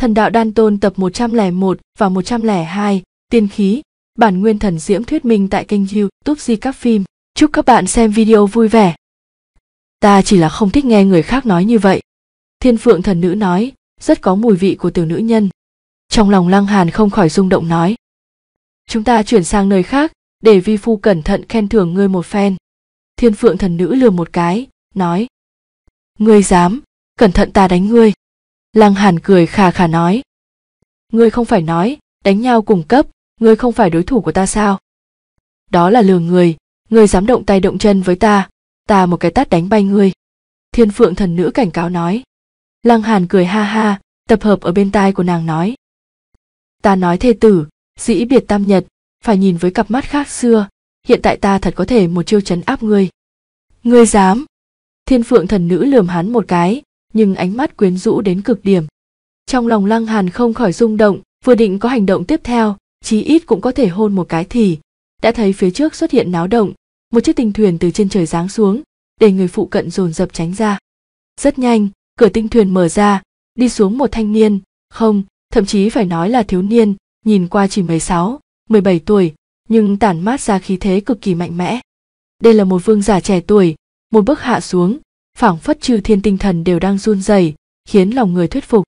Thần đạo đan tôn tập 101 và 102, tiên khí, bản nguyên thần diễm thuyết minh tại kênh youtube Di các phim. Chúc các bạn xem video vui vẻ. Ta chỉ là không thích nghe người khác nói như vậy. Thiên phượng thần nữ nói, rất có mùi vị của tiểu nữ nhân. Trong lòng lăng hàn không khỏi rung động nói. Chúng ta chuyển sang nơi khác, để vi phu cẩn thận khen thưởng ngươi một phen. Thiên phượng thần nữ lừa một cái, nói. Ngươi dám, cẩn thận ta đánh ngươi lăng hàn cười khà khà nói ngươi không phải nói đánh nhau cùng cấp ngươi không phải đối thủ của ta sao đó là lừa người ngươi dám động tay động chân với ta ta một cái tát đánh bay ngươi thiên phượng thần nữ cảnh cáo nói lăng hàn cười ha ha tập hợp ở bên tai của nàng nói ta nói thê tử dĩ biệt tam nhật phải nhìn với cặp mắt khác xưa hiện tại ta thật có thể một chiêu chấn áp ngươi ngươi dám thiên phượng thần nữ lườm hắn một cái nhưng ánh mắt quyến rũ đến cực điểm. Trong lòng Lăng Hàn không khỏi rung động, vừa định có hành động tiếp theo, chí ít cũng có thể hôn một cái thì, đã thấy phía trước xuất hiện náo động, một chiếc tinh thuyền từ trên trời giáng xuống, để người phụ cận dồn dập tránh ra. Rất nhanh, cửa tinh thuyền mở ra, đi xuống một thanh niên, không, thậm chí phải nói là thiếu niên, nhìn qua chỉ 16, 17 tuổi, nhưng tản mát ra khí thế cực kỳ mạnh mẽ. Đây là một vương giả trẻ tuổi, một bước hạ xuống, phảng phất chư thiên tinh thần đều đang run rẩy khiến lòng người thuyết phục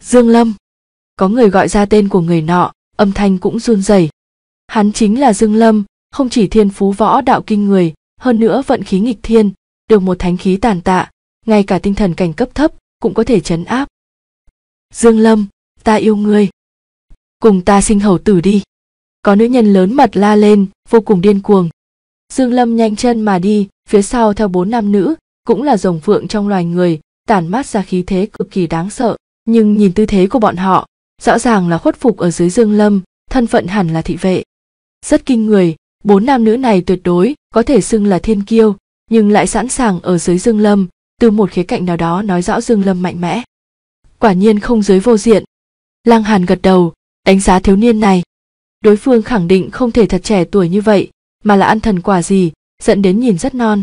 dương lâm có người gọi ra tên của người nọ âm thanh cũng run rẩy hắn chính là dương lâm không chỉ thiên phú võ đạo kinh người hơn nữa vận khí nghịch thiên được một thánh khí tàn tạ ngay cả tinh thần cảnh cấp thấp cũng có thể chấn áp dương lâm ta yêu ngươi cùng ta sinh hầu tử đi có nữ nhân lớn mật la lên vô cùng điên cuồng dương lâm nhanh chân mà đi phía sau theo bốn nam nữ cũng là rồng phượng trong loài người tản mát ra khí thế cực kỳ đáng sợ nhưng nhìn tư thế của bọn họ rõ ràng là khuất phục ở dưới dương lâm thân phận hẳn là thị vệ rất kinh người bốn nam nữ này tuyệt đối có thể xưng là thiên kiêu nhưng lại sẵn sàng ở dưới dương lâm từ một khía cạnh nào đó nói rõ dương lâm mạnh mẽ quả nhiên không giới vô diện lang hàn gật đầu đánh giá thiếu niên này đối phương khẳng định không thể thật trẻ tuổi như vậy mà là ăn thần quả gì dẫn đến nhìn rất non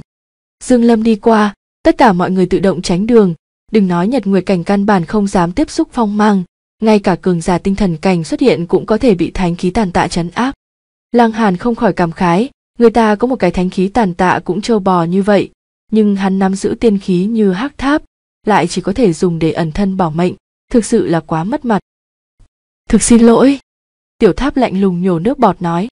Dương Lâm đi qua, tất cả mọi người tự động tránh đường, đừng nói Nhật Nguyệt cảnh căn bản không dám tiếp xúc phong mang, ngay cả cường giả tinh thần cảnh xuất hiện cũng có thể bị thánh khí tàn tạ chấn áp. Lăng Hàn không khỏi cảm khái, người ta có một cái thánh khí tàn tạ cũng trâu bò như vậy, nhưng hắn nắm giữ tiên khí như hắc tháp, lại chỉ có thể dùng để ẩn thân bảo mệnh, thực sự là quá mất mặt. Thực xin lỗi. Tiểu tháp lạnh lùng nhổ nước bọt nói.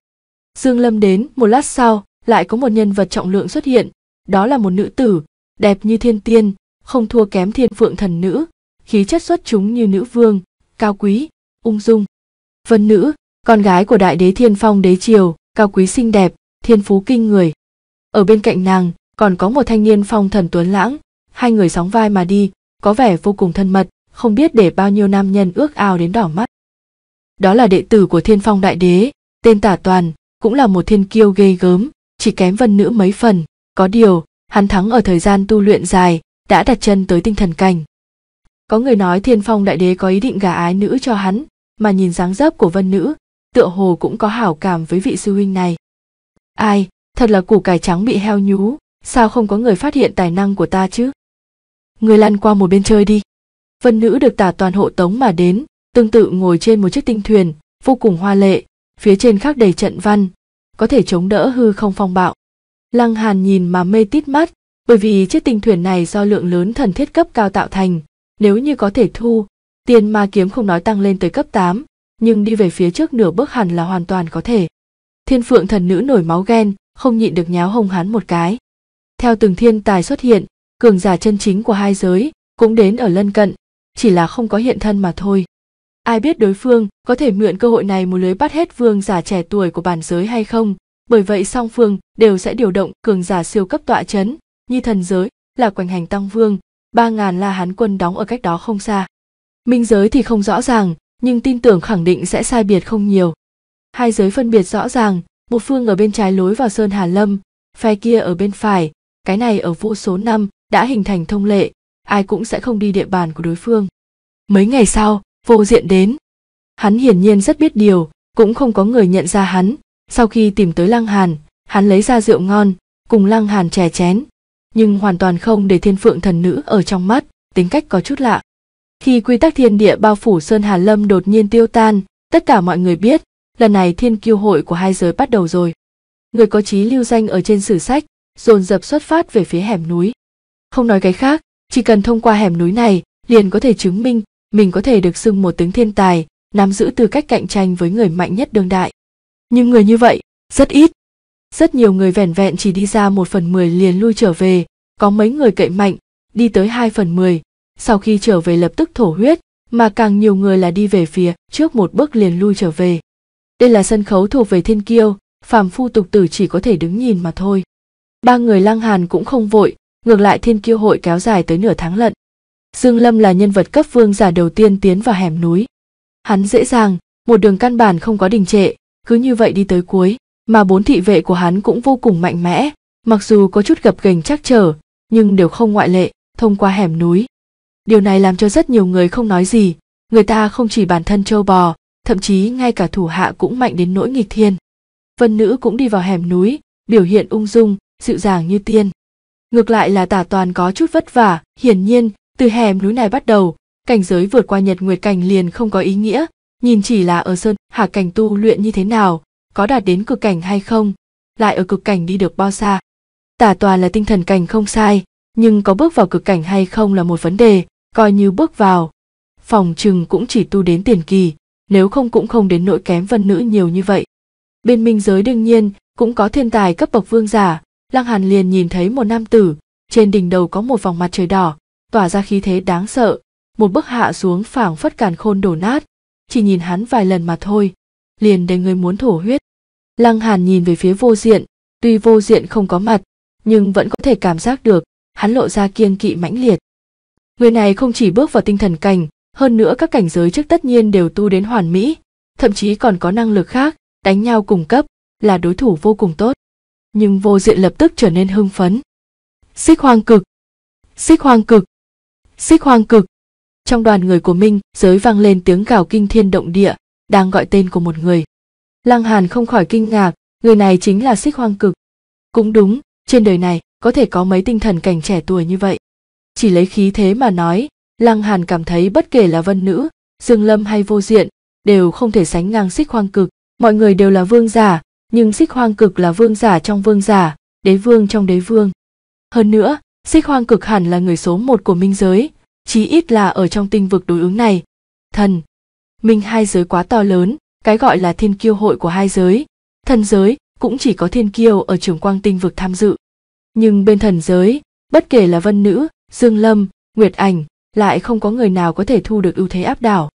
Dương Lâm đến, một lát sau, lại có một nhân vật trọng lượng xuất hiện, đó là một nữ tử đẹp như thiên tiên không thua kém thiên phượng thần nữ khí chất xuất chúng như nữ vương cao quý ung dung vân nữ con gái của đại đế thiên phong đế triều cao quý xinh đẹp thiên phú kinh người ở bên cạnh nàng còn có một thanh niên phong thần tuấn lãng hai người sóng vai mà đi có vẻ vô cùng thân mật không biết để bao nhiêu nam nhân ước ao đến đỏ mắt đó là đệ tử của thiên phong đại đế tên tả toàn cũng là một thiên kiêu ghê gớm chỉ kém vân nữ mấy phần có điều, hắn thắng ở thời gian tu luyện dài, đã đặt chân tới tinh thần cảnh. Có người nói Thiên Phong Đại Đế có ý định gả ái nữ cho hắn, mà nhìn dáng dấp của Vân Nữ, tựa hồ cũng có hảo cảm với vị sư huynh này. Ai, thật là củ cải trắng bị heo nhú, sao không có người phát hiện tài năng của ta chứ? Người lăn qua một bên chơi đi. Vân Nữ được tả toàn hộ tống mà đến, tương tự ngồi trên một chiếc tinh thuyền, vô cùng hoa lệ, phía trên khắc đầy trận văn, có thể chống đỡ hư không phong bạo. Lăng Hàn nhìn mà mê tít mắt, bởi vì chiếc tinh thuyền này do lượng lớn thần thiết cấp cao tạo thành, nếu như có thể thu, tiền ma kiếm không nói tăng lên tới cấp tám, nhưng đi về phía trước nửa bước hẳn là hoàn toàn có thể. Thiên phượng thần nữ nổi máu ghen, không nhịn được nháo Hồng hán một cái. Theo từng thiên tài xuất hiện, cường giả chân chính của hai giới cũng đến ở lân cận, chỉ là không có hiện thân mà thôi. Ai biết đối phương có thể mượn cơ hội này một lưới bắt hết vương giả trẻ tuổi của bản giới hay không, bởi vậy song phương đều sẽ điều động cường giả siêu cấp tọa chấn như thần giới là quanh hành tăng vương ba ngàn la hán quân đóng ở cách đó không xa minh giới thì không rõ ràng nhưng tin tưởng khẳng định sẽ sai biệt không nhiều hai giới phân biệt rõ ràng một phương ở bên trái lối vào sơn hà lâm phe kia ở bên phải cái này ở vũ số năm đã hình thành thông lệ ai cũng sẽ không đi địa bàn của đối phương mấy ngày sau vô diện đến hắn hiển nhiên rất biết điều cũng không có người nhận ra hắn sau khi tìm tới lăng hàn hắn lấy ra rượu ngon cùng lăng hàn chè chén nhưng hoàn toàn không để thiên phượng thần nữ ở trong mắt tính cách có chút lạ khi quy tắc thiên địa bao phủ sơn hà lâm đột nhiên tiêu tan tất cả mọi người biết lần này thiên kiêu hội của hai giới bắt đầu rồi người có trí lưu danh ở trên sử sách dồn dập xuất phát về phía hẻm núi không nói cái khác chỉ cần thông qua hẻm núi này liền có thể chứng minh mình có thể được xưng một tiếng thiên tài nắm giữ tư cách cạnh tranh với người mạnh nhất đương đại nhưng người như vậy rất ít rất nhiều người vẻn vẹn chỉ đi ra một phần mười liền lui trở về có mấy người cậy mạnh đi tới hai phần mười sau khi trở về lập tức thổ huyết mà càng nhiều người là đi về phía trước một bước liền lui trở về đây là sân khấu thuộc về thiên kiêu phàm phu tục tử chỉ có thể đứng nhìn mà thôi ba người lăng hàn cũng không vội ngược lại thiên kiêu hội kéo dài tới nửa tháng lận dương lâm là nhân vật cấp vương giả đầu tiên tiến vào hẻm núi hắn dễ dàng một đường căn bản không có đình trệ cứ như vậy đi tới cuối mà bốn thị vệ của hắn cũng vô cùng mạnh mẽ mặc dù có chút gập ghềnh chắc trở nhưng đều không ngoại lệ thông qua hẻm núi điều này làm cho rất nhiều người không nói gì người ta không chỉ bản thân châu bò thậm chí ngay cả thủ hạ cũng mạnh đến nỗi nghịch thiên vân nữ cũng đi vào hẻm núi biểu hiện ung dung dịu dàng như tiên ngược lại là tả toàn có chút vất vả hiển nhiên từ hẻm núi này bắt đầu cảnh giới vượt qua nhật nguyệt cảnh liền không có ý nghĩa nhìn chỉ là ở sơn hạ cảnh tu luyện như thế nào có đạt đến cực cảnh hay không lại ở cực cảnh đi được bao xa tả tòa là tinh thần cảnh không sai nhưng có bước vào cực cảnh hay không là một vấn đề coi như bước vào phòng chừng cũng chỉ tu đến tiền kỳ nếu không cũng không đến nỗi kém vân nữ nhiều như vậy bên minh giới đương nhiên cũng có thiên tài cấp bậc vương giả lăng hàn liền nhìn thấy một nam tử trên đỉnh đầu có một vòng mặt trời đỏ tỏa ra khí thế đáng sợ một bước hạ xuống phảng phất càn khôn đổ nát chỉ nhìn hắn vài lần mà thôi liền để người muốn thổ huyết lăng hàn nhìn về phía vô diện tuy vô diện không có mặt nhưng vẫn có thể cảm giác được hắn lộ ra kiên kỵ mãnh liệt người này không chỉ bước vào tinh thần cảnh hơn nữa các cảnh giới trước tất nhiên đều tu đến hoàn mỹ thậm chí còn có năng lực khác đánh nhau cùng cấp là đối thủ vô cùng tốt nhưng vô diện lập tức trở nên hưng phấn xích hoang cực xích hoang cực xích hoang cực trong đoàn người của minh giới vang lên tiếng gào kinh thiên động địa đang gọi tên của một người lăng hàn không khỏi kinh ngạc người này chính là xích hoang cực cũng đúng trên đời này có thể có mấy tinh thần cảnh trẻ tuổi như vậy chỉ lấy khí thế mà nói lăng hàn cảm thấy bất kể là vân nữ dương lâm hay vô diện đều không thể sánh ngang xích hoang cực mọi người đều là vương giả nhưng xích hoang cực là vương giả trong vương giả đế vương trong đế vương hơn nữa xích hoang cực hẳn là người số một của minh giới chí ít là ở trong tinh vực đối ứng này thần minh hai giới quá to lớn cái gọi là thiên kiêu hội của hai giới thần giới cũng chỉ có thiên kiêu ở trường quang tinh vực tham dự nhưng bên thần giới bất kể là vân nữ dương lâm nguyệt ảnh lại không có người nào có thể thu được ưu thế áp đảo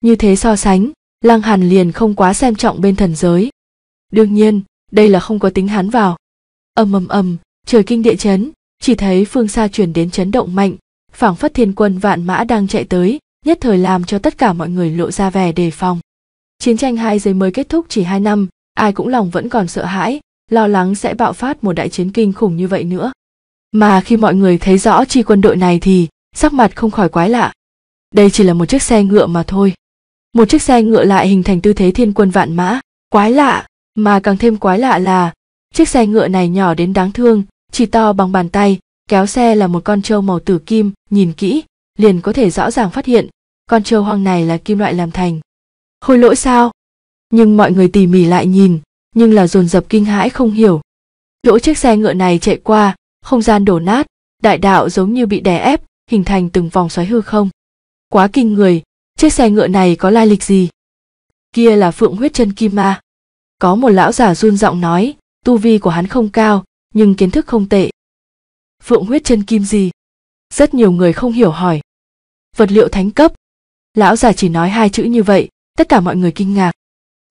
như thế so sánh lăng hàn liền không quá xem trọng bên thần giới đương nhiên đây là không có tính hắn vào ầm ầm ầm trời kinh địa chấn chỉ thấy phương xa truyền đến chấn động mạnh phảng phất thiên quân vạn mã đang chạy tới nhất thời làm cho tất cả mọi người lộ ra vẻ đề phòng chiến tranh hai giới mới kết thúc chỉ hai năm ai cũng lòng vẫn còn sợ hãi lo lắng sẽ bạo phát một đại chiến kinh khủng như vậy nữa mà khi mọi người thấy rõ chi quân đội này thì sắc mặt không khỏi quái lạ đây chỉ là một chiếc xe ngựa mà thôi một chiếc xe ngựa lại hình thành tư thế thiên quân vạn mã quái lạ mà càng thêm quái lạ là chiếc xe ngựa này nhỏ đến đáng thương chỉ to bằng bàn tay kéo xe là một con trâu màu tử kim nhìn kỹ liền có thể rõ ràng phát hiện con trâu hoang này là kim loại làm thành khôi lỗi sao nhưng mọi người tỉ mỉ lại nhìn nhưng là dồn dập kinh hãi không hiểu chỗ chiếc xe ngựa này chạy qua không gian đổ nát đại đạo giống như bị đè ép hình thành từng vòng xoáy hư không quá kinh người chiếc xe ngựa này có lai lịch gì kia là phượng huyết chân kim ma có một lão giả run giọng nói tu vi của hắn không cao nhưng kiến thức không tệ phượng huyết chân kim gì rất nhiều người không hiểu hỏi vật liệu thánh cấp lão già chỉ nói hai chữ như vậy tất cả mọi người kinh ngạc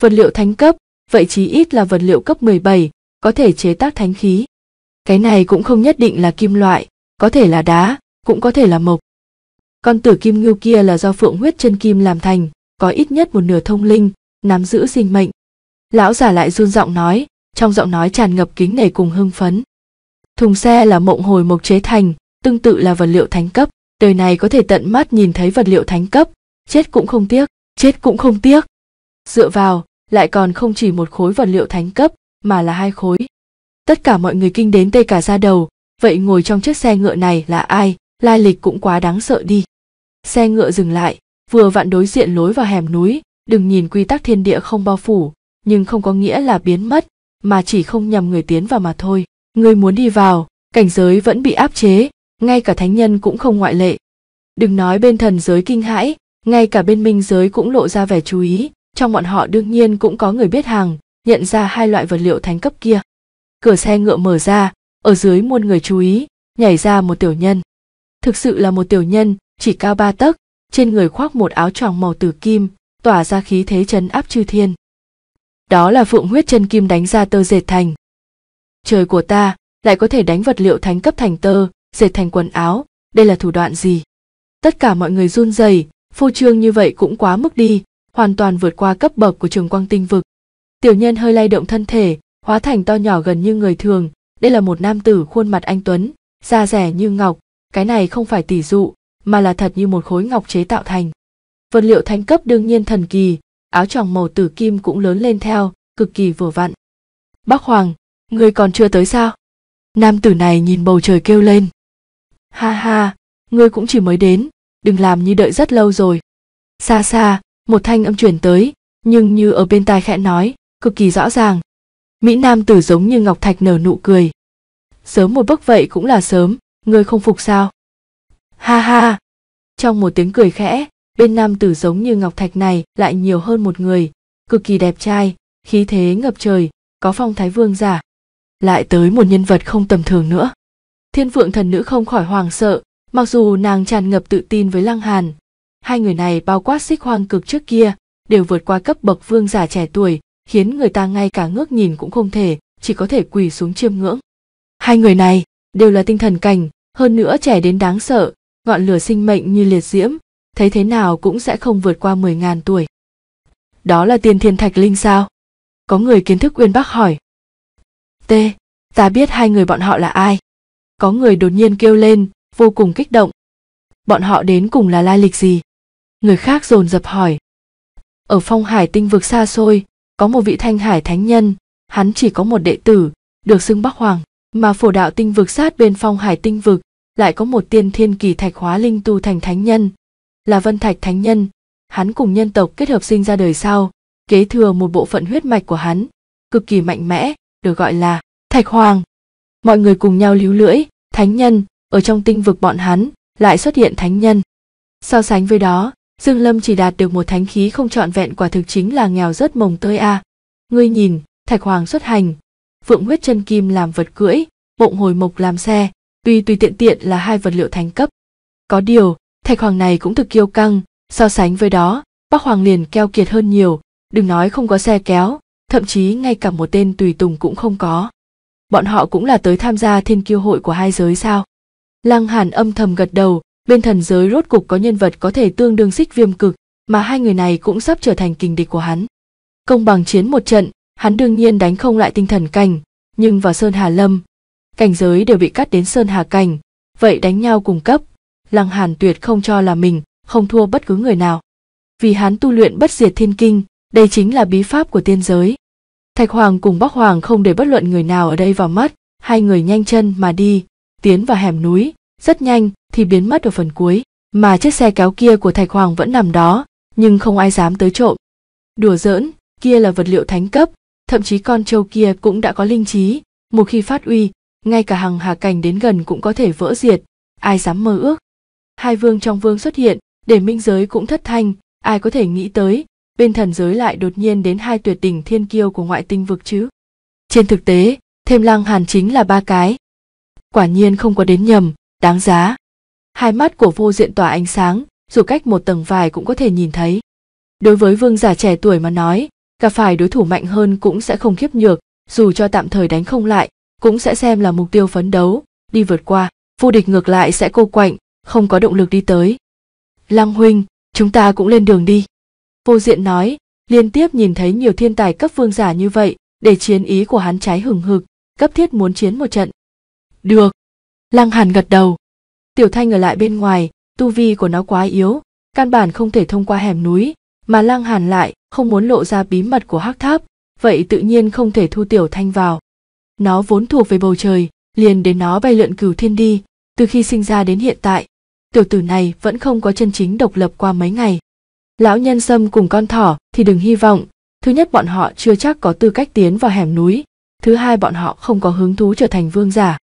vật liệu thánh cấp vậy chí ít là vật liệu cấp 17, có thể chế tác thánh khí cái này cũng không nhất định là kim loại có thể là đá cũng có thể là mộc con tử kim ngưu kia là do phượng huyết chân kim làm thành có ít nhất một nửa thông linh nắm giữ sinh mệnh lão già lại run giọng nói trong giọng nói tràn ngập kính nể cùng hưng phấn Thùng xe là mộng hồi mộc chế thành, tương tự là vật liệu thánh cấp, đời này có thể tận mắt nhìn thấy vật liệu thánh cấp, chết cũng không tiếc, chết cũng không tiếc. Dựa vào, lại còn không chỉ một khối vật liệu thánh cấp, mà là hai khối. Tất cả mọi người kinh đến tê cả da đầu, vậy ngồi trong chiếc xe ngựa này là ai, lai lịch cũng quá đáng sợ đi. Xe ngựa dừng lại, vừa vặn đối diện lối vào hẻm núi, đừng nhìn quy tắc thiên địa không bao phủ, nhưng không có nghĩa là biến mất, mà chỉ không nhằm người tiến vào mà thôi. Người muốn đi vào, cảnh giới vẫn bị áp chế, ngay cả thánh nhân cũng không ngoại lệ. Đừng nói bên thần giới kinh hãi, ngay cả bên minh giới cũng lộ ra vẻ chú ý, trong bọn họ đương nhiên cũng có người biết hàng, nhận ra hai loại vật liệu thánh cấp kia. Cửa xe ngựa mở ra, ở dưới muôn người chú ý, nhảy ra một tiểu nhân. Thực sự là một tiểu nhân, chỉ cao ba tấc, trên người khoác một áo choàng màu tử kim, tỏa ra khí thế chấn áp chư thiên. Đó là phượng huyết chân kim đánh ra tơ dệt thành, trời của ta lại có thể đánh vật liệu thánh cấp thành tơ dệt thành quần áo đây là thủ đoạn gì tất cả mọi người run rẩy phô trương như vậy cũng quá mức đi hoàn toàn vượt qua cấp bậc của trường quang tinh vực tiểu nhân hơi lay động thân thể hóa thành to nhỏ gần như người thường đây là một nam tử khuôn mặt anh tuấn da rẻ như ngọc cái này không phải tỷ dụ mà là thật như một khối ngọc chế tạo thành vật liệu thánh cấp đương nhiên thần kỳ áo choàng màu tử kim cũng lớn lên theo cực kỳ vừa vặn bắc hoàng ngươi còn chưa tới sao nam tử này nhìn bầu trời kêu lên ha ha ngươi cũng chỉ mới đến đừng làm như đợi rất lâu rồi xa xa một thanh âm chuyển tới nhưng như ở bên tai khẽ nói cực kỳ rõ ràng mỹ nam tử giống như ngọc thạch nở nụ cười sớm một bước vậy cũng là sớm ngươi không phục sao ha ha trong một tiếng cười khẽ bên nam tử giống như ngọc thạch này lại nhiều hơn một người cực kỳ đẹp trai khí thế ngập trời có phong thái vương giả lại tới một nhân vật không tầm thường nữa thiên phượng thần nữ không khỏi hoàng sợ mặc dù nàng tràn ngập tự tin với lăng hàn hai người này bao quát xích hoang cực trước kia đều vượt qua cấp bậc vương giả trẻ tuổi khiến người ta ngay cả ngước nhìn cũng không thể chỉ có thể quỳ xuống chiêm ngưỡng hai người này đều là tinh thần cảnh hơn nữa trẻ đến đáng sợ ngọn lửa sinh mệnh như liệt diễm thấy thế nào cũng sẽ không vượt qua mười ngàn tuổi đó là tiền thiên thạch linh sao có người kiến thức uyên bác hỏi t ta biết hai người bọn họ là ai có người đột nhiên kêu lên vô cùng kích động bọn họ đến cùng là lai lịch gì người khác dồn dập hỏi ở phong hải tinh vực xa xôi có một vị thanh hải thánh nhân hắn chỉ có một đệ tử được xưng bắc hoàng mà phổ đạo tinh vực sát bên phong hải tinh vực lại có một tiên thiên kỳ thạch hóa linh tu thành thánh nhân là vân thạch thánh nhân hắn cùng nhân tộc kết hợp sinh ra đời sau kế thừa một bộ phận huyết mạch của hắn cực kỳ mạnh mẽ được gọi là thạch hoàng mọi người cùng nhau líu lưỡi thánh nhân ở trong tinh vực bọn hắn lại xuất hiện thánh nhân so sánh với đó dương lâm chỉ đạt được một thánh khí không trọn vẹn quả thực chính là nghèo rớt mồng tơi a ngươi nhìn thạch hoàng xuất hành Phượng huyết chân kim làm vật cưỡi mộng hồi mộc làm xe tuy tùy tiện tiện là hai vật liệu thành cấp có điều thạch hoàng này cũng thực kiêu căng so sánh với đó Bắc hoàng liền keo kiệt hơn nhiều đừng nói không có xe kéo thậm chí ngay cả một tên tùy tùng cũng không có bọn họ cũng là tới tham gia thiên kiêu hội của hai giới sao lăng hàn âm thầm gật đầu bên thần giới rốt cục có nhân vật có thể tương đương xích viêm cực mà hai người này cũng sắp trở thành kình địch của hắn công bằng chiến một trận hắn đương nhiên đánh không lại tinh thần cảnh nhưng vào sơn hà lâm cảnh giới đều bị cắt đến sơn hà cảnh vậy đánh nhau cùng cấp lăng hàn tuyệt không cho là mình không thua bất cứ người nào vì hắn tu luyện bất diệt thiên kinh đây chính là bí pháp của tiên giới thạch hoàng cùng bắc hoàng không để bất luận người nào ở đây vào mắt hai người nhanh chân mà đi tiến vào hẻm núi rất nhanh thì biến mất ở phần cuối mà chiếc xe kéo kia của thạch hoàng vẫn nằm đó nhưng không ai dám tới trộm đùa giỡn kia là vật liệu thánh cấp thậm chí con trâu kia cũng đã có linh trí một khi phát uy ngay cả hằng hà cảnh đến gần cũng có thể vỡ diệt ai dám mơ ước hai vương trong vương xuất hiện để minh giới cũng thất thanh ai có thể nghĩ tới bên thần giới lại đột nhiên đến hai tuyệt đỉnh thiên kiêu của ngoại tinh vực chứ trên thực tế thêm lăng hàn chính là ba cái quả nhiên không có đến nhầm đáng giá hai mắt của vô diện tỏa ánh sáng dù cách một tầng vải cũng có thể nhìn thấy đối với vương giả trẻ tuổi mà nói gặp phải đối thủ mạnh hơn cũng sẽ không khiếp nhược dù cho tạm thời đánh không lại cũng sẽ xem là mục tiêu phấn đấu đi vượt qua vô địch ngược lại sẽ cô quạnh không có động lực đi tới lăng huynh chúng ta cũng lên đường đi Vô diện nói, liên tiếp nhìn thấy nhiều thiên tài cấp vương giả như vậy, để chiến ý của hắn trái hừng hực, cấp thiết muốn chiến một trận. Được. Lăng Hàn gật đầu. Tiểu Thanh ở lại bên ngoài, tu vi của nó quá yếu, căn bản không thể thông qua hẻm núi, mà Lăng Hàn lại không muốn lộ ra bí mật của Hắc Tháp, vậy tự nhiên không thể thu Tiểu Thanh vào. Nó vốn thuộc về bầu trời, liền đến nó bay lượn cửu thiên đi, từ khi sinh ra đến hiện tại, tiểu tử này vẫn không có chân chính độc lập qua mấy ngày lão nhân sâm cùng con thỏ thì đừng hy vọng thứ nhất bọn họ chưa chắc có tư cách tiến vào hẻm núi thứ hai bọn họ không có hứng thú trở thành vương giả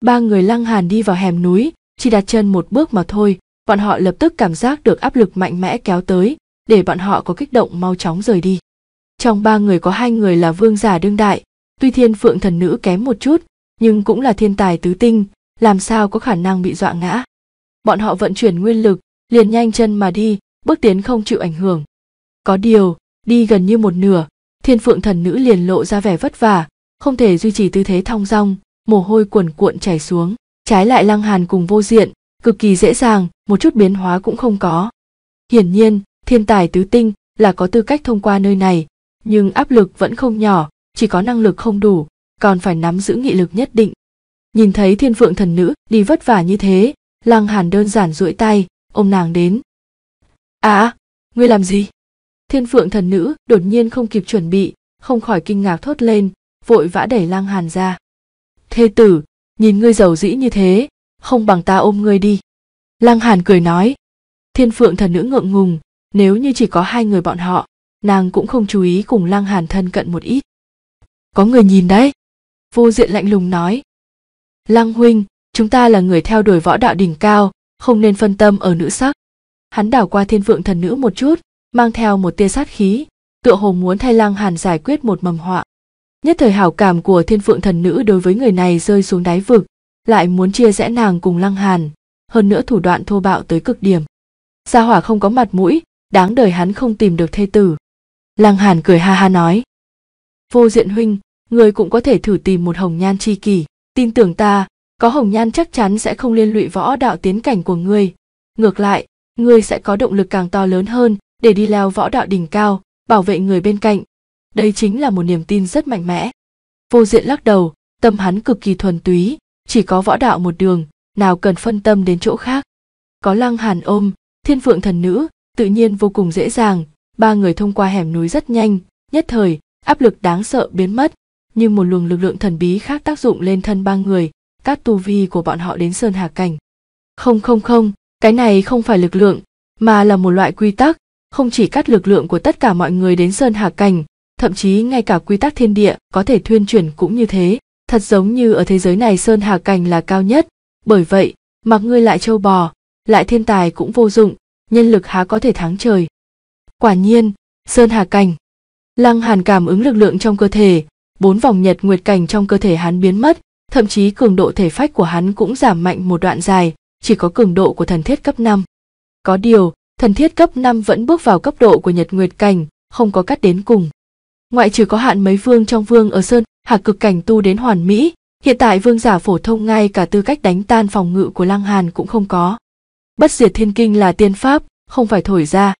ba người lăng hàn đi vào hẻm núi chỉ đặt chân một bước mà thôi bọn họ lập tức cảm giác được áp lực mạnh mẽ kéo tới để bọn họ có kích động mau chóng rời đi trong ba người có hai người là vương giả đương đại tuy thiên phượng thần nữ kém một chút nhưng cũng là thiên tài tứ tinh làm sao có khả năng bị dọa ngã bọn họ vận chuyển nguyên lực liền nhanh chân mà đi bước tiến không chịu ảnh hưởng có điều đi gần như một nửa thiên phượng thần nữ liền lộ ra vẻ vất vả không thể duy trì tư thế thong dong mồ hôi cuồn cuộn chảy xuống trái lại lăng hàn cùng vô diện cực kỳ dễ dàng một chút biến hóa cũng không có hiển nhiên thiên tài tứ tinh là có tư cách thông qua nơi này nhưng áp lực vẫn không nhỏ chỉ có năng lực không đủ còn phải nắm giữ nghị lực nhất định nhìn thấy thiên phượng thần nữ đi vất vả như thế lăng hàn đơn giản duỗi tay ôm nàng đến À, ngươi làm gì? Thiên phượng thần nữ đột nhiên không kịp chuẩn bị, không khỏi kinh ngạc thốt lên, vội vã đẩy lang hàn ra. Thê tử, nhìn ngươi giàu dĩ như thế, không bằng ta ôm ngươi đi. Lang hàn cười nói. Thiên phượng thần nữ ngượng ngùng, nếu như chỉ có hai người bọn họ, nàng cũng không chú ý cùng lang hàn thân cận một ít. Có người nhìn đấy. Vô diện lạnh lùng nói. Lang huynh, chúng ta là người theo đuổi võ đạo đỉnh cao, không nên phân tâm ở nữ sắc, hắn đảo qua thiên vượng thần nữ một chút mang theo một tia sát khí tựa hồ muốn thay lang hàn giải quyết một mầm họa nhất thời hảo cảm của thiên phượng thần nữ đối với người này rơi xuống đáy vực lại muốn chia rẽ nàng cùng lăng hàn hơn nữa thủ đoạn thô bạo tới cực điểm gia hỏa không có mặt mũi đáng đời hắn không tìm được thê tử lăng hàn cười ha ha nói vô diện huynh người cũng có thể thử tìm một hồng nhan chi kỷ tin tưởng ta có hồng nhan chắc chắn sẽ không liên lụy võ đạo tiến cảnh của ngươi ngược lại ngươi sẽ có động lực càng to lớn hơn để đi leo võ đạo đỉnh cao bảo vệ người bên cạnh đây chính là một niềm tin rất mạnh mẽ vô diện lắc đầu tâm hắn cực kỳ thuần túy chỉ có võ đạo một đường nào cần phân tâm đến chỗ khác có lăng hàn ôm thiên phượng thần nữ tự nhiên vô cùng dễ dàng ba người thông qua hẻm núi rất nhanh nhất thời áp lực đáng sợ biến mất nhưng một luồng lực lượng thần bí khác tác dụng lên thân ba người các tu vi của bọn họ đến sơn hà cảnh không không không cái này không phải lực lượng mà là một loại quy tắc không chỉ cắt lực lượng của tất cả mọi người đến sơn hà cảnh thậm chí ngay cả quy tắc thiên địa có thể thuyên chuyển cũng như thế thật giống như ở thế giới này sơn hà cảnh là cao nhất bởi vậy mặc ngươi lại châu bò lại thiên tài cũng vô dụng nhân lực há có thể thắng trời quả nhiên sơn hà cảnh lăng hàn cảm ứng lực lượng trong cơ thể bốn vòng nhật nguyệt cảnh trong cơ thể hắn biến mất thậm chí cường độ thể phách của hắn cũng giảm mạnh một đoạn dài chỉ có cường độ của thần thiết cấp 5. Có điều, thần thiết cấp 5 vẫn bước vào cấp độ của nhật nguyệt cảnh, không có cắt đến cùng. Ngoại trừ có hạn mấy vương trong vương ở Sơn, hạ cực cảnh tu đến hoàn mỹ, hiện tại vương giả phổ thông ngay cả tư cách đánh tan phòng ngự của Lăng Hàn cũng không có. Bất diệt thiên kinh là tiên pháp, không phải thổi ra.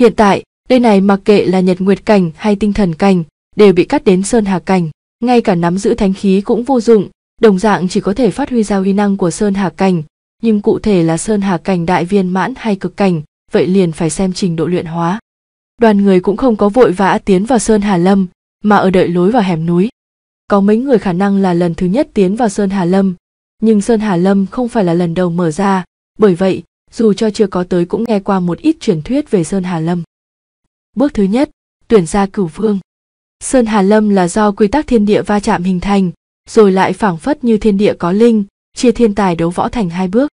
Hiện tại, đây này mặc kệ là nhật nguyệt cảnh hay tinh thần cảnh, đều bị cắt đến Sơn Hà cảnh, ngay cả nắm giữ thánh khí cũng vô dụng, đồng dạng chỉ có thể phát huy ra uy năng của Sơn Hà cảnh, nhưng cụ thể là sơn hà cảnh đại viên mãn hay cực cảnh, vậy liền phải xem trình độ luyện hóa. Đoàn người cũng không có vội vã tiến vào sơn hà lâm, mà ở đợi lối vào hẻm núi. Có mấy người khả năng là lần thứ nhất tiến vào sơn hà lâm, nhưng sơn hà lâm không phải là lần đầu mở ra, bởi vậy, dù cho chưa có tới cũng nghe qua một ít truyền thuyết về sơn hà lâm. Bước thứ nhất, tuyển ra cửu vương. Sơn Hà Lâm là do quy tắc thiên địa va chạm hình thành, rồi lại phảng phất như thiên địa có linh, chia thiên tài đấu võ thành hai bước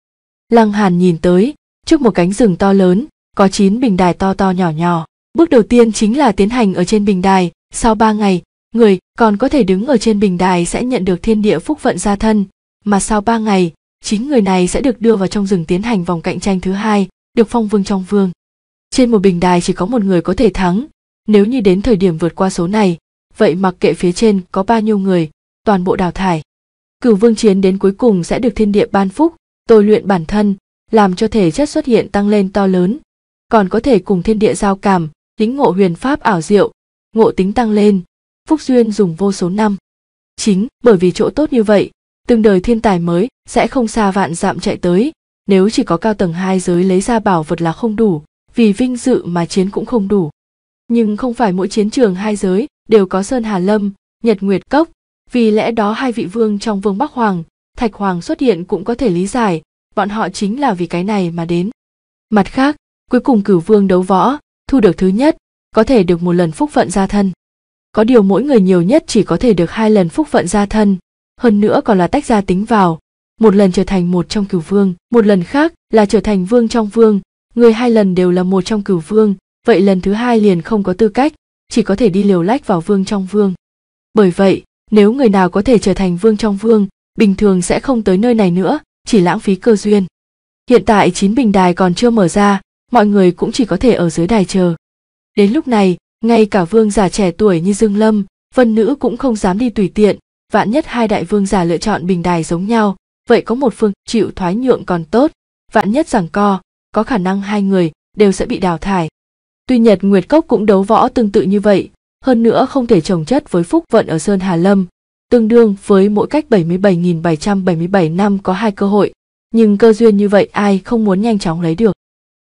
lăng hàn nhìn tới trước một cánh rừng to lớn có chín bình đài to to nhỏ nhỏ bước đầu tiên chính là tiến hành ở trên bình đài sau ba ngày người còn có thể đứng ở trên bình đài sẽ nhận được thiên địa phúc vận gia thân mà sau ba ngày chính người này sẽ được đưa vào trong rừng tiến hành vòng cạnh tranh thứ hai được phong vương trong vương trên một bình đài chỉ có một người có thể thắng nếu như đến thời điểm vượt qua số này vậy mặc kệ phía trên có bao nhiêu người toàn bộ đào thải cửu vương chiến đến cuối cùng sẽ được thiên địa ban phúc tôi luyện bản thân làm cho thể chất xuất hiện tăng lên to lớn còn có thể cùng thiên địa giao cảm tính ngộ huyền pháp ảo diệu ngộ tính tăng lên phúc duyên dùng vô số năm chính bởi vì chỗ tốt như vậy từng đời thiên tài mới sẽ không xa vạn dạm chạy tới nếu chỉ có cao tầng hai giới lấy ra bảo vật là không đủ vì vinh dự mà chiến cũng không đủ nhưng không phải mỗi chiến trường hai giới đều có sơn hà lâm nhật nguyệt cốc vì lẽ đó hai vị vương trong vương Bắc Hoàng, Thạch Hoàng xuất hiện cũng có thể lý giải, bọn họ chính là vì cái này mà đến. Mặt khác, cuối cùng cửu vương đấu võ, thu được thứ nhất, có thể được một lần phúc phận gia thân. Có điều mỗi người nhiều nhất chỉ có thể được hai lần phúc phận gia thân, hơn nữa còn là tách gia tính vào, một lần trở thành một trong cửu vương, một lần khác là trở thành vương trong vương, người hai lần đều là một trong cửu vương, vậy lần thứ hai liền không có tư cách, chỉ có thể đi liều lách vào vương trong vương. Bởi vậy, nếu người nào có thể trở thành vương trong vương bình thường sẽ không tới nơi này nữa chỉ lãng phí cơ duyên hiện tại chín bình đài còn chưa mở ra mọi người cũng chỉ có thể ở dưới đài chờ đến lúc này ngay cả vương giả trẻ tuổi như dương lâm vân nữ cũng không dám đi tùy tiện vạn nhất hai đại vương giả lựa chọn bình đài giống nhau vậy có một phương chịu thoái nhượng còn tốt vạn nhất rằng co có khả năng hai người đều sẽ bị đào thải tuy nhật nguyệt cốc cũng đấu võ tương tự như vậy hơn nữa không thể trồng chất với phúc vận ở Sơn Hà Lâm, tương đương với mỗi cách 77.777 năm có hai cơ hội, nhưng cơ duyên như vậy ai không muốn nhanh chóng lấy được.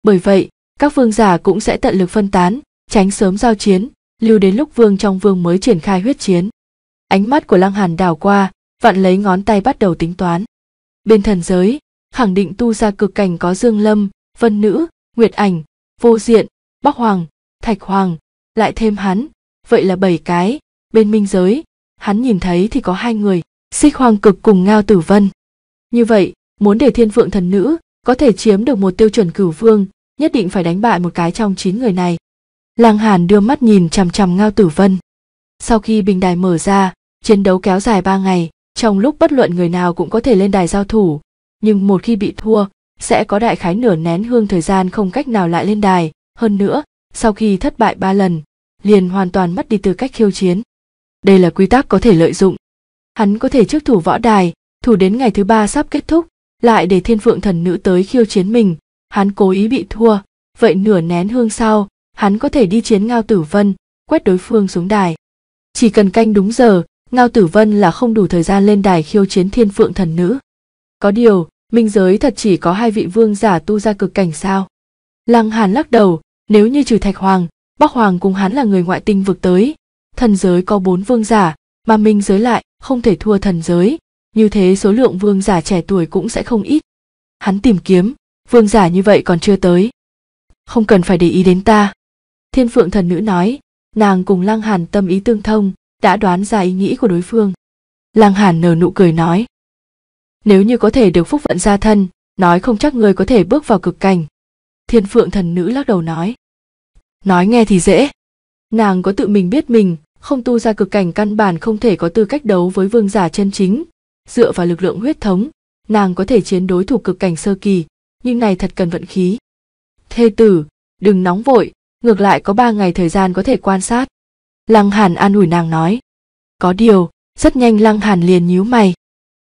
Bởi vậy, các vương giả cũng sẽ tận lực phân tán, tránh sớm giao chiến, lưu đến lúc vương trong vương mới triển khai huyết chiến. Ánh mắt của Lăng Hàn đảo qua, vặn lấy ngón tay bắt đầu tính toán. Bên thần giới, khẳng định tu ra cực cảnh có Dương Lâm, Vân Nữ, Nguyệt Ảnh, Vô Diện, Bắc Hoàng, Thạch Hoàng, lại thêm hắn, vậy là bảy cái bên minh giới hắn nhìn thấy thì có hai người xích hoàng cực cùng ngao tử vân như vậy muốn để thiên phượng thần nữ có thể chiếm được một tiêu chuẩn cửu vương nhất định phải đánh bại một cái trong chín người này lang hàn đưa mắt nhìn chằm chằm ngao tử vân sau khi bình đài mở ra chiến đấu kéo dài ba ngày trong lúc bất luận người nào cũng có thể lên đài giao thủ nhưng một khi bị thua sẽ có đại khái nửa nén hương thời gian không cách nào lại lên đài hơn nữa sau khi thất bại ba lần liền hoàn toàn mất đi tư cách khiêu chiến. Đây là quy tắc có thể lợi dụng. Hắn có thể trước thủ võ đài, thủ đến ngày thứ ba sắp kết thúc, lại để thiên phượng thần nữ tới khiêu chiến mình, hắn cố ý bị thua, vậy nửa nén hương sau, hắn có thể đi chiến Ngao Tử Vân, quét đối phương xuống đài. Chỉ cần canh đúng giờ, Ngao Tử Vân là không đủ thời gian lên đài khiêu chiến thiên phượng thần nữ. Có điều, minh giới thật chỉ có hai vị vương giả tu ra cực cảnh sao. Lăng Hàn lắc đầu, nếu như trừ Thạch Hoàng, Bắc Hoàng cùng hắn là người ngoại tinh vực tới. Thần giới có bốn vương giả, mà minh giới lại không thể thua thần giới. Như thế số lượng vương giả trẻ tuổi cũng sẽ không ít. Hắn tìm kiếm, vương giả như vậy còn chưa tới. Không cần phải để ý đến ta. Thiên phượng thần nữ nói, nàng cùng Lăng Hàn tâm ý tương thông, đã đoán ra ý nghĩ của đối phương. Lăng Hàn nở nụ cười nói. Nếu như có thể được phúc vận gia thân, nói không chắc người có thể bước vào cực cảnh. Thiên phượng thần nữ lắc đầu nói nói nghe thì dễ nàng có tự mình biết mình không tu ra cực cảnh căn bản không thể có tư cách đấu với vương giả chân chính dựa vào lực lượng huyết thống nàng có thể chiến đối thủ cực cảnh sơ kỳ nhưng này thật cần vận khí thê tử đừng nóng vội ngược lại có ba ngày thời gian có thể quan sát lăng hàn an ủi nàng nói có điều rất nhanh lăng hàn liền nhíu mày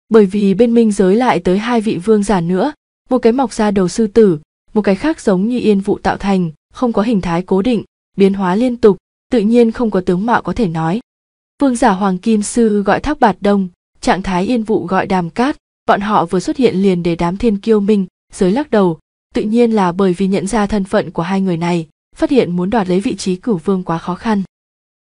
bởi vì bên minh giới lại tới hai vị vương giả nữa một cái mọc ra đầu sư tử một cái khác giống như yên vụ tạo thành không có hình thái cố định biến hóa liên tục tự nhiên không có tướng mạo có thể nói vương giả hoàng kim sư gọi thác bạt đông trạng thái yên vụ gọi đàm cát bọn họ vừa xuất hiện liền để đám thiên kiêu minh giới lắc đầu tự nhiên là bởi vì nhận ra thân phận của hai người này phát hiện muốn đoạt lấy vị trí cửu vương quá khó khăn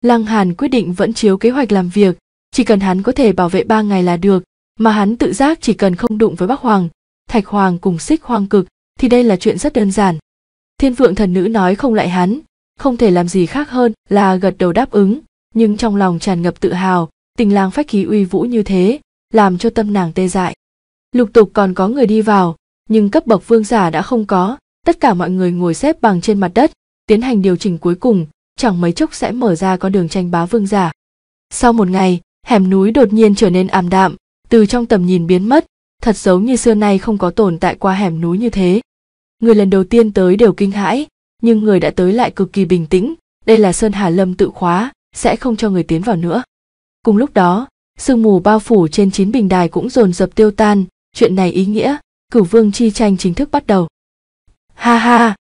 lăng hàn quyết định vẫn chiếu kế hoạch làm việc chỉ cần hắn có thể bảo vệ ba ngày là được mà hắn tự giác chỉ cần không đụng với bắc hoàng thạch hoàng cùng xích hoàng cực thì đây là chuyện rất đơn giản thiên vượng thần nữ nói không lại hắn không thể làm gì khác hơn là gật đầu đáp ứng nhưng trong lòng tràn ngập tự hào tình lang phách khí uy vũ như thế làm cho tâm nàng tê dại lục tục còn có người đi vào nhưng cấp bậc vương giả đã không có tất cả mọi người ngồi xếp bằng trên mặt đất tiến hành điều chỉnh cuối cùng chẳng mấy chốc sẽ mở ra con đường tranh bá vương giả sau một ngày hẻm núi đột nhiên trở nên ảm đạm từ trong tầm nhìn biến mất thật giống như xưa nay không có tồn tại qua hẻm núi như thế người lần đầu tiên tới đều kinh hãi nhưng người đã tới lại cực kỳ bình tĩnh đây là sơn hà lâm tự khóa sẽ không cho người tiến vào nữa cùng lúc đó sương mù bao phủ trên chín bình đài cũng dồn dập tiêu tan chuyện này ý nghĩa cửu vương chi tranh chính thức bắt đầu ha ha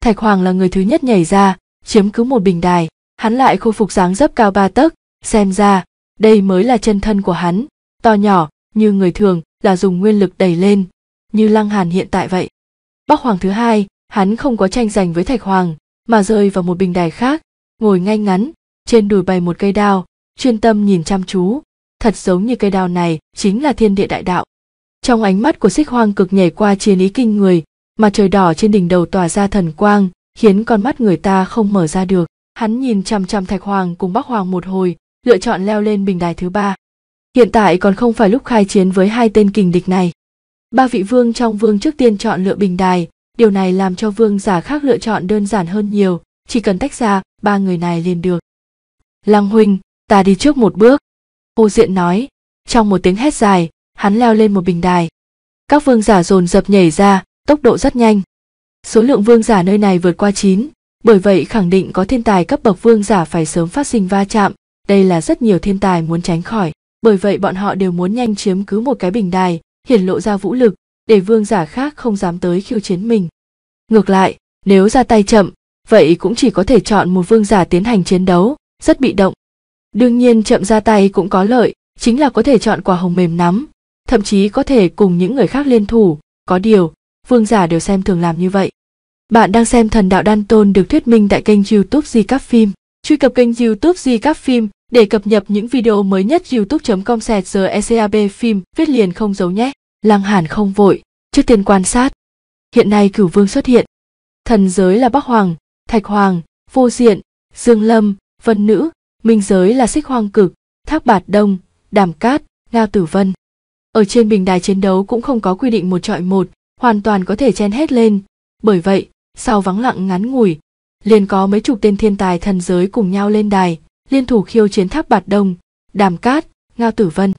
thạch hoàng là người thứ nhất nhảy ra chiếm cứ một bình đài hắn lại khôi phục dáng dấp cao ba tấc xem ra đây mới là chân thân của hắn to nhỏ như người thường là dùng nguyên lực đẩy lên như lăng hàn hiện tại vậy Bắc Hoàng thứ hai, hắn không có tranh giành với Thạch Hoàng, mà rơi vào một bình đài khác, ngồi ngay ngắn, trên đùi bày một cây đao, chuyên tâm nhìn chăm chú, thật giống như cây đao này chính là thiên địa đại đạo. Trong ánh mắt của Xích Hoàng cực nhảy qua chiến ý kinh người, mà trời đỏ trên đỉnh đầu tỏa ra thần quang, khiến con mắt người ta không mở ra được. Hắn nhìn chăm chăm Thạch Hoàng cùng Bắc Hoàng một hồi, lựa chọn leo lên bình đài thứ ba. Hiện tại còn không phải lúc khai chiến với hai tên kình địch này. Ba vị vương trong vương trước tiên chọn lựa bình đài, điều này làm cho vương giả khác lựa chọn đơn giản hơn nhiều, chỉ cần tách ra, ba người này liền được. Lăng huynh, ta đi trước một bước. Hồ Diện nói, trong một tiếng hét dài, hắn leo lên một bình đài. Các vương giả dồn dập nhảy ra, tốc độ rất nhanh. Số lượng vương giả nơi này vượt qua chín, bởi vậy khẳng định có thiên tài cấp bậc vương giả phải sớm phát sinh va chạm, đây là rất nhiều thiên tài muốn tránh khỏi, bởi vậy bọn họ đều muốn nhanh chiếm cứ một cái bình đài, hiển lộ ra vũ lực để vương giả khác không dám tới khiêu chiến mình ngược lại nếu ra tay chậm vậy cũng chỉ có thể chọn một vương giả tiến hành chiến đấu rất bị động đương nhiên chậm ra tay cũng có lợi chính là có thể chọn quả hồng mềm nắm thậm chí có thể cùng những người khác liên thủ có điều vương giả đều xem thường làm như vậy bạn đang xem thần đạo đan tôn được thuyết minh tại kênh youtube di các phim truy cập kênh youtube di các phim để cập nhật những video mới nhất youtube.com sẹt giờ ECAB phim viết liền không giấu nhé. Lăng Hàn không vội, trước tiên quan sát. Hiện nay cửu vương xuất hiện. Thần giới là Bắc Hoàng, Thạch Hoàng, Vô Diện, Dương Lâm, Vân Nữ, Minh giới là Xích Hoàng Cực, Thác Bạt Đông, Đàm Cát, Nga Tử Vân. Ở trên bình đài chiến đấu cũng không có quy định một trọi một, hoàn toàn có thể chen hết lên. Bởi vậy, sau vắng lặng ngắn ngủi, liền có mấy chục tên thiên tài thần giới cùng nhau lên đài, liên thủ khiêu chiến tháp bạt đông đàm cát ngao tử vân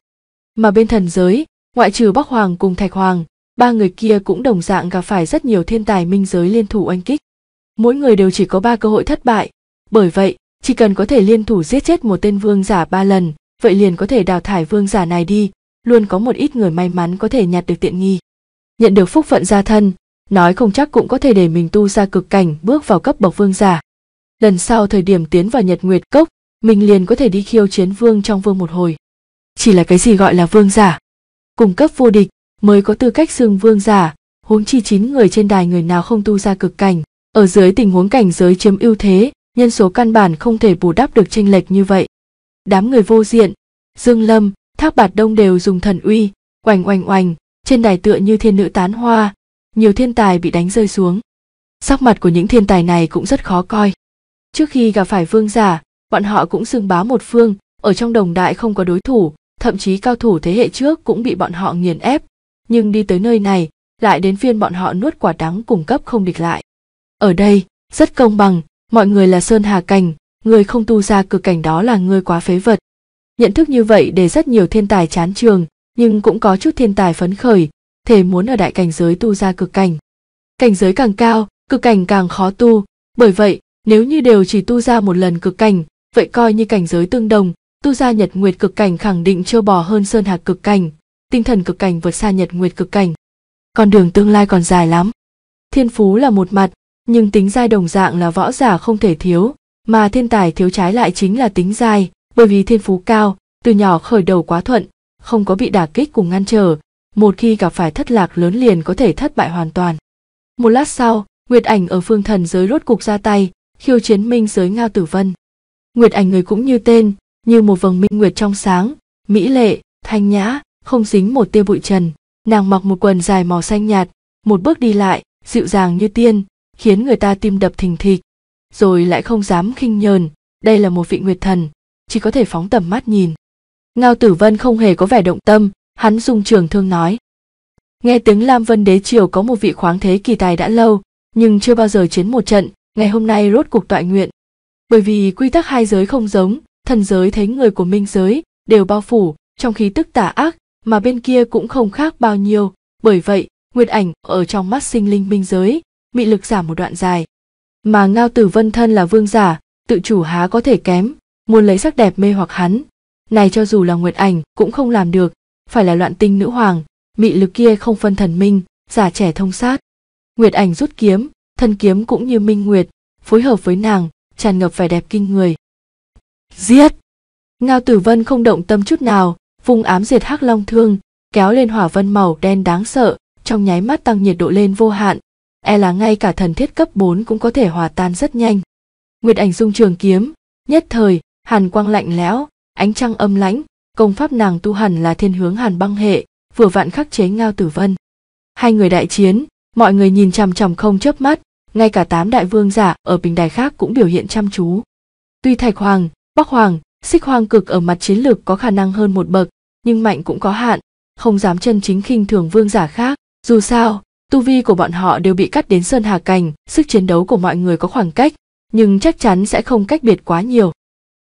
mà bên thần giới ngoại trừ bắc hoàng cùng thạch hoàng ba người kia cũng đồng dạng gặp phải rất nhiều thiên tài minh giới liên thủ oanh kích mỗi người đều chỉ có ba cơ hội thất bại bởi vậy chỉ cần có thể liên thủ giết chết một tên vương giả ba lần vậy liền có thể đào thải vương giả này đi luôn có một ít người may mắn có thể nhặt được tiện nghi nhận được phúc phận gia thân nói không chắc cũng có thể để mình tu ra cực cảnh bước vào cấp bậc vương giả lần sau thời điểm tiến vào nhật nguyệt cốc mình liền có thể đi khiêu chiến vương trong vương một hồi chỉ là cái gì gọi là vương giả cung cấp vô địch mới có tư cách xưng vương giả huống chi chín người trên đài người nào không tu ra cực cảnh ở dưới tình huống cảnh giới chiếm ưu thế nhân số căn bản không thể bù đắp được chênh lệch như vậy đám người vô diện dương lâm thác bạt đông đều dùng thần uy oành oành oành trên đài tựa như thiên nữ tán hoa nhiều thiên tài bị đánh rơi xuống sắc mặt của những thiên tài này cũng rất khó coi trước khi gặp phải vương giả bọn họ cũng xưng bá một phương, ở trong đồng đại không có đối thủ, thậm chí cao thủ thế hệ trước cũng bị bọn họ nghiền ép, nhưng đi tới nơi này, lại đến phiên bọn họ nuốt quả đắng cung cấp không địch lại. Ở đây, rất công bằng, mọi người là sơn hà cảnh, người không tu ra cực cảnh đó là người quá phế vật. Nhận thức như vậy để rất nhiều thiên tài chán trường, nhưng cũng có chút thiên tài phấn khởi, thể muốn ở đại cảnh giới tu ra cực cảnh. Cảnh giới càng cao, cực cảnh càng khó tu, bởi vậy, nếu như đều chỉ tu ra một lần cực cảnh, vậy coi như cảnh giới tương đồng tu gia nhật nguyệt cực cảnh khẳng định chưa bò hơn sơn hạc cực cảnh tinh thần cực cảnh vượt xa nhật nguyệt cực cảnh con đường tương lai còn dài lắm thiên phú là một mặt nhưng tính giai đồng dạng là võ giả không thể thiếu mà thiên tài thiếu trái lại chính là tính giai bởi vì thiên phú cao từ nhỏ khởi đầu quá thuận không có bị đả kích cùng ngăn trở một khi gặp phải thất lạc lớn liền có thể thất bại hoàn toàn một lát sau nguyệt ảnh ở phương thần giới rốt cục ra tay khiêu chiến minh giới ngao tử vân Nguyệt ảnh người cũng như tên, như một vầng minh nguyệt trong sáng, mỹ lệ, thanh nhã, không dính một tia bụi trần. Nàng mặc một quần dài màu xanh nhạt, một bước đi lại, dịu dàng như tiên, khiến người ta tim đập thình thịch. Rồi lại không dám khinh nhờn, đây là một vị nguyệt thần, chỉ có thể phóng tầm mắt nhìn. Ngao Tử Vân không hề có vẻ động tâm, hắn dùng trường thương nói. Nghe tiếng Lam Vân Đế Triều có một vị khoáng thế kỳ tài đã lâu, nhưng chưa bao giờ chiến một trận, ngày hôm nay rốt cuộc tọa nguyện, bởi vì quy tắc hai giới không giống thần giới thấy người của minh giới đều bao phủ trong khí tức tả ác mà bên kia cũng không khác bao nhiêu bởi vậy nguyệt ảnh ở trong mắt sinh linh minh giới mị lực giảm một đoạn dài mà ngao tử vân thân là vương giả tự chủ há có thể kém muốn lấy sắc đẹp mê hoặc hắn này cho dù là nguyệt ảnh cũng không làm được phải là loạn tinh nữ hoàng mị lực kia không phân thần minh giả trẻ thông sát nguyệt ảnh rút kiếm thân kiếm cũng như minh nguyệt phối hợp với nàng tràn ngập vẻ đẹp kinh người. Giết! Ngao Tử Vân không động tâm chút nào, vung ám diệt hắc long thương, kéo lên hỏa vân màu đen đáng sợ, trong nháy mắt tăng nhiệt độ lên vô hạn, e là ngay cả thần thiết cấp 4 cũng có thể hòa tan rất nhanh. Nguyệt ảnh dung trường kiếm, nhất thời, hàn quang lạnh lẽo, ánh trăng âm lãnh, công pháp nàng tu hẳn là thiên hướng hàn băng hệ, vừa vặn khắc chế Ngao Tử Vân. Hai người đại chiến, mọi người nhìn chằm chằm không chớp mắt, ngay cả tám đại vương giả ở bình đài khác cũng biểu hiện chăm chú. Tuy Thạch Hoàng, Bắc Hoàng, Xích Hoàng cực ở mặt chiến lược có khả năng hơn một bậc, nhưng mạnh cũng có hạn, không dám chân chính khinh thường vương giả khác. Dù sao, tu vi của bọn họ đều bị cắt đến sơn hà cành, sức chiến đấu của mọi người có khoảng cách, nhưng chắc chắn sẽ không cách biệt quá nhiều.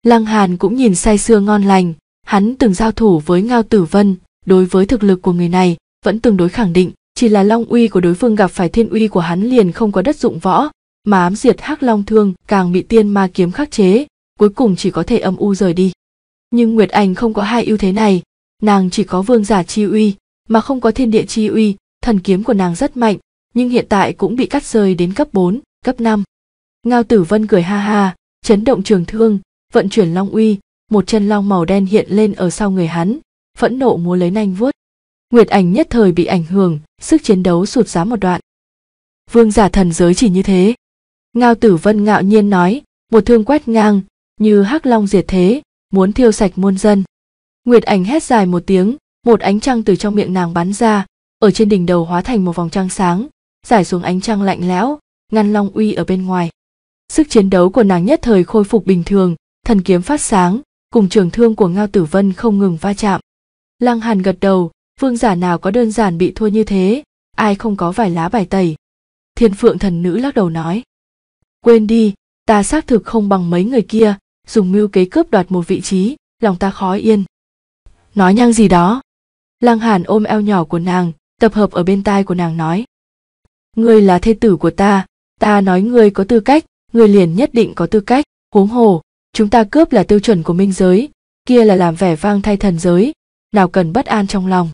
Lăng Hàn cũng nhìn say sưa ngon lành, hắn từng giao thủ với Ngao Tử Vân, đối với thực lực của người này vẫn tương đối khẳng định, chỉ là long uy của đối phương gặp phải thiên uy của hắn liền không có đất dụng võ mà ám diệt hắc long thương càng bị tiên ma kiếm khắc chế cuối cùng chỉ có thể âm u rời đi nhưng nguyệt ảnh không có hai ưu thế này nàng chỉ có vương giả chi uy mà không có thiên địa chi uy thần kiếm của nàng rất mạnh nhưng hiện tại cũng bị cắt rơi đến cấp 4, cấp 5. Ngao Tử Vân cười ha ha, chấn động trường thương, vận chuyển long uy, một chân long màu đen hiện lên ở sau người hắn, phẫn nộ múa lấy nanh vuốt. Nguyệt Ảnh nhất thời bị ảnh hưởng, sức chiến đấu sụt giá một đoạn. Vương giả thần giới chỉ như thế. Ngao Tử Vân ngạo nhiên nói, một thương quét ngang, như hắc long diệt thế, muốn thiêu sạch muôn dân. Nguyệt Ảnh hét dài một tiếng, một ánh trăng từ trong miệng nàng bắn ra, ở trên đỉnh đầu hóa thành một vòng trăng sáng, giải xuống ánh trăng lạnh lẽo, ngăn long uy ở bên ngoài. Sức chiến đấu của nàng nhất thời khôi phục bình thường, thần kiếm phát sáng, cùng trường thương của Ngao Tử Vân không ngừng va chạm. Lăng Hàn gật đầu, vương giả nào có đơn giản bị thua như thế ai không có vài lá bài tẩy thiên phượng thần nữ lắc đầu nói quên đi ta xác thực không bằng mấy người kia dùng mưu kế cướp đoạt một vị trí lòng ta khó yên nói nhăng gì đó lăng hàn ôm eo nhỏ của nàng tập hợp ở bên tai của nàng nói ngươi là thê tử của ta ta nói ngươi có tư cách ngươi liền nhất định có tư cách huống hồ chúng ta cướp là tiêu chuẩn của minh giới kia là làm vẻ vang thay thần giới nào cần bất an trong lòng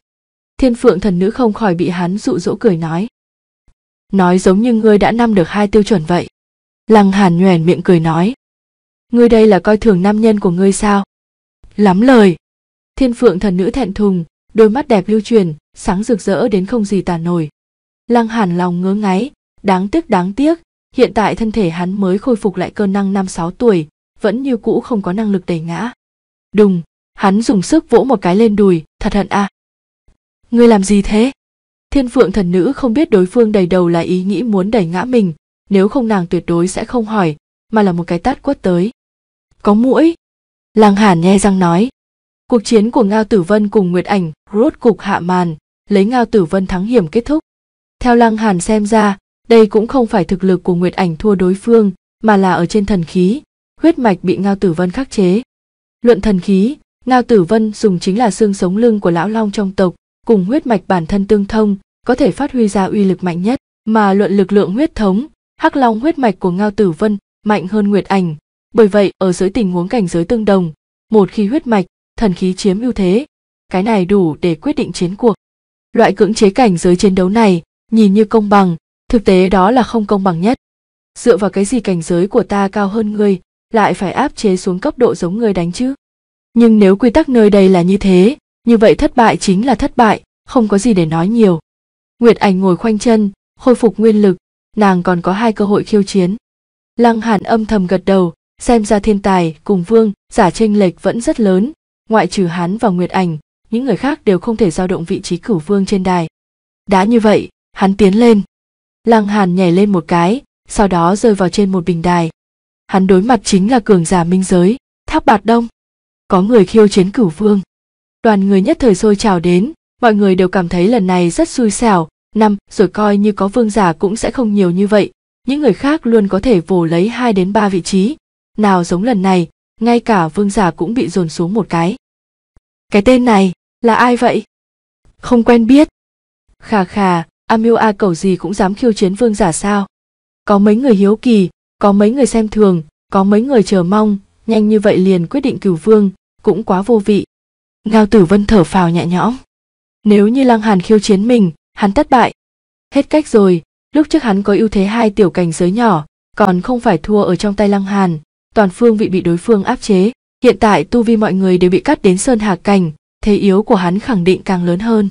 thiên phượng thần nữ không khỏi bị hắn dụ dỗ cười nói nói giống như ngươi đã năm được hai tiêu chuẩn vậy lăng hàn nhoẻn miệng cười nói ngươi đây là coi thường nam nhân của ngươi sao lắm lời thiên phượng thần nữ thẹn thùng đôi mắt đẹp lưu truyền sáng rực rỡ đến không gì tả nổi lăng hàn lòng ngớ ngáy đáng tiếc đáng tiếc hiện tại thân thể hắn mới khôi phục lại cơ năng năm sáu tuổi vẫn như cũ không có năng lực đẩy ngã đùng hắn dùng sức vỗ một cái lên đùi thật hận a à ngươi làm gì thế thiên phượng thần nữ không biết đối phương đầy đầu là ý nghĩ muốn đẩy ngã mình nếu không nàng tuyệt đối sẽ không hỏi mà là một cái tát quất tới có mũi Lang hàn nhe răng nói cuộc chiến của ngao tử vân cùng nguyệt ảnh rốt cục hạ màn lấy ngao tử vân thắng hiểm kết thúc theo Lang hàn xem ra đây cũng không phải thực lực của nguyệt ảnh thua đối phương mà là ở trên thần khí huyết mạch bị ngao tử vân khắc chế luận thần khí ngao tử vân dùng chính là xương sống lưng của lão long trong tộc cùng huyết mạch bản thân tương thông có thể phát huy ra uy lực mạnh nhất mà luận lực lượng huyết thống hắc long huyết mạch của ngao tử vân mạnh hơn nguyệt ảnh bởi vậy ở dưới tình huống cảnh giới tương đồng một khi huyết mạch thần khí chiếm ưu thế cái này đủ để quyết định chiến cuộc loại cưỡng chế cảnh giới chiến đấu này nhìn như công bằng thực tế đó là không công bằng nhất dựa vào cái gì cảnh giới của ta cao hơn ngươi lại phải áp chế xuống cấp độ giống ngươi đánh chứ nhưng nếu quy tắc nơi đây là như thế như vậy thất bại chính là thất bại không có gì để nói nhiều nguyệt ảnh ngồi khoanh chân khôi phục nguyên lực nàng còn có hai cơ hội khiêu chiến lăng hàn âm thầm gật đầu xem ra thiên tài cùng vương giả tranh lệch vẫn rất lớn ngoại trừ hắn và nguyệt ảnh những người khác đều không thể dao động vị trí cửu vương trên đài đã như vậy hắn tiến lên lăng hàn nhảy lên một cái sau đó rơi vào trên một bình đài hắn đối mặt chính là cường giả minh giới tháp bạt đông có người khiêu chiến cửu vương đoàn người nhất thời sôi trào đến mọi người đều cảm thấy lần này rất xui xẻo năm rồi coi như có vương giả cũng sẽ không nhiều như vậy những người khác luôn có thể vồ lấy hai đến ba vị trí nào giống lần này ngay cả vương giả cũng bị dồn xuống một cái cái tên này là ai vậy không quen biết khà khà amiu a cầu gì cũng dám khiêu chiến vương giả sao có mấy người hiếu kỳ có mấy người xem thường có mấy người chờ mong nhanh như vậy liền quyết định cửu vương cũng quá vô vị Ngao Tử Vân thở phào nhẹ nhõm. Nếu như Lăng Hàn khiêu chiến mình, hắn thất bại. Hết cách rồi, lúc trước hắn có ưu thế hai tiểu cảnh giới nhỏ, còn không phải thua ở trong tay Lăng Hàn, toàn phương vị bị đối phương áp chế. Hiện tại tu vi mọi người đều bị cắt đến sơn hà cảnh, thế yếu của hắn khẳng định càng lớn hơn.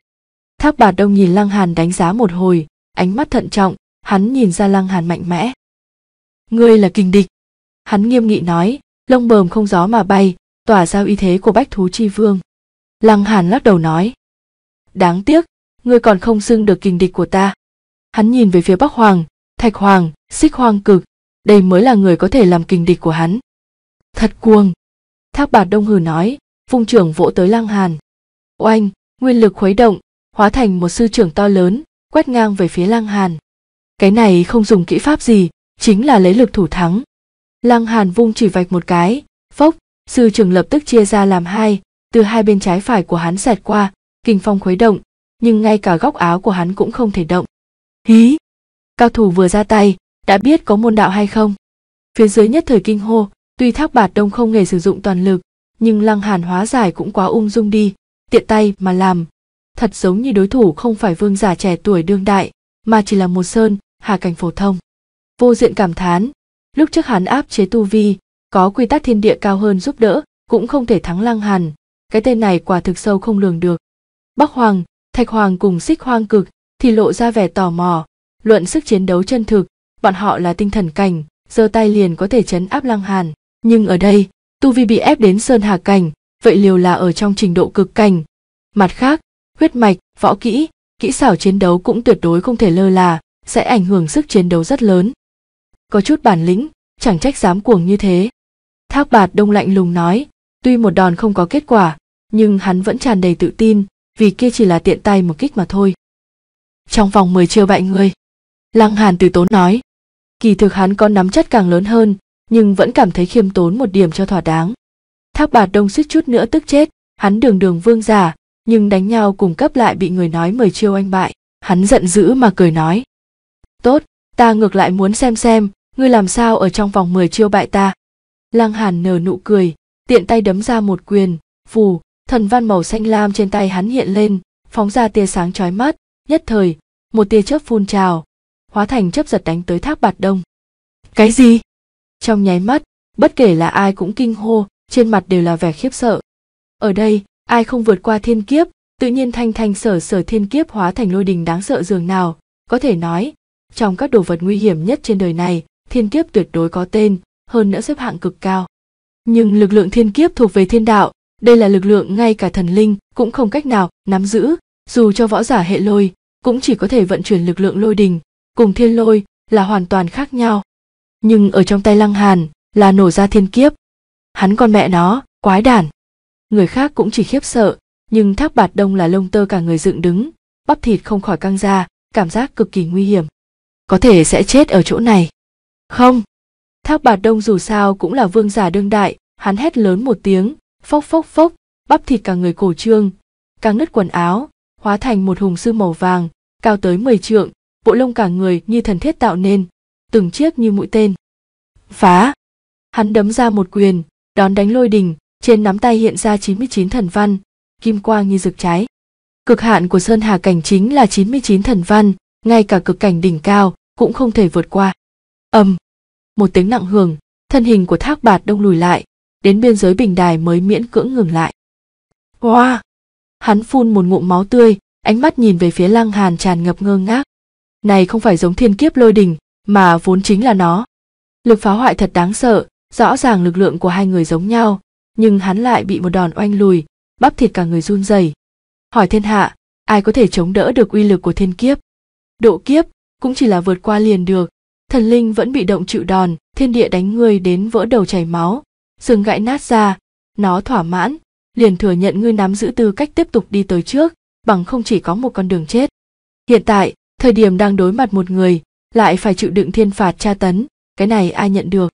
Thác Bạt Đông nhìn Lăng Hàn đánh giá một hồi, ánh mắt thận trọng, hắn nhìn ra Lăng Hàn mạnh mẽ. Ngươi là kinh địch. Hắn nghiêm nghị nói, lông bờm không gió mà bay, tỏa ra uy thế của bách thú chi vương. Lăng Hàn lắc đầu nói. Đáng tiếc, ngươi còn không xưng được kình địch của ta. Hắn nhìn về phía Bắc Hoàng, Thạch Hoàng, Xích Hoàng cực, đây mới là người có thể làm kình địch của hắn. Thật cuồng. Thác Bạt Đông hừ nói, Phung trưởng vỗ tới Lăng Hàn. Oanh, nguyên lực khuấy động, hóa thành một sư trưởng to lớn, quét ngang về phía Lăng Hàn. Cái này không dùng kỹ pháp gì, chính là lấy lực thủ thắng. Lăng Hàn vung chỉ vạch một cái, phốc, sư trưởng lập tức chia ra làm hai, từ hai bên trái phải của hắn xẹt qua kinh phong khuấy động nhưng ngay cả góc áo của hắn cũng không thể động hí cao thủ vừa ra tay đã biết có môn đạo hay không phía dưới nhất thời kinh hô tuy thác bạt đông không nghề sử dụng toàn lực nhưng lăng hàn hóa giải cũng quá ung dung đi tiện tay mà làm thật giống như đối thủ không phải vương giả trẻ tuổi đương đại mà chỉ là một sơn hà cảnh phổ thông vô diện cảm thán lúc trước hắn áp chế tu vi có quy tắc thiên địa cao hơn giúp đỡ cũng không thể thắng lăng hàn cái tên này quả thực sâu không lường được bắc hoàng thạch hoàng cùng xích hoang cực thì lộ ra vẻ tò mò luận sức chiến đấu chân thực bọn họ là tinh thần cảnh giơ tay liền có thể chấn áp lăng hàn nhưng ở đây tu vi bị ép đến sơn hà cảnh vậy liều là ở trong trình độ cực cảnh mặt khác huyết mạch võ kỹ kỹ xảo chiến đấu cũng tuyệt đối không thể lơ là sẽ ảnh hưởng sức chiến đấu rất lớn có chút bản lĩnh chẳng trách dám cuồng như thế thác bạt đông lạnh lùng nói Tuy một đòn không có kết quả, nhưng hắn vẫn tràn đầy tự tin, vì kia chỉ là tiện tay một kích mà thôi. Trong vòng mười chiêu bại người, Lăng Hàn từ tốn nói. Kỳ thực hắn có nắm chắc càng lớn hơn, nhưng vẫn cảm thấy khiêm tốn một điểm cho thỏa đáng. Thác bạt đông suýt chút nữa tức chết, hắn đường đường vương giả, nhưng đánh nhau cùng cấp lại bị người nói 10 chiêu anh bại. Hắn giận dữ mà cười nói. Tốt, ta ngược lại muốn xem xem, ngươi làm sao ở trong vòng mười chiêu bại ta. Lăng Hàn nở nụ cười, tiện tay đấm ra một quyền phù thần văn màu xanh lam trên tay hắn hiện lên phóng ra tia sáng chói mắt nhất thời một tia chớp phun trào hóa thành chớp giật đánh tới thác bạt đông cái gì trong nháy mắt bất kể là ai cũng kinh hô trên mặt đều là vẻ khiếp sợ ở đây ai không vượt qua thiên kiếp tự nhiên thanh thanh sở sở thiên kiếp hóa thành lôi đình đáng sợ dường nào có thể nói trong các đồ vật nguy hiểm nhất trên đời này thiên kiếp tuyệt đối có tên hơn nữa xếp hạng cực cao nhưng lực lượng thiên kiếp thuộc về thiên đạo đây là lực lượng ngay cả thần linh cũng không cách nào nắm giữ dù cho võ giả hệ lôi cũng chỉ có thể vận chuyển lực lượng lôi đình cùng thiên lôi là hoàn toàn khác nhau nhưng ở trong tay lăng hàn là nổ ra thiên kiếp hắn con mẹ nó quái đản người khác cũng chỉ khiếp sợ nhưng thác bạt đông là lông tơ cả người dựng đứng bắp thịt không khỏi căng ra cảm giác cực kỳ nguy hiểm có thể sẽ chết ở chỗ này không Thác Bạt Đông dù sao cũng là vương giả đương đại, hắn hét lớn một tiếng, phốc phốc phốc, bắp thịt cả người cổ trương, càng nứt quần áo, hóa thành một hùng sư màu vàng, cao tới 10 trượng, bộ lông cả người như thần thiết tạo nên, từng chiếc như mũi tên. Phá! Hắn đấm ra một quyền, đón đánh lôi đình, trên nắm tay hiện ra 99 thần văn, kim quang như rực cháy. Cực hạn của Sơn Hà Cảnh chính là 99 thần văn, ngay cả cực cảnh đỉnh cao cũng không thể vượt qua. Ầm! Um một tiếng nặng hưởng thân hình của thác bạt đông lùi lại đến biên giới bình đài mới miễn cưỡng ngừng lại oa wow. hắn phun một ngụm máu tươi ánh mắt nhìn về phía lăng hàn tràn ngập ngơ ngác này không phải giống thiên kiếp lôi đình mà vốn chính là nó lực phá hoại thật đáng sợ rõ ràng lực lượng của hai người giống nhau nhưng hắn lại bị một đòn oanh lùi bắp thịt cả người run rẩy hỏi thiên hạ ai có thể chống đỡ được uy lực của thiên kiếp độ kiếp cũng chỉ là vượt qua liền được thần linh vẫn bị động chịu đòn thiên địa đánh ngươi đến vỡ đầu chảy máu xương gãy nát ra nó thỏa mãn liền thừa nhận ngươi nắm giữ tư cách tiếp tục đi tới trước bằng không chỉ có một con đường chết hiện tại thời điểm đang đối mặt một người lại phải chịu đựng thiên phạt tra tấn cái này ai nhận được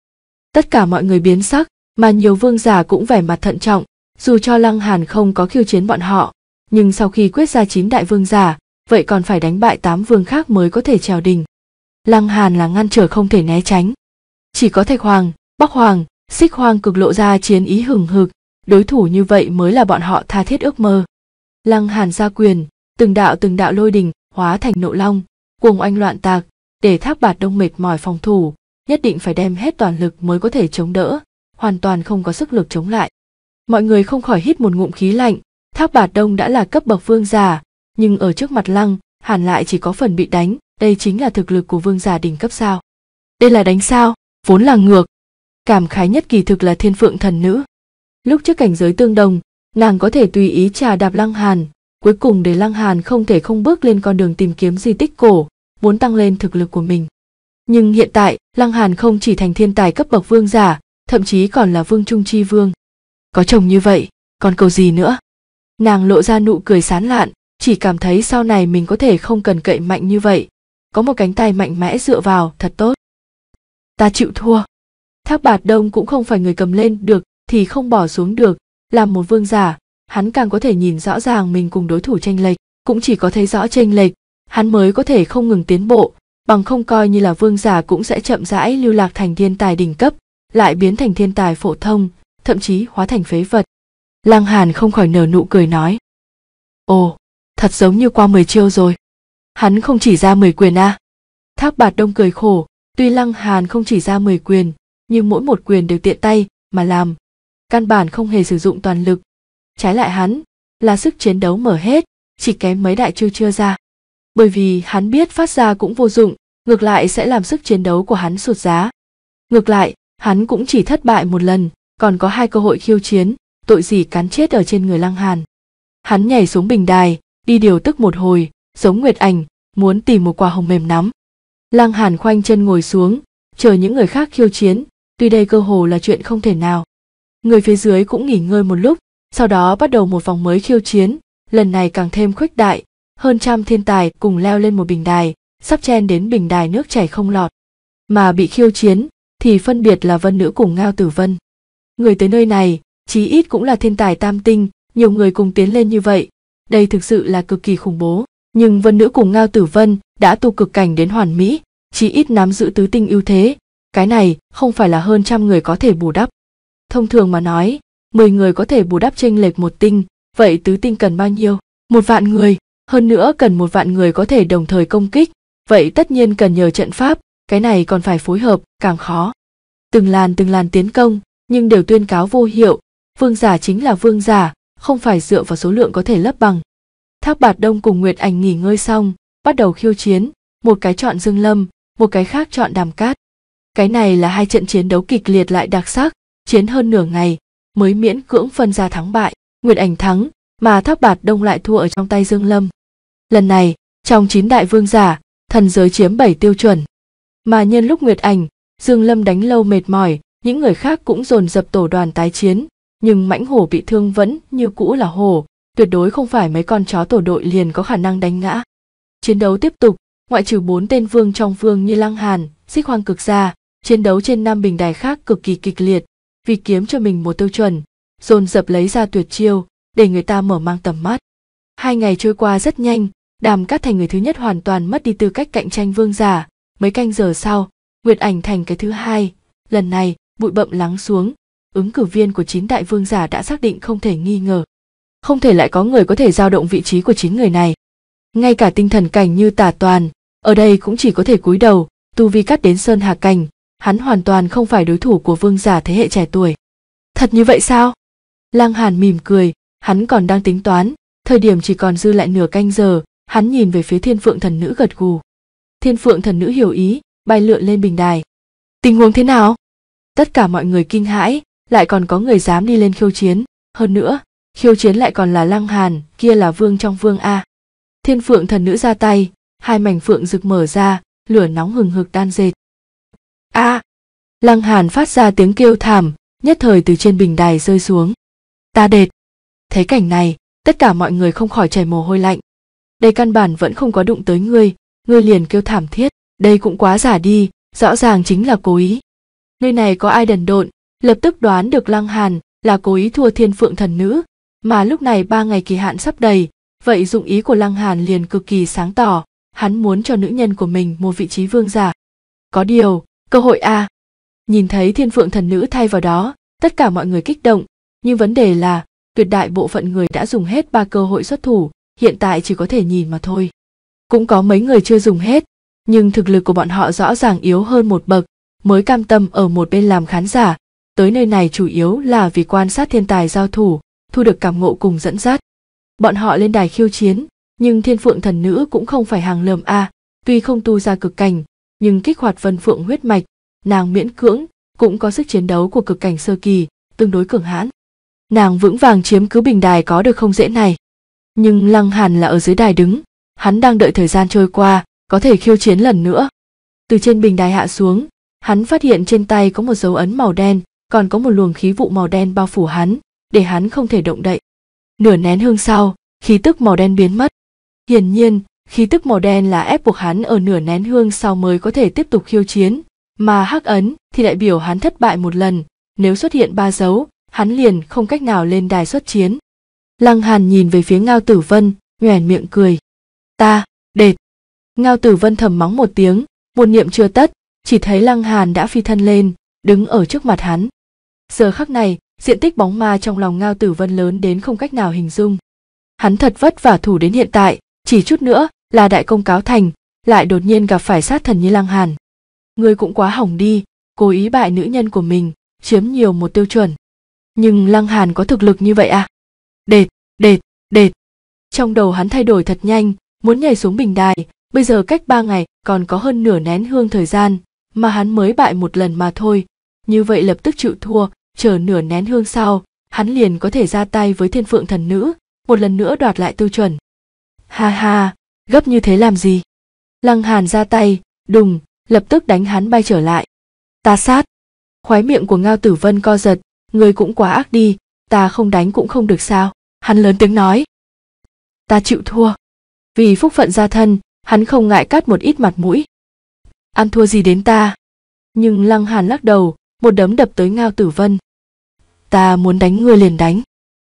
tất cả mọi người biến sắc mà nhiều vương giả cũng vẻ mặt thận trọng dù cho lăng hàn không có khiêu chiến bọn họ nhưng sau khi quyết ra chín đại vương giả vậy còn phải đánh bại tám vương khác mới có thể trèo đình lăng hàn là ngăn trở không thể né tránh chỉ có thạch hoàng bắc hoàng xích hoàng cực lộ ra chiến ý hừng hực đối thủ như vậy mới là bọn họ tha thiết ước mơ lăng hàn ra quyền từng đạo từng đạo lôi đình hóa thành nộ long cuồng oanh loạn tạc để tháp bạt đông mệt mỏi phòng thủ nhất định phải đem hết toàn lực mới có thể chống đỡ hoàn toàn không có sức lực chống lại mọi người không khỏi hít một ngụm khí lạnh tháp bạt đông đã là cấp bậc vương giả nhưng ở trước mặt lăng hàn lại chỉ có phần bị đánh đây chính là thực lực của vương giả đỉnh cấp sao đây là đánh sao vốn là ngược cảm khái nhất kỳ thực là thiên phượng thần nữ lúc trước cảnh giới tương đồng nàng có thể tùy ý trà đạp lăng hàn cuối cùng để lăng hàn không thể không bước lên con đường tìm kiếm di tích cổ muốn tăng lên thực lực của mình nhưng hiện tại lăng hàn không chỉ thành thiên tài cấp bậc vương giả thậm chí còn là vương trung chi vương có chồng như vậy còn cầu gì nữa nàng lộ ra nụ cười sán lạn chỉ cảm thấy sau này mình có thể không cần cậy mạnh như vậy có một cánh tay mạnh mẽ dựa vào thật tốt ta chịu thua thác bạt đông cũng không phải người cầm lên được thì không bỏ xuống được làm một vương giả hắn càng có thể nhìn rõ ràng mình cùng đối thủ tranh lệch cũng chỉ có thấy rõ tranh lệch hắn mới có thể không ngừng tiến bộ bằng không coi như là vương giả cũng sẽ chậm rãi lưu lạc thành thiên tài đỉnh cấp lại biến thành thiên tài phổ thông thậm chí hóa thành phế vật lang hàn không khỏi nở nụ cười nói ồ thật giống như qua mười chiêu rồi hắn không chỉ ra 10 quyền à. Thác bạt đông cười khổ, tuy lăng hàn không chỉ ra 10 quyền, nhưng mỗi một quyền đều tiện tay mà làm, căn bản không hề sử dụng toàn lực. Trái lại hắn, là sức chiến đấu mở hết, chỉ kém mấy đại chiêu chưa ra. Bởi vì hắn biết phát ra cũng vô dụng, ngược lại sẽ làm sức chiến đấu của hắn sụt giá. Ngược lại, hắn cũng chỉ thất bại một lần, còn có hai cơ hội khiêu chiến, tội gì cắn chết ở trên người Lăng Hàn. Hắn nhảy xuống bình đài, đi điều tức một hồi, giống nguyệt ảnh muốn tìm một quả hồng mềm nắm lăng hàn khoanh chân ngồi xuống chờ những người khác khiêu chiến tuy đây cơ hồ là chuyện không thể nào người phía dưới cũng nghỉ ngơi một lúc sau đó bắt đầu một vòng mới khiêu chiến lần này càng thêm khuếch đại hơn trăm thiên tài cùng leo lên một bình đài sắp chen đến bình đài nước chảy không lọt mà bị khiêu chiến thì phân biệt là vân nữ cùng ngao tử vân người tới nơi này chí ít cũng là thiên tài tam tinh nhiều người cùng tiến lên như vậy đây thực sự là cực kỳ khủng bố nhưng vân nữ cùng ngao tử vân đã tu cực cảnh đến hoàn mỹ chí ít nắm giữ tứ tinh ưu thế cái này không phải là hơn trăm người có thể bù đắp thông thường mà nói mười người có thể bù đắp chênh lệch một tinh vậy tứ tinh cần bao nhiêu một vạn người hơn nữa cần một vạn người có thể đồng thời công kích vậy tất nhiên cần nhờ trận pháp cái này còn phải phối hợp càng khó từng làn từng làn tiến công nhưng đều tuyên cáo vô hiệu vương giả chính là vương giả không phải dựa vào số lượng có thể lấp bằng Thác Bạt Đông cùng Nguyệt Ảnh nghỉ ngơi xong, bắt đầu khiêu chiến, một cái chọn Dương Lâm, một cái khác chọn Đàm Cát. Cái này là hai trận chiến đấu kịch liệt lại đặc sắc, chiến hơn nửa ngày, mới miễn cưỡng phân ra thắng bại. Nguyệt Ảnh thắng, mà Thác Bạt Đông lại thua ở trong tay Dương Lâm. Lần này, trong chín đại vương giả, thần giới chiếm 7 tiêu chuẩn. Mà nhân lúc Nguyệt Ảnh, Dương Lâm đánh lâu mệt mỏi, những người khác cũng dồn dập tổ đoàn tái chiến, nhưng mãnh hổ bị thương vẫn như cũ là hổ, tuyệt đối không phải mấy con chó tổ đội liền có khả năng đánh ngã. Chiến đấu tiếp tục, ngoại trừ bốn tên vương trong vương như Lăng Hàn, Xích Hoang Cực ra, chiến đấu trên năm bình đài khác cực kỳ kịch liệt, vì kiếm cho mình một tiêu chuẩn, dồn dập lấy ra tuyệt chiêu, để người ta mở mang tầm mắt. Hai ngày trôi qua rất nhanh, Đàm Cát Thành người thứ nhất hoàn toàn mất đi tư cách cạnh tranh vương giả, mấy canh giờ sau, Nguyệt Ảnh thành cái thứ hai, lần này, bụi bậm lắng xuống, ứng cử viên của chín đại vương giả đã xác định không thể nghi ngờ không thể lại có người có thể giao động vị trí của chín người này. Ngay cả tinh thần cảnh như tả toàn, ở đây cũng chỉ có thể cúi đầu, tu vi cắt đến sơn hà cảnh, hắn hoàn toàn không phải đối thủ của vương giả thế hệ trẻ tuổi. Thật như vậy sao? Lang Hàn mỉm cười, hắn còn đang tính toán, thời điểm chỉ còn dư lại nửa canh giờ, hắn nhìn về phía thiên phượng thần nữ gật gù. Thiên phượng thần nữ hiểu ý, bay lượn lên bình đài. Tình huống thế nào? Tất cả mọi người kinh hãi, lại còn có người dám đi lên khiêu chiến, hơn nữa, khiêu chiến lại còn là lăng hàn kia là vương trong vương a thiên phượng thần nữ ra tay hai mảnh phượng rực mở ra lửa nóng hừng hực đan dệt a à, lăng hàn phát ra tiếng kêu thảm nhất thời từ trên bình đài rơi xuống ta đệt thấy cảnh này tất cả mọi người không khỏi chảy mồ hôi lạnh đây căn bản vẫn không có đụng tới ngươi ngươi liền kêu thảm thiết đây cũng quá giả đi rõ ràng chính là cố ý nơi này có ai đần độn lập tức đoán được lăng hàn là cố ý thua thiên phượng thần nữ mà lúc này ba ngày kỳ hạn sắp đầy vậy dụng ý của lăng hàn liền cực kỳ sáng tỏ hắn muốn cho nữ nhân của mình một vị trí vương giả có điều cơ hội a à. nhìn thấy thiên phượng thần nữ thay vào đó tất cả mọi người kích động nhưng vấn đề là tuyệt đại bộ phận người đã dùng hết ba cơ hội xuất thủ hiện tại chỉ có thể nhìn mà thôi cũng có mấy người chưa dùng hết nhưng thực lực của bọn họ rõ ràng yếu hơn một bậc mới cam tâm ở một bên làm khán giả tới nơi này chủ yếu là vì quan sát thiên tài giao thủ thu được cảm ngộ cùng dẫn dắt. Bọn họ lên đài khiêu chiến, nhưng thiên phượng thần nữ cũng không phải hàng lầm a, tuy không tu ra cực cảnh, nhưng kích hoạt vân phượng huyết mạch, nàng miễn cưỡng cũng có sức chiến đấu của cực cảnh sơ kỳ, tương đối cường hãn. Nàng vững vàng chiếm cứ bình đài có được không dễ này. Nhưng Lăng Hàn là ở dưới đài đứng, hắn đang đợi thời gian trôi qua, có thể khiêu chiến lần nữa. Từ trên bình đài hạ xuống, hắn phát hiện trên tay có một dấu ấn màu đen, còn có một luồng khí vụ màu đen bao phủ hắn, để hắn không thể động đậy nửa nén hương sau khí tức màu đen biến mất hiển nhiên khí tức màu đen là ép buộc hắn ở nửa nén hương sau mới có thể tiếp tục khiêu chiến mà hắc ấn thì đại biểu hắn thất bại một lần nếu xuất hiện ba dấu hắn liền không cách nào lên đài xuất chiến lăng hàn nhìn về phía ngao tử vân nhoẻn miệng cười ta đệt ngao tử vân thầm mắng một tiếng buồn niệm chưa tất chỉ thấy lăng hàn đã phi thân lên đứng ở trước mặt hắn giờ khắc này diện tích bóng ma trong lòng ngao tử vân lớn đến không cách nào hình dung hắn thật vất vả thủ đến hiện tại chỉ chút nữa là đại công cáo thành lại đột nhiên gặp phải sát thần như lăng hàn người cũng quá hỏng đi cố ý bại nữ nhân của mình chiếm nhiều một tiêu chuẩn nhưng lăng hàn có thực lực như vậy à đệt đệt đệt trong đầu hắn thay đổi thật nhanh muốn nhảy xuống bình đài bây giờ cách ba ngày còn có hơn nửa nén hương thời gian mà hắn mới bại một lần mà thôi như vậy lập tức chịu thua chờ nửa nén hương sau hắn liền có thể ra tay với thiên phượng thần nữ một lần nữa đoạt lại tiêu chuẩn ha ha gấp như thế làm gì lăng hàn ra tay đùng lập tức đánh hắn bay trở lại ta sát khoái miệng của ngao tử vân co giật người cũng quá ác đi ta không đánh cũng không được sao hắn lớn tiếng nói ta chịu thua vì phúc phận gia thân hắn không ngại cắt một ít mặt mũi ăn thua gì đến ta nhưng lăng hàn lắc đầu một đấm đập tới ngao tử vân ta muốn đánh ngươi liền đánh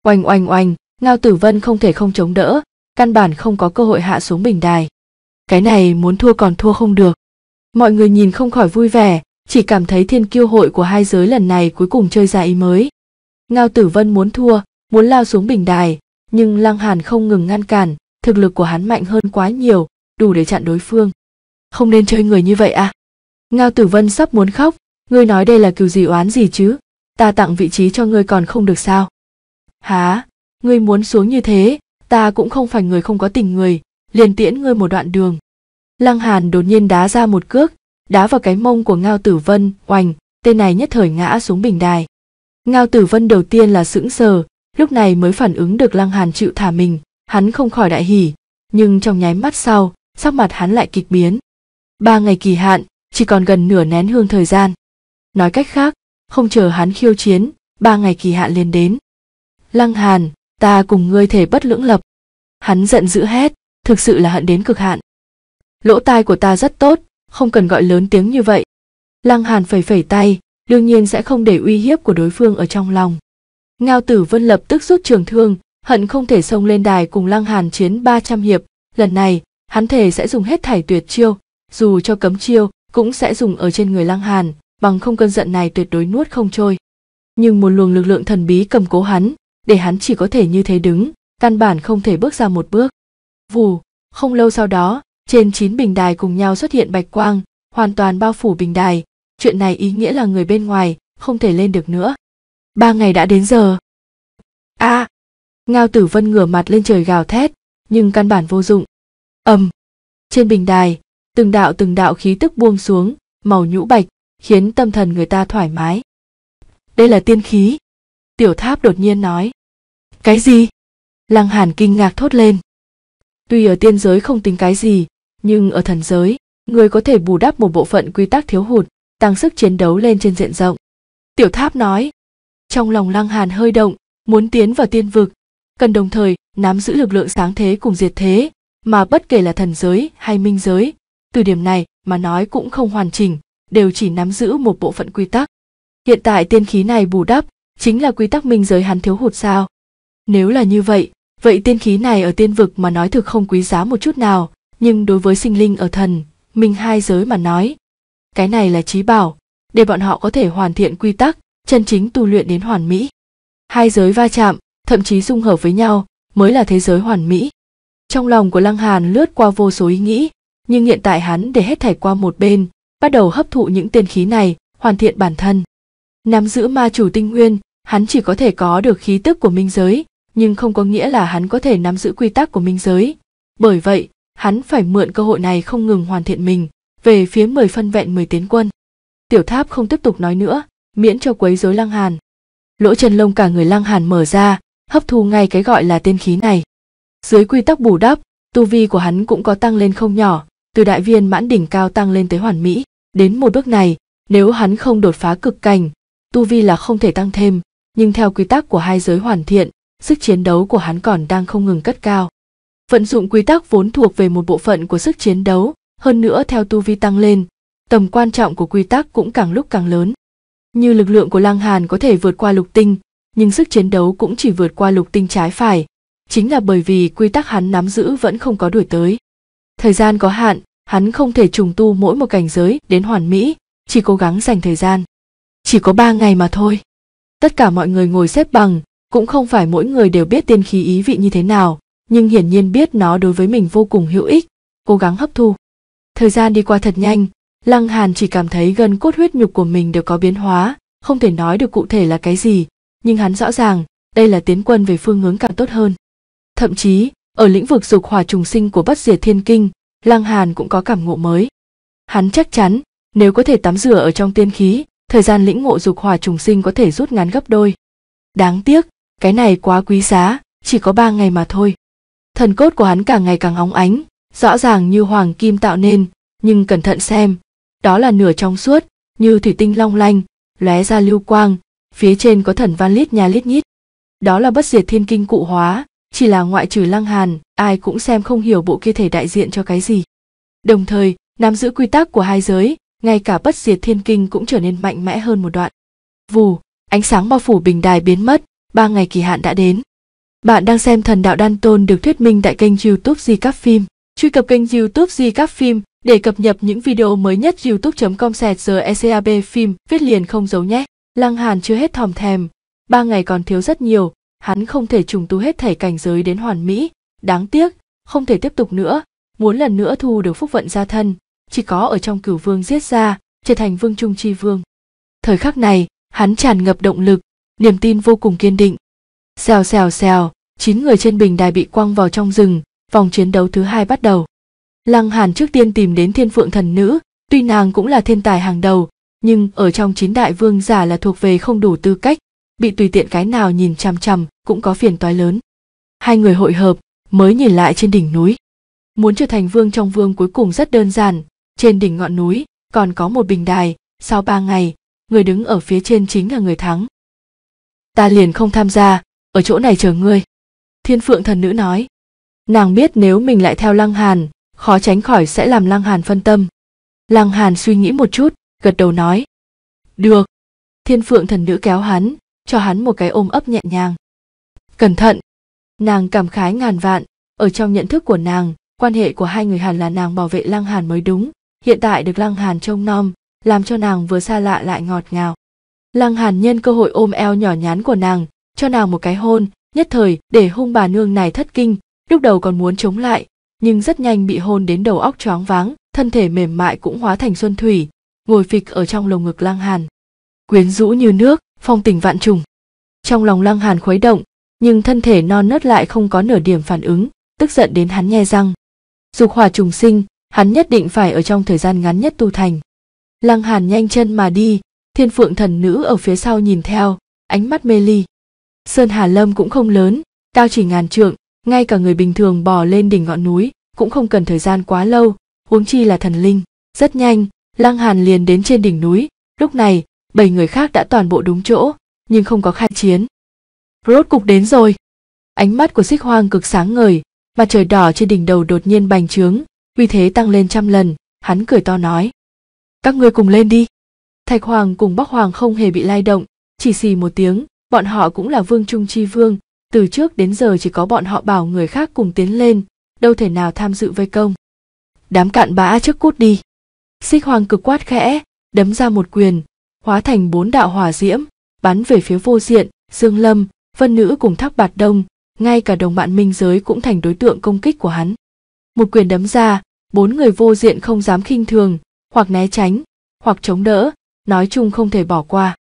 oanh oanh oanh ngao tử vân không thể không chống đỡ căn bản không có cơ hội hạ xuống bình đài cái này muốn thua còn thua không được mọi người nhìn không khỏi vui vẻ chỉ cảm thấy thiên kiêu hội của hai giới lần này cuối cùng chơi ra ý mới ngao tử vân muốn thua muốn lao xuống bình đài nhưng lăng hàn không ngừng ngăn cản thực lực của hắn mạnh hơn quá nhiều đủ để chặn đối phương không nên chơi người như vậy à ngao tử vân sắp muốn khóc ngươi nói đây là kiểu gì oán gì chứ ta tặng vị trí cho ngươi còn không được sao há ngươi muốn xuống như thế ta cũng không phải người không có tình người liền tiễn ngươi một đoạn đường lăng hàn đột nhiên đá ra một cước đá vào cái mông của ngao tử vân oành tên này nhất thời ngã xuống bình đài ngao tử vân đầu tiên là sững sờ lúc này mới phản ứng được lăng hàn chịu thả mình hắn không khỏi đại hỉ nhưng trong nháy mắt sau sắc mặt hắn lại kịch biến ba ngày kỳ hạn chỉ còn gần nửa nén hương thời gian nói cách khác không chờ hắn khiêu chiến, ba ngày kỳ hạn liền đến. Lăng Hàn, ta cùng ngươi thể bất lưỡng lập. Hắn giận dữ hét, thực sự là hận đến cực hạn. Lỗ tai của ta rất tốt, không cần gọi lớn tiếng như vậy. Lăng Hàn phẩy phẩy tay, đương nhiên sẽ không để uy hiếp của đối phương ở trong lòng. Ngao Tử Vân lập tức rút trường thương, hận không thể xông lên đài cùng Lăng Hàn chiến 300 hiệp, lần này, hắn thể sẽ dùng hết thảy tuyệt chiêu, dù cho cấm chiêu cũng sẽ dùng ở trên người Lăng Hàn, bằng không cơn giận này tuyệt đối nuốt không trôi nhưng một luồng lực lượng thần bí cầm cố hắn để hắn chỉ có thể như thế đứng căn bản không thể bước ra một bước vù không lâu sau đó trên chín bình đài cùng nhau xuất hiện bạch quang hoàn toàn bao phủ bình đài chuyện này ý nghĩa là người bên ngoài không thể lên được nữa ba ngày đã đến giờ a à, ngao tử vân ngửa mặt lên trời gào thét nhưng căn bản vô dụng ầm trên bình đài từng đạo từng đạo khí tức buông xuống màu nhũ bạch khiến tâm thần người ta thoải mái đây là tiên khí tiểu tháp đột nhiên nói cái gì lăng hàn kinh ngạc thốt lên tuy ở tiên giới không tính cái gì nhưng ở thần giới người có thể bù đắp một bộ phận quy tắc thiếu hụt tăng sức chiến đấu lên trên diện rộng tiểu tháp nói trong lòng lăng hàn hơi động muốn tiến vào tiên vực cần đồng thời nắm giữ lực lượng sáng thế cùng diệt thế mà bất kể là thần giới hay minh giới từ điểm này mà nói cũng không hoàn chỉnh đều chỉ nắm giữ một bộ phận quy tắc hiện tại tiên khí này bù đắp chính là quy tắc minh giới hắn thiếu hụt sao nếu là như vậy vậy tiên khí này ở tiên vực mà nói thực không quý giá một chút nào nhưng đối với sinh linh ở thần minh hai giới mà nói cái này là trí bảo để bọn họ có thể hoàn thiện quy tắc chân chính tu luyện đến hoàn mỹ hai giới va chạm thậm chí dung hợp với nhau mới là thế giới hoàn mỹ trong lòng của lăng hàn lướt qua vô số ý nghĩ nhưng hiện tại hắn để hết thảy qua một bên bắt đầu hấp thụ những tiên khí này, hoàn thiện bản thân. Nắm giữ ma chủ tinh nguyên, hắn chỉ có thể có được khí tức của minh giới, nhưng không có nghĩa là hắn có thể nắm giữ quy tắc của minh giới. Bởi vậy, hắn phải mượn cơ hội này không ngừng hoàn thiện mình, về phía mười phân vẹn mười tiến quân. Tiểu Tháp không tiếp tục nói nữa, miễn cho quấy rối Lăng Hàn. Lỗ chân lông cả người Lăng Hàn mở ra, hấp thu ngay cái gọi là tiên khí này. Dưới quy tắc bù đắp, tu vi của hắn cũng có tăng lên không nhỏ, từ đại viên mãn đỉnh cao tăng lên tới hoàn mỹ. Đến một bước này, nếu hắn không đột phá cực cảnh, tu vi là không thể tăng thêm, nhưng theo quy tắc của hai giới hoàn thiện, sức chiến đấu của hắn còn đang không ngừng cất cao. Vận dụng quy tắc vốn thuộc về một bộ phận của sức chiến đấu, hơn nữa theo tu vi tăng lên, tầm quan trọng của quy tắc cũng càng lúc càng lớn. Như lực lượng của Lang Hàn có thể vượt qua lục tinh, nhưng sức chiến đấu cũng chỉ vượt qua lục tinh trái phải, chính là bởi vì quy tắc hắn nắm giữ vẫn không có đuổi tới. Thời gian có hạn, hắn không thể trùng tu mỗi một cảnh giới đến hoàn mỹ chỉ cố gắng dành thời gian chỉ có ba ngày mà thôi tất cả mọi người ngồi xếp bằng cũng không phải mỗi người đều biết tiên khí ý vị như thế nào nhưng hiển nhiên biết nó đối với mình vô cùng hữu ích cố gắng hấp thu thời gian đi qua thật nhanh lăng hàn chỉ cảm thấy gần cốt huyết nhục của mình đều có biến hóa không thể nói được cụ thể là cái gì nhưng hắn rõ ràng đây là tiến quân về phương hướng càng tốt hơn thậm chí ở lĩnh vực dục hòa trùng sinh của bất diệt thiên kinh Lăng Hàn cũng có cảm ngộ mới. Hắn chắc chắn, nếu có thể tắm rửa ở trong tiên khí, thời gian lĩnh ngộ dục hòa trùng sinh có thể rút ngắn gấp đôi. Đáng tiếc, cái này quá quý giá, chỉ có ba ngày mà thôi. Thần cốt của hắn càng ngày càng óng ánh, rõ ràng như hoàng kim tạo nên, nhưng cẩn thận xem, đó là nửa trong suốt, như thủy tinh long lanh, lóe ra lưu quang, phía trên có thần van lít nhà lít nhít. Đó là bất diệt thiên kinh cụ hóa, chỉ là ngoại trừ lăng hàn ai cũng xem không hiểu bộ kia thể đại diện cho cái gì đồng thời nắm giữ quy tắc của hai giới ngay cả bất diệt thiên kinh cũng trở nên mạnh mẽ hơn một đoạn vù ánh sáng bao phủ bình đài biến mất ba ngày kỳ hạn đã đến bạn đang xem thần đạo đan tôn được thuyết minh tại kênh youtube di các phim truy cập kênh youtube di các phim để cập nhật những video mới nhất youtube com sẹt giờ ecab phim viết liền không giấu nhé lăng hàn chưa hết thòm thèm ba ngày còn thiếu rất nhiều hắn không thể trùng tu hết thể cảnh giới đến hoàn mỹ đáng tiếc không thể tiếp tục nữa muốn lần nữa thu được phúc vận gia thân chỉ có ở trong cửu vương giết ra trở thành vương trung chi vương thời khắc này hắn tràn ngập động lực niềm tin vô cùng kiên định xèo xèo xèo chín người trên bình đài bị quăng vào trong rừng vòng chiến đấu thứ hai bắt đầu lăng hàn trước tiên tìm đến thiên phượng thần nữ tuy nàng cũng là thiên tài hàng đầu nhưng ở trong chín đại vương giả là thuộc về không đủ tư cách bị tùy tiện cái nào nhìn chằm chằm cũng có phiền toái lớn hai người hội hợp mới nhìn lại trên đỉnh núi muốn trở thành vương trong vương cuối cùng rất đơn giản trên đỉnh ngọn núi còn có một bình đài sau ba ngày người đứng ở phía trên chính là người thắng ta liền không tham gia ở chỗ này chờ ngươi thiên phượng thần nữ nói nàng biết nếu mình lại theo lăng hàn khó tránh khỏi sẽ làm lăng hàn phân tâm lăng hàn suy nghĩ một chút gật đầu nói được thiên phượng thần nữ kéo hắn cho hắn một cái ôm ấp nhẹ nhàng cẩn thận nàng cảm khái ngàn vạn ở trong nhận thức của nàng quan hệ của hai người hẳn là nàng bảo vệ lăng hàn mới đúng hiện tại được lăng hàn trông nom làm cho nàng vừa xa lạ lại ngọt ngào lăng hàn nhân cơ hội ôm eo nhỏ nhắn của nàng cho nàng một cái hôn nhất thời để hung bà nương này thất kinh lúc đầu còn muốn chống lại nhưng rất nhanh bị hôn đến đầu óc choáng váng thân thể mềm mại cũng hóa thành xuân thủy ngồi phịch ở trong lồng ngực lăng hàn quyến rũ như nước phong tình vạn trùng trong lòng lăng hàn khuấy động nhưng thân thể non nớt lại không có nửa điểm phản ứng tức giận đến hắn nhe răng dục hỏa trùng sinh hắn nhất định phải ở trong thời gian ngắn nhất tu thành lăng hàn nhanh chân mà đi thiên phượng thần nữ ở phía sau nhìn theo ánh mắt mê ly sơn hà lâm cũng không lớn cao chỉ ngàn trượng ngay cả người bình thường bò lên đỉnh ngọn núi cũng không cần thời gian quá lâu huống chi là thần linh rất nhanh lăng hàn liền đến trên đỉnh núi lúc này bảy người khác đã toàn bộ đúng chỗ, nhưng không có khai chiến. Rốt cục đến rồi. Ánh mắt của xích hoang cực sáng ngời, mặt trời đỏ trên đỉnh đầu đột nhiên bành trướng, uy thế tăng lên trăm lần, hắn cười to nói. Các ngươi cùng lên đi. Thạch Hoàng cùng Bắc Hoàng không hề bị lay động, chỉ xì một tiếng, bọn họ cũng là vương trung chi vương, từ trước đến giờ chỉ có bọn họ bảo người khác cùng tiến lên, đâu thể nào tham dự vây công. Đám cạn bã trước cút đi. Xích Hoàng cực quát khẽ, đấm ra một quyền, hóa thành bốn đạo hỏa diễm bắn về phía vô diện dương lâm vân nữ cùng thác bạt đông ngay cả đồng bạn minh giới cũng thành đối tượng công kích của hắn một quyền đấm ra bốn người vô diện không dám khinh thường hoặc né tránh hoặc chống đỡ nói chung không thể bỏ qua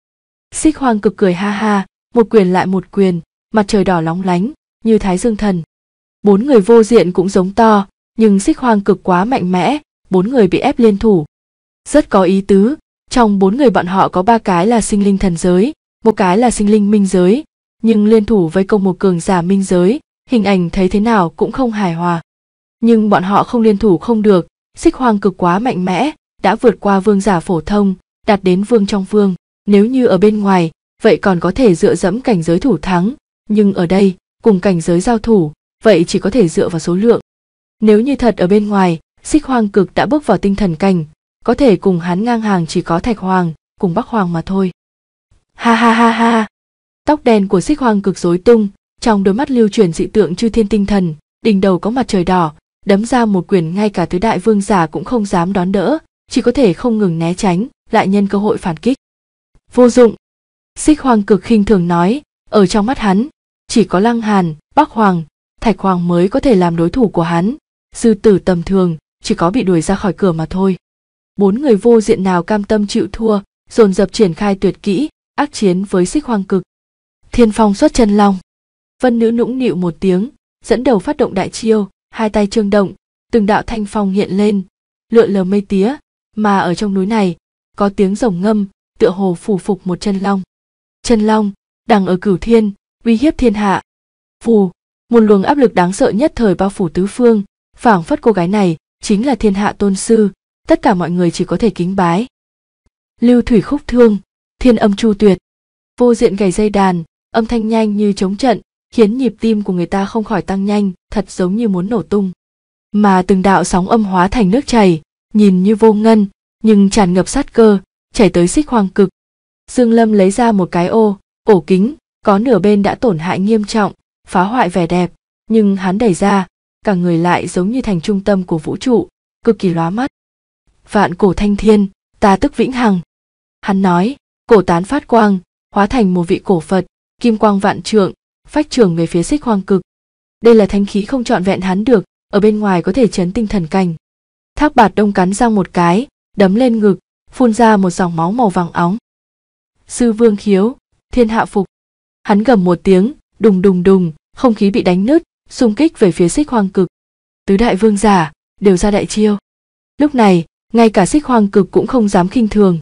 xích hoang cực cười ha ha một quyền lại một quyền mặt trời đỏ lóng lánh như thái dương thần bốn người vô diện cũng giống to nhưng xích hoang cực quá mạnh mẽ bốn người bị ép liên thủ rất có ý tứ trong bốn người bọn họ có ba cái là sinh linh thần giới, một cái là sinh linh minh giới, nhưng liên thủ với công một cường giả minh giới, hình ảnh thấy thế nào cũng không hài hòa. Nhưng bọn họ không liên thủ không được, xích hoàng cực quá mạnh mẽ, đã vượt qua vương giả phổ thông, đạt đến vương trong vương, nếu như ở bên ngoài, vậy còn có thể dựa dẫm cảnh giới thủ thắng, nhưng ở đây, cùng cảnh giới giao thủ, vậy chỉ có thể dựa vào số lượng. Nếu như thật ở bên ngoài, xích hoang cực đã bước vào tinh thần cảnh, có thể cùng hắn ngang hàng chỉ có thạch hoàng cùng bắc hoàng mà thôi ha ha ha ha tóc đen của xích hoàng cực rối tung trong đôi mắt lưu truyền dị tượng chư thiên tinh thần đỉnh đầu có mặt trời đỏ đấm ra một quyền ngay cả tứ đại vương giả cũng không dám đón đỡ chỉ có thể không ngừng né tránh lại nhân cơ hội phản kích vô dụng xích hoàng cực khinh thường nói ở trong mắt hắn chỉ có lăng hàn bắc hoàng thạch hoàng mới có thể làm đối thủ của hắn sư tử tầm thường chỉ có bị đuổi ra khỏi cửa mà thôi bốn người vô diện nào cam tâm chịu thua dồn dập triển khai tuyệt kỹ ác chiến với xích hoang cực thiên phong xuất chân long vân nữ nũng nịu một tiếng dẫn đầu phát động đại chiêu hai tay trương động từng đạo thanh phong hiện lên lượn lờ mây tía mà ở trong núi này có tiếng rồng ngâm tựa hồ phủ phục một chân long chân long đằng ở cửu thiên uy hiếp thiên hạ phù một luồng áp lực đáng sợ nhất thời bao phủ tứ phương phảng phất cô gái này chính là thiên hạ tôn sư tất cả mọi người chỉ có thể kính bái lưu thủy khúc thương thiên âm chu tuyệt vô diện gầy dây đàn âm thanh nhanh như chống trận khiến nhịp tim của người ta không khỏi tăng nhanh thật giống như muốn nổ tung mà từng đạo sóng âm hóa thành nước chảy nhìn như vô ngân nhưng tràn ngập sát cơ chảy tới xích hoang cực dương lâm lấy ra một cái ô ổ kính có nửa bên đã tổn hại nghiêm trọng phá hoại vẻ đẹp nhưng hắn đẩy ra cả người lại giống như thành trung tâm của vũ trụ cực kỳ lóa mắt vạn cổ thanh thiên ta tức vĩnh hằng hắn nói cổ tán phát quang hóa thành một vị cổ phật kim quang vạn trượng phách trường về phía xích hoang cực đây là thanh khí không trọn vẹn hắn được ở bên ngoài có thể chấn tinh thần cảnh thác bạt đông cắn răng một cái đấm lên ngực phun ra một dòng máu màu vàng óng sư vương khiếu thiên hạ phục hắn gầm một tiếng đùng đùng đùng không khí bị đánh nứt xung kích về phía xích hoang cực tứ đại vương giả đều ra đại chiêu lúc này ngay cả xích hoang cực cũng không dám khinh thường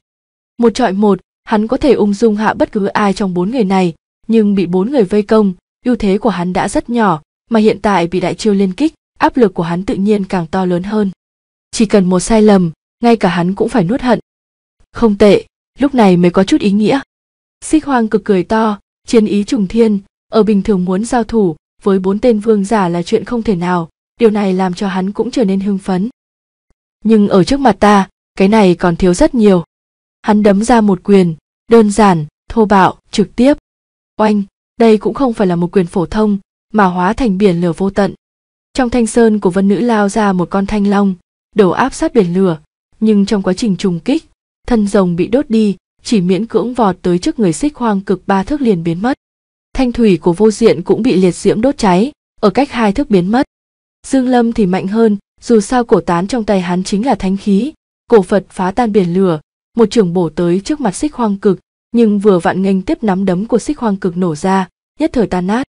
một trọi một hắn có thể ung dung hạ bất cứ ai trong bốn người này nhưng bị bốn người vây công ưu thế của hắn đã rất nhỏ mà hiện tại bị đại chiêu liên kích áp lực của hắn tự nhiên càng to lớn hơn chỉ cần một sai lầm ngay cả hắn cũng phải nuốt hận không tệ lúc này mới có chút ý nghĩa xích hoang cực cười to chiến ý trùng thiên ở bình thường muốn giao thủ với bốn tên vương giả là chuyện không thể nào điều này làm cho hắn cũng trở nên hưng phấn nhưng ở trước mặt ta cái này còn thiếu rất nhiều hắn đấm ra một quyền đơn giản thô bạo trực tiếp oanh đây cũng không phải là một quyền phổ thông mà hóa thành biển lửa vô tận trong thanh sơn của vân nữ lao ra một con thanh long đổ áp sát biển lửa nhưng trong quá trình trùng kích thân rồng bị đốt đi chỉ miễn cưỡng vọt tới trước người xích hoang cực ba thước liền biến mất thanh thủy của vô diện cũng bị liệt diễm đốt cháy ở cách hai thước biến mất dương lâm thì mạnh hơn dù sao cổ tán trong tay hắn chính là thánh khí cổ phật phá tan biển lửa một trưởng bổ tới trước mặt xích hoang cực nhưng vừa vạn nghênh tiếp nắm đấm của xích hoang cực nổ ra nhất thời tan nát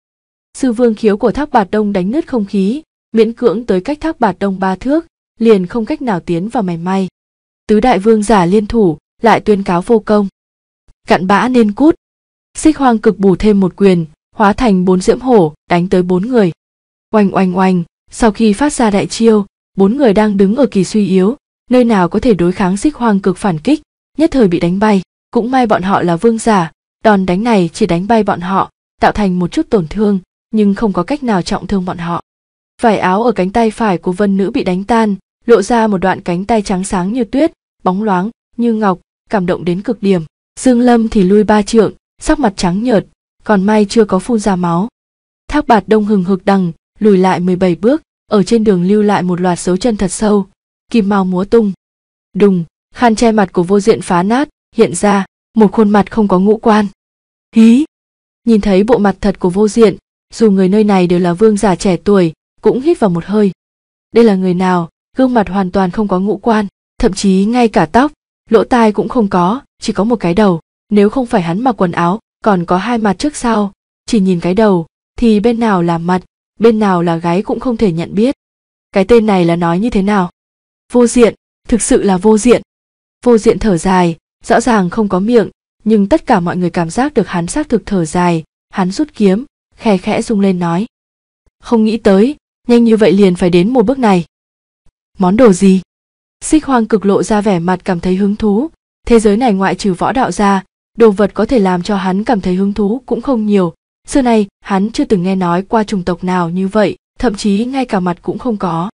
sư vương khiếu của tháp bạt đông đánh nứt không khí miễn cưỡng tới cách tháp bạt đông ba thước liền không cách nào tiến vào mảy may tứ đại vương giả liên thủ lại tuyên cáo vô công cặn bã nên cút xích hoang cực bù thêm một quyền hóa thành bốn diễm hổ đánh tới bốn người oanh oanh oanh sau khi phát ra đại chiêu bốn người đang đứng ở kỳ suy yếu nơi nào có thể đối kháng xích hoang cực phản kích nhất thời bị đánh bay cũng may bọn họ là vương giả đòn đánh này chỉ đánh bay bọn họ tạo thành một chút tổn thương nhưng không có cách nào trọng thương bọn họ vải áo ở cánh tay phải của vân nữ bị đánh tan lộ ra một đoạn cánh tay trắng sáng như tuyết bóng loáng như ngọc cảm động đến cực điểm dương lâm thì lui ba trượng sắc mặt trắng nhợt còn may chưa có phun ra máu thác bạt đông hừng hực đằng lùi lại 17 bước ở trên đường lưu lại một loạt dấu chân thật sâu kim mau múa tung đùng khăn che mặt của vô diện phá nát hiện ra một khuôn mặt không có ngũ quan hí nhìn thấy bộ mặt thật của vô diện dù người nơi này đều là vương giả trẻ tuổi cũng hít vào một hơi đây là người nào gương mặt hoàn toàn không có ngũ quan thậm chí ngay cả tóc lỗ tai cũng không có chỉ có một cái đầu nếu không phải hắn mặc quần áo còn có hai mặt trước sau chỉ nhìn cái đầu thì bên nào là mặt bên nào là gái cũng không thể nhận biết cái tên này là nói như thế nào vô diện thực sự là vô diện vô diện thở dài rõ ràng không có miệng nhưng tất cả mọi người cảm giác được hắn xác thực thở dài hắn rút kiếm khe khẽ rung lên nói không nghĩ tới nhanh như vậy liền phải đến một bước này món đồ gì xích hoang cực lộ ra vẻ mặt cảm thấy hứng thú thế giới này ngoại trừ võ đạo ra đồ vật có thể làm cho hắn cảm thấy hứng thú cũng không nhiều Xưa nay, hắn chưa từng nghe nói qua chủng tộc nào như vậy, thậm chí ngay cả mặt cũng không có.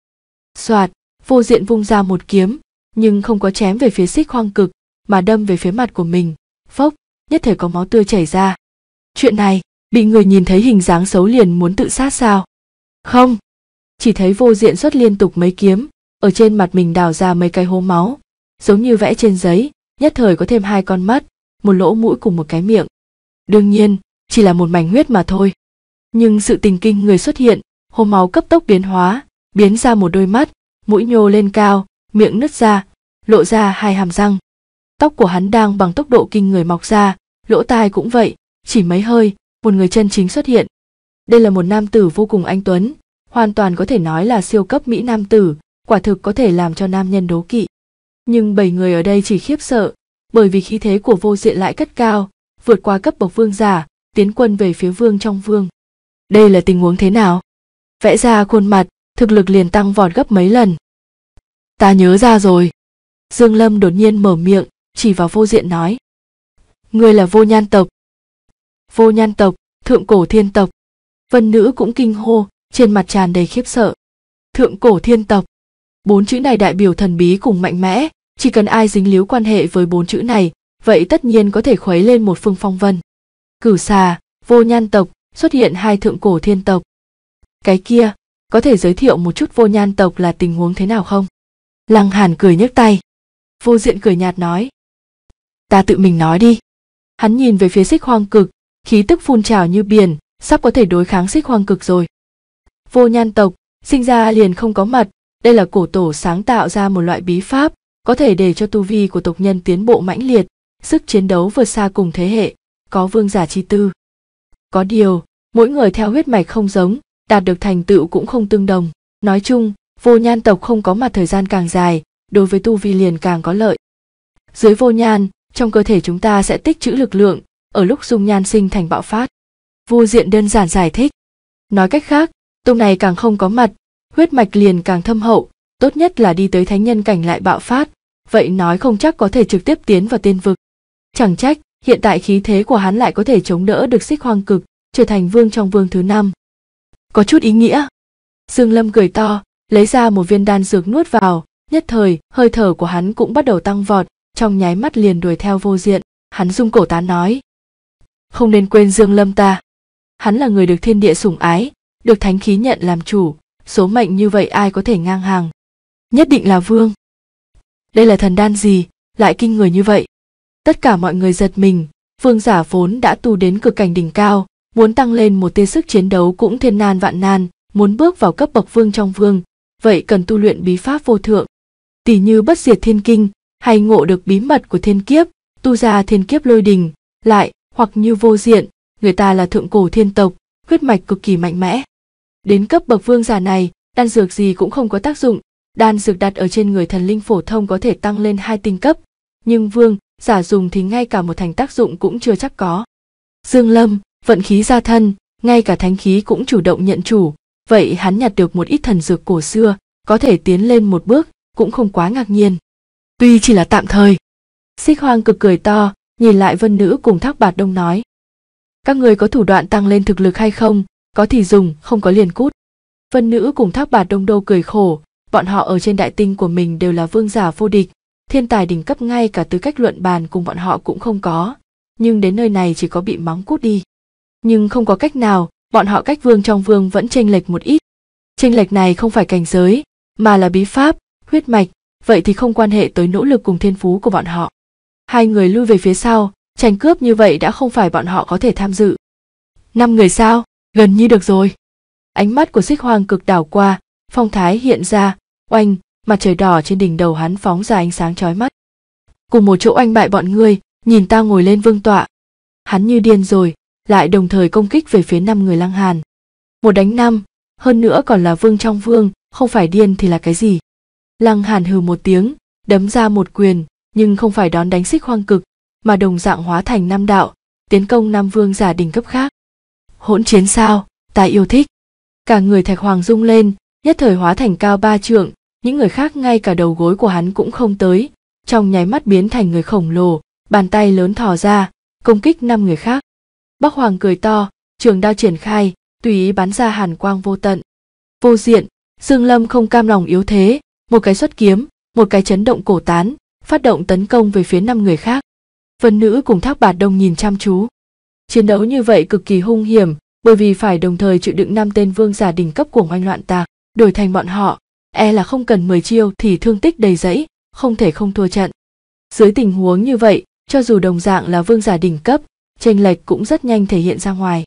Soạt, vô diện vung ra một kiếm, nhưng không có chém về phía xích hoang cực, mà đâm về phía mặt của mình. Phốc, nhất thể có máu tươi chảy ra. Chuyện này, bị người nhìn thấy hình dáng xấu liền muốn tự sát sao? Không, chỉ thấy vô diện xuất liên tục mấy kiếm, ở trên mặt mình đào ra mấy cái hố máu, giống như vẽ trên giấy, nhất thời có thêm hai con mắt, một lỗ mũi cùng một cái miệng. Đương nhiên, chỉ là một mảnh huyết mà thôi nhưng sự tình kinh người xuất hiện hồ máu cấp tốc biến hóa biến ra một đôi mắt mũi nhô lên cao miệng nứt ra lộ ra hai hàm răng tóc của hắn đang bằng tốc độ kinh người mọc ra lỗ tai cũng vậy chỉ mấy hơi một người chân chính xuất hiện đây là một nam tử vô cùng anh tuấn hoàn toàn có thể nói là siêu cấp mỹ nam tử quả thực có thể làm cho nam nhân đố kỵ nhưng bảy người ở đây chỉ khiếp sợ bởi vì khí thế của vô diện lại cất cao vượt qua cấp bậc vương giả tiến quân về phía vương trong vương đây là tình huống thế nào vẽ ra khuôn mặt thực lực liền tăng vọt gấp mấy lần ta nhớ ra rồi dương lâm đột nhiên mở miệng chỉ vào vô diện nói người là vô nhan tộc vô nhan tộc thượng cổ thiên tộc vân nữ cũng kinh hô trên mặt tràn đầy khiếp sợ thượng cổ thiên tộc bốn chữ này đại biểu thần bí cùng mạnh mẽ chỉ cần ai dính líu quan hệ với bốn chữ này vậy tất nhiên có thể khuấy lên một phương phong vân cửu xà vô nhan tộc xuất hiện hai thượng cổ thiên tộc cái kia có thể giới thiệu một chút vô nhan tộc là tình huống thế nào không lăng hàn cười nhấc tay vô diện cười nhạt nói ta tự mình nói đi hắn nhìn về phía xích hoang cực khí tức phun trào như biển sắp có thể đối kháng xích hoang cực rồi vô nhan tộc sinh ra liền không có mặt đây là cổ tổ sáng tạo ra một loại bí pháp có thể để cho tu vi của tộc nhân tiến bộ mãnh liệt sức chiến đấu vượt xa cùng thế hệ có vương giả chi tư có điều mỗi người theo huyết mạch không giống đạt được thành tựu cũng không tương đồng nói chung vô nhan tộc không có mặt thời gian càng dài đối với tu vi liền càng có lợi dưới vô nhan trong cơ thể chúng ta sẽ tích trữ lực lượng ở lúc dung nhan sinh thành bạo phát vô diện đơn giản giải thích nói cách khác tông này càng không có mặt huyết mạch liền càng thâm hậu tốt nhất là đi tới thánh nhân cảnh lại bạo phát vậy nói không chắc có thể trực tiếp tiến vào tiên vực chẳng trách hiện tại khí thế của hắn lại có thể chống đỡ được xích hoang cực trở thành vương trong vương thứ năm có chút ý nghĩa dương lâm cười to lấy ra một viên đan dược nuốt vào nhất thời hơi thở của hắn cũng bắt đầu tăng vọt trong nháy mắt liền đuổi theo vô diện hắn rung cổ tán nói không nên quên dương lâm ta hắn là người được thiên địa sủng ái được thánh khí nhận làm chủ số mệnh như vậy ai có thể ngang hàng nhất định là vương đây là thần đan gì lại kinh người như vậy tất cả mọi người giật mình vương giả vốn đã tu đến cực cảnh đỉnh cao muốn tăng lên một tia sức chiến đấu cũng thiên nan vạn nan muốn bước vào cấp bậc vương trong vương vậy cần tu luyện bí pháp vô thượng tỷ như bất diệt thiên kinh hay ngộ được bí mật của thiên kiếp tu ra thiên kiếp lôi đình lại hoặc như vô diện người ta là thượng cổ thiên tộc huyết mạch cực kỳ mạnh mẽ đến cấp bậc vương giả này đan dược gì cũng không có tác dụng đan dược đặt ở trên người thần linh phổ thông có thể tăng lên hai tinh cấp nhưng vương giả dùng thì ngay cả một thành tác dụng cũng chưa chắc có. Dương Lâm, vận khí gia thân, ngay cả thánh khí cũng chủ động nhận chủ, vậy hắn nhặt được một ít thần dược cổ xưa, có thể tiến lên một bước, cũng không quá ngạc nhiên. Tuy chỉ là tạm thời. Xích hoang cực cười to, nhìn lại vân nữ cùng thác bạt đông nói. Các người có thủ đoạn tăng lên thực lực hay không, có thì dùng, không có liền cút. Vân nữ cùng thác bạt đông đô cười khổ, bọn họ ở trên đại tinh của mình đều là vương giả vô địch, thiên tài đỉnh cấp ngay cả tư cách luận bàn cùng bọn họ cũng không có nhưng đến nơi này chỉ có bị mắng cút đi nhưng không có cách nào bọn họ cách vương trong vương vẫn chênh lệch một ít chênh lệch này không phải cảnh giới mà là bí pháp huyết mạch vậy thì không quan hệ tới nỗ lực cùng thiên phú của bọn họ hai người lui về phía sau tranh cướp như vậy đã không phải bọn họ có thể tham dự năm người sao gần như được rồi ánh mắt của xích hoàng cực đảo qua phong thái hiện ra oanh mặt trời đỏ trên đỉnh đầu hắn phóng ra ánh sáng chói mắt cùng một chỗ anh bại bọn ngươi nhìn ta ngồi lên vương tọa hắn như điên rồi lại đồng thời công kích về phía năm người lăng hàn một đánh năm hơn nữa còn là vương trong vương không phải điên thì là cái gì lăng hàn hừ một tiếng đấm ra một quyền nhưng không phải đón đánh xích hoang cực mà đồng dạng hóa thành nam đạo tiến công nam vương giả đỉnh cấp khác hỗn chiến sao ta yêu thích cả người thạch hoàng rung lên nhất thời hóa thành cao ba trượng những người khác ngay cả đầu gối của hắn cũng không tới trong nháy mắt biến thành người khổng lồ bàn tay lớn thò ra công kích năm người khác bắc hoàng cười to trường đao triển khai tùy ý bắn ra hàn quang vô tận vô diện dương lâm không cam lòng yếu thế một cái xuất kiếm một cái chấn động cổ tán phát động tấn công về phía năm người khác vân nữ cùng thác bạt đông nhìn chăm chú chiến đấu như vậy cực kỳ hung hiểm bởi vì phải đồng thời chịu đựng năm tên vương giả đỉnh cấp của ngoanh loạn tạc đổi thành bọn họ e là không cần 10 chiêu thì thương tích đầy dẫy, không thể không thua trận. Dưới tình huống như vậy, cho dù đồng dạng là vương giả đỉnh cấp, chênh lệch cũng rất nhanh thể hiện ra ngoài.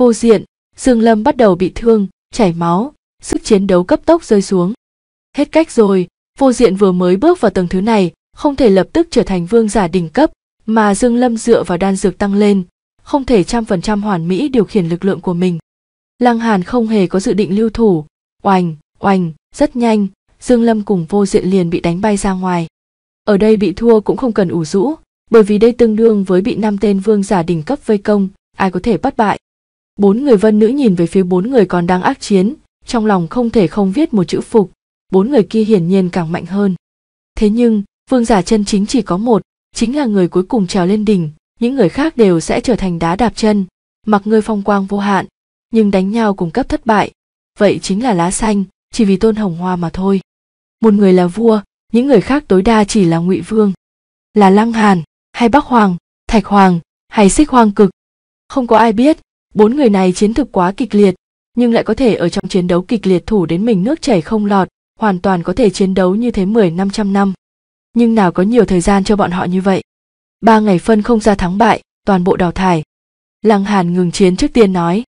Vô diện, Dương Lâm bắt đầu bị thương, chảy máu, sức chiến đấu cấp tốc rơi xuống. Hết cách rồi, vô diện vừa mới bước vào tầng thứ này, không thể lập tức trở thành vương giả đỉnh cấp, mà Dương Lâm dựa vào đan dược tăng lên, không thể trăm phần trăm hoàn mỹ điều khiển lực lượng của mình. Lăng Hàn không hề có dự định lưu thủ, oành, oành, rất nhanh, Dương Lâm cùng vô diện liền bị đánh bay ra ngoài. Ở đây bị thua cũng không cần ủ rũ, bởi vì đây tương đương với bị năm tên vương giả đỉnh cấp vây công, ai có thể bắt bại. Bốn người vân nữ nhìn về phía bốn người còn đang ác chiến, trong lòng không thể không viết một chữ phục, bốn người kia hiển nhiên càng mạnh hơn. Thế nhưng, vương giả chân chính chỉ có một, chính là người cuối cùng trèo lên đỉnh, những người khác đều sẽ trở thành đá đạp chân, mặc ngươi phong quang vô hạn, nhưng đánh nhau cùng cấp thất bại, vậy chính là lá xanh, chỉ vì tôn hồng hoa mà thôi một người là vua những người khác tối đa chỉ là ngụy vương là lăng hàn hay bắc hoàng thạch hoàng hay xích hoàng cực không có ai biết bốn người này chiến thực quá kịch liệt nhưng lại có thể ở trong chiến đấu kịch liệt thủ đến mình nước chảy không lọt hoàn toàn có thể chiến đấu như thế mười năm trăm năm nhưng nào có nhiều thời gian cho bọn họ như vậy ba ngày phân không ra thắng bại toàn bộ đào thải lăng hàn ngừng chiến trước tiên nói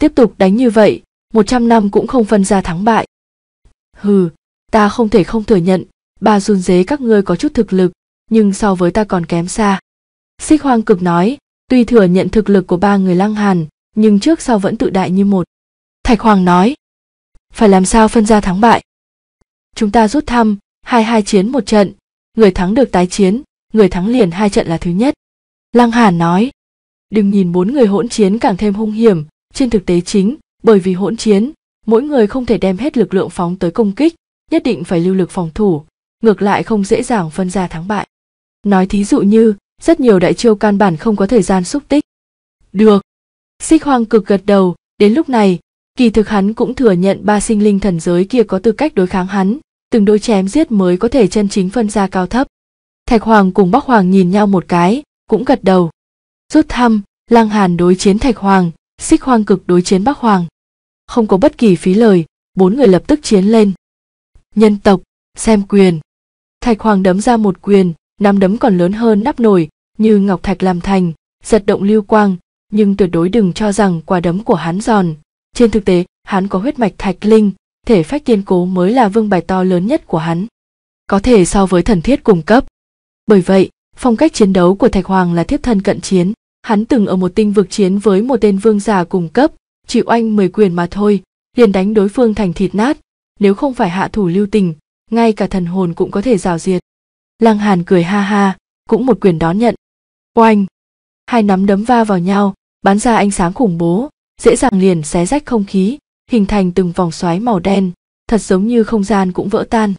tiếp tục đánh như vậy một trăm năm cũng không phân ra thắng bại. Hừ, ta không thể không thừa nhận, ba run dế các ngươi có chút thực lực, nhưng so với ta còn kém xa. Xích hoang cực nói, tuy thừa nhận thực lực của ba người lăng hàn, nhưng trước sau vẫn tự đại như một. Thạch Hoàng nói, phải làm sao phân ra thắng bại. Chúng ta rút thăm, hai hai chiến một trận, người thắng được tái chiến, người thắng liền hai trận là thứ nhất. Lăng Hàn nói, đừng nhìn bốn người hỗn chiến càng thêm hung hiểm, trên thực tế chính bởi vì hỗn chiến mỗi người không thể đem hết lực lượng phóng tới công kích nhất định phải lưu lực phòng thủ ngược lại không dễ dàng phân ra thắng bại nói thí dụ như rất nhiều đại chiêu căn bản không có thời gian xúc tích được xích hoang cực gật đầu đến lúc này kỳ thực hắn cũng thừa nhận ba sinh linh thần giới kia có tư cách đối kháng hắn từng đôi chém giết mới có thể chân chính phân ra cao thấp thạch hoàng cùng bắc hoàng nhìn nhau một cái cũng gật đầu rút thăm lang hàn đối chiến thạch hoàng xích hoang cực đối chiến bắc hoàng không có bất kỳ phí lời bốn người lập tức chiến lên nhân tộc xem quyền thạch hoàng đấm ra một quyền nắm đấm còn lớn hơn nắp nổi như ngọc thạch làm thành giật động lưu quang nhưng tuyệt đối đừng cho rằng quả đấm của hắn giòn trên thực tế hắn có huyết mạch thạch linh thể phách kiên cố mới là vương bài to lớn nhất của hắn có thể so với thần thiết cùng cấp bởi vậy phong cách chiến đấu của thạch hoàng là thiếp thân cận chiến hắn từng ở một tinh vực chiến với một tên vương giả cùng cấp chịu anh mười quyền mà thôi liền đánh đối phương thành thịt nát nếu không phải hạ thủ lưu tình ngay cả thần hồn cũng có thể rào diệt lăng hàn cười ha ha cũng một quyền đón nhận oanh hai nắm đấm va vào nhau bắn ra ánh sáng khủng bố dễ dàng liền xé rách không khí hình thành từng vòng xoáy màu đen thật giống như không gian cũng vỡ tan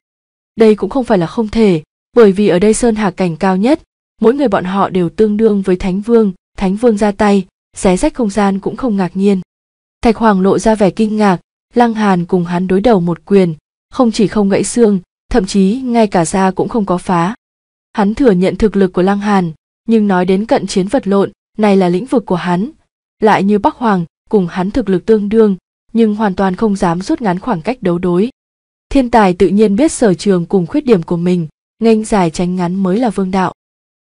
đây cũng không phải là không thể bởi vì ở đây sơn hà cảnh cao nhất mỗi người bọn họ đều tương đương với thánh vương thánh vương ra tay xé rách không gian cũng không ngạc nhiên Thạch Hoàng lộ ra vẻ kinh ngạc, Lăng Hàn cùng hắn đối đầu một quyền, không chỉ không gãy xương, thậm chí ngay cả da cũng không có phá. Hắn thừa nhận thực lực của Lăng Hàn, nhưng nói đến cận chiến vật lộn, này là lĩnh vực của hắn. Lại như Bắc Hoàng, cùng hắn thực lực tương đương, nhưng hoàn toàn không dám rút ngắn khoảng cách đấu đối. Thiên tài tự nhiên biết sở trường cùng khuyết điểm của mình, nghênh dài tránh ngắn mới là vương đạo.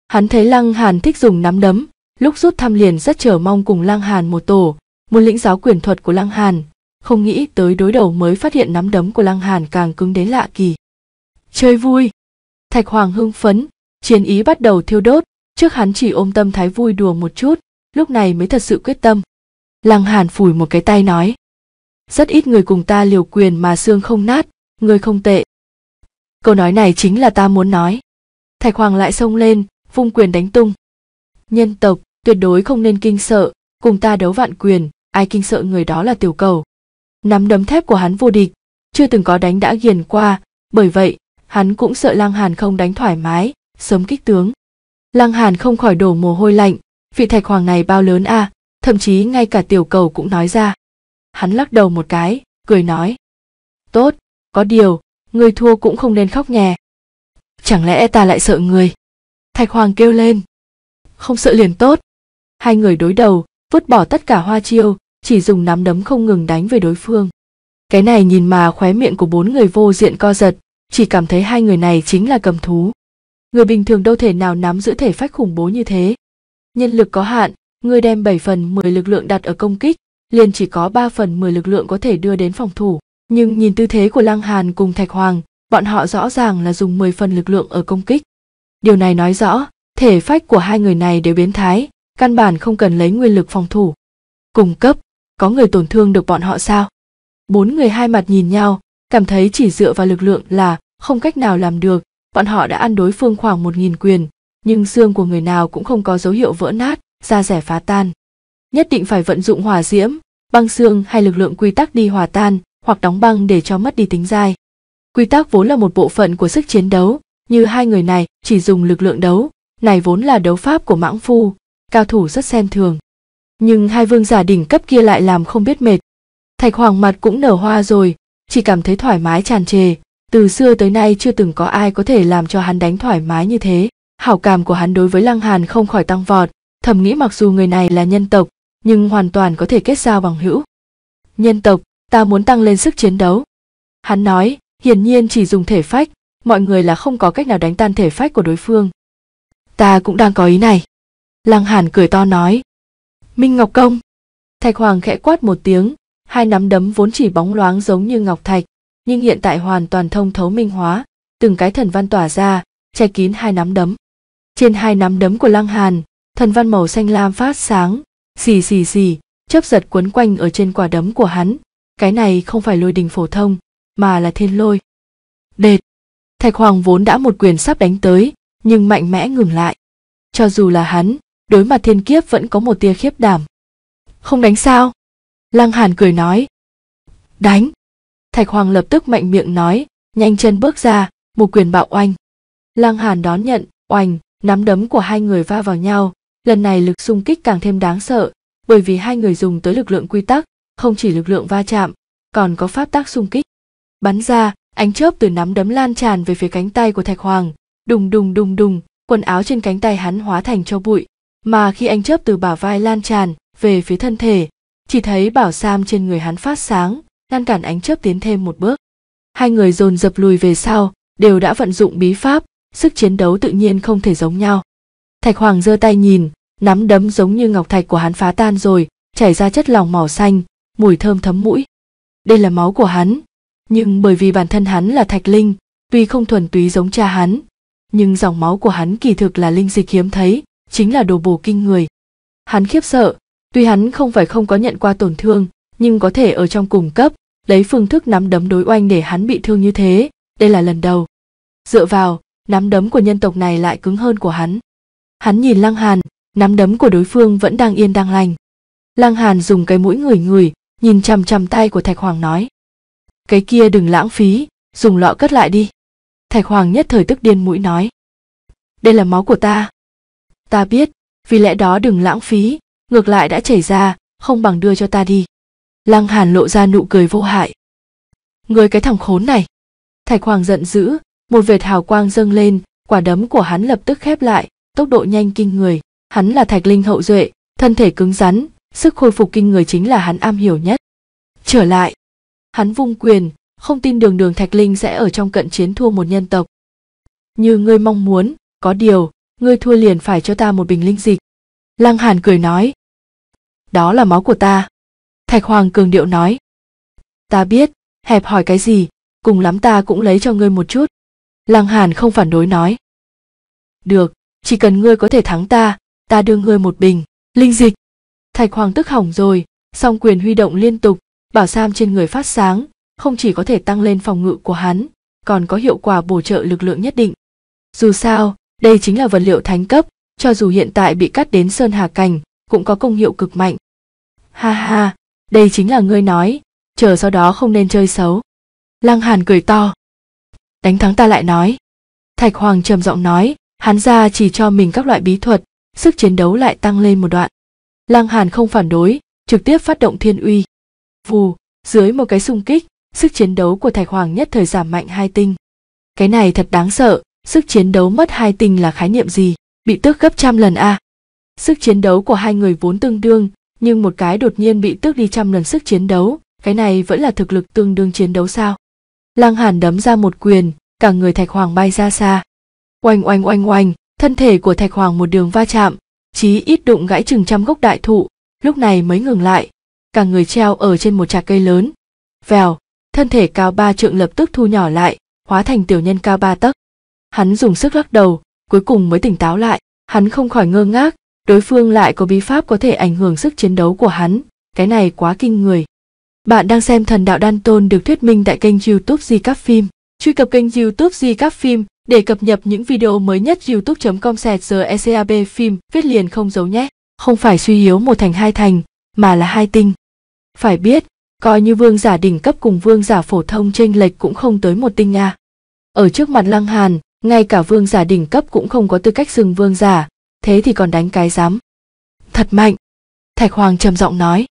Hắn thấy Lăng Hàn thích dùng nắm đấm, lúc rút thăm liền rất chờ mong cùng Lăng Hàn một tổ, muốn lĩnh giáo quyền thuật của Lăng Hàn, không nghĩ tới đối đầu mới phát hiện nắm đấm của Lăng Hàn càng cứng đến lạ kỳ. Chơi vui! Thạch Hoàng hưng phấn, chiến ý bắt đầu thiêu đốt, trước hắn chỉ ôm tâm thái vui đùa một chút, lúc này mới thật sự quyết tâm. Lăng Hàn phủi một cái tay nói. Rất ít người cùng ta liều quyền mà xương không nát, người không tệ. Câu nói này chính là ta muốn nói. Thạch Hoàng lại xông lên, vung quyền đánh tung. Nhân tộc, tuyệt đối không nên kinh sợ, cùng ta đấu vạn quyền, ai kinh sợ người đó là tiểu cầu. Nắm đấm thép của hắn vô địch, chưa từng có đánh đã ghiền qua, bởi vậy, hắn cũng sợ Lăng Hàn không đánh thoải mái, sớm kích tướng. Lăng Hàn không khỏi đổ mồ hôi lạnh, vị thạch hoàng này bao lớn a, à, thậm chí ngay cả tiểu cầu cũng nói ra. Hắn lắc đầu một cái, cười nói. Tốt, có điều, người thua cũng không nên khóc nhè. Chẳng lẽ ta lại sợ người? Thạch hoàng kêu lên. Không sợ liền tốt. Hai người đối đầu, vứt bỏ tất cả hoa chiêu, chỉ dùng nắm đấm không ngừng đánh về đối phương. Cái này nhìn mà khóe miệng của bốn người vô diện co giật, chỉ cảm thấy hai người này chính là cầm thú. Người bình thường đâu thể nào nắm giữ thể phách khủng bố như thế. Nhân lực có hạn, người đem 7 phần 10 lực lượng đặt ở công kích, liền chỉ có 3 phần 10 lực lượng có thể đưa đến phòng thủ. Nhưng nhìn tư thế của Lăng Hàn cùng Thạch Hoàng, bọn họ rõ ràng là dùng 10 phần lực lượng ở công kích. Điều này nói rõ, thể phách của hai người này đều biến thái, căn bản không cần lấy nguyên lực phòng thủ. Cùng cấp, có người tổn thương được bọn họ sao bốn người hai mặt nhìn nhau cảm thấy chỉ dựa vào lực lượng là không cách nào làm được bọn họ đã ăn đối phương khoảng một nghìn quyền nhưng xương của người nào cũng không có dấu hiệu vỡ nát da rẻ phá tan nhất định phải vận dụng hòa diễm băng xương hay lực lượng quy tắc đi hòa tan hoặc đóng băng để cho mất đi tính dai quy tắc vốn là một bộ phận của sức chiến đấu như hai người này chỉ dùng lực lượng đấu này vốn là đấu pháp của mãng phu cao thủ rất xem thường nhưng hai vương giả đỉnh cấp kia lại làm không biết mệt. Thạch Hoàng mặt cũng nở hoa rồi, chỉ cảm thấy thoải mái tràn trề, từ xưa tới nay chưa từng có ai có thể làm cho hắn đánh thoải mái như thế. Hảo cảm của hắn đối với Lăng Hàn không khỏi tăng vọt, thầm nghĩ mặc dù người này là nhân tộc, nhưng hoàn toàn có thể kết giao bằng hữu. Nhân tộc, ta muốn tăng lên sức chiến đấu. Hắn nói, hiển nhiên chỉ dùng thể phách, mọi người là không có cách nào đánh tan thể phách của đối phương. Ta cũng đang có ý này. Lăng Hàn cười to nói, Minh Ngọc Công. Thạch Hoàng khẽ quát một tiếng, hai nắm đấm vốn chỉ bóng loáng giống như ngọc thạch, nhưng hiện tại hoàn toàn thông thấu minh hóa, từng cái thần văn tỏa ra, che kín hai nắm đấm. Trên hai nắm đấm của Lăng Hàn, thần văn màu xanh lam phát sáng, xì xì xì, chớp giật quấn quanh ở trên quả đấm của hắn. Cái này không phải lôi đình phổ thông, mà là thiên lôi. Đệt! Thạch Hoàng vốn đã một quyền sắp đánh tới, nhưng mạnh mẽ ngừng lại. Cho dù là hắn, đối mặt thiên kiếp vẫn có một tia khiếp đảm. Không đánh sao? Lăng Hàn cười nói. Đánh! Thạch Hoàng lập tức mạnh miệng nói, nhanh chân bước ra, một quyền bạo oanh. Lăng Hàn đón nhận, oanh, nắm đấm của hai người va vào nhau, lần này lực xung kích càng thêm đáng sợ, bởi vì hai người dùng tới lực lượng quy tắc, không chỉ lực lượng va chạm, còn có pháp tác xung kích. Bắn ra, ánh chớp từ nắm đấm lan tràn về phía cánh tay của Thạch Hoàng, đùng đùng đùng đùng, quần áo trên cánh tay hắn hóa thành cho bụi, mà khi ánh chớp từ bả vai lan tràn về phía thân thể chỉ thấy bảo sam trên người hắn phát sáng ngăn cản ánh chớp tiến thêm một bước hai người dồn dập lùi về sau đều đã vận dụng bí pháp sức chiến đấu tự nhiên không thể giống nhau thạch hoàng giơ tay nhìn nắm đấm giống như ngọc thạch của hắn phá tan rồi chảy ra chất lỏng màu xanh mùi thơm thấm mũi đây là máu của hắn nhưng bởi vì bản thân hắn là thạch linh tuy không thuần túy giống cha hắn nhưng dòng máu của hắn kỳ thực là linh dịch hiếm thấy chính là đồ bổ kinh người. Hắn khiếp sợ, tuy hắn không phải không có nhận qua tổn thương, nhưng có thể ở trong cùng cấp, lấy phương thức nắm đấm đối oanh để hắn bị thương như thế, đây là lần đầu. Dựa vào, nắm đấm của nhân tộc này lại cứng hơn của hắn. Hắn nhìn Lăng Hàn, nắm đấm của đối phương vẫn đang yên đang lành. Lăng Hàn dùng cái mũi người người, nhìn chằm chằm tay của Thạch Hoàng nói. Cái kia đừng lãng phí, dùng lọ cất lại đi. Thạch Hoàng nhất thời tức điên mũi nói. Đây là máu của ta, ta biết vì lẽ đó đừng lãng phí ngược lại đã chảy ra không bằng đưa cho ta đi lăng hàn lộ ra nụ cười vô hại người cái thằng khốn này thạch hoàng giận dữ một vệt hào quang dâng lên quả đấm của hắn lập tức khép lại tốc độ nhanh kinh người hắn là thạch linh hậu duệ thân thể cứng rắn sức khôi phục kinh người chính là hắn am hiểu nhất trở lại hắn vung quyền không tin đường đường thạch linh sẽ ở trong cận chiến thua một nhân tộc như ngươi mong muốn có điều ngươi thua liền phải cho ta một bình linh dịch lăng hàn cười nói đó là máu của ta thạch hoàng cường điệu nói ta biết hẹp hỏi cái gì cùng lắm ta cũng lấy cho ngươi một chút lăng hàn không phản đối nói được chỉ cần ngươi có thể thắng ta ta đưa ngươi một bình linh dịch thạch hoàng tức hỏng rồi song quyền huy động liên tục bảo sam trên người phát sáng không chỉ có thể tăng lên phòng ngự của hắn còn có hiệu quả bổ trợ lực lượng nhất định dù sao đây chính là vật liệu thánh cấp, cho dù hiện tại bị cắt đến sơn hà cành, cũng có công hiệu cực mạnh. Ha ha, đây chính là ngươi nói, chờ sau đó không nên chơi xấu. Lăng Hàn cười to. Đánh thắng ta lại nói. Thạch Hoàng trầm giọng nói, hắn ra chỉ cho mình các loại bí thuật, sức chiến đấu lại tăng lên một đoạn. Lăng Hàn không phản đối, trực tiếp phát động thiên uy. Vù, dưới một cái xung kích, sức chiến đấu của Thạch Hoàng nhất thời giảm mạnh hai tinh. Cái này thật đáng sợ, Sức chiến đấu mất hai tình là khái niệm gì? Bị tước gấp trăm lần a. À? Sức chiến đấu của hai người vốn tương đương, nhưng một cái đột nhiên bị tước đi trăm lần sức chiến đấu, cái này vẫn là thực lực tương đương chiến đấu sao? Lăng Hàn đấm ra một quyền, cả người Thạch Hoàng bay ra xa. Oanh oanh oanh oanh, thân thể của Thạch Hoàng một đường va chạm, chí ít đụng gãy chừng trăm gốc đại thụ, lúc này mới ngừng lại, cả người treo ở trên một trạc cây lớn. Vèo, thân thể cao ba trượng lập tức thu nhỏ lại, hóa thành tiểu nhân cao ba tấc hắn dùng sức lắc đầu cuối cùng mới tỉnh táo lại hắn không khỏi ngơ ngác đối phương lại có bí pháp có thể ảnh hưởng sức chiến đấu của hắn cái này quá kinh người bạn đang xem thần đạo đan tôn được thuyết minh tại kênh youtube di các phim truy cập kênh youtube di các phim để cập nhật những video mới nhất youtube com etab phim viết liền không giấu nhé không phải suy yếu một thành hai thành mà là hai tinh phải biết coi như vương giả đỉnh cấp cùng vương giả phổ thông chênh lệch cũng không tới một tinh a ở trước mặt lăng hàn ngay cả vương giả đỉnh cấp cũng không có tư cách xưng vương giả thế thì còn đánh cái dám thật mạnh thạch hoàng trầm giọng nói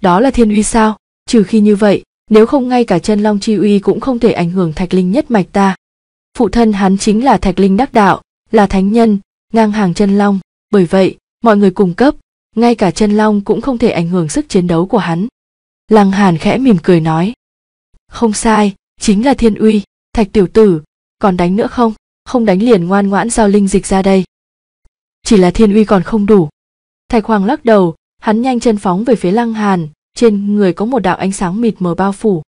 đó là thiên uy sao trừ khi như vậy nếu không ngay cả chân long chi uy cũng không thể ảnh hưởng thạch linh nhất mạch ta phụ thân hắn chính là thạch linh đắc đạo là thánh nhân ngang hàng chân long bởi vậy mọi người cùng cấp ngay cả chân long cũng không thể ảnh hưởng sức chiến đấu của hắn lăng hàn khẽ mỉm cười nói không sai chính là thiên uy thạch tiểu tử còn đánh nữa không không đánh liền ngoan ngoãn giao linh dịch ra đây chỉ là thiên uy còn không đủ thạch hoàng lắc đầu hắn nhanh chân phóng về phía lăng hàn trên người có một đạo ánh sáng mịt mờ bao phủ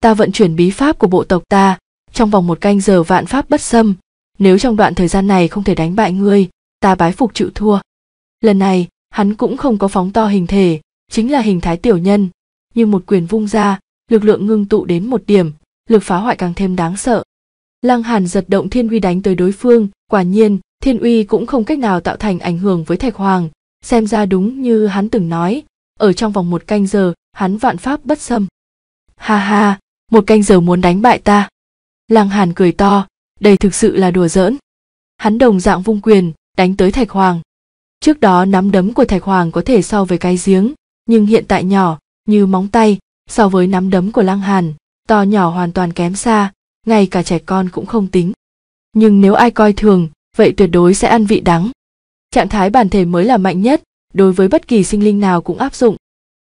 ta vận chuyển bí pháp của bộ tộc ta trong vòng một canh giờ vạn pháp bất xâm nếu trong đoạn thời gian này không thể đánh bại ngươi ta bái phục chịu thua lần này hắn cũng không có phóng to hình thể chính là hình thái tiểu nhân như một quyền vung ra lực lượng ngưng tụ đến một điểm lực phá hoại càng thêm đáng sợ Lăng Hàn giật động thiên uy đánh tới đối phương, quả nhiên, thiên uy cũng không cách nào tạo thành ảnh hưởng với Thạch Hoàng, xem ra đúng như hắn từng nói, ở trong vòng một canh giờ, hắn vạn pháp bất xâm. Ha ha, một canh giờ muốn đánh bại ta. Lăng Hàn cười to, đây thực sự là đùa giỡn. Hắn đồng dạng vung quyền, đánh tới Thạch Hoàng. Trước đó nắm đấm của Thạch Hoàng có thể so với cái giếng, nhưng hiện tại nhỏ, như móng tay, so với nắm đấm của Lăng Hàn, to nhỏ hoàn toàn kém xa, ngay cả trẻ con cũng không tính nhưng nếu ai coi thường vậy tuyệt đối sẽ ăn vị đắng trạng thái bản thể mới là mạnh nhất đối với bất kỳ sinh linh nào cũng áp dụng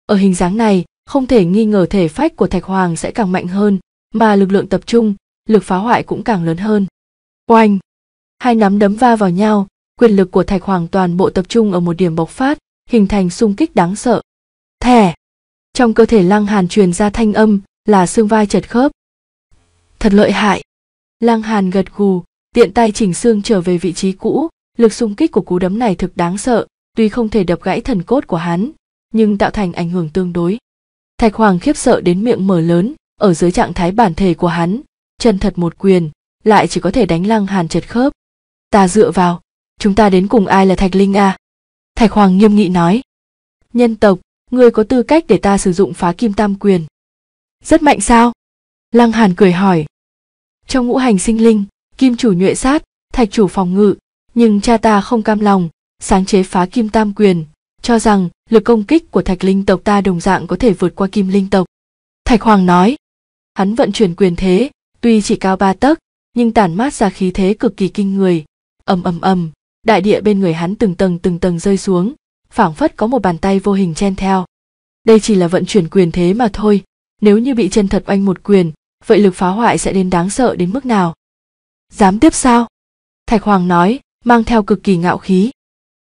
ở hình dáng này không thể nghi ngờ thể phách của thạch hoàng sẽ càng mạnh hơn mà lực lượng tập trung lực phá hoại cũng càng lớn hơn oanh hai nắm đấm va vào nhau quyền lực của thạch hoàng toàn bộ tập trung ở một điểm bộc phát hình thành xung kích đáng sợ thẻ trong cơ thể lăng hàn truyền ra thanh âm là xương vai chật khớp thật lợi hại lăng hàn gật gù tiện tay chỉnh xương trở về vị trí cũ lực xung kích của cú đấm này thực đáng sợ tuy không thể đập gãy thần cốt của hắn nhưng tạo thành ảnh hưởng tương đối thạch hoàng khiếp sợ đến miệng mở lớn ở dưới trạng thái bản thể của hắn chân thật một quyền lại chỉ có thể đánh lăng hàn chật khớp ta dựa vào chúng ta đến cùng ai là thạch linh a? thạch hoàng nghiêm nghị nói nhân tộc người có tư cách để ta sử dụng phá kim tam quyền rất mạnh sao lăng hàn cười hỏi trong ngũ hành sinh linh, kim chủ nhuệ sát, thạch chủ phòng ngự, nhưng cha ta không cam lòng, sáng chế phá kim tam quyền, cho rằng lực công kích của thạch linh tộc ta đồng dạng có thể vượt qua kim linh tộc. Thạch Hoàng nói, hắn vận chuyển quyền thế, tuy chỉ cao ba tấc, nhưng tản mát ra khí thế cực kỳ kinh người. ầm ầm ầm, đại địa bên người hắn từng tầng từng tầng rơi xuống, phảng phất có một bàn tay vô hình chen theo. Đây chỉ là vận chuyển quyền thế mà thôi, nếu như bị chân thật oanh một quyền, vậy lực phá hoại sẽ đến đáng sợ đến mức nào dám tiếp sao thạch hoàng nói mang theo cực kỳ ngạo khí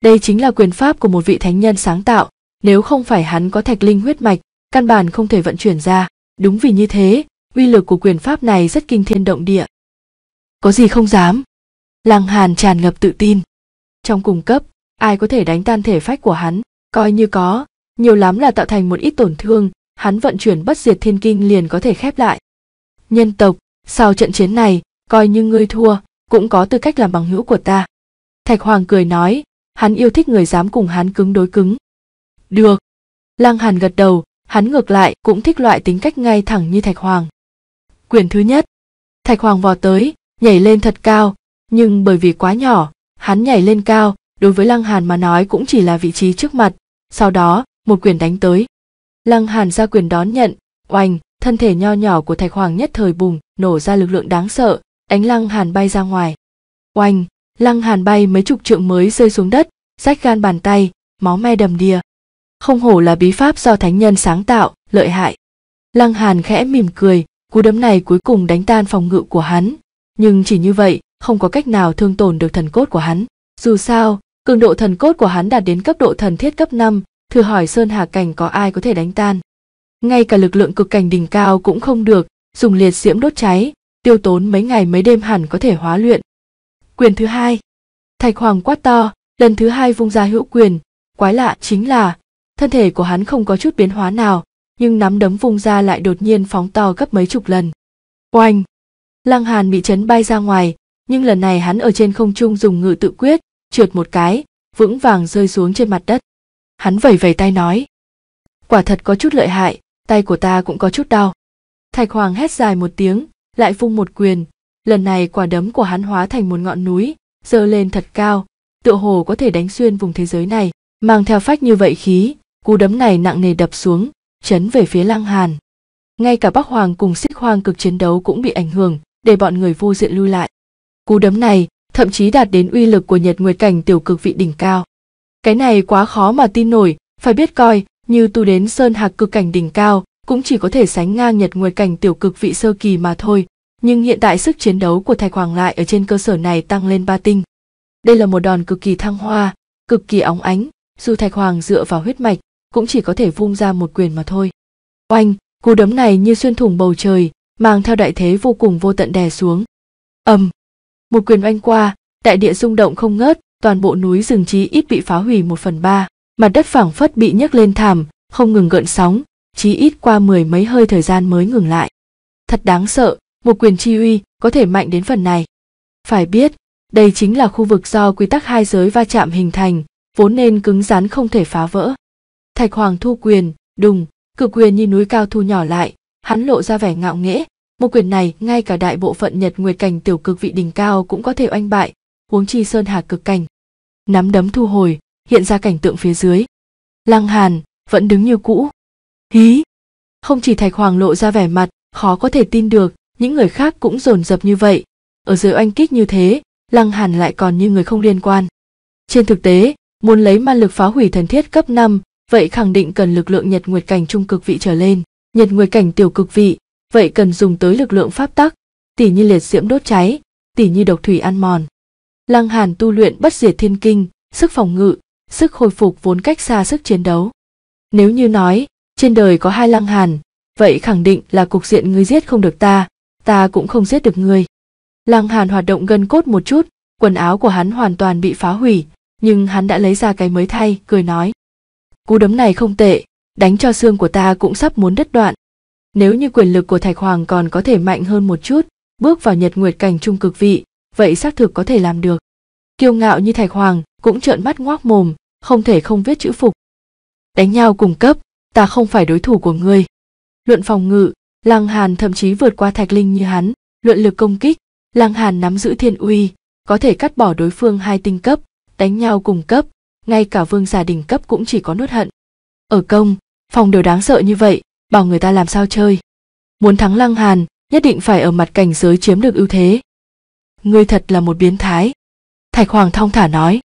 đây chính là quyền pháp của một vị thánh nhân sáng tạo nếu không phải hắn có thạch linh huyết mạch căn bản không thể vận chuyển ra đúng vì như thế uy lực của quyền pháp này rất kinh thiên động địa có gì không dám lăng hàn tràn ngập tự tin trong cùng cấp ai có thể đánh tan thể phách của hắn coi như có nhiều lắm là tạo thành một ít tổn thương hắn vận chuyển bất diệt thiên kinh liền có thể khép lại nhân tộc sau trận chiến này coi như ngươi thua cũng có tư cách làm bằng hữu của ta thạch hoàng cười nói hắn yêu thích người dám cùng hắn cứng đối cứng được lăng hàn gật đầu hắn ngược lại cũng thích loại tính cách ngay thẳng như thạch hoàng quyển thứ nhất thạch hoàng vò tới nhảy lên thật cao nhưng bởi vì quá nhỏ hắn nhảy lên cao đối với lăng hàn mà nói cũng chỉ là vị trí trước mặt sau đó một quyển đánh tới lăng hàn ra quyển đón nhận oành thân thể nho nhỏ của thạch hoàng nhất thời bùng nổ ra lực lượng đáng sợ đánh lăng hàn bay ra ngoài oanh lăng hàn bay mấy chục trượng mới rơi xuống đất rách gan bàn tay máu me đầm đìa không hổ là bí pháp do thánh nhân sáng tạo lợi hại lăng hàn khẽ mỉm cười cú đấm này cuối cùng đánh tan phòng ngự của hắn nhưng chỉ như vậy không có cách nào thương tổn được thần cốt của hắn dù sao cường độ thần cốt của hắn đạt đến cấp độ thần thiết cấp 5, thử hỏi sơn hà cảnh có ai có thể đánh tan ngay cả lực lượng cực cảnh đỉnh cao cũng không được, dùng liệt diễm đốt cháy, tiêu tốn mấy ngày mấy đêm hẳn có thể hóa luyện. Quyền thứ hai. Thạch Hoàng quát to, lần thứ hai vung ra hữu quyền, quái lạ chính là thân thể của hắn không có chút biến hóa nào, nhưng nắm đấm vung ra lại đột nhiên phóng to gấp mấy chục lần. Oanh! Lăng Hàn bị chấn bay ra ngoài, nhưng lần này hắn ở trên không trung dùng ngự tự quyết, trượt một cái, vững vàng rơi xuống trên mặt đất. Hắn vẩy vẩy tay nói. Quả thật có chút lợi hại, tay của ta cũng có chút đau. Thạch Hoàng hét dài một tiếng, lại phung một quyền, lần này quả đấm của hắn hóa thành một ngọn núi, dơ lên thật cao, tựa hồ có thể đánh xuyên vùng thế giới này, mang theo phách như vậy khí, cú đấm này nặng nề đập xuống, chấn về phía Lăng Hàn. Ngay cả Bắc Hoàng cùng Xích Hoàng cực chiến đấu cũng bị ảnh hưởng, để bọn người vô diện lui lại. Cú đấm này thậm chí đạt đến uy lực của Nhật Nguyệt cảnh tiểu cực vị đỉnh cao. Cái này quá khó mà tin nổi, phải biết coi, như tu đến sơn hạc cực cảnh đỉnh cao, cũng chỉ có thể sánh ngang nhật nguyệt cảnh tiểu cực vị sơ kỳ mà thôi, nhưng hiện tại sức chiến đấu của Thạch Hoàng lại ở trên cơ sở này tăng lên ba tinh. Đây là một đòn cực kỳ thăng hoa, cực kỳ óng ánh, dù Thạch Hoàng dựa vào huyết mạch, cũng chỉ có thể vung ra một quyền mà thôi. Oanh, cú đấm này như xuyên thủng bầu trời, mang theo đại thế vô cùng vô tận đè xuống. Ầm. một quyền oanh qua, đại địa rung động không ngớt, toàn bộ núi rừng trí ít bị phá hủy một phần ba mặt đất phẳng phất bị nhấc lên thảm không ngừng gợn sóng chí ít qua mười mấy hơi thời gian mới ngừng lại thật đáng sợ một quyền chi uy có thể mạnh đến phần này phải biết đây chính là khu vực do quy tắc hai giới va chạm hình thành vốn nên cứng rắn không thể phá vỡ thạch hoàng thu quyền đùng cử quyền như núi cao thu nhỏ lại hắn lộ ra vẻ ngạo nghễ một quyền này ngay cả đại bộ phận nhật nguyệt cảnh tiểu cực vị đỉnh cao cũng có thể oanh bại huống chi sơn hà cực cảnh nắm đấm thu hồi hiện ra cảnh tượng phía dưới lăng hàn vẫn đứng như cũ hí không chỉ thạch hoàng lộ ra vẻ mặt khó có thể tin được những người khác cũng dồn dập như vậy ở dưới oanh kích như thế lăng hàn lại còn như người không liên quan trên thực tế muốn lấy ma lực phá hủy thần thiết cấp 5, vậy khẳng định cần lực lượng nhật nguyệt cảnh trung cực vị trở lên nhật nguyệt cảnh tiểu cực vị vậy cần dùng tới lực lượng pháp tắc tỉ như liệt diễm đốt cháy tỉ như độc thủy ăn mòn lăng hàn tu luyện bất diệt thiên kinh sức phòng ngự sức hồi phục vốn cách xa sức chiến đấu. Nếu như nói, trên đời có hai lăng hàn, vậy khẳng định là cục diện ngươi giết không được ta, ta cũng không giết được ngươi. Lăng hàn hoạt động gân cốt một chút, quần áo của hắn hoàn toàn bị phá hủy, nhưng hắn đã lấy ra cái mới thay, cười nói. Cú đấm này không tệ, đánh cho xương của ta cũng sắp muốn đứt đoạn. Nếu như quyền lực của Thạch Hoàng còn có thể mạnh hơn một chút, bước vào nhật nguyệt cảnh trung cực vị, vậy xác thực có thể làm được kiêu ngạo như thạch hoàng cũng trợn mắt ngoác mồm không thể không viết chữ phục đánh nhau cùng cấp ta không phải đối thủ của ngươi luận phòng ngự lăng hàn thậm chí vượt qua thạch linh như hắn luận lực công kích lăng hàn nắm giữ thiên uy có thể cắt bỏ đối phương hai tinh cấp đánh nhau cùng cấp ngay cả vương giả đình cấp cũng chỉ có nuốt hận ở công phòng đều đáng sợ như vậy bảo người ta làm sao chơi muốn thắng lăng hàn nhất định phải ở mặt cảnh giới chiếm được ưu thế ngươi thật là một biến thái thạch hoàng thong thả nói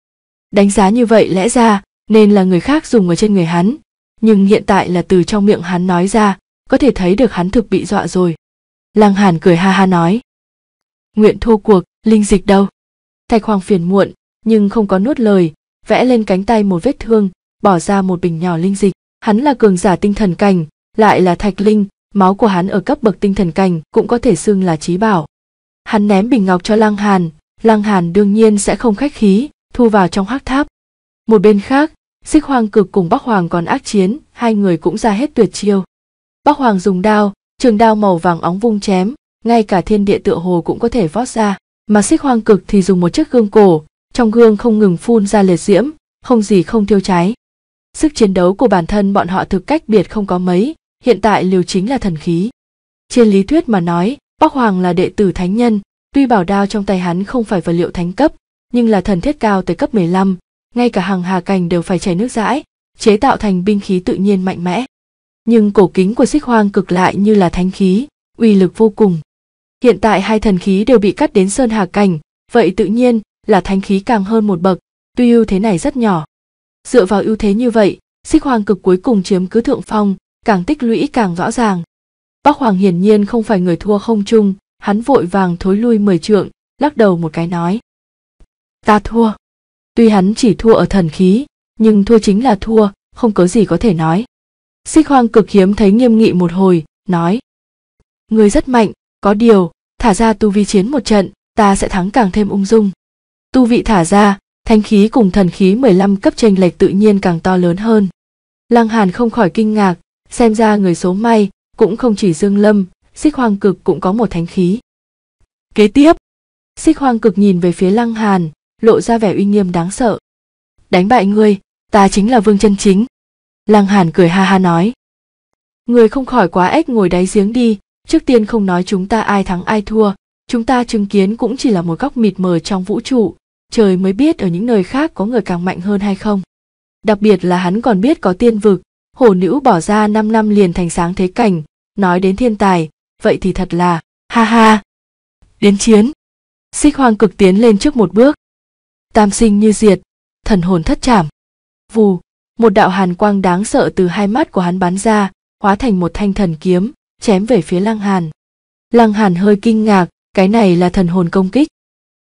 đánh giá như vậy lẽ ra nên là người khác dùng ở trên người hắn nhưng hiện tại là từ trong miệng hắn nói ra có thể thấy được hắn thực bị dọa rồi lăng hàn cười ha ha nói nguyện thua cuộc linh dịch đâu thạch hoàng phiền muộn nhưng không có nuốt lời vẽ lên cánh tay một vết thương bỏ ra một bình nhỏ linh dịch hắn là cường giả tinh thần cảnh lại là thạch linh máu của hắn ở cấp bậc tinh thần cảnh cũng có thể xưng là trí bảo hắn ném bình ngọc cho lăng hàn Lăng Hàn đương nhiên sẽ không khách khí, thu vào trong hắc tháp. Một bên khác, Xích Hoang Cực cùng Bắc Hoàng còn ác chiến, hai người cũng ra hết tuyệt chiêu. Bắc Hoàng dùng đao, trường đao màu vàng óng vung chém, ngay cả thiên địa tựa hồ cũng có thể vót ra, mà Xích Hoang Cực thì dùng một chiếc gương cổ, trong gương không ngừng phun ra liệt diễm, không gì không thiêu cháy. Sức chiến đấu của bản thân bọn họ thực cách biệt không có mấy, hiện tại liều chính là thần khí. Trên lý thuyết mà nói, Bắc Hoàng là đệ tử thánh nhân, Tuy bảo đao trong tay hắn không phải vật liệu thánh cấp, nhưng là thần thiết cao tới cấp mười lăm, ngay cả hàng hà cành đều phải chảy nước dãi, chế tạo thành binh khí tự nhiên mạnh mẽ. Nhưng cổ kính của xích hoang cực lại như là thánh khí, uy lực vô cùng. Hiện tại hai thần khí đều bị cắt đến sơn hà cành, vậy tự nhiên là thánh khí càng hơn một bậc, tuy ưu thế này rất nhỏ. Dựa vào ưu thế như vậy, xích Hoang cực cuối cùng chiếm cứ thượng phong, càng tích lũy càng rõ ràng. Bắc Hoàng hiển nhiên không phải người thua không chung, hắn vội vàng thối lui mười trượng lắc đầu một cái nói ta thua tuy hắn chỉ thua ở thần khí nhưng thua chính là thua không có gì có thể nói xích hoang cực hiếm thấy nghiêm nghị một hồi nói người rất mạnh có điều thả ra tu vi chiến một trận ta sẽ thắng càng thêm ung dung tu vị thả ra thanh khí cùng thần khí mười lăm cấp tranh lệch tự nhiên càng to lớn hơn lăng hàn không khỏi kinh ngạc xem ra người số may cũng không chỉ dương lâm xích hoang cực cũng có một thánh khí. Kế tiếp, xích hoang cực nhìn về phía lăng hàn, lộ ra vẻ uy nghiêm đáng sợ. Đánh bại ngươi, ta chính là vương chân chính. Lăng hàn cười ha ha nói. Người không khỏi quá ếch ngồi đáy giếng đi, trước tiên không nói chúng ta ai thắng ai thua, chúng ta chứng kiến cũng chỉ là một góc mịt mờ trong vũ trụ, trời mới biết ở những nơi khác có người càng mạnh hơn hay không. Đặc biệt là hắn còn biết có tiên vực, hổ nữ bỏ ra 5 năm liền thành sáng thế cảnh, nói đến thiên tài, vậy thì thật là ha ha đến chiến xích hoang cực tiến lên trước một bước tam sinh như diệt thần hồn thất chảm vù một đạo hàn quang đáng sợ từ hai mắt của hắn bắn ra hóa thành một thanh thần kiếm chém về phía lăng hàn lăng hàn hơi kinh ngạc cái này là thần hồn công kích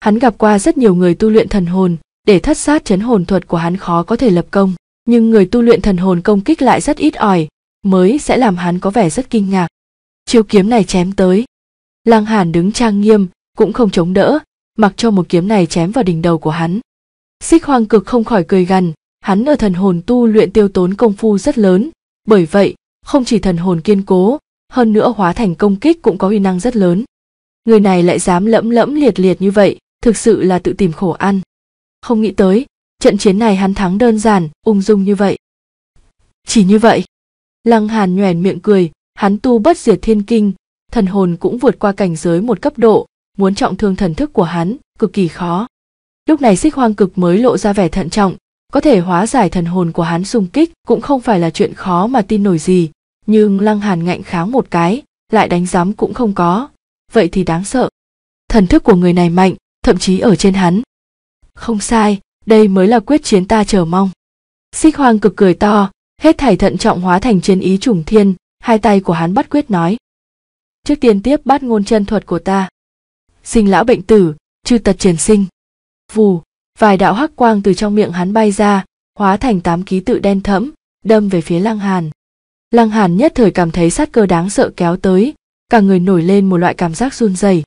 hắn gặp qua rất nhiều người tu luyện thần hồn để thất sát chấn hồn thuật của hắn khó có thể lập công nhưng người tu luyện thần hồn công kích lại rất ít ỏi mới sẽ làm hắn có vẻ rất kinh ngạc chiêu kiếm này chém tới Lang hàn đứng trang nghiêm cũng không chống đỡ mặc cho một kiếm này chém vào đỉnh đầu của hắn xích hoang cực không khỏi cười gằn hắn ở thần hồn tu luyện tiêu tốn công phu rất lớn bởi vậy không chỉ thần hồn kiên cố hơn nữa hóa thành công kích cũng có uy năng rất lớn người này lại dám lẫm lẫm liệt liệt như vậy thực sự là tự tìm khổ ăn không nghĩ tới trận chiến này hắn thắng đơn giản ung dung như vậy chỉ như vậy lăng hàn nhoèn miệng cười hắn tu bất diệt thiên kinh thần hồn cũng vượt qua cảnh giới một cấp độ muốn trọng thương thần thức của hắn cực kỳ khó lúc này xích hoang cực mới lộ ra vẻ thận trọng có thể hóa giải thần hồn của hắn xung kích cũng không phải là chuyện khó mà tin nổi gì nhưng lăng hàn ngạnh kháng một cái lại đánh giám cũng không có vậy thì đáng sợ thần thức của người này mạnh thậm chí ở trên hắn không sai đây mới là quyết chiến ta chờ mong xích hoang cực cười to hết thảy thận trọng hóa thành chiến ý trùng thiên hai tay của hắn bắt quyết nói trước tiên tiếp bắt ngôn chân thuật của ta sinh lão bệnh tử chư tật triền sinh vù vài đạo hắc quang từ trong miệng hắn bay ra hóa thành tám ký tự đen thẫm đâm về phía lăng hàn lăng hàn nhất thời cảm thấy sát cơ đáng sợ kéo tới cả người nổi lên một loại cảm giác run rẩy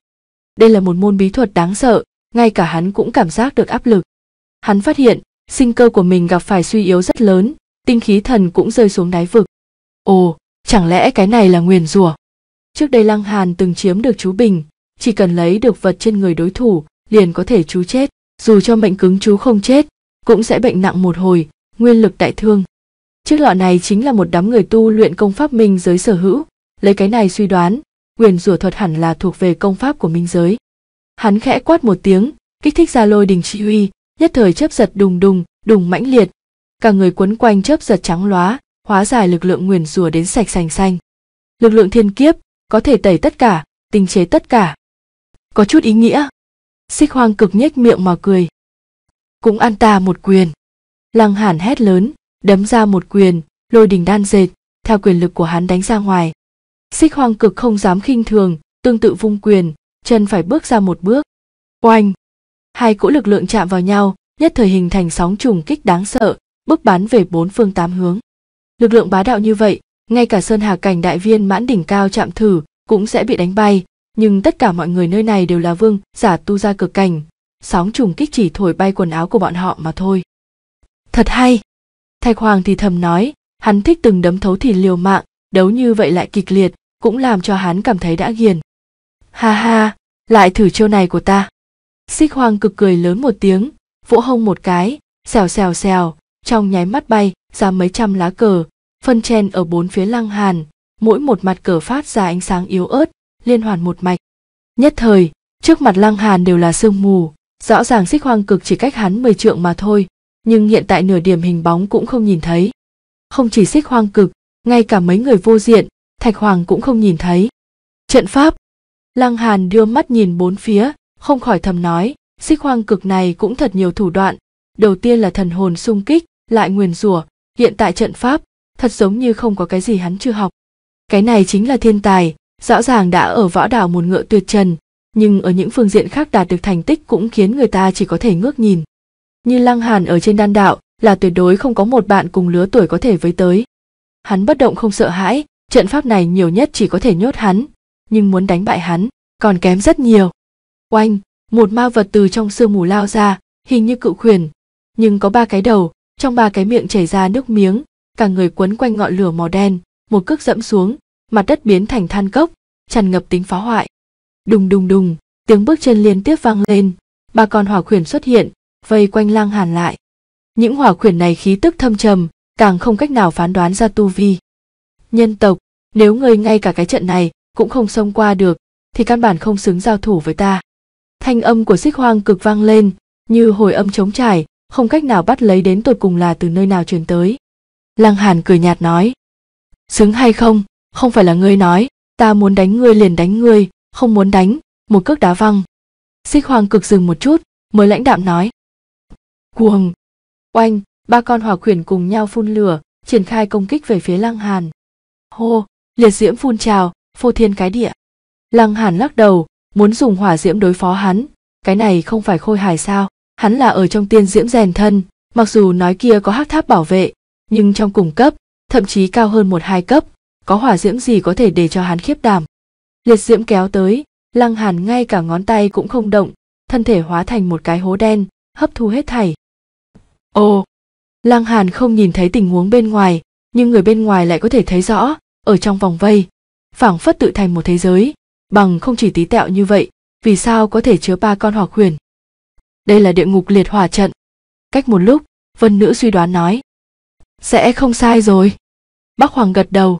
đây là một môn bí thuật đáng sợ ngay cả hắn cũng cảm giác được áp lực hắn phát hiện sinh cơ của mình gặp phải suy yếu rất lớn tinh khí thần cũng rơi xuống đáy vực ồ chẳng lẽ cái này là nguyền rủa trước đây lăng hàn từng chiếm được chú bình chỉ cần lấy được vật trên người đối thủ liền có thể chú chết dù cho bệnh cứng chú không chết cũng sẽ bệnh nặng một hồi nguyên lực đại thương chiếc lọ này chính là một đám người tu luyện công pháp minh giới sở hữu lấy cái này suy đoán quyền rủa thuật hẳn là thuộc về công pháp của minh giới hắn khẽ quát một tiếng kích thích ra lôi đình chỉ huy nhất thời chớp giật đùng đùng đùng mãnh liệt cả người quấn quanh chớp giật trắng lóa hóa giải lực lượng nguyền rủa đến sạch sành xanh. Lực lượng thiên kiếp có thể tẩy tất cả, tinh chế tất cả. Có chút ý nghĩa. Xích hoang cực nhếch miệng mà cười. Cũng ăn ta một quyền. Lăng hàn hét lớn, đấm ra một quyền, lôi đình đan dệt, theo quyền lực của hắn đánh ra ngoài. Xích hoang cực không dám khinh thường, tương tự vung quyền, chân phải bước ra một bước. Oanh! Hai cỗ lực lượng chạm vào nhau, nhất thời hình thành sóng trùng kích đáng sợ, bước bắn về bốn phương tám hướng lực lượng bá đạo như vậy ngay cả sơn hà cảnh đại viên mãn đỉnh cao chạm thử cũng sẽ bị đánh bay nhưng tất cả mọi người nơi này đều là vương giả tu ra cực cảnh sóng trùng kích chỉ thổi bay quần áo của bọn họ mà thôi thật hay thạch hoàng thì thầm nói hắn thích từng đấm thấu thì liều mạng đấu như vậy lại kịch liệt cũng làm cho hắn cảm thấy đã ghiền ha ha lại thử chiêu này của ta xích hoàng cực cười lớn một tiếng vỗ hông một cái xèo xèo xèo trong nháy mắt bay ra mấy trăm lá cờ phân chen ở bốn phía lăng hàn mỗi một mặt cửa phát ra ánh sáng yếu ớt liên hoàn một mạch nhất thời trước mặt lăng hàn đều là sương mù rõ ràng xích hoang cực chỉ cách hắn mười trượng mà thôi nhưng hiện tại nửa điểm hình bóng cũng không nhìn thấy không chỉ xích hoang cực ngay cả mấy người vô diện thạch hoàng cũng không nhìn thấy trận pháp lăng hàn đưa mắt nhìn bốn phía không khỏi thầm nói xích hoang cực này cũng thật nhiều thủ đoạn đầu tiên là thần hồn sung kích lại nguyền rủa hiện tại trận pháp thật giống như không có cái gì hắn chưa học cái này chính là thiên tài rõ ràng đã ở võ đảo một ngựa tuyệt trần nhưng ở những phương diện khác đạt được thành tích cũng khiến người ta chỉ có thể ngước nhìn như lăng hàn ở trên đan đạo là tuyệt đối không có một bạn cùng lứa tuổi có thể với tới hắn bất động không sợ hãi trận pháp này nhiều nhất chỉ có thể nhốt hắn nhưng muốn đánh bại hắn còn kém rất nhiều oanh một ma vật từ trong sương mù lao ra hình như cự khuyển nhưng có ba cái đầu trong ba cái miệng chảy ra nước miếng cả người quấn quanh ngọn lửa màu đen, một cước dẫm xuống, mặt đất biến thành than cốc, tràn ngập tính phá hoại. Đùng đùng đùng, tiếng bước chân liên tiếp vang lên, ba con hỏa khuyển xuất hiện, vây quanh Lang Hàn lại. Những hỏa khuyển này khí tức thâm trầm, càng không cách nào phán đoán ra tu vi. Nhân tộc, nếu người ngay cả cái trận này cũng không xông qua được, thì căn bản không xứng giao thủ với ta. Thanh âm của xích hoang cực vang lên, như hồi âm trống trải, không cách nào bắt lấy đến tột cùng là từ nơi nào truyền tới. Lăng Hàn cười nhạt nói. Xứng hay không, không phải là ngươi nói, ta muốn đánh ngươi liền đánh ngươi, không muốn đánh, một cước đá văng. Xích Hoàng cực dừng một chút, mới lãnh đạm nói. Cuồng! Oanh, ba con hỏa khuyển cùng nhau phun lửa, triển khai công kích về phía Lăng Hàn. Hô, liệt diễm phun trào, phô thiên cái địa. Lăng Hàn lắc đầu, muốn dùng hỏa diễm đối phó hắn, cái này không phải khôi hài sao, hắn là ở trong tiên diễm rèn thân, mặc dù nói kia có hắc tháp bảo vệ, nhưng trong cùng cấp, thậm chí cao hơn một hai cấp, có hỏa diễm gì có thể để cho hắn khiếp đảm. Liệt diễm kéo tới, Lăng Hàn ngay cả ngón tay cũng không động, thân thể hóa thành một cái hố đen, hấp thu hết thảy. Ồ, Lăng Hàn không nhìn thấy tình huống bên ngoài, nhưng người bên ngoài lại có thể thấy rõ, ở trong vòng vây, phảng phất tự thành một thế giới, bằng không chỉ tí tẹo như vậy, vì sao có thể chứa ba con hỏa khuyển? Đây là địa ngục liệt hỏa trận. Cách một lúc, Vân Nữ suy đoán nói sẽ không sai rồi bắc hoàng gật đầu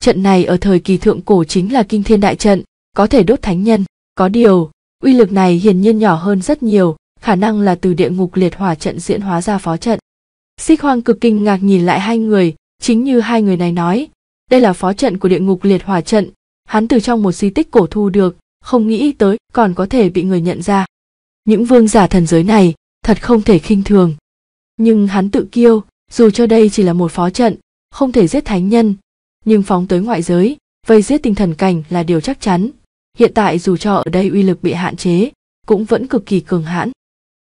trận này ở thời kỳ thượng cổ chính là kinh thiên đại trận có thể đốt thánh nhân có điều uy lực này hiển nhiên nhỏ hơn rất nhiều khả năng là từ địa ngục liệt hỏa trận diễn hóa ra phó trận xích hoang cực kinh ngạc nhìn lại hai người chính như hai người này nói đây là phó trận của địa ngục liệt hỏa trận hắn từ trong một di tích cổ thu được không nghĩ tới còn có thể bị người nhận ra những vương giả thần giới này thật không thể khinh thường nhưng hắn tự kiêu dù cho đây chỉ là một phó trận không thể giết thánh nhân nhưng phóng tới ngoại giới vây giết tinh thần cảnh là điều chắc chắn hiện tại dù cho ở đây uy lực bị hạn chế cũng vẫn cực kỳ cường hãn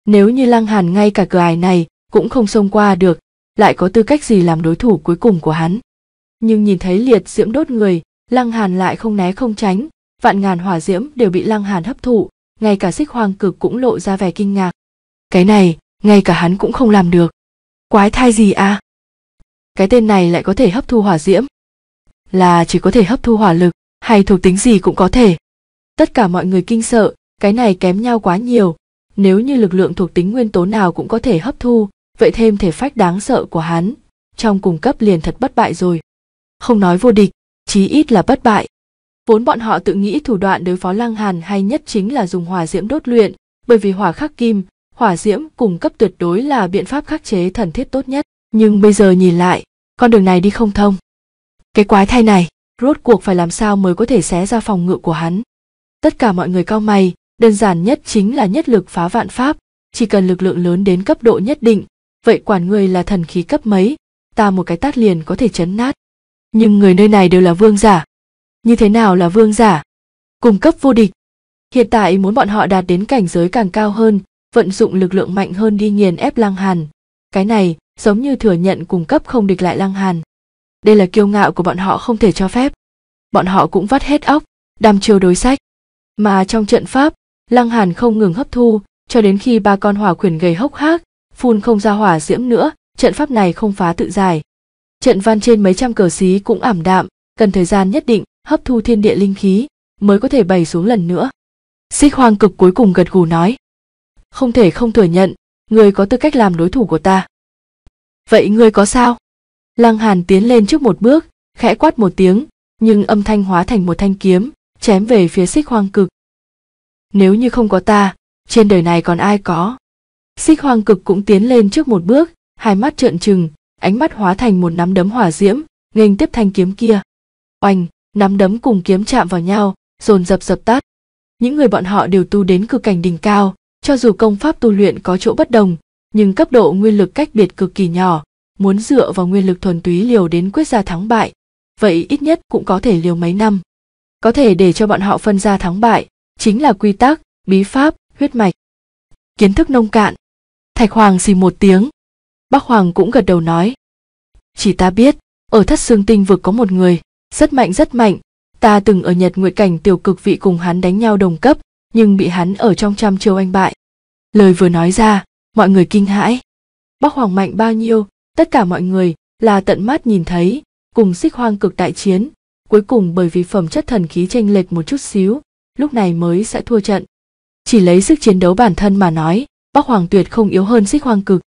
nếu như lăng hàn ngay cả cửa ải này cũng không xông qua được lại có tư cách gì làm đối thủ cuối cùng của hắn nhưng nhìn thấy liệt diễm đốt người lăng hàn lại không né không tránh vạn ngàn hỏa diễm đều bị lăng hàn hấp thụ ngay cả xích hoang cực cũng lộ ra vẻ kinh ngạc cái này ngay cả hắn cũng không làm được quái thai gì à cái tên này lại có thể hấp thu hỏa diễm là chỉ có thể hấp thu hỏa lực hay thuộc tính gì cũng có thể tất cả mọi người kinh sợ cái này kém nhau quá nhiều nếu như lực lượng thuộc tính nguyên tố nào cũng có thể hấp thu vậy thêm thể phách đáng sợ của hắn trong cùng cấp liền thật bất bại rồi không nói vô địch chí ít là bất bại vốn bọn họ tự nghĩ thủ đoạn đối phó lăng hàn hay nhất chính là dùng hỏa diễm đốt luyện bởi vì hỏa khắc kim hỏa diễm cung cấp tuyệt đối là biện pháp khắc chế thần thiết tốt nhất nhưng bây giờ nhìn lại con đường này đi không thông cái quái thai này rốt cuộc phải làm sao mới có thể xé ra phòng ngự của hắn tất cả mọi người cao mày đơn giản nhất chính là nhất lực phá vạn pháp chỉ cần lực lượng lớn đến cấp độ nhất định vậy quản người là thần khí cấp mấy ta một cái tát liền có thể chấn nát nhưng người nơi này đều là vương giả như thế nào là vương giả cung cấp vô địch hiện tại muốn bọn họ đạt đến cảnh giới càng cao hơn vận dụng lực lượng mạnh hơn đi nghiền ép Lăng Hàn. Cái này giống như thừa nhận cung cấp không địch lại Lăng Hàn. Đây là kiêu ngạo của bọn họ không thể cho phép. Bọn họ cũng vắt hết óc, đam chiêu đối sách. Mà trong trận pháp, Lăng Hàn không ngừng hấp thu, cho đến khi ba con hỏa khuyển gầy hốc hác, phun không ra hỏa diễm nữa, trận pháp này không phá tự giải. Trận văn trên mấy trăm cờ xí cũng ảm đạm, cần thời gian nhất định hấp thu thiên địa linh khí mới có thể bày xuống lần nữa. Xích Hoang cực cuối cùng gật gù nói, không thể không thừa nhận, người có tư cách làm đối thủ của ta. Vậy người có sao? Lăng Hàn tiến lên trước một bước, khẽ quát một tiếng, nhưng âm thanh hóa thành một thanh kiếm, chém về phía xích hoang cực. Nếu như không có ta, trên đời này còn ai có? Xích hoang cực cũng tiến lên trước một bước, hai mắt trợn trừng, ánh mắt hóa thành một nắm đấm hỏa diễm, nghênh tiếp thanh kiếm kia. Oanh, nắm đấm cùng kiếm chạm vào nhau, dồn dập dập tắt. Những người bọn họ đều tu đến cực cảnh đỉnh cao, cho dù công pháp tu luyện có chỗ bất đồng, nhưng cấp độ nguyên lực cách biệt cực kỳ nhỏ, muốn dựa vào nguyên lực thuần túy liều đến quyết ra thắng bại, vậy ít nhất cũng có thể liều mấy năm. Có thể để cho bọn họ phân ra thắng bại, chính là quy tắc, bí pháp, huyết mạch. Kiến thức nông cạn. Thạch Hoàng xì một tiếng. Bắc Hoàng cũng gật đầu nói. Chỉ ta biết, ở thất xương tinh vực có một người, rất mạnh rất mạnh. Ta từng ở Nhật Nguyệt Cảnh tiểu cực vị cùng hắn đánh nhau đồng cấp, nhưng bị hắn ở trong trăm chiêu anh bại lời vừa nói ra mọi người kinh hãi bắc hoàng mạnh bao nhiêu tất cả mọi người là tận mắt nhìn thấy cùng xích hoang cực đại chiến cuối cùng bởi vì phẩm chất thần khí chênh lệch một chút xíu lúc này mới sẽ thua trận chỉ lấy sức chiến đấu bản thân mà nói bắc hoàng tuyệt không yếu hơn xích hoang cực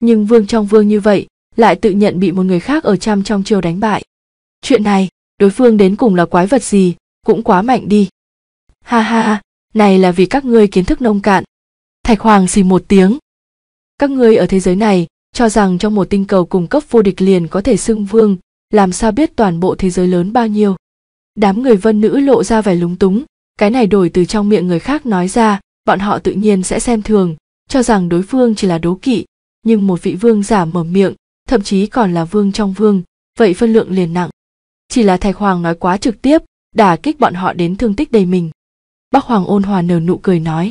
nhưng vương trong vương như vậy lại tự nhận bị một người khác ở trăm trong chiều đánh bại chuyện này đối phương đến cùng là quái vật gì cũng quá mạnh đi ha ha này là vì các ngươi kiến thức nông cạn thạch hoàng xì một tiếng các ngươi ở thế giới này cho rằng trong một tinh cầu cùng cấp vô địch liền có thể xưng vương làm sao biết toàn bộ thế giới lớn bao nhiêu đám người vân nữ lộ ra vẻ lúng túng cái này đổi từ trong miệng người khác nói ra bọn họ tự nhiên sẽ xem thường cho rằng đối phương chỉ là đố kỵ nhưng một vị vương giả mở miệng thậm chí còn là vương trong vương vậy phân lượng liền nặng chỉ là thạch hoàng nói quá trực tiếp đả kích bọn họ đến thương tích đầy mình bác hoàng ôn hòa nở nụ cười nói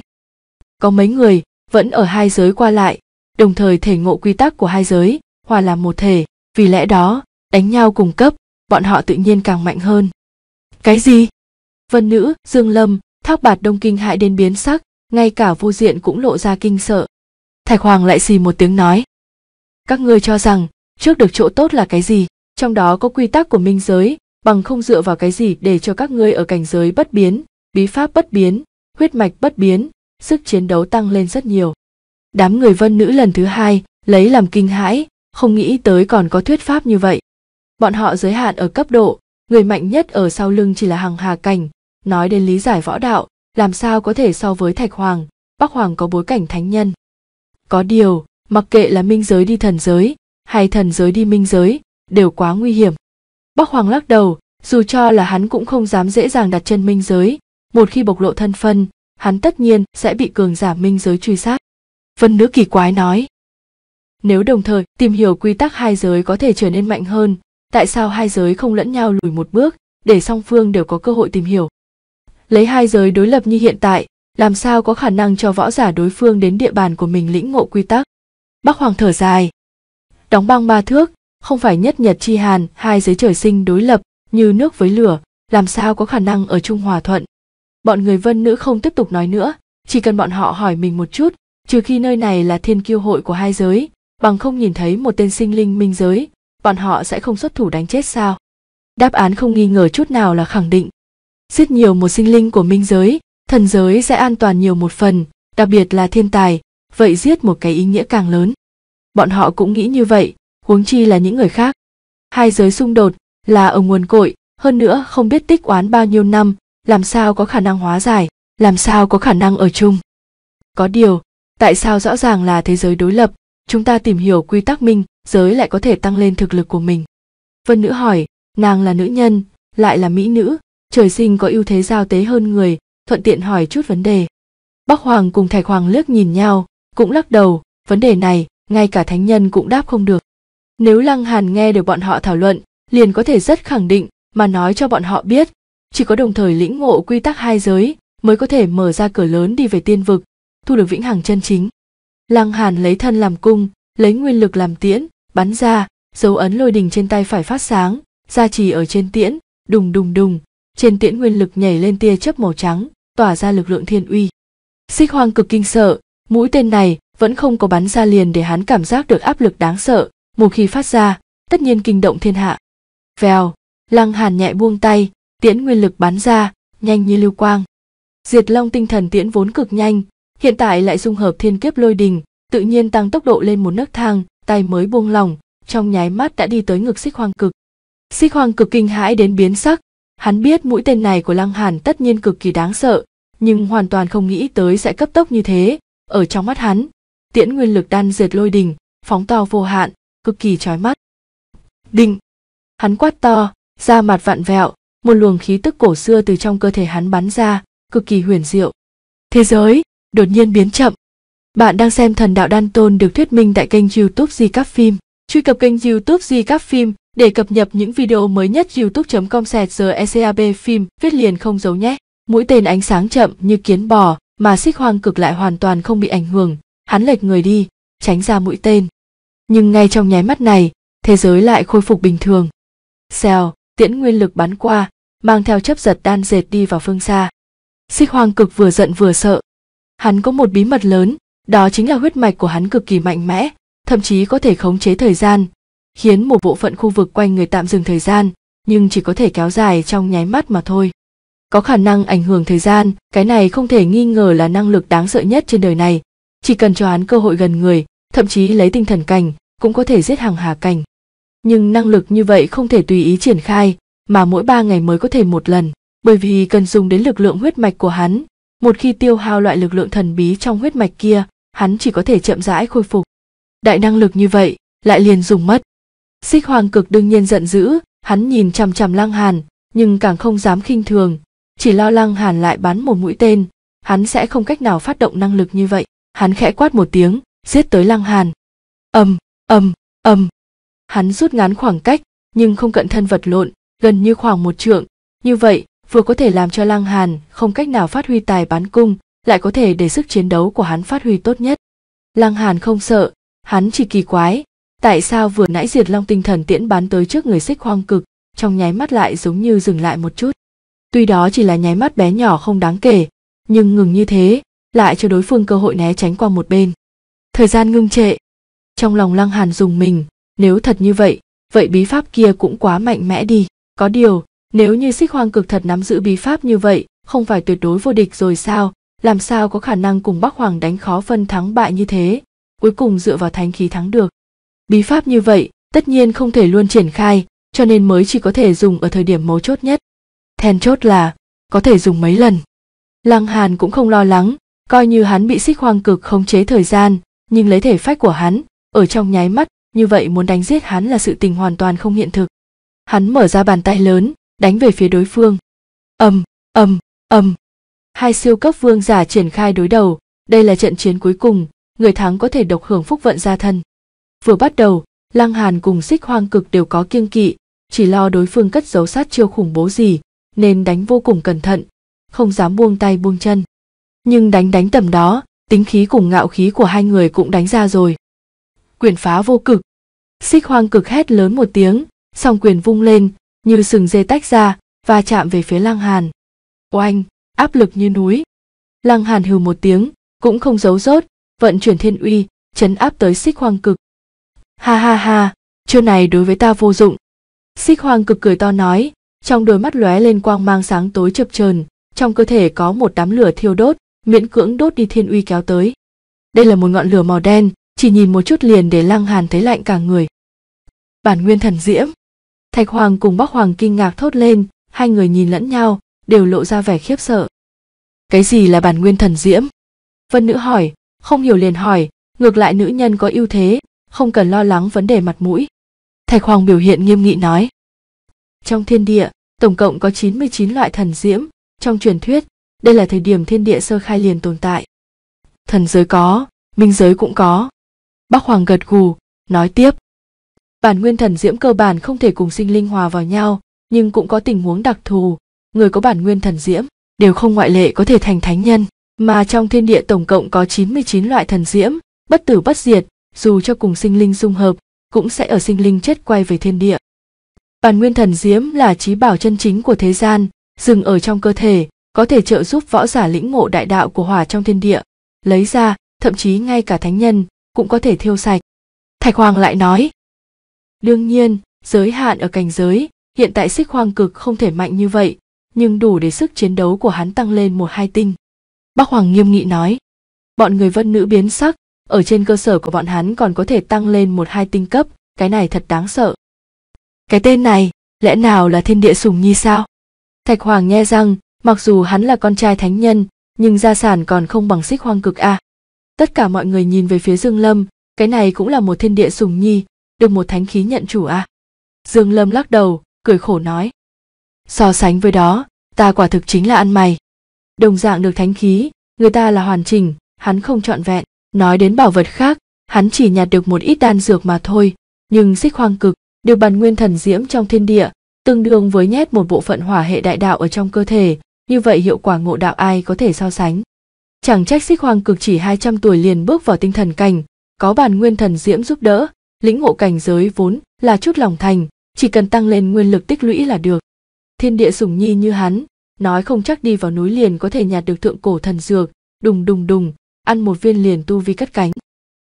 có mấy người vẫn ở hai giới qua lại đồng thời thể ngộ quy tắc của hai giới hòa làm một thể vì lẽ đó đánh nhau cùng cấp bọn họ tự nhiên càng mạnh hơn cái gì vân nữ dương lâm thác bạt đông kinh hại đến biến sắc ngay cả vô diện cũng lộ ra kinh sợ thạch hoàng lại xì một tiếng nói các ngươi cho rằng trước được chỗ tốt là cái gì trong đó có quy tắc của minh giới bằng không dựa vào cái gì để cho các ngươi ở cảnh giới bất biến bí pháp bất biến huyết mạch bất biến sức chiến đấu tăng lên rất nhiều đám người vân nữ lần thứ hai lấy làm kinh hãi không nghĩ tới còn có thuyết pháp như vậy bọn họ giới hạn ở cấp độ người mạnh nhất ở sau lưng chỉ là hằng hà cảnh nói đến lý giải võ đạo làm sao có thể so với thạch hoàng bắc hoàng có bối cảnh thánh nhân có điều mặc kệ là minh giới đi thần giới hay thần giới đi minh giới đều quá nguy hiểm bắc hoàng lắc đầu dù cho là hắn cũng không dám dễ dàng đặt chân minh giới một khi bộc lộ thân phân hắn tất nhiên sẽ bị cường giả minh giới truy sát vân nữ kỳ quái nói nếu đồng thời tìm hiểu quy tắc hai giới có thể trở nên mạnh hơn tại sao hai giới không lẫn nhau lùi một bước để song phương đều có cơ hội tìm hiểu lấy hai giới đối lập như hiện tại làm sao có khả năng cho võ giả đối phương đến địa bàn của mình lĩnh ngộ quy tắc bắc hoàng thở dài đóng băng ba thước không phải nhất nhật chi hàn hai giới trời sinh đối lập như nước với lửa làm sao có khả năng ở chung hòa thuận bọn người vân nữ không tiếp tục nói nữa chỉ cần bọn họ hỏi mình một chút trừ khi nơi này là thiên kiêu hội của hai giới bằng không nhìn thấy một tên sinh linh minh giới bọn họ sẽ không xuất thủ đánh chết sao đáp án không nghi ngờ chút nào là khẳng định giết nhiều một sinh linh của minh giới thần giới sẽ an toàn nhiều một phần đặc biệt là thiên tài vậy giết một cái ý nghĩa càng lớn bọn họ cũng nghĩ như vậy huống chi là những người khác hai giới xung đột là ở nguồn cội hơn nữa không biết tích oán bao nhiêu năm làm sao có khả năng hóa giải làm sao có khả năng ở chung có điều tại sao rõ ràng là thế giới đối lập chúng ta tìm hiểu quy tắc minh giới lại có thể tăng lên thực lực của mình vân nữ hỏi nàng là nữ nhân lại là mỹ nữ trời sinh có ưu thế giao tế hơn người thuận tiện hỏi chút vấn đề bắc hoàng cùng thạch hoàng liếc nhìn nhau cũng lắc đầu vấn đề này ngay cả thánh nhân cũng đáp không được nếu lăng hàn nghe được bọn họ thảo luận liền có thể rất khẳng định mà nói cho bọn họ biết chỉ có đồng thời lĩnh ngộ quy tắc hai giới mới có thể mở ra cửa lớn đi về tiên vực thu được vĩnh hằng chân chính lăng hàn lấy thân làm cung lấy nguyên lực làm tiễn bắn ra dấu ấn lôi đình trên tay phải phát sáng ra trì ở trên tiễn đùng đùng đùng trên tiễn nguyên lực nhảy lên tia chớp màu trắng tỏa ra lực lượng thiên uy xích hoang cực kinh sợ mũi tên này vẫn không có bắn ra liền để hắn cảm giác được áp lực đáng sợ một khi phát ra tất nhiên kinh động thiên hạ vèo lăng hàn nhẹ buông tay tiễn nguyên lực bắn ra, nhanh như lưu quang. Diệt Long tinh thần tiễn vốn cực nhanh, hiện tại lại dung hợp thiên kiếp lôi đình, tự nhiên tăng tốc độ lên một nấc thang, tay mới buông lỏng, trong nháy mắt đã đi tới ngực Xích Hoang Cực. Xích Hoang Cực kinh hãi đến biến sắc, hắn biết mũi tên này của Lăng Hàn tất nhiên cực kỳ đáng sợ, nhưng hoàn toàn không nghĩ tới sẽ cấp tốc như thế, ở trong mắt hắn, tiễn nguyên lực đan diệt lôi đình, phóng to vô hạn, cực kỳ chói mắt. Đinh! Hắn quát to, da mặt vặn vẹo, một luồng khí tức cổ xưa từ trong cơ thể hắn bắn ra cực kỳ huyền diệu thế giới đột nhiên biến chậm bạn đang xem thần đạo đan tôn được thuyết minh tại kênh youtube di các phim truy cập kênh youtube di các phim để cập nhật những video mới nhất youtube com ecap phim viết liền không giấu nhé mũi tên ánh sáng chậm như kiến bò mà xích hoang cực lại hoàn toàn không bị ảnh hưởng hắn lệch người đi tránh ra mũi tên nhưng ngay trong nháy mắt này thế giới lại khôi phục bình thường xèo tiễn nguyên lực bắn qua mang theo chấp giật đan dệt đi vào phương xa xích hoàng cực vừa giận vừa sợ hắn có một bí mật lớn đó chính là huyết mạch của hắn cực kỳ mạnh mẽ thậm chí có thể khống chế thời gian khiến một bộ phận khu vực quanh người tạm dừng thời gian nhưng chỉ có thể kéo dài trong nháy mắt mà thôi có khả năng ảnh hưởng thời gian cái này không thể nghi ngờ là năng lực đáng sợ nhất trên đời này chỉ cần cho hắn cơ hội gần người thậm chí lấy tinh thần cảnh cũng có thể giết hàng hà cảnh nhưng năng lực như vậy không thể tùy ý triển khai mà mỗi ba ngày mới có thể một lần bởi vì cần dùng đến lực lượng huyết mạch của hắn một khi tiêu hao loại lực lượng thần bí trong huyết mạch kia hắn chỉ có thể chậm rãi khôi phục đại năng lực như vậy lại liền dùng mất xích hoàng cực đương nhiên giận dữ hắn nhìn chằm chằm lăng hàn nhưng càng không dám khinh thường chỉ lo lăng hàn lại bắn một mũi tên hắn sẽ không cách nào phát động năng lực như vậy hắn khẽ quát một tiếng giết tới lăng hàn ầm ầm ầm hắn rút ngắn khoảng cách nhưng không cận thân vật lộn gần như khoảng một trượng như vậy vừa có thể làm cho lăng hàn không cách nào phát huy tài bắn cung lại có thể để sức chiến đấu của hắn phát huy tốt nhất lăng hàn không sợ hắn chỉ kỳ quái tại sao vừa nãy diệt long tinh thần tiễn bắn tới trước người xích hoang cực trong nháy mắt lại giống như dừng lại một chút tuy đó chỉ là nháy mắt bé nhỏ không đáng kể nhưng ngừng như thế lại cho đối phương cơ hội né tránh qua một bên thời gian ngưng trệ trong lòng lăng hàn dùng mình nếu thật như vậy vậy bí pháp kia cũng quá mạnh mẽ đi có điều nếu như xích hoang cực thật nắm giữ bí pháp như vậy không phải tuyệt đối vô địch rồi sao làm sao có khả năng cùng bắc hoàng đánh khó phân thắng bại như thế cuối cùng dựa vào thánh khí thắng được bí pháp như vậy tất nhiên không thể luôn triển khai cho nên mới chỉ có thể dùng ở thời điểm mấu chốt nhất then chốt là có thể dùng mấy lần lăng hàn cũng không lo lắng coi như hắn bị xích hoang cực khống chế thời gian nhưng lấy thể phách của hắn ở trong nháy mắt như vậy muốn đánh giết hắn là sự tình hoàn toàn không hiện thực hắn mở ra bàn tay lớn đánh về phía đối phương ầm ầm ầm hai siêu cấp vương giả triển khai đối đầu đây là trận chiến cuối cùng người thắng có thể độc hưởng phúc vận gia thân vừa bắt đầu lăng hàn cùng xích hoang cực đều có kiêng kỵ chỉ lo đối phương cất giấu sát chiêu khủng bố gì nên đánh vô cùng cẩn thận không dám buông tay buông chân nhưng đánh đánh tầm đó tính khí cùng ngạo khí của hai người cũng đánh ra rồi quyền phá vô cực xích hoang cực hét lớn một tiếng song quyền vung lên như sừng dê tách ra và chạm về phía lăng hàn oanh áp lực như núi lăng hàn hừ một tiếng cũng không giấu rốt vận chuyển thiên uy chấn áp tới xích hoang cực ha ha ha chiêu này đối với ta vô dụng xích hoang cực cười to nói trong đôi mắt lóe lên quang mang sáng tối chập chờn trong cơ thể có một đám lửa thiêu đốt miễn cưỡng đốt đi thiên uy kéo tới đây là một ngọn lửa màu đen chỉ nhìn một chút liền để lăng hàn thấy lạnh cả người bản nguyên thần diễm thạch hoàng cùng bắc hoàng kinh ngạc thốt lên hai người nhìn lẫn nhau đều lộ ra vẻ khiếp sợ cái gì là bản nguyên thần diễm vân nữ hỏi không hiểu liền hỏi ngược lại nữ nhân có ưu thế không cần lo lắng vấn đề mặt mũi thạch hoàng biểu hiện nghiêm nghị nói trong thiên địa tổng cộng có 99 loại thần diễm trong truyền thuyết đây là thời điểm thiên địa sơ khai liền tồn tại thần giới có minh giới cũng có Bác Hoàng gật gù, nói tiếp. Bản nguyên thần diễm cơ bản không thể cùng sinh linh hòa vào nhau, nhưng cũng có tình huống đặc thù, người có bản nguyên thần diễm đều không ngoại lệ có thể thành thánh nhân, mà trong thiên địa tổng cộng có 99 loại thần diễm, bất tử bất diệt, dù cho cùng sinh linh dung hợp, cũng sẽ ở sinh linh chết quay về thiên địa. Bản nguyên thần diễm là trí bảo chân chính của thế gian, dừng ở trong cơ thể, có thể trợ giúp võ giả lĩnh ngộ đại đạo của hỏa trong thiên địa. Lấy ra, thậm chí ngay cả thánh nhân cũng có thể thiêu sạch thạch hoàng lại nói đương nhiên giới hạn ở cảnh giới hiện tại xích hoang cực không thể mạnh như vậy nhưng đủ để sức chiến đấu của hắn tăng lên một hai tinh bác hoàng nghiêm nghị nói bọn người vân nữ biến sắc ở trên cơ sở của bọn hắn còn có thể tăng lên một hai tinh cấp cái này thật đáng sợ cái tên này lẽ nào là thiên địa sùng nhi sao thạch hoàng nghe rằng mặc dù hắn là con trai thánh nhân nhưng gia sản còn không bằng xích hoang cực a à tất cả mọi người nhìn về phía dương lâm cái này cũng là một thiên địa sùng nhi được một thánh khí nhận chủ à dương lâm lắc đầu cười khổ nói so sánh với đó ta quả thực chính là ăn mày đồng dạng được thánh khí người ta là hoàn chỉnh hắn không trọn vẹn nói đến bảo vật khác hắn chỉ nhặt được một ít đan dược mà thôi nhưng xích hoang cực được bàn nguyên thần diễm trong thiên địa tương đương với nhét một bộ phận hỏa hệ đại đạo ở trong cơ thể như vậy hiệu quả ngộ đạo ai có thể so sánh Chẳng trách xích hoàng cực chỉ 200 tuổi liền bước vào tinh thần cảnh, có bàn nguyên thần diễm giúp đỡ, lĩnh ngộ cảnh giới vốn là chút lòng thành, chỉ cần tăng lên nguyên lực tích lũy là được. Thiên địa sủng nhi như hắn, nói không chắc đi vào núi liền có thể nhặt được thượng cổ thần dược, đùng đùng đùng, ăn một viên liền tu vi cắt cánh.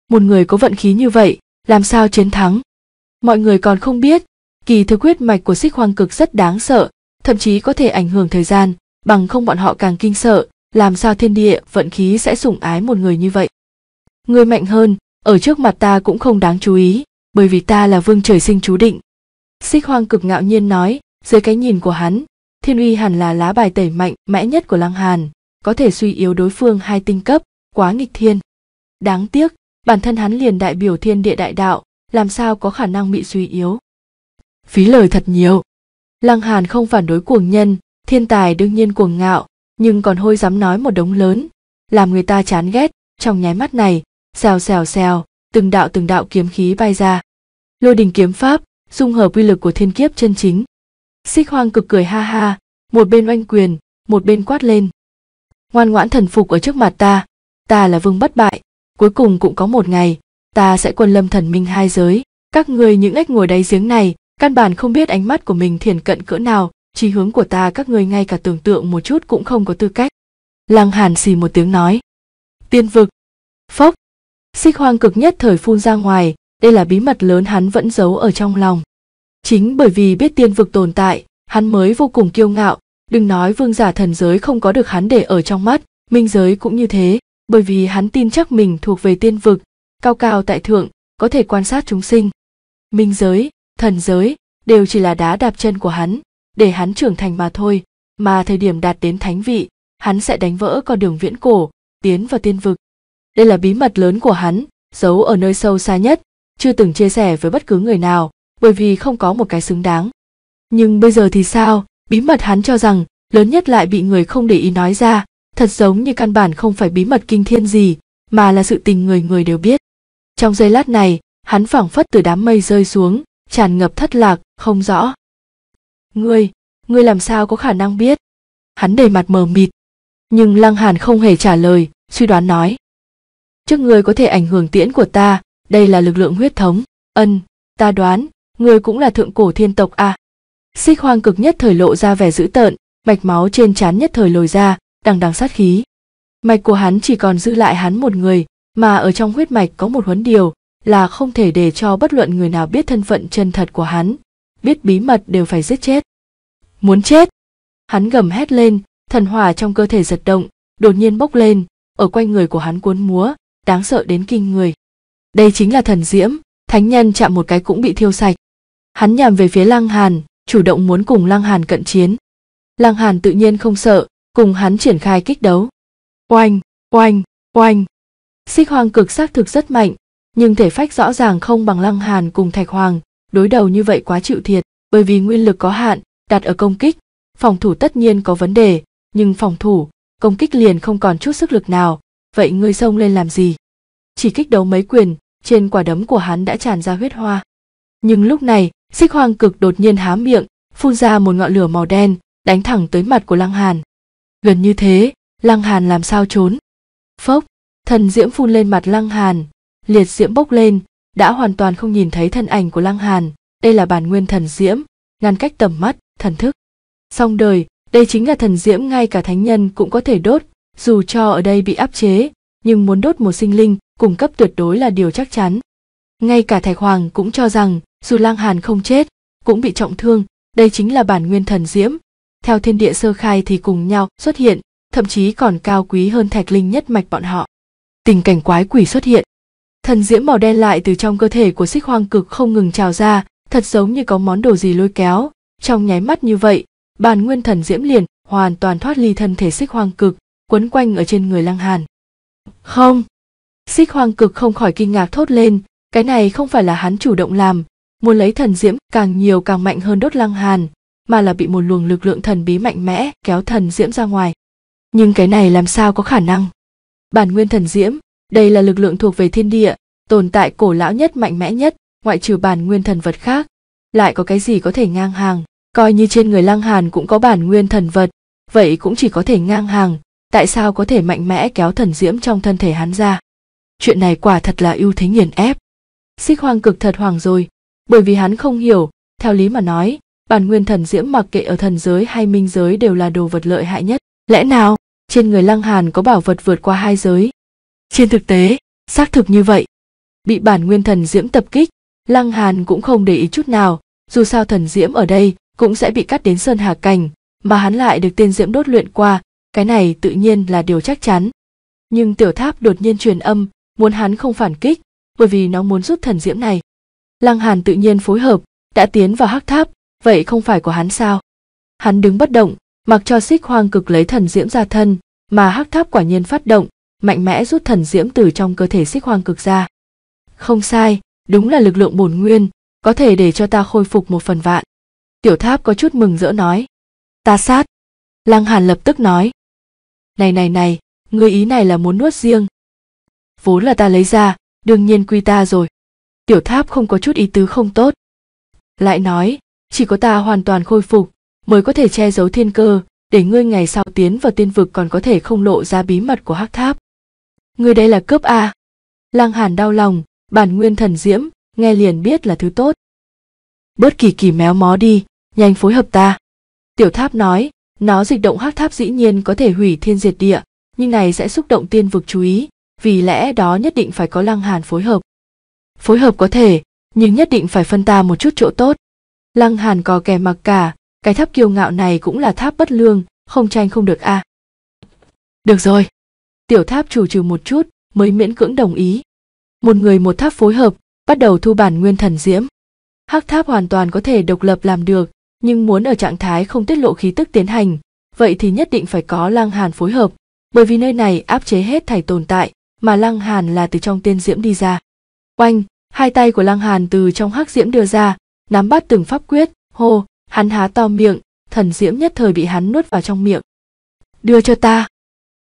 Một người có vận khí như vậy, làm sao chiến thắng? Mọi người còn không biết, kỳ thực huyết mạch của xích hoang cực rất đáng sợ, thậm chí có thể ảnh hưởng thời gian, bằng không bọn họ càng kinh sợ, làm sao thiên địa vận khí sẽ sủng ái một người như vậy người mạnh hơn ở trước mặt ta cũng không đáng chú ý bởi vì ta là vương trời sinh chú định xích hoang cực ngạo nhiên nói dưới cái nhìn của hắn thiên uy hẳn là lá bài tẩy mạnh mẽ nhất của lăng hàn có thể suy yếu đối phương hai tinh cấp quá nghịch thiên đáng tiếc bản thân hắn liền đại biểu thiên địa đại đạo làm sao có khả năng bị suy yếu phí lời thật nhiều lăng hàn không phản đối cuồng nhân thiên tài đương nhiên cuồng ngạo nhưng còn hôi dám nói một đống lớn làm người ta chán ghét trong nháy mắt này xèo xèo xèo từng đạo từng đạo kiếm khí bay ra lôi đình kiếm pháp dung hợp uy lực của thiên kiếp chân chính xích hoang cực cười ha ha một bên oanh quyền một bên quát lên ngoan ngoãn thần phục ở trước mặt ta ta là vương bất bại cuối cùng cũng có một ngày ta sẽ quân lâm thần minh hai giới các người những ếch ngồi đáy giếng này căn bản không biết ánh mắt của mình thiền cận cỡ nào chí hướng của ta các người ngay cả tưởng tượng một chút cũng không có tư cách lăng hàn xì một tiếng nói tiên vực phốc xích hoang cực nhất thời phun ra ngoài đây là bí mật lớn hắn vẫn giấu ở trong lòng chính bởi vì biết tiên vực tồn tại hắn mới vô cùng kiêu ngạo đừng nói vương giả thần giới không có được hắn để ở trong mắt minh giới cũng như thế bởi vì hắn tin chắc mình thuộc về tiên vực cao cao tại thượng có thể quan sát chúng sinh minh giới thần giới đều chỉ là đá đạp chân của hắn để hắn trưởng thành mà thôi mà thời điểm đạt đến thánh vị hắn sẽ đánh vỡ con đường viễn cổ tiến vào tiên vực đây là bí mật lớn của hắn giấu ở nơi sâu xa nhất chưa từng chia sẻ với bất cứ người nào bởi vì không có một cái xứng đáng nhưng bây giờ thì sao bí mật hắn cho rằng lớn nhất lại bị người không để ý nói ra thật giống như căn bản không phải bí mật kinh thiên gì mà là sự tình người người đều biết trong giây lát này hắn phảng phất từ đám mây rơi xuống tràn ngập thất lạc không rõ ngươi ngươi làm sao có khả năng biết hắn đầy mặt mờ mịt nhưng lăng hàn không hề trả lời suy đoán nói trước ngươi có thể ảnh hưởng tiễn của ta đây là lực lượng huyết thống ân ta đoán ngươi cũng là thượng cổ thiên tộc à xích hoang cực nhất thời lộ ra vẻ dữ tợn mạch máu trên trán nhất thời lồi ra đằng đằng sát khí mạch của hắn chỉ còn giữ lại hắn một người mà ở trong huyết mạch có một huấn điều là không thể để cho bất luận người nào biết thân phận chân thật của hắn biết bí mật đều phải giết chết muốn chết hắn gầm hét lên thần hỏa trong cơ thể giật động đột nhiên bốc lên ở quanh người của hắn cuốn múa đáng sợ đến kinh người đây chính là thần diễm thánh nhân chạm một cái cũng bị thiêu sạch hắn nhằm về phía lăng hàn chủ động muốn cùng lăng hàn cận chiến lăng hàn tự nhiên không sợ cùng hắn triển khai kích đấu oanh oanh oanh xích hoàng cực xác thực rất mạnh nhưng thể phách rõ ràng không bằng lăng hàn cùng thạch hoàng đối đầu như vậy quá chịu thiệt bởi vì nguyên lực có hạn đặt ở công kích phòng thủ tất nhiên có vấn đề nhưng phòng thủ công kích liền không còn chút sức lực nào vậy ngươi xông lên làm gì chỉ kích đấu mấy quyền trên quả đấm của hắn đã tràn ra huyết hoa nhưng lúc này xích hoang cực đột nhiên há miệng phun ra một ngọn lửa màu đen đánh thẳng tới mặt của lăng hàn gần như thế lăng hàn làm sao trốn phốc thần diễm phun lên mặt lăng hàn liệt diễm bốc lên đã hoàn toàn không nhìn thấy thân ảnh của lăng hàn đây là bản nguyên thần diễm ngăn cách tầm mắt thần thức song đời đây chính là thần diễm ngay cả thánh nhân cũng có thể đốt dù cho ở đây bị áp chế nhưng muốn đốt một sinh linh cung cấp tuyệt đối là điều chắc chắn ngay cả thạch hoàng cũng cho rằng dù lang hàn không chết cũng bị trọng thương đây chính là bản nguyên thần diễm theo thiên địa sơ khai thì cùng nhau xuất hiện thậm chí còn cao quý hơn thạch linh nhất mạch bọn họ tình cảnh quái quỷ xuất hiện thần diễm màu đen lại từ trong cơ thể của xích hoang cực không ngừng trào ra thật giống như có món đồ gì lôi kéo trong nháy mắt như vậy bàn nguyên thần diễm liền hoàn toàn thoát ly thân thể xích hoang cực quấn quanh ở trên người lăng hàn không xích hoang cực không khỏi kinh ngạc thốt lên cái này không phải là hắn chủ động làm muốn lấy thần diễm càng nhiều càng mạnh hơn đốt lăng hàn mà là bị một luồng lực lượng thần bí mạnh mẽ kéo thần diễm ra ngoài nhưng cái này làm sao có khả năng bản nguyên thần diễm đây là lực lượng thuộc về thiên địa, tồn tại cổ lão nhất mạnh mẽ nhất, ngoại trừ bản nguyên thần vật khác. Lại có cái gì có thể ngang hàng, coi như trên người Lăng Hàn cũng có bản nguyên thần vật, vậy cũng chỉ có thể ngang hàng, tại sao có thể mạnh mẽ kéo thần diễm trong thân thể hắn ra. Chuyện này quả thật là ưu thế nghiền ép. Xích hoang cực thật hoàng rồi, bởi vì hắn không hiểu, theo lý mà nói, bản nguyên thần diễm mặc kệ ở thần giới hay minh giới đều là đồ vật lợi hại nhất. Lẽ nào, trên người Lăng Hàn có bảo vật vượt qua hai giới, trên thực tế, xác thực như vậy. Bị bản nguyên thần diễm tập kích, Lăng Hàn cũng không để ý chút nào, dù sao thần diễm ở đây cũng sẽ bị cắt đến sơn hà cành, mà hắn lại được tên diễm đốt luyện qua, cái này tự nhiên là điều chắc chắn. Nhưng tiểu tháp đột nhiên truyền âm, muốn hắn không phản kích, bởi vì nó muốn rút thần diễm này. Lăng Hàn tự nhiên phối hợp, đã tiến vào hắc tháp, vậy không phải của hắn sao? Hắn đứng bất động, mặc cho xích hoang cực lấy thần diễm ra thân, mà hắc tháp quả nhiên phát động, mạnh mẽ rút thần diễm từ trong cơ thể xích hoang cực ra. Không sai, đúng là lực lượng bổn nguyên, có thể để cho ta khôi phục một phần vạn. Tiểu tháp có chút mừng rỡ nói. Ta sát. Lăng Hàn lập tức nói. Này này này, người ý này là muốn nuốt riêng. Vốn là ta lấy ra, đương nhiên quy ta rồi. Tiểu tháp không có chút ý tứ không tốt. Lại nói, chỉ có ta hoàn toàn khôi phục, mới có thể che giấu thiên cơ, để ngươi ngày sau tiến vào tiên vực còn có thể không lộ ra bí mật của hắc tháp. Người đây là cướp A, lang hàn đau lòng bản nguyên thần diễm nghe liền biết là thứ tốt bớt kỳ kỳ méo mó đi nhanh phối hợp ta tiểu tháp nói nó dịch động hắc tháp dĩ nhiên có thể hủy thiên diệt địa nhưng này sẽ xúc động tiên vực chú ý vì lẽ đó nhất định phải có lăng hàn phối hợp phối hợp có thể nhưng nhất định phải phân ta một chút chỗ tốt lăng hàn cò kè mặc cả cái tháp kiêu ngạo này cũng là tháp bất lương không tranh không được a à. được rồi tiểu tháp chủ trừ một chút mới miễn cưỡng đồng ý một người một tháp phối hợp bắt đầu thu bản nguyên thần diễm hắc tháp hoàn toàn có thể độc lập làm được nhưng muốn ở trạng thái không tiết lộ khí tức tiến hành vậy thì nhất định phải có lăng hàn phối hợp bởi vì nơi này áp chế hết thảy tồn tại mà lăng hàn là từ trong tiên diễm đi ra oanh hai tay của lăng hàn từ trong hắc diễm đưa ra nắm bắt từng pháp quyết hô hắn há to miệng thần diễm nhất thời bị hắn nuốt vào trong miệng đưa cho ta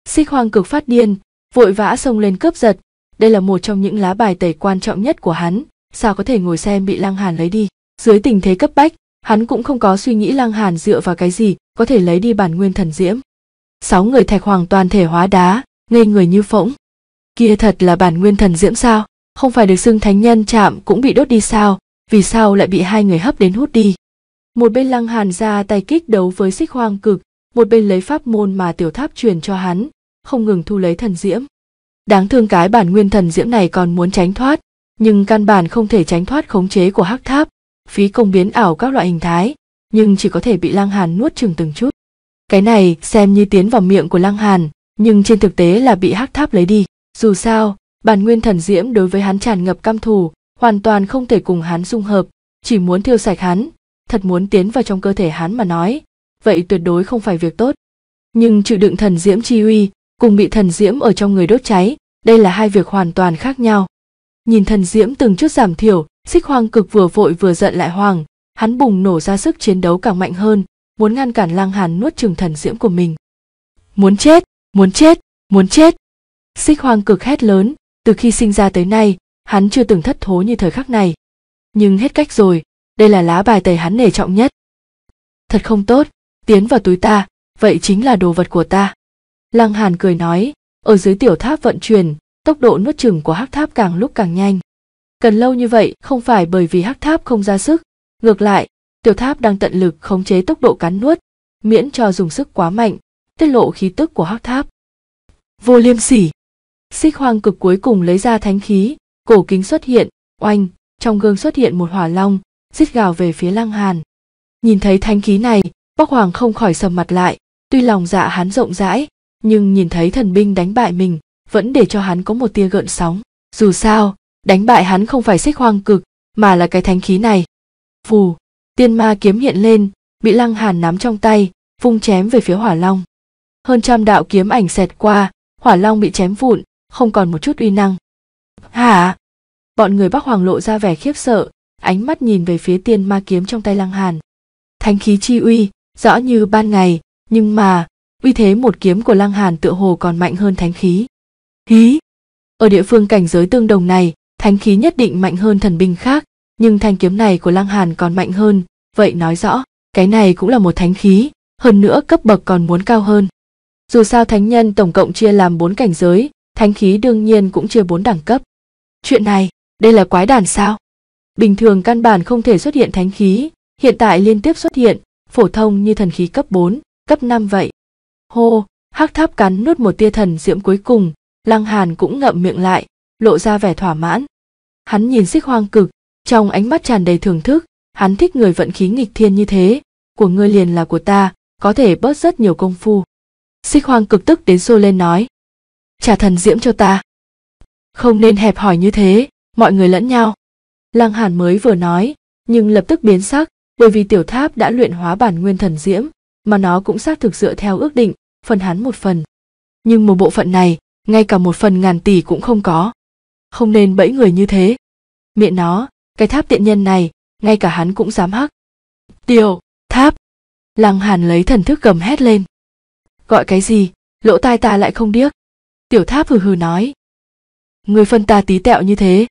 xích hoang cực phát điên vội vã xông lên cướp giật đây là một trong những lá bài tẩy quan trọng nhất của hắn sao có thể ngồi xem bị lăng hàn lấy đi dưới tình thế cấp bách hắn cũng không có suy nghĩ lăng hàn dựa vào cái gì có thể lấy đi bản nguyên thần diễm sáu người thạch hoàng toàn thể hóa đá ngây người như phỗng kia thật là bản nguyên thần diễm sao không phải được xưng thánh nhân chạm cũng bị đốt đi sao vì sao lại bị hai người hấp đến hút đi một bên lăng hàn ra tay kích đấu với xích hoang cực một bên lấy pháp môn mà tiểu tháp truyền cho hắn không ngừng thu lấy thần diễm đáng thương cái bản nguyên thần diễm này còn muốn tránh thoát nhưng căn bản không thể tránh thoát khống chế của hắc tháp phí công biến ảo các loại hình thái nhưng chỉ có thể bị lang hàn nuốt chừng từng chút cái này xem như tiến vào miệng của lang hàn nhưng trên thực tế là bị hắc tháp lấy đi dù sao bản nguyên thần diễm đối với hắn tràn ngập căm thù hoàn toàn không thể cùng hắn dung hợp chỉ muốn thiêu sạch hắn thật muốn tiến vào trong cơ thể hắn mà nói vậy tuyệt đối không phải việc tốt nhưng chịu đựng thần diễm chi uy cùng bị thần diễm ở trong người đốt cháy đây là hai việc hoàn toàn khác nhau nhìn thần diễm từng chút giảm thiểu xích hoang cực vừa vội vừa giận lại hoàng hắn bùng nổ ra sức chiến đấu càng mạnh hơn muốn ngăn cản lang hàn nuốt chừng thần diễm của mình muốn chết muốn chết muốn chết xích hoang cực hét lớn từ khi sinh ra tới nay hắn chưa từng thất thố như thời khắc này nhưng hết cách rồi đây là lá bài tẩy hắn nể trọng nhất thật không tốt tiến vào túi ta vậy chính là đồ vật của ta lăng hàn cười nói ở dưới tiểu tháp vận chuyển tốc độ nuốt chừng của hắc tháp càng lúc càng nhanh cần lâu như vậy không phải bởi vì hắc tháp không ra sức ngược lại tiểu tháp đang tận lực khống chế tốc độ cắn nuốt miễn cho dùng sức quá mạnh tiết lộ khí tức của hắc tháp vô liêm sỉ xích hoang cực cuối cùng lấy ra thánh khí cổ kính xuất hiện oanh trong gương xuất hiện một hỏa long rít gào về phía lăng hàn nhìn thấy thánh khí này Bắc Hoàng không khỏi sầm mặt lại, tuy lòng dạ hắn rộng rãi, nhưng nhìn thấy thần binh đánh bại mình, vẫn để cho hắn có một tia gợn sóng. Dù sao, đánh bại hắn không phải xích hoang cực, mà là cái thánh khí này. Phù, tiên ma kiếm hiện lên, bị lăng hàn nắm trong tay, vung chém về phía hỏa long. Hơn trăm đạo kiếm ảnh xẹt qua, hỏa long bị chém vụn, không còn một chút uy năng. Hả? Bọn người Bắc Hoàng lộ ra vẻ khiếp sợ, ánh mắt nhìn về phía tiên ma kiếm trong tay lăng hàn. Thánh khí chi uy, rõ như ban ngày, nhưng mà, uy thế một kiếm của Lăng Hàn tựa hồ còn mạnh hơn thánh khí. Hí! Ở địa phương cảnh giới tương đồng này, thánh khí nhất định mạnh hơn thần binh khác, nhưng thanh kiếm này của Lăng Hàn còn mạnh hơn, vậy nói rõ, cái này cũng là một thánh khí, hơn nữa cấp bậc còn muốn cao hơn. Dù sao thánh nhân tổng cộng chia làm bốn cảnh giới, thánh khí đương nhiên cũng chia bốn đẳng cấp. Chuyện này, đây là quái đàn sao? Bình thường căn bản không thể xuất hiện thánh khí, hiện tại liên tiếp xuất hiện, phổ thông như thần khí cấp 4, cấp 5 vậy. Hô, hắc tháp cắn nuốt một tia thần diễm cuối cùng, lăng hàn cũng ngậm miệng lại, lộ ra vẻ thỏa mãn. Hắn nhìn xích hoang cực, trong ánh mắt tràn đầy thưởng thức, hắn thích người vận khí nghịch thiên như thế, của ngươi liền là của ta, có thể bớt rất nhiều công phu. Xích hoang cực tức đến xô lên nói. Trả thần diễm cho ta. Không nên hẹp hỏi như thế, mọi người lẫn nhau. Lăng Hàn mới vừa nói, nhưng lập tức biến sắc, bởi vì tiểu tháp đã luyện hóa bản nguyên thần diễm mà nó cũng xác thực dựa theo ước định phần hắn một phần nhưng một bộ phận này ngay cả một phần ngàn tỷ cũng không có không nên bẫy người như thế miệng nó cái tháp tiện nhân này ngay cả hắn cũng dám hắc tiểu tháp lăng hàn lấy thần thức gầm hét lên gọi cái gì lỗ tai ta lại không điếc tiểu tháp hừ hừ nói người phân ta tí tẹo như thế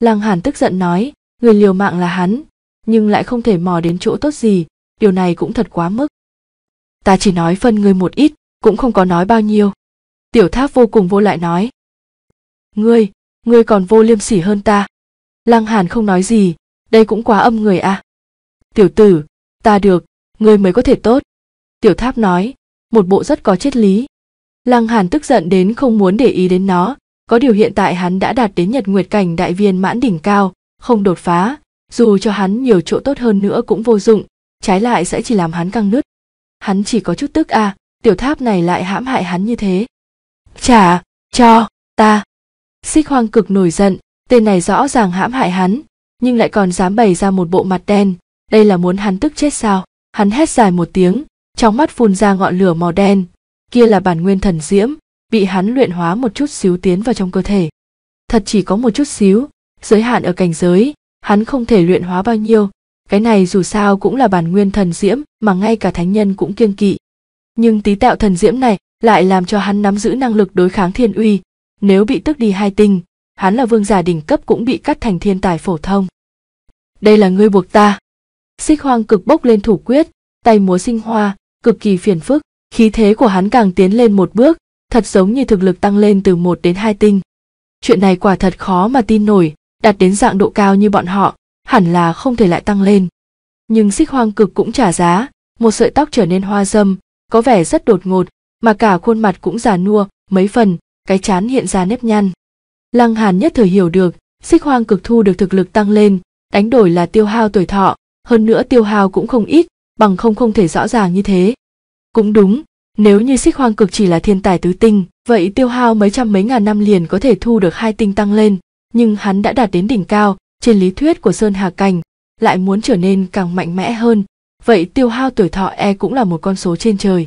lăng hàn tức giận nói người liều mạng là hắn nhưng lại không thể mò đến chỗ tốt gì điều này cũng thật quá mức ta chỉ nói phân ngươi một ít cũng không có nói bao nhiêu tiểu tháp vô cùng vô lại nói ngươi ngươi còn vô liêm sỉ hơn ta lăng hàn không nói gì đây cũng quá âm người à tiểu tử ta được ngươi mới có thể tốt tiểu tháp nói một bộ rất có triết lý lăng hàn tức giận đến không muốn để ý đến nó có điều hiện tại hắn đã đạt đến nhật nguyệt cảnh đại viên mãn đỉnh cao không đột phá dù cho hắn nhiều chỗ tốt hơn nữa cũng vô dụng trái lại sẽ chỉ làm hắn căng nứt hắn chỉ có chút tức à tiểu tháp này lại hãm hại hắn như thế trả cho ta xích hoang cực nổi giận tên này rõ ràng hãm hại hắn nhưng lại còn dám bày ra một bộ mặt đen đây là muốn hắn tức chết sao hắn hét dài một tiếng trong mắt phun ra ngọn lửa màu đen kia là bản nguyên thần diễm bị hắn luyện hóa một chút xíu tiến vào trong cơ thể thật chỉ có một chút xíu giới hạn ở cảnh giới hắn không thể luyện hóa bao nhiêu cái này dù sao cũng là bản nguyên thần diễm mà ngay cả thánh nhân cũng kiêng kỵ nhưng tí tạo thần diễm này lại làm cho hắn nắm giữ năng lực đối kháng thiên uy nếu bị tức đi hai tinh hắn là vương giả đỉnh cấp cũng bị cắt thành thiên tài phổ thông đây là ngươi buộc ta xích hoang cực bốc lên thủ quyết tay múa sinh hoa cực kỳ phiền phức khí thế của hắn càng tiến lên một bước thật giống như thực lực tăng lên từ một đến hai tinh chuyện này quả thật khó mà tin nổi đạt đến dạng độ cao như bọn họ, hẳn là không thể lại tăng lên. Nhưng xích hoang cực cũng trả giá, một sợi tóc trở nên hoa dâm, có vẻ rất đột ngột, mà cả khuôn mặt cũng già nua, mấy phần, cái chán hiện ra nếp nhăn. Lăng Hàn nhất thời hiểu được, xích hoang cực thu được thực lực tăng lên, đánh đổi là tiêu hao tuổi thọ, hơn nữa tiêu hao cũng không ít, bằng không không thể rõ ràng như thế. Cũng đúng, nếu như xích hoang cực chỉ là thiên tài tứ tinh, vậy tiêu hao mấy trăm mấy ngàn năm liền có thể thu được hai tinh tăng lên, nhưng hắn đã đạt đến đỉnh cao trên lý thuyết của sơn hà cảnh lại muốn trở nên càng mạnh mẽ hơn vậy tiêu hao tuổi thọ e cũng là một con số trên trời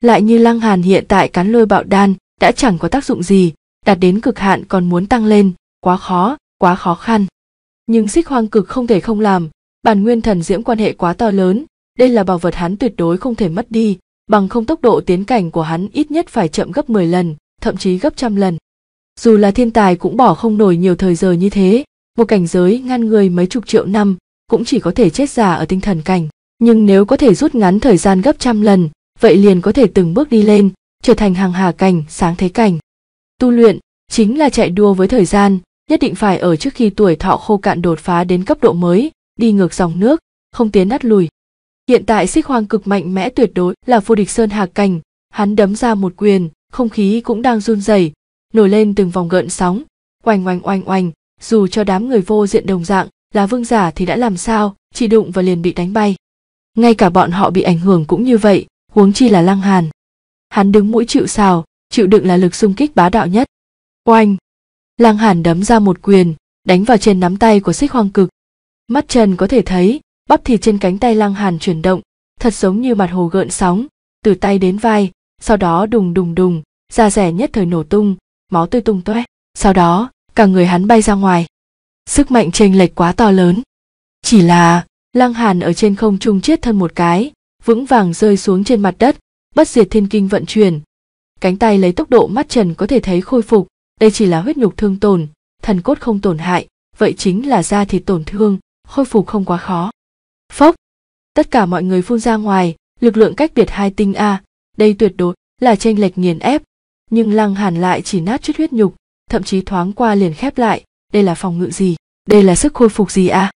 lại như lăng hàn hiện tại cán lôi bạo đan đã chẳng có tác dụng gì đạt đến cực hạn còn muốn tăng lên quá khó quá khó khăn nhưng xích hoang cực không thể không làm bản nguyên thần diễm quan hệ quá to lớn đây là bảo vật hắn tuyệt đối không thể mất đi bằng không tốc độ tiến cảnh của hắn ít nhất phải chậm gấp 10 lần thậm chí gấp trăm lần dù là thiên tài cũng bỏ không nổi nhiều thời giờ như thế một cảnh giới ngăn người mấy chục triệu năm cũng chỉ có thể chết già ở tinh thần cảnh nhưng nếu có thể rút ngắn thời gian gấp trăm lần vậy liền có thể từng bước đi lên trở thành hàng hà cảnh sáng thế cảnh tu luyện chính là chạy đua với thời gian nhất định phải ở trước khi tuổi thọ khô cạn đột phá đến cấp độ mới đi ngược dòng nước không tiến nát lùi hiện tại xích hoang cực mạnh mẽ tuyệt đối là vô địch sơn hà cảnh hắn đấm ra một quyền không khí cũng đang run rẩy nổi lên từng vòng gợn sóng oanh oanh oanh oanh dù cho đám người vô diện đồng dạng là vương giả thì đã làm sao chỉ đụng và liền bị đánh bay ngay cả bọn họ bị ảnh hưởng cũng như vậy huống chi là lăng hàn hắn đứng mũi chịu sào chịu đựng là lực xung kích bá đạo nhất oanh lăng hàn đấm ra một quyền đánh vào trên nắm tay của xích hoang cực mắt trần có thể thấy bắp thịt trên cánh tay lăng hàn chuyển động thật giống như mặt hồ gợn sóng từ tay đến vai sau đó đùng đùng đùng da rẻ nhất thời nổ tung máu tươi tung tóe sau đó cả người hắn bay ra ngoài sức mạnh chênh lệch quá to lớn chỉ là lăng hàn ở trên không trung chết thân một cái vững vàng rơi xuống trên mặt đất bất diệt thiên kinh vận chuyển cánh tay lấy tốc độ mắt trần có thể thấy khôi phục đây chỉ là huyết nhục thương tổn thần cốt không tổn hại vậy chính là da thịt tổn thương khôi phục không quá khó phốc tất cả mọi người phun ra ngoài lực lượng cách biệt hai tinh a đây tuyệt đối là chênh lệch nghiền ép nhưng lăng hàn lại chỉ nát chút huyết nhục thậm chí thoáng qua liền khép lại đây là phòng ngự gì đây là sức khôi phục gì ạ à?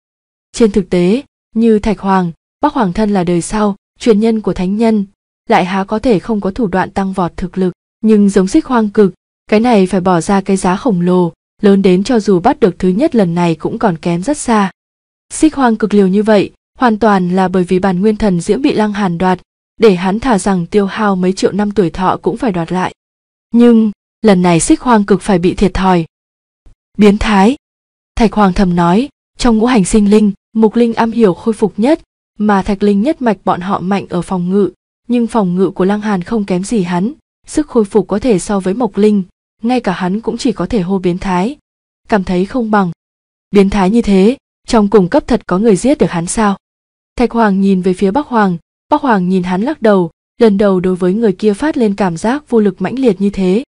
trên thực tế như thạch hoàng bắc hoàng thân là đời sau truyền nhân của thánh nhân lại há có thể không có thủ đoạn tăng vọt thực lực nhưng giống xích hoang cực cái này phải bỏ ra cái giá khổng lồ lớn đến cho dù bắt được thứ nhất lần này cũng còn kém rất xa xích hoang cực liều như vậy hoàn toàn là bởi vì bản nguyên thần diễm bị lăng hàn đoạt để hắn thả rằng tiêu hao mấy triệu năm tuổi thọ cũng phải đoạt lại nhưng lần này xích hoang cực phải bị thiệt thòi biến thái thạch hoàng thầm nói trong ngũ hành sinh linh mục linh am hiểu khôi phục nhất mà thạch linh nhất mạch bọn họ mạnh ở phòng ngự nhưng phòng ngự của lăng hàn không kém gì hắn sức khôi phục có thể so với mộc linh ngay cả hắn cũng chỉ có thể hô biến thái cảm thấy không bằng biến thái như thế trong cùng cấp thật có người giết được hắn sao thạch hoàng nhìn về phía bắc hoàng bắc hoàng nhìn hắn lắc đầu lần đầu đối với người kia phát lên cảm giác vô lực mãnh liệt như thế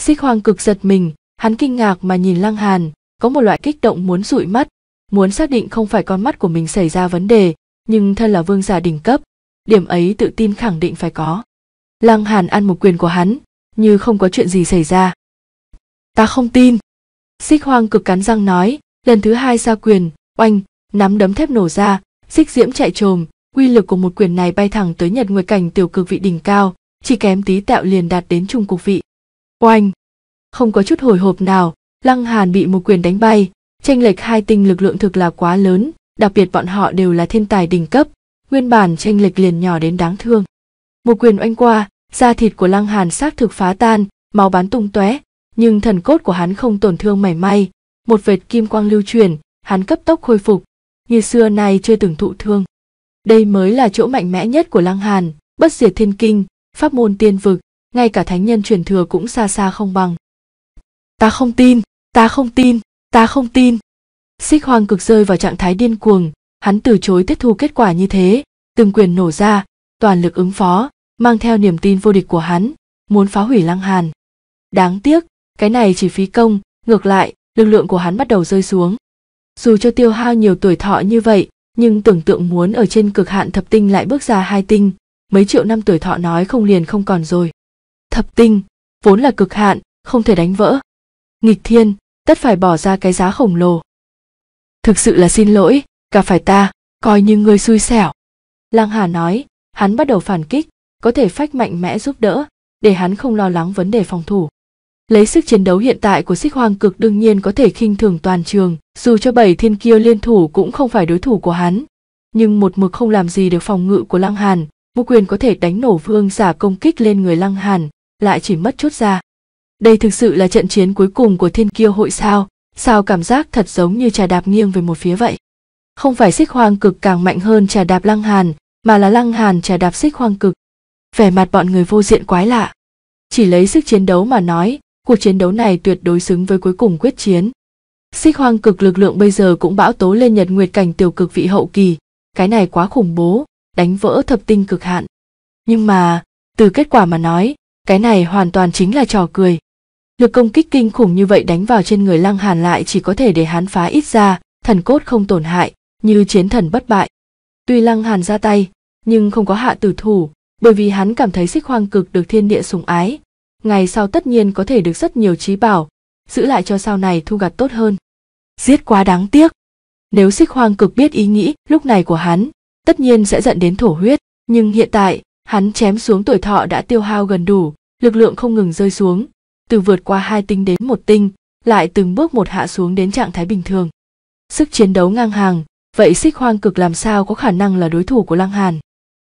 xích hoàng cực giật mình hắn kinh ngạc mà nhìn lăng hàn có một loại kích động muốn dụi mắt muốn xác định không phải con mắt của mình xảy ra vấn đề nhưng thân là vương giả đỉnh cấp điểm ấy tự tin khẳng định phải có lăng hàn ăn một quyền của hắn như không có chuyện gì xảy ra ta không tin xích hoàng cực cắn răng nói lần thứ hai ra quyền oanh nắm đấm thép nổ ra xích diễm chạy trồm Quy lực của một quyền này bay thẳng tới nhật nguyệt cảnh tiểu cực vị đỉnh cao, chỉ kém tí tẹo liền đạt đến trung cục vị. Oanh! Không có chút hồi hộp nào, Lăng Hàn bị một quyền đánh bay, tranh lệch hai tinh lực lượng thực là quá lớn, đặc biệt bọn họ đều là thiên tài đỉnh cấp, nguyên bản tranh lệch liền nhỏ đến đáng thương. Một quyền oanh qua, da thịt của Lăng Hàn xác thực phá tan, máu bắn tung tóe, nhưng thần cốt của hắn không tổn thương mảy may, một vệt kim quang lưu truyền, hắn cấp tốc khôi phục, như xưa nay chưa từng thụ thương. Đây mới là chỗ mạnh mẽ nhất của Lăng Hàn, bất diệt thiên kinh, pháp môn tiên vực, ngay cả thánh nhân truyền thừa cũng xa xa không bằng. Ta không tin, ta không tin, ta không tin. Xích hoang cực rơi vào trạng thái điên cuồng, hắn từ chối tiếp thu kết quả như thế, từng quyền nổ ra, toàn lực ứng phó, mang theo niềm tin vô địch của hắn, muốn phá hủy Lăng Hàn. Đáng tiếc, cái này chỉ phí công, ngược lại, lực lượng của hắn bắt đầu rơi xuống. Dù cho tiêu hao nhiều tuổi thọ như vậy, nhưng tưởng tượng muốn ở trên cực hạn thập tinh lại bước ra hai tinh mấy triệu năm tuổi thọ nói không liền không còn rồi thập tinh vốn là cực hạn không thể đánh vỡ nghịch thiên tất phải bỏ ra cái giá khổng lồ thực sự là xin lỗi cả phải ta coi như ngươi xui xẻo lang hà nói hắn bắt đầu phản kích có thể phách mạnh mẽ giúp đỡ để hắn không lo lắng vấn đề phòng thủ lấy sức chiến đấu hiện tại của xích hoàng cực đương nhiên có thể khinh thường toàn trường dù cho bảy thiên kiêu liên thủ cũng không phải đối thủ của hắn nhưng một mực không làm gì được phòng ngự của lăng hàn một quyền có thể đánh nổ vương giả công kích lên người lăng hàn lại chỉ mất chút ra đây thực sự là trận chiến cuối cùng của thiên kiêu hội sao sao cảm giác thật giống như trà đạp nghiêng về một phía vậy không phải xích hoang cực càng mạnh hơn trà đạp lăng hàn mà là lăng hàn trà đạp xích hoang cực vẻ mặt bọn người vô diện quái lạ chỉ lấy sức chiến đấu mà nói cuộc chiến đấu này tuyệt đối xứng với cuối cùng quyết chiến Xích hoang cực lực lượng bây giờ cũng bão tố lên nhật nguyệt cảnh tiểu cực vị hậu kỳ, cái này quá khủng bố, đánh vỡ thập tinh cực hạn. Nhưng mà, từ kết quả mà nói, cái này hoàn toàn chính là trò cười. Lực công kích kinh khủng như vậy đánh vào trên người Lăng Hàn lại chỉ có thể để hắn phá ít ra, thần cốt không tổn hại, như chiến thần bất bại. Tuy Lăng Hàn ra tay, nhưng không có hạ tử thủ, bởi vì hắn cảm thấy xích hoang cực được thiên địa sùng ái. Ngày sau tất nhiên có thể được rất nhiều trí bảo, giữ lại cho sau này thu gặt tốt hơn giết quá đáng tiếc. Nếu xích hoang cực biết ý nghĩ lúc này của hắn, tất nhiên sẽ dẫn đến thổ huyết, nhưng hiện tại, hắn chém xuống tuổi thọ đã tiêu hao gần đủ, lực lượng không ngừng rơi xuống, từ vượt qua hai tinh đến một tinh, lại từng bước một hạ xuống đến trạng thái bình thường. Sức chiến đấu ngang hàng, vậy xích hoang cực làm sao có khả năng là đối thủ của Lăng Hàn.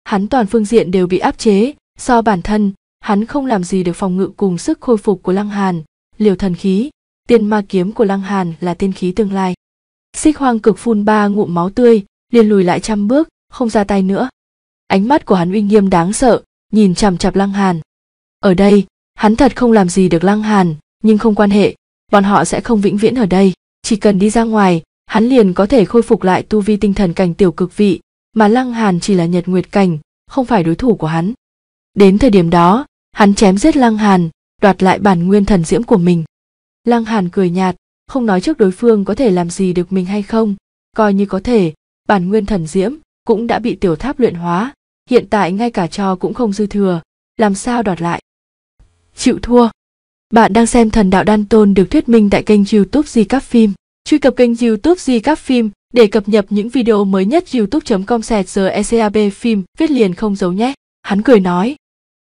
Hắn toàn phương diện đều bị áp chế, do bản thân, hắn không làm gì được phòng ngự cùng sức khôi phục của Lăng Hàn, liều thần khí, Tiên ma kiếm của Lăng Hàn là tiên khí tương lai. Xích Hoang cực phun ba ngụm máu tươi, liền lùi lại trăm bước, không ra tay nữa. Ánh mắt của hắn uy nghiêm đáng sợ, nhìn chằm chặp Lăng Hàn. Ở đây, hắn thật không làm gì được Lăng Hàn, nhưng không quan hệ, bọn họ sẽ không vĩnh viễn ở đây, chỉ cần đi ra ngoài, hắn liền có thể khôi phục lại tu vi tinh thần cảnh tiểu cực vị, mà Lăng Hàn chỉ là Nhật Nguyệt cảnh, không phải đối thủ của hắn. Đến thời điểm đó, hắn chém giết Lăng Hàn, đoạt lại bản nguyên thần diễm của mình. Lăng Hàn cười nhạt, không nói trước đối phương có thể làm gì được mình hay không, coi như có thể, bản nguyên thần diễm cũng đã bị tiểu tháp luyện hóa, hiện tại ngay cả cho cũng không dư thừa, làm sao đoạt lại. Chịu thua. Bạn đang xem Thần Đạo Đan Tôn được thuyết minh tại kênh YouTube Di Các Phim. Truy cập kênh YouTube Di Các Phim để cập nhật những video mới nhất youtube.com sẹt ECAB phim viết liền không giấu nhé. Hắn cười nói.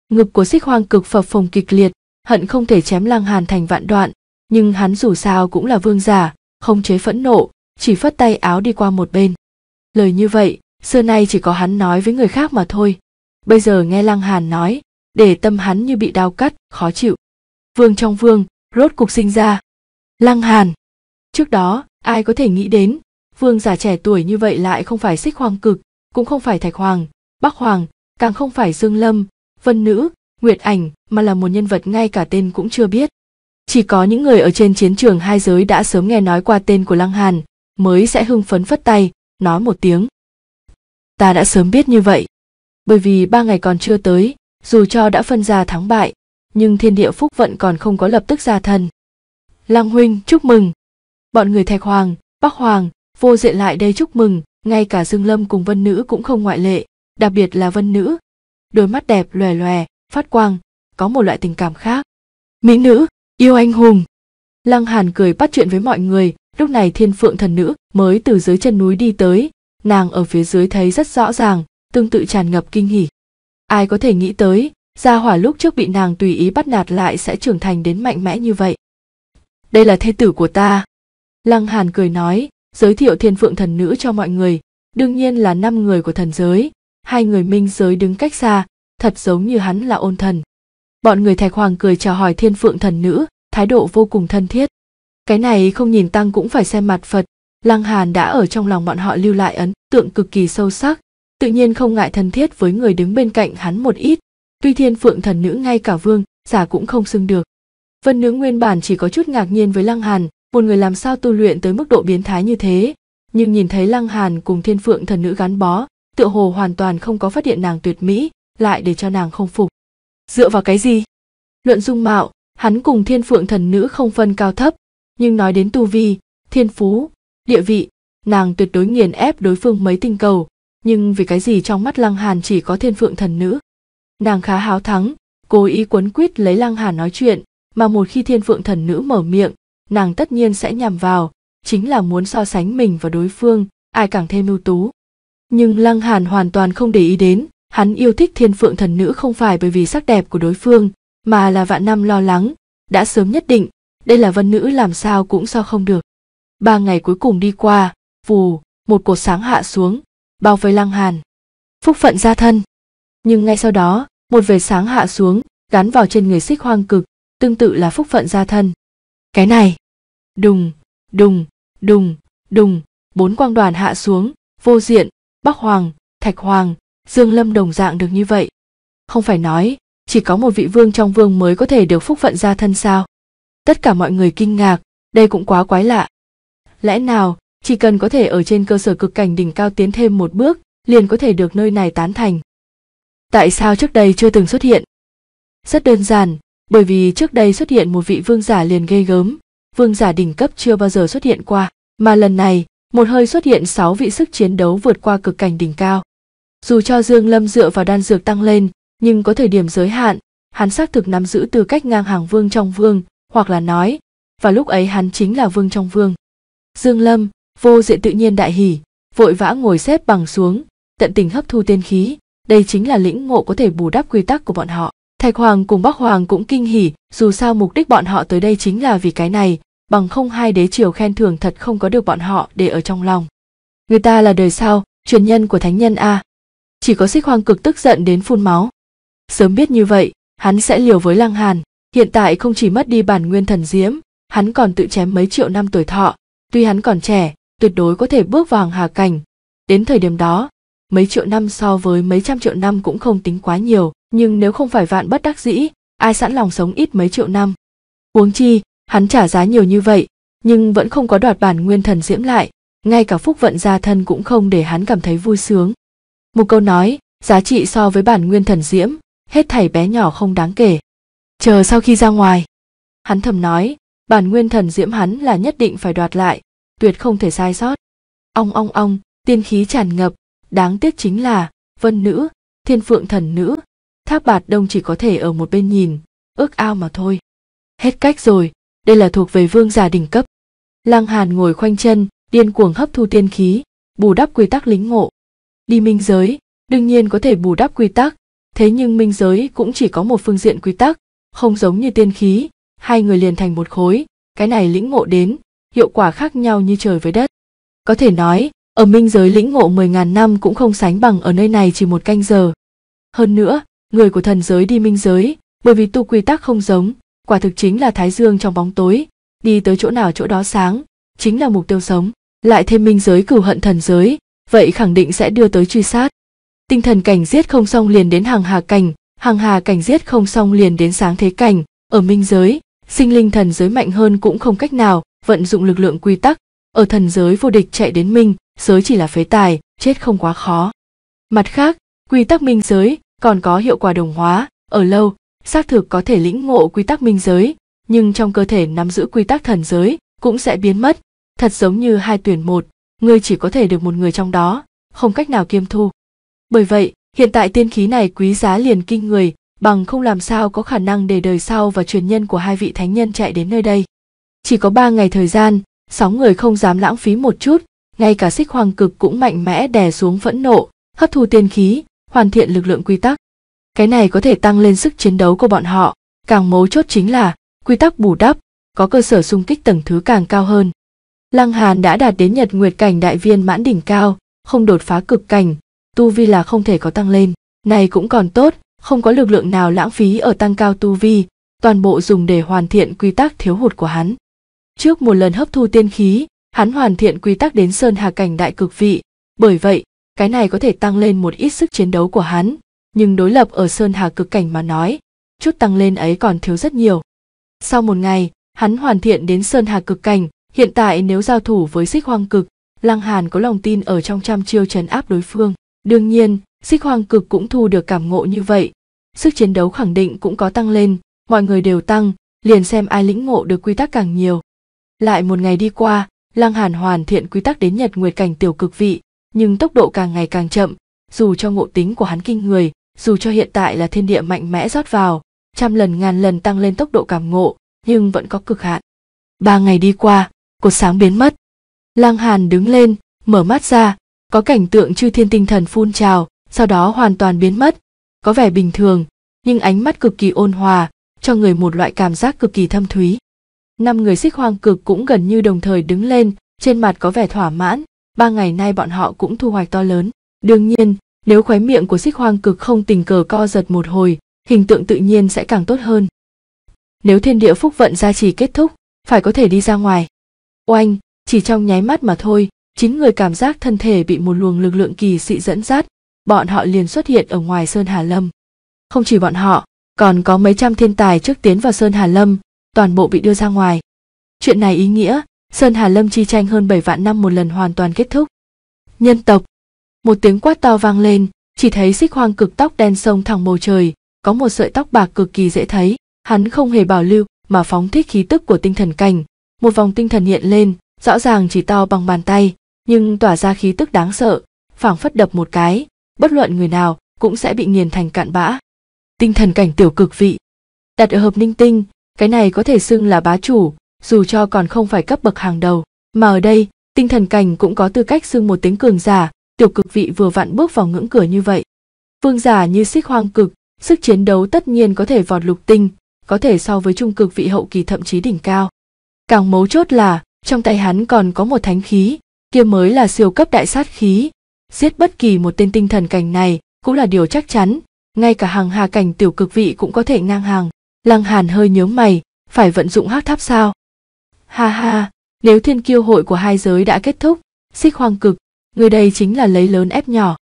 Ngực của xích hoang cực phập phồng kịch liệt, hận không thể chém lăng hàn thành vạn đoạn, nhưng hắn dù sao cũng là vương giả không chế phẫn nộ chỉ phất tay áo đi qua một bên lời như vậy xưa nay chỉ có hắn nói với người khác mà thôi bây giờ nghe lăng hàn nói để tâm hắn như bị đau cắt khó chịu vương trong vương rốt cục sinh ra lăng hàn trước đó ai có thể nghĩ đến vương giả trẻ tuổi như vậy lại không phải xích hoàng cực cũng không phải thạch hoàng bắc hoàng càng không phải dương lâm vân nữ nguyệt ảnh mà là một nhân vật ngay cả tên cũng chưa biết chỉ có những người ở trên chiến trường hai giới đã sớm nghe nói qua tên của Lăng Hàn, mới sẽ hưng phấn phất tay, nói một tiếng. Ta đã sớm biết như vậy. Bởi vì ba ngày còn chưa tới, dù cho đã phân ra thắng bại, nhưng thiên địa phúc vận còn không có lập tức ra thần. Lăng huynh chúc mừng. Bọn người Thạch Hoàng, Bắc Hoàng, vô diện lại đây chúc mừng, ngay cả Dương Lâm cùng Vân Nữ cũng không ngoại lệ, đặc biệt là Vân Nữ. Đôi mắt đẹp lòe lòe, phát quang, có một loại tình cảm khác. Mỹ nữ, yêu anh hùng lăng hàn cười bắt chuyện với mọi người lúc này thiên phượng thần nữ mới từ dưới chân núi đi tới nàng ở phía dưới thấy rất rõ ràng tương tự tràn ngập kinh hỉ ai có thể nghĩ tới gia hỏa lúc trước bị nàng tùy ý bắt nạt lại sẽ trưởng thành đến mạnh mẽ như vậy đây là thê tử của ta lăng hàn cười nói giới thiệu thiên phượng thần nữ cho mọi người đương nhiên là năm người của thần giới hai người minh giới đứng cách xa thật giống như hắn là ôn thần bọn người thạch hoàng cười chào hỏi thiên phượng thần nữ thái độ vô cùng thân thiết cái này không nhìn tăng cũng phải xem mặt phật lăng hàn đã ở trong lòng bọn họ lưu lại ấn tượng cực kỳ sâu sắc tự nhiên không ngại thân thiết với người đứng bên cạnh hắn một ít tuy thiên phượng thần nữ ngay cả vương giả cũng không xưng được vân nữ nguyên bản chỉ có chút ngạc nhiên với lăng hàn một người làm sao tu luyện tới mức độ biến thái như thế nhưng nhìn thấy lăng hàn cùng thiên phượng thần nữ gắn bó tựa hồ hoàn toàn không có phát hiện nàng tuyệt mỹ lại để cho nàng không phục dựa vào cái gì luận dung mạo hắn cùng thiên phượng thần nữ không phân cao thấp nhưng nói đến tu vi thiên phú địa vị nàng tuyệt đối nghiền ép đối phương mấy tinh cầu nhưng vì cái gì trong mắt lăng hàn chỉ có thiên phượng thần nữ nàng khá háo thắng cố ý quấn quýt lấy lăng hàn nói chuyện mà một khi thiên phượng thần nữ mở miệng nàng tất nhiên sẽ nhằm vào chính là muốn so sánh mình và đối phương ai càng thêm ưu tú nhưng lăng hàn hoàn toàn không để ý đến hắn yêu thích thiên phượng thần nữ không phải bởi vì sắc đẹp của đối phương mà là vạn năm lo lắng đã sớm nhất định đây là vân nữ làm sao cũng sao không được ba ngày cuối cùng đi qua phù một cột sáng hạ xuống bao vây lăng hàn phúc phận ra thân nhưng ngay sau đó một vệt sáng hạ xuống gắn vào trên người xích hoang cực tương tự là phúc phận gia thân cái này đùng đùng đùng đùng bốn quang đoàn hạ xuống vô diện bắc hoàng thạch hoàng dương lâm đồng dạng được như vậy không phải nói chỉ có một vị vương trong vương mới có thể được phúc phận gia thân sao tất cả mọi người kinh ngạc đây cũng quá quái lạ lẽ nào chỉ cần có thể ở trên cơ sở cực cảnh đỉnh cao tiến thêm một bước liền có thể được nơi này tán thành tại sao trước đây chưa từng xuất hiện rất đơn giản bởi vì trước đây xuất hiện một vị vương giả liền ghê gớm vương giả đỉnh cấp chưa bao giờ xuất hiện qua mà lần này một hơi xuất hiện sáu vị sức chiến đấu vượt qua cực cảnh đỉnh cao dù cho dương lâm dựa vào đan dược tăng lên nhưng có thời điểm giới hạn hắn xác thực nắm giữ tư cách ngang hàng vương trong vương hoặc là nói và lúc ấy hắn chính là vương trong vương dương lâm vô diện tự nhiên đại hỉ vội vã ngồi xếp bằng xuống tận tình hấp thu tiên khí đây chính là lĩnh ngộ có thể bù đắp quy tắc của bọn họ thạch hoàng cùng bắc hoàng cũng kinh hỉ dù sao mục đích bọn họ tới đây chính là vì cái này bằng không hai đế triều khen thưởng thật không có được bọn họ để ở trong lòng người ta là đời sau truyền nhân của thánh nhân a chỉ có xích hoang cực tức giận đến phun máu sớm biết như vậy hắn sẽ liều với lăng hàn hiện tại không chỉ mất đi bản nguyên thần diễm hắn còn tự chém mấy triệu năm tuổi thọ tuy hắn còn trẻ tuyệt đối có thể bước vào hà cảnh đến thời điểm đó mấy triệu năm so với mấy trăm triệu năm cũng không tính quá nhiều nhưng nếu không phải vạn bất đắc dĩ ai sẵn lòng sống ít mấy triệu năm huống chi hắn trả giá nhiều như vậy nhưng vẫn không có đoạt bản nguyên thần diễm lại ngay cả phúc vận gia thân cũng không để hắn cảm thấy vui sướng một câu nói giá trị so với bản nguyên thần diễm hết thảy bé nhỏ không đáng kể chờ sau khi ra ngoài hắn thầm nói bản nguyên thần diễm hắn là nhất định phải đoạt lại tuyệt không thể sai sót ong ong ong tiên khí tràn ngập đáng tiếc chính là vân nữ thiên phượng thần nữ tháp bạt đông chỉ có thể ở một bên nhìn ước ao mà thôi hết cách rồi đây là thuộc về vương giả đỉnh cấp lăng hàn ngồi khoanh chân điên cuồng hấp thu tiên khí bù đắp quy tắc lính ngộ đi minh giới đương nhiên có thể bù đắp quy tắc thế nhưng minh giới cũng chỉ có một phương diện quy tắc không giống như tiên khí hai người liền thành một khối cái này lĩnh ngộ đến hiệu quả khác nhau như trời với đất có thể nói ở minh giới lĩnh ngộ mười ngàn năm cũng không sánh bằng ở nơi này chỉ một canh giờ hơn nữa người của thần giới đi minh giới bởi vì tu quy tắc không giống quả thực chính là thái dương trong bóng tối đi tới chỗ nào chỗ đó sáng chính là mục tiêu sống lại thêm minh giới cửu hận thần giới vậy khẳng định sẽ đưa tới truy sát tinh thần cảnh giết không xong liền đến hàng hà cảnh hàng hà cảnh giết không xong liền đến sáng thế cảnh ở minh giới sinh linh thần giới mạnh hơn cũng không cách nào vận dụng lực lượng quy tắc ở thần giới vô địch chạy đến minh giới chỉ là phế tài chết không quá khó mặt khác quy tắc minh giới còn có hiệu quả đồng hóa ở lâu xác thực có thể lĩnh ngộ quy tắc minh giới nhưng trong cơ thể nắm giữ quy tắc thần giới cũng sẽ biến mất thật giống như hai tuyển một ngươi chỉ có thể được một người trong đó không cách nào kiêm thu bởi vậy hiện tại tiên khí này quý giá liền kinh người bằng không làm sao có khả năng để đời sau và truyền nhân của hai vị thánh nhân chạy đến nơi đây chỉ có ba ngày thời gian sáu người không dám lãng phí một chút ngay cả xích hoàng cực cũng mạnh mẽ đè xuống phẫn nộ hấp thu tiên khí hoàn thiện lực lượng quy tắc cái này có thể tăng lên sức chiến đấu của bọn họ càng mấu chốt chính là quy tắc bù đắp có cơ sở xung kích tầng thứ càng cao hơn Lăng Hàn đã đạt đến nhật nguyệt cảnh đại viên mãn đỉnh cao, không đột phá cực cảnh, tu vi là không thể có tăng lên. Này cũng còn tốt, không có lực lượng nào lãng phí ở tăng cao tu vi, toàn bộ dùng để hoàn thiện quy tắc thiếu hụt của hắn. Trước một lần hấp thu tiên khí, hắn hoàn thiện quy tắc đến sơn hà cảnh đại cực vị, bởi vậy, cái này có thể tăng lên một ít sức chiến đấu của hắn, nhưng đối lập ở sơn hà cực cảnh mà nói, chút tăng lên ấy còn thiếu rất nhiều. Sau một ngày, hắn hoàn thiện đến sơn hà cực cảnh, Hiện tại nếu giao thủ với xích hoang cực, Lăng Hàn có lòng tin ở trong trăm chiêu trấn áp đối phương. Đương nhiên, xích hoang cực cũng thu được cảm ngộ như vậy. Sức chiến đấu khẳng định cũng có tăng lên, mọi người đều tăng, liền xem ai lĩnh ngộ được quy tắc càng nhiều. Lại một ngày đi qua, Lăng Hàn hoàn thiện quy tắc đến nhật nguyệt cảnh tiểu cực vị, nhưng tốc độ càng ngày càng chậm, dù cho ngộ tính của hắn kinh người, dù cho hiện tại là thiên địa mạnh mẽ rót vào, trăm lần ngàn lần tăng lên tốc độ cảm ngộ, nhưng vẫn có cực hạn. Ba ngày đi qua, cột sáng biến mất lang hàn đứng lên mở mắt ra có cảnh tượng chư thiên tinh thần phun trào sau đó hoàn toàn biến mất có vẻ bình thường nhưng ánh mắt cực kỳ ôn hòa cho người một loại cảm giác cực kỳ thâm thúy năm người xích hoang cực cũng gần như đồng thời đứng lên trên mặt có vẻ thỏa mãn ba ngày nay bọn họ cũng thu hoạch to lớn đương nhiên nếu khóe miệng của xích hoang cực không tình cờ co giật một hồi hình tượng tự nhiên sẽ càng tốt hơn nếu thiên địa phúc vận gia trì kết thúc phải có thể đi ra ngoài Oanh, chỉ trong nháy mắt mà thôi, chín người cảm giác thân thể bị một luồng lực lượng kỳ dị dẫn dắt, bọn họ liền xuất hiện ở ngoài Sơn Hà Lâm. Không chỉ bọn họ, còn có mấy trăm thiên tài trước tiến vào Sơn Hà Lâm, toàn bộ bị đưa ra ngoài. Chuyện này ý nghĩa, Sơn Hà Lâm chi tranh hơn bảy vạn năm một lần hoàn toàn kết thúc. Nhân tộc. Một tiếng quát to vang lên, chỉ thấy xích hoang cực tóc đen sông thẳng bầu trời, có một sợi tóc bạc cực kỳ dễ thấy, hắn không hề bảo lưu mà phóng thích khí tức của tinh thần cảnh, một vòng tinh thần hiện lên rõ ràng chỉ to bằng bàn tay nhưng tỏa ra khí tức đáng sợ phảng phất đập một cái bất luận người nào cũng sẽ bị nghiền thành cạn bã tinh thần cảnh tiểu cực vị đặt ở hợp ninh tinh cái này có thể xưng là bá chủ dù cho còn không phải cấp bậc hàng đầu mà ở đây tinh thần cảnh cũng có tư cách xưng một tiếng cường giả tiểu cực vị vừa vặn bước vào ngưỡng cửa như vậy vương giả như xích hoang cực sức chiến đấu tất nhiên có thể vọt lục tinh có thể so với trung cực vị hậu kỳ thậm chí đỉnh cao Càng mấu chốt là, trong tay hắn còn có một thánh khí, kia mới là siêu cấp đại sát khí. Giết bất kỳ một tên tinh thần cảnh này cũng là điều chắc chắn, ngay cả hàng hà cảnh tiểu cực vị cũng có thể ngang hàng. Lăng Hàn hơi nhớ mày, phải vận dụng hắc tháp sao? Ha ha, nếu thiên kiêu hội của hai giới đã kết thúc, xích hoàng cực, người đây chính là lấy lớn ép nhỏ.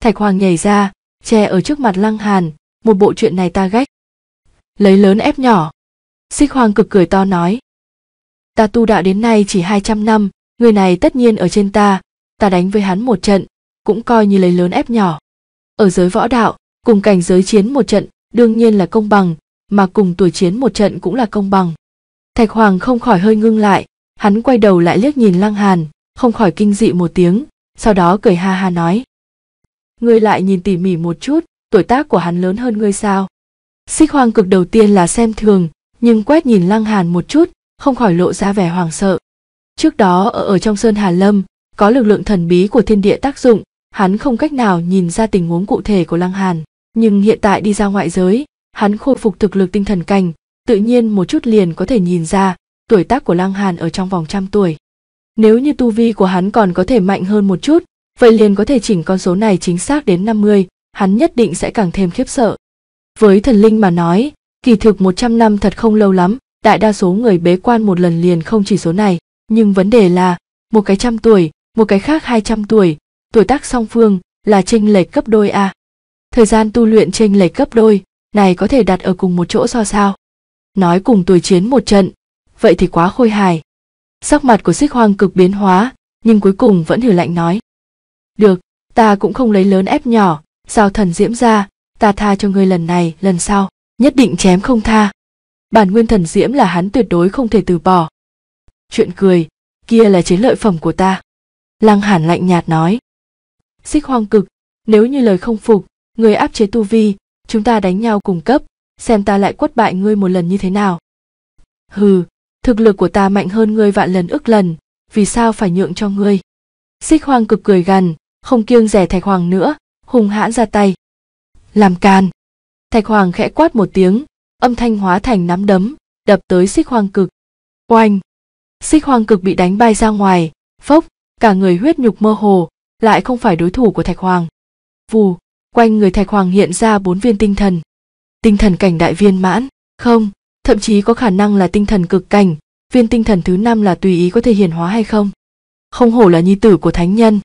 Thạch hoàng nhảy ra, che ở trước mặt Lăng Hàn, một bộ chuyện này ta gách. Lấy lớn ép nhỏ. Xích hoàng cực cười to nói, ta tu đạo đến nay chỉ hai trăm năm, người này tất nhiên ở trên ta, ta đánh với hắn một trận, cũng coi như lấy lớn ép nhỏ. Ở giới võ đạo, cùng cảnh giới chiến một trận đương nhiên là công bằng, mà cùng tuổi chiến một trận cũng là công bằng. Thạch Hoàng không khỏi hơi ngưng lại, hắn quay đầu lại liếc nhìn Lăng Hàn, không khỏi kinh dị một tiếng, sau đó cười ha ha nói. Ngươi lại nhìn tỉ mỉ một chút, tuổi tác của hắn lớn hơn ngươi sao? Xích Hoàng cực đầu tiên là xem thường, nhưng quét nhìn Lăng Hàn một chút, không khỏi lộ ra vẻ hoảng sợ. Trước đó ở ở trong Sơn Hà Lâm, có lực lượng thần bí của thiên địa tác dụng, hắn không cách nào nhìn ra tình huống cụ thể của Lăng Hàn, nhưng hiện tại đi ra ngoại giới, hắn khôi phục thực lực tinh thần cảnh, tự nhiên một chút liền có thể nhìn ra tuổi tác của Lăng Hàn ở trong vòng trăm tuổi. Nếu như tu vi của hắn còn có thể mạnh hơn một chút, vậy liền có thể chỉnh con số này chính xác đến 50, hắn nhất định sẽ càng thêm khiếp sợ. Với thần linh mà nói, kỳ thực 100 năm thật không lâu lắm, đại đa số người bế quan một lần liền không chỉ số này nhưng vấn đề là một cái trăm tuổi một cái khác hai trăm tuổi tuổi tác song phương là chênh lệch gấp đôi à. thời gian tu luyện chênh lệch gấp đôi này có thể đặt ở cùng một chỗ so sao nói cùng tuổi chiến một trận vậy thì quá khôi hài sắc mặt của xích hoang cực biến hóa nhưng cuối cùng vẫn hử lạnh nói được ta cũng không lấy lớn ép nhỏ sao thần diễm ra ta tha cho ngươi lần này lần sau nhất định chém không tha bản nguyên thần diễm là hắn tuyệt đối không thể từ bỏ. Chuyện cười, kia là chiến lợi phẩm của ta. Lăng Hàn lạnh nhạt nói. Xích hoang cực, nếu như lời không phục, người áp chế tu vi, chúng ta đánh nhau cùng cấp, xem ta lại quất bại ngươi một lần như thế nào. Hừ, thực lực của ta mạnh hơn ngươi vạn lần ức lần, vì sao phải nhượng cho ngươi? Xích hoang cực cười gằn, không kiêng rẻ thạch hoàng nữa, hùng hãn ra tay. Làm can. Thạch hoàng khẽ quát một tiếng, âm thanh hóa thành nắm đấm đập tới xích hoang cực oanh xích hoang cực bị đánh bay ra ngoài phốc cả người huyết nhục mơ hồ lại không phải đối thủ của thạch hoàng vù quanh người thạch hoàng hiện ra bốn viên tinh thần tinh thần cảnh đại viên mãn không thậm chí có khả năng là tinh thần cực cảnh viên tinh thần thứ năm là tùy ý có thể hiển hóa hay không không hổ là nhi tử của thánh nhân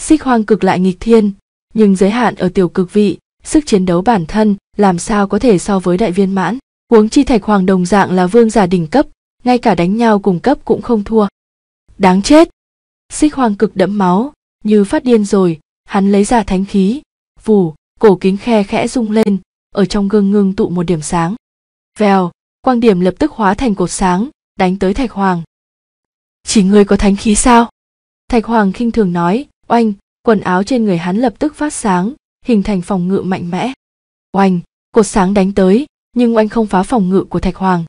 xích hoang cực lại nghịch thiên nhưng giới hạn ở tiểu cực vị sức chiến đấu bản thân làm sao có thể so với đại viên mãn huống chi thạch hoàng đồng dạng là vương giả đỉnh cấp ngay cả đánh nhau cùng cấp cũng không thua đáng chết xích hoàng cực đẫm máu như phát điên rồi hắn lấy ra thánh khí vù cổ kính khe khẽ rung lên ở trong gương ngưng tụ một điểm sáng vèo quang điểm lập tức hóa thành cột sáng đánh tới thạch hoàng chỉ người có thánh khí sao thạch hoàng khinh thường nói oanh quần áo trên người hắn lập tức phát sáng hình thành phòng ngự mạnh mẽ Oanh, cột sáng đánh tới, nhưng oanh không phá phòng ngự của Thạch Hoàng.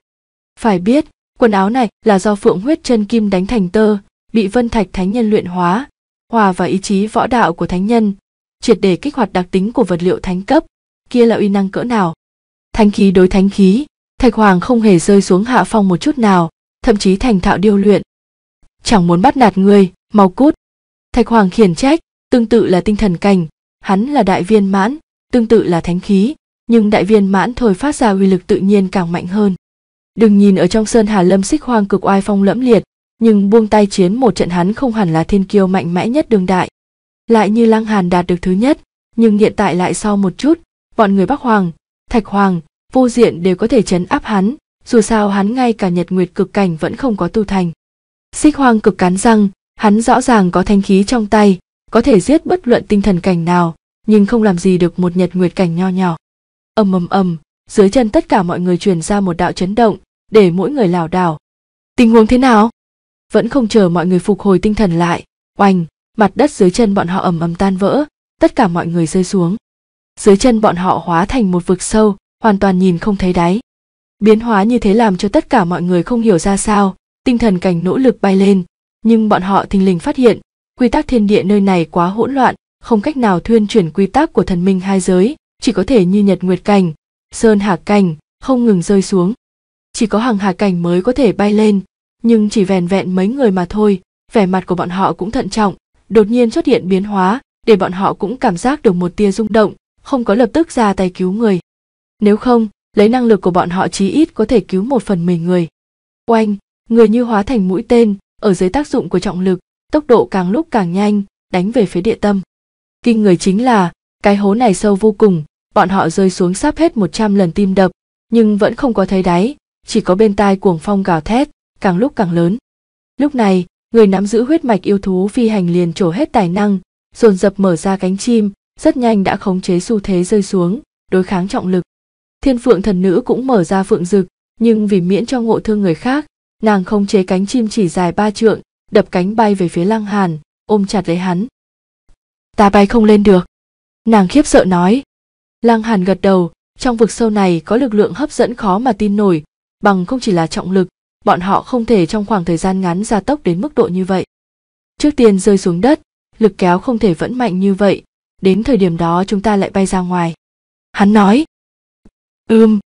Phải biết, quần áo này là do Phượng Huyết Chân Kim đánh thành tơ, bị Vân Thạch Thánh Nhân luyện hóa, hòa và ý chí võ đạo của thánh nhân, triệt để kích hoạt đặc tính của vật liệu thánh cấp, kia là uy năng cỡ nào. Thánh khí đối thánh khí, Thạch Hoàng không hề rơi xuống hạ phong một chút nào, thậm chí thành thạo điêu luyện. Chẳng muốn bắt nạt ngươi, mau cút. Thạch Hoàng khiển trách, tương tự là tinh thần cảnh, hắn là đại viên mãn, tương tự là thánh khí, nhưng đại viên mãn thời phát ra uy lực tự nhiên càng mạnh hơn. Đừng nhìn ở trong sơn Hà Lâm xích hoang cực oai phong lẫm liệt, nhưng buông tay chiến một trận hắn không hẳn là thiên kiêu mạnh mẽ nhất đương đại. Lại như Lăng Hàn đạt được thứ nhất, nhưng hiện tại lại sau một chút, bọn người Bắc Hoàng, Thạch Hoàng, vô diện đều có thể chấn áp hắn, dù sao hắn ngay cả nhật nguyệt cực cảnh vẫn không có tu thành. Xích hoang cực cắn răng, hắn rõ ràng có thanh khí trong tay, có thể giết bất luận tinh thần cảnh nào, nhưng không làm gì được một nhật nguyệt cảnh nho nhỏ ầm ầm ầm dưới chân tất cả mọi người truyền ra một đạo chấn động để mỗi người lảo đảo tình huống thế nào vẫn không chờ mọi người phục hồi tinh thần lại oanh mặt đất dưới chân bọn họ ầm ầm tan vỡ tất cả mọi người rơi xuống dưới chân bọn họ hóa thành một vực sâu hoàn toàn nhìn không thấy đáy biến hóa như thế làm cho tất cả mọi người không hiểu ra sao tinh thần cảnh nỗ lực bay lên nhưng bọn họ thình lình phát hiện quy tắc thiên địa nơi này quá hỗn loạn không cách nào thuyên chuyển quy tắc của thần minh hai giới chỉ có thể như nhật nguyệt cảnh sơn hạ cảnh không ngừng rơi xuống chỉ có hàng hạ cảnh mới có thể bay lên nhưng chỉ vèn vẹn mấy người mà thôi vẻ mặt của bọn họ cũng thận trọng đột nhiên xuất hiện biến hóa để bọn họ cũng cảm giác được một tia rung động không có lập tức ra tay cứu người nếu không lấy năng lực của bọn họ chí ít có thể cứu một phần mười người oanh người như hóa thành mũi tên ở dưới tác dụng của trọng lực tốc độ càng lúc càng nhanh đánh về phía địa tâm Kinh người chính là, cái hố này sâu vô cùng, bọn họ rơi xuống sắp hết một trăm lần tim đập, nhưng vẫn không có thấy đáy, chỉ có bên tai cuồng phong gào thét, càng lúc càng lớn. Lúc này, người nắm giữ huyết mạch yêu thú phi hành liền trổ hết tài năng, dồn dập mở ra cánh chim, rất nhanh đã khống chế xu thế rơi xuống, đối kháng trọng lực. Thiên phượng thần nữ cũng mở ra phượng rực, nhưng vì miễn cho ngộ thương người khác, nàng khống chế cánh chim chỉ dài ba trượng, đập cánh bay về phía lăng hàn, ôm chặt lấy hắn ta bay không lên được nàng khiếp sợ nói Lang hàn gật đầu trong vực sâu này có lực lượng hấp dẫn khó mà tin nổi bằng không chỉ là trọng lực bọn họ không thể trong khoảng thời gian ngắn gia tốc đến mức độ như vậy trước tiên rơi xuống đất lực kéo không thể vẫn mạnh như vậy đến thời điểm đó chúng ta lại bay ra ngoài hắn nói ưm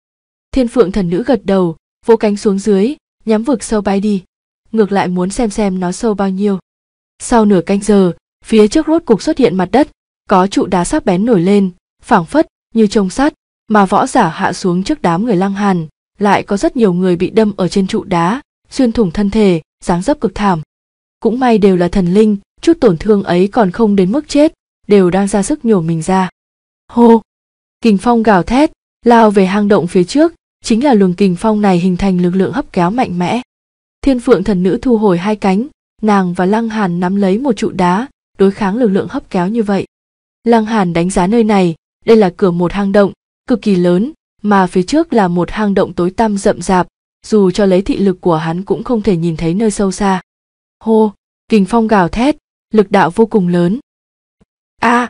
thiên phượng thần nữ gật đầu vỗ cánh xuống dưới nhắm vực sâu bay đi ngược lại muốn xem xem nó sâu bao nhiêu sau nửa canh giờ phía trước rốt cục xuất hiện mặt đất có trụ đá sắc bén nổi lên phảng phất như trông sắt mà võ giả hạ xuống trước đám người lăng hàn lại có rất nhiều người bị đâm ở trên trụ đá xuyên thủng thân thể dáng dấp cực thảm cũng may đều là thần linh chút tổn thương ấy còn không đến mức chết đều đang ra sức nhổ mình ra hô kình phong gào thét lao về hang động phía trước chính là luồng kình phong này hình thành lực lượng hấp kéo mạnh mẽ thiên phượng thần nữ thu hồi hai cánh nàng và lăng hàn nắm lấy một trụ đá đối kháng lực lượng hấp kéo như vậy. Lăng Hàn đánh giá nơi này, đây là cửa một hang động, cực kỳ lớn, mà phía trước là một hang động tối tăm rậm rạp, dù cho lấy thị lực của hắn cũng không thể nhìn thấy nơi sâu xa. Hô, kình phong gào thét, lực đạo vô cùng lớn. A, à,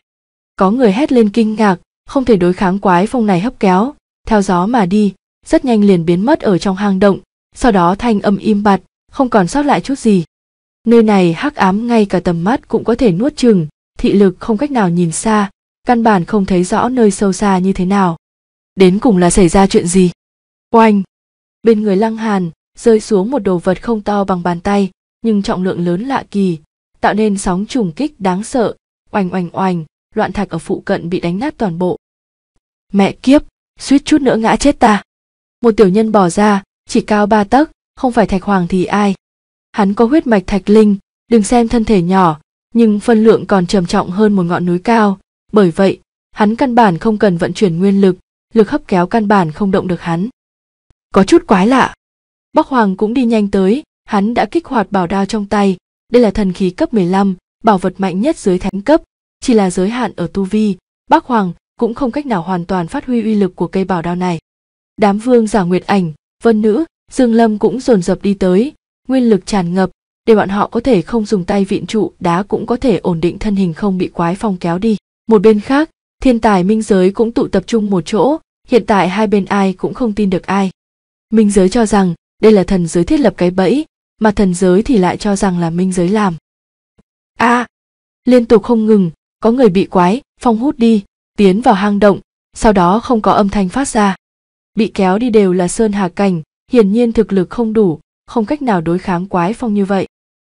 có người hét lên kinh ngạc, không thể đối kháng quái phong này hấp kéo, theo gió mà đi, rất nhanh liền biến mất ở trong hang động, sau đó thanh âm im bặt, không còn sót lại chút gì nơi này hắc ám ngay cả tầm mắt cũng có thể nuốt chừng thị lực không cách nào nhìn xa căn bản không thấy rõ nơi sâu xa như thế nào đến cùng là xảy ra chuyện gì oanh bên người lăng hàn rơi xuống một đồ vật không to bằng bàn tay nhưng trọng lượng lớn lạ kỳ tạo nên sóng trùng kích đáng sợ oanh oanh oanh loạn thạch ở phụ cận bị đánh nát toàn bộ mẹ kiếp suýt chút nữa ngã chết ta một tiểu nhân bỏ ra chỉ cao ba tấc không phải thạch hoàng thì ai hắn có huyết mạch thạch linh đừng xem thân thể nhỏ nhưng phân lượng còn trầm trọng hơn một ngọn núi cao bởi vậy hắn căn bản không cần vận chuyển nguyên lực lực hấp kéo căn bản không động được hắn có chút quái lạ bắc hoàng cũng đi nhanh tới hắn đã kích hoạt bảo đao trong tay đây là thần khí cấp 15, bảo vật mạnh nhất dưới thánh cấp chỉ là giới hạn ở tu vi bắc hoàng cũng không cách nào hoàn toàn phát huy uy lực của cây bảo đao này đám vương giả nguyệt ảnh vân nữ dương lâm cũng dồn dập đi tới nguyên lực tràn ngập để bọn họ có thể không dùng tay vịn trụ đá cũng có thể ổn định thân hình không bị quái phong kéo đi một bên khác thiên tài minh giới cũng tụ tập trung một chỗ hiện tại hai bên ai cũng không tin được ai minh giới cho rằng đây là thần giới thiết lập cái bẫy mà thần giới thì lại cho rằng là minh giới làm a à, liên tục không ngừng có người bị quái phong hút đi tiến vào hang động sau đó không có âm thanh phát ra bị kéo đi đều là sơn hà cảnh hiển nhiên thực lực không đủ không cách nào đối kháng quái phong như vậy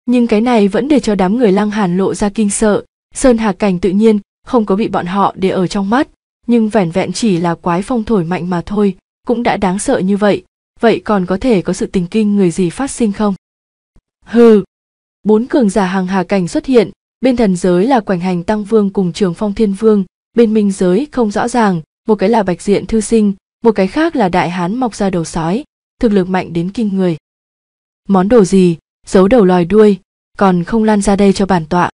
nhưng cái này vẫn để cho đám người lăng hàn lộ ra kinh sợ sơn hà cảnh tự nhiên không có bị bọn họ để ở trong mắt nhưng vẻn vẹn chỉ là quái phong thổi mạnh mà thôi cũng đã đáng sợ như vậy vậy còn có thể có sự tình kinh người gì phát sinh không hừ bốn cường giả hàng hà cảnh xuất hiện bên thần giới là quảnh hành tăng vương cùng trường phong thiên vương bên minh giới không rõ ràng một cái là bạch diện thư sinh một cái khác là đại hán mọc ra đầu sói thực lực mạnh đến kinh người món đồ gì giấu đầu lòi đuôi còn không lan ra đây cho bản tọa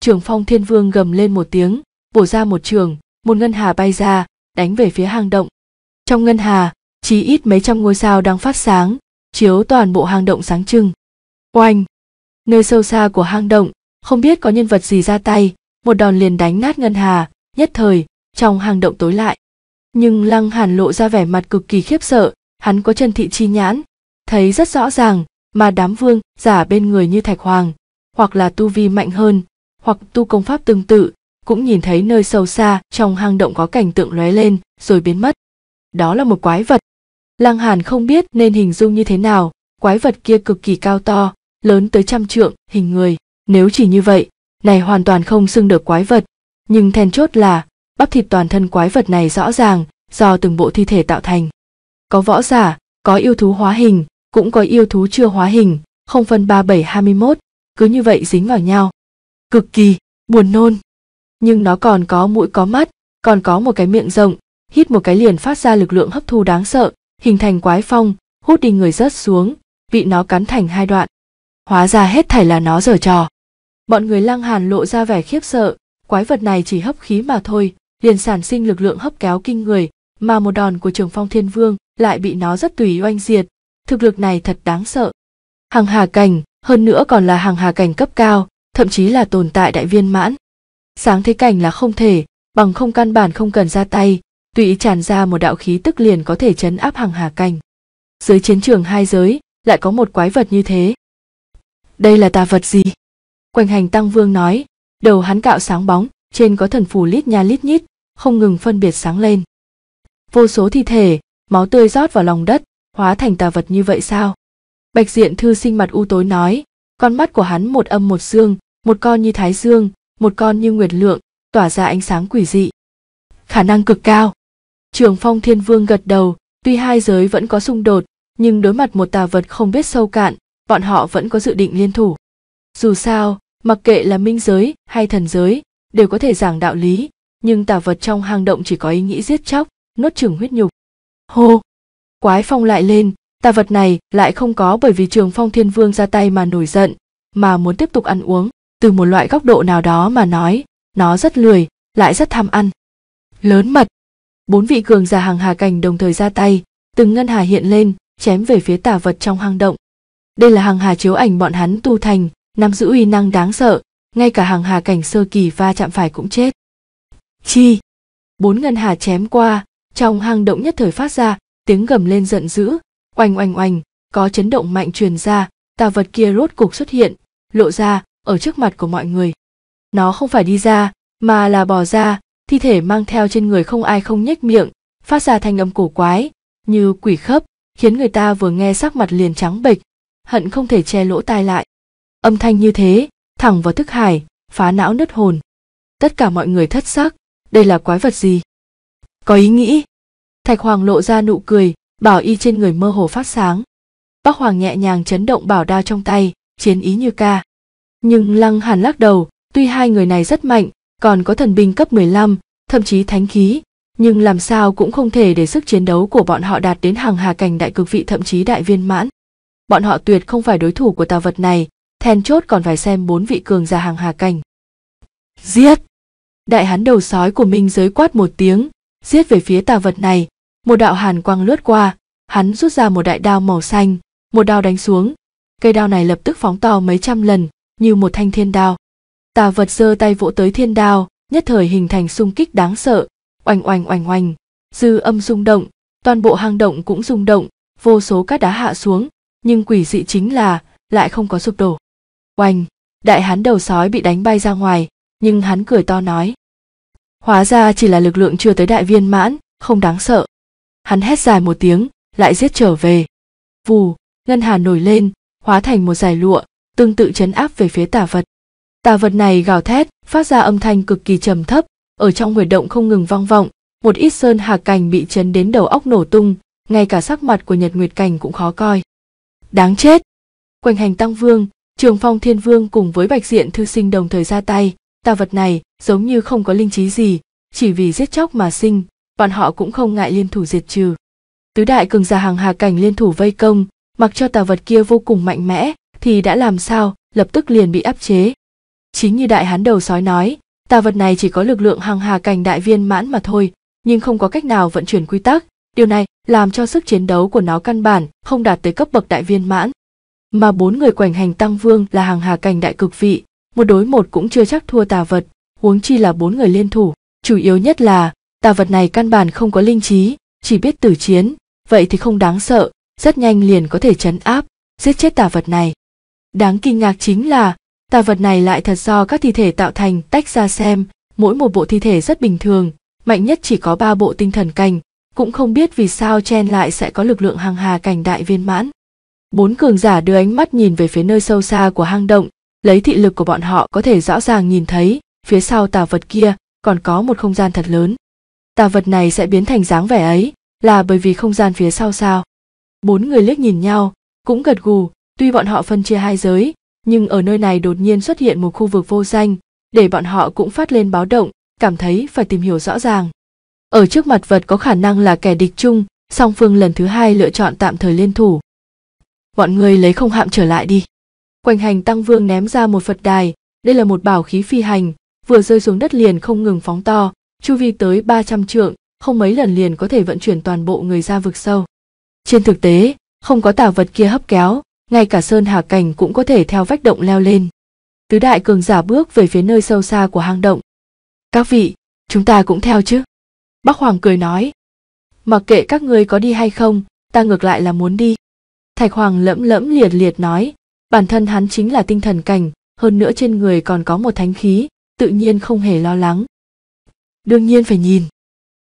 trường phong thiên vương gầm lên một tiếng bổ ra một trường một ngân hà bay ra đánh về phía hang động trong ngân hà chỉ ít mấy trăm ngôi sao đang phát sáng chiếu toàn bộ hang động sáng trưng oanh nơi sâu xa của hang động không biết có nhân vật gì ra tay một đòn liền đánh nát ngân hà nhất thời trong hang động tối lại nhưng lăng hàn lộ ra vẻ mặt cực kỳ khiếp sợ hắn có chân thị chi nhãn thấy rất rõ ràng mà đám vương giả bên người như thạch hoàng hoặc là tu vi mạnh hơn hoặc tu công pháp tương tự cũng nhìn thấy nơi sâu xa trong hang động có cảnh tượng lóe lên rồi biến mất đó là một quái vật lăng hàn không biết nên hình dung như thế nào quái vật kia cực kỳ cao to lớn tới trăm trượng hình người nếu chỉ như vậy này hoàn toàn không xưng được quái vật nhưng then chốt là bắp thịt toàn thân quái vật này rõ ràng do từng bộ thi thể tạo thành có võ giả có yêu thú hóa hình cũng có yêu thú chưa hóa hình, không phân 3721, cứ như vậy dính vào nhau. Cực kỳ, buồn nôn. Nhưng nó còn có mũi có mắt, còn có một cái miệng rộng, hít một cái liền phát ra lực lượng hấp thu đáng sợ, hình thành quái phong, hút đi người rớt xuống, bị nó cắn thành hai đoạn. Hóa ra hết thảy là nó giở trò. Bọn người lăng hàn lộ ra vẻ khiếp sợ, quái vật này chỉ hấp khí mà thôi, liền sản sinh lực lượng hấp kéo kinh người, mà một đòn của trường phong thiên vương lại bị nó rất tùy oanh diệt, thực lực này thật đáng sợ hàng hà cảnh hơn nữa còn là hàng hà cảnh cấp cao thậm chí là tồn tại đại viên mãn sáng thế cảnh là không thể bằng không căn bản không cần ra tay tùy tràn ra một đạo khí tức liền có thể chấn áp hàng hà cảnh dưới chiến trường hai giới lại có một quái vật như thế đây là tà vật gì quanh hành tăng vương nói đầu hắn cạo sáng bóng trên có thần phù lít nha lít nhít không ngừng phân biệt sáng lên vô số thi thể máu tươi rót vào lòng đất hóa thành tà vật như vậy sao bạch diện thư sinh mặt u tối nói con mắt của hắn một âm một dương một con như thái dương một con như nguyệt lượng tỏa ra ánh sáng quỷ dị khả năng cực cao trường phong thiên vương gật đầu tuy hai giới vẫn có xung đột nhưng đối mặt một tà vật không biết sâu cạn bọn họ vẫn có dự định liên thủ dù sao mặc kệ là minh giới hay thần giới đều có thể giảng đạo lý nhưng tà vật trong hang động chỉ có ý nghĩ giết chóc nốt chừng huyết nhục hô quái phong lại lên tà vật này lại không có bởi vì trường phong thiên vương ra tay mà nổi giận mà muốn tiếp tục ăn uống từ một loại góc độ nào đó mà nói nó rất lười lại rất tham ăn lớn mật bốn vị cường giả hàng hà cảnh đồng thời ra tay từng ngân hà hiện lên chém về phía tà vật trong hang động đây là hàng hà chiếu ảnh bọn hắn tu thành nắm giữ uy năng đáng sợ ngay cả hàng hà cảnh sơ kỳ va chạm phải cũng chết chi bốn ngân hà chém qua trong hang động nhất thời phát ra tiếng gầm lên giận dữ oanh oanh oanh có chấn động mạnh truyền ra tà vật kia rốt cục xuất hiện lộ ra ở trước mặt của mọi người nó không phải đi ra mà là bò ra thi thể mang theo trên người không ai không nhếch miệng phát ra thanh âm cổ quái như quỷ khớp khiến người ta vừa nghe sắc mặt liền trắng bệch hận không thể che lỗ tai lại âm thanh như thế thẳng vào thức hải phá não nứt hồn tất cả mọi người thất sắc đây là quái vật gì có ý nghĩ Thạch Hoàng lộ ra nụ cười, bảo y trên người mơ hồ phát sáng. Bác Hoàng nhẹ nhàng chấn động bảo đao trong tay, chiến ý như ca. Nhưng Lăng Hàn lắc đầu, tuy hai người này rất mạnh, còn có thần binh cấp 15, thậm chí thánh khí, nhưng làm sao cũng không thể để sức chiến đấu của bọn họ đạt đến hàng hà cảnh đại cực vị thậm chí đại viên mãn. Bọn họ tuyệt không phải đối thủ của tà vật này, then chốt còn phải xem bốn vị cường già hàng hà cảnh. Giết! Đại hán đầu sói của Minh giới quát một tiếng, giết về phía tà vật này, một đạo hàn quang lướt qua hắn rút ra một đại đao màu xanh một đao đánh xuống cây đao này lập tức phóng to mấy trăm lần như một thanh thiên đao tà vật giơ tay vỗ tới thiên đao nhất thời hình thành xung kích đáng sợ oanh oanh oanh oanh dư âm rung động toàn bộ hang động cũng rung động vô số các đá hạ xuống nhưng quỷ dị chính là lại không có sụp đổ oanh đại hán đầu sói bị đánh bay ra ngoài nhưng hắn cười to nói hóa ra chỉ là lực lượng chưa tới đại viên mãn không đáng sợ hắn hét dài một tiếng lại giết trở về vù ngân hà nổi lên hóa thành một dải lụa tương tự chấn áp về phía tà vật tà vật này gào thét phát ra âm thanh cực kỳ trầm thấp ở trong huyệt động không ngừng vang vọng một ít sơn hà cành bị chấn đến đầu óc nổ tung ngay cả sắc mặt của nhật nguyệt cành cũng khó coi đáng chết quanh hành tăng vương trường phong thiên vương cùng với bạch diện thư sinh đồng thời ra tay tà vật này giống như không có linh trí gì chỉ vì giết chóc mà sinh bọn họ cũng không ngại liên thủ diệt trừ. Tứ đại cường giả hàng hà cảnh liên thủ vây công, mặc cho tà vật kia vô cùng mạnh mẽ, thì đã làm sao, lập tức liền bị áp chế. Chính như đại hán đầu sói nói, tà vật này chỉ có lực lượng hàng hà cảnh đại viên mãn mà thôi, nhưng không có cách nào vận chuyển quy tắc, điều này làm cho sức chiến đấu của nó căn bản không đạt tới cấp bậc đại viên mãn. Mà bốn người quảnh hành tăng vương là hàng hà cảnh đại cực vị, một đối một cũng chưa chắc thua tà vật, huống chi là bốn người liên thủ, chủ yếu nhất là tà vật này căn bản không có linh trí chỉ biết tử chiến vậy thì không đáng sợ rất nhanh liền có thể chấn áp giết chết tà vật này đáng kinh ngạc chính là tà vật này lại thật do các thi thể tạo thành tách ra xem mỗi một bộ thi thể rất bình thường mạnh nhất chỉ có ba bộ tinh thần cành cũng không biết vì sao chen lại sẽ có lực lượng hàng hà cành đại viên mãn bốn cường giả đưa ánh mắt nhìn về phía nơi sâu xa của hang động lấy thị lực của bọn họ có thể rõ ràng nhìn thấy phía sau tà vật kia còn có một không gian thật lớn tà vật này sẽ biến thành dáng vẻ ấy là bởi vì không gian phía sau sao bốn người liếc nhìn nhau cũng gật gù tuy bọn họ phân chia hai giới nhưng ở nơi này đột nhiên xuất hiện một khu vực vô danh để bọn họ cũng phát lên báo động cảm thấy phải tìm hiểu rõ ràng ở trước mặt vật có khả năng là kẻ địch chung song phương lần thứ hai lựa chọn tạm thời liên thủ bọn người lấy không hạm trở lại đi quanh hành tăng vương ném ra một phật đài đây là một bảo khí phi hành vừa rơi xuống đất liền không ngừng phóng to chu vi tới 300 trượng, không mấy lần liền có thể vận chuyển toàn bộ người ra vực sâu. Trên thực tế, không có tà vật kia hấp kéo, ngay cả sơn hà cảnh cũng có thể theo vách động leo lên. Tứ đại cường giả bước về phía nơi sâu xa của hang động. Các vị, chúng ta cũng theo chứ? Bác Hoàng cười nói. Mặc kệ các ngươi có đi hay không, ta ngược lại là muốn đi. Thạch Hoàng lẫm lẫm liệt liệt nói, bản thân hắn chính là tinh thần cảnh, hơn nữa trên người còn có một thánh khí, tự nhiên không hề lo lắng, đương nhiên phải nhìn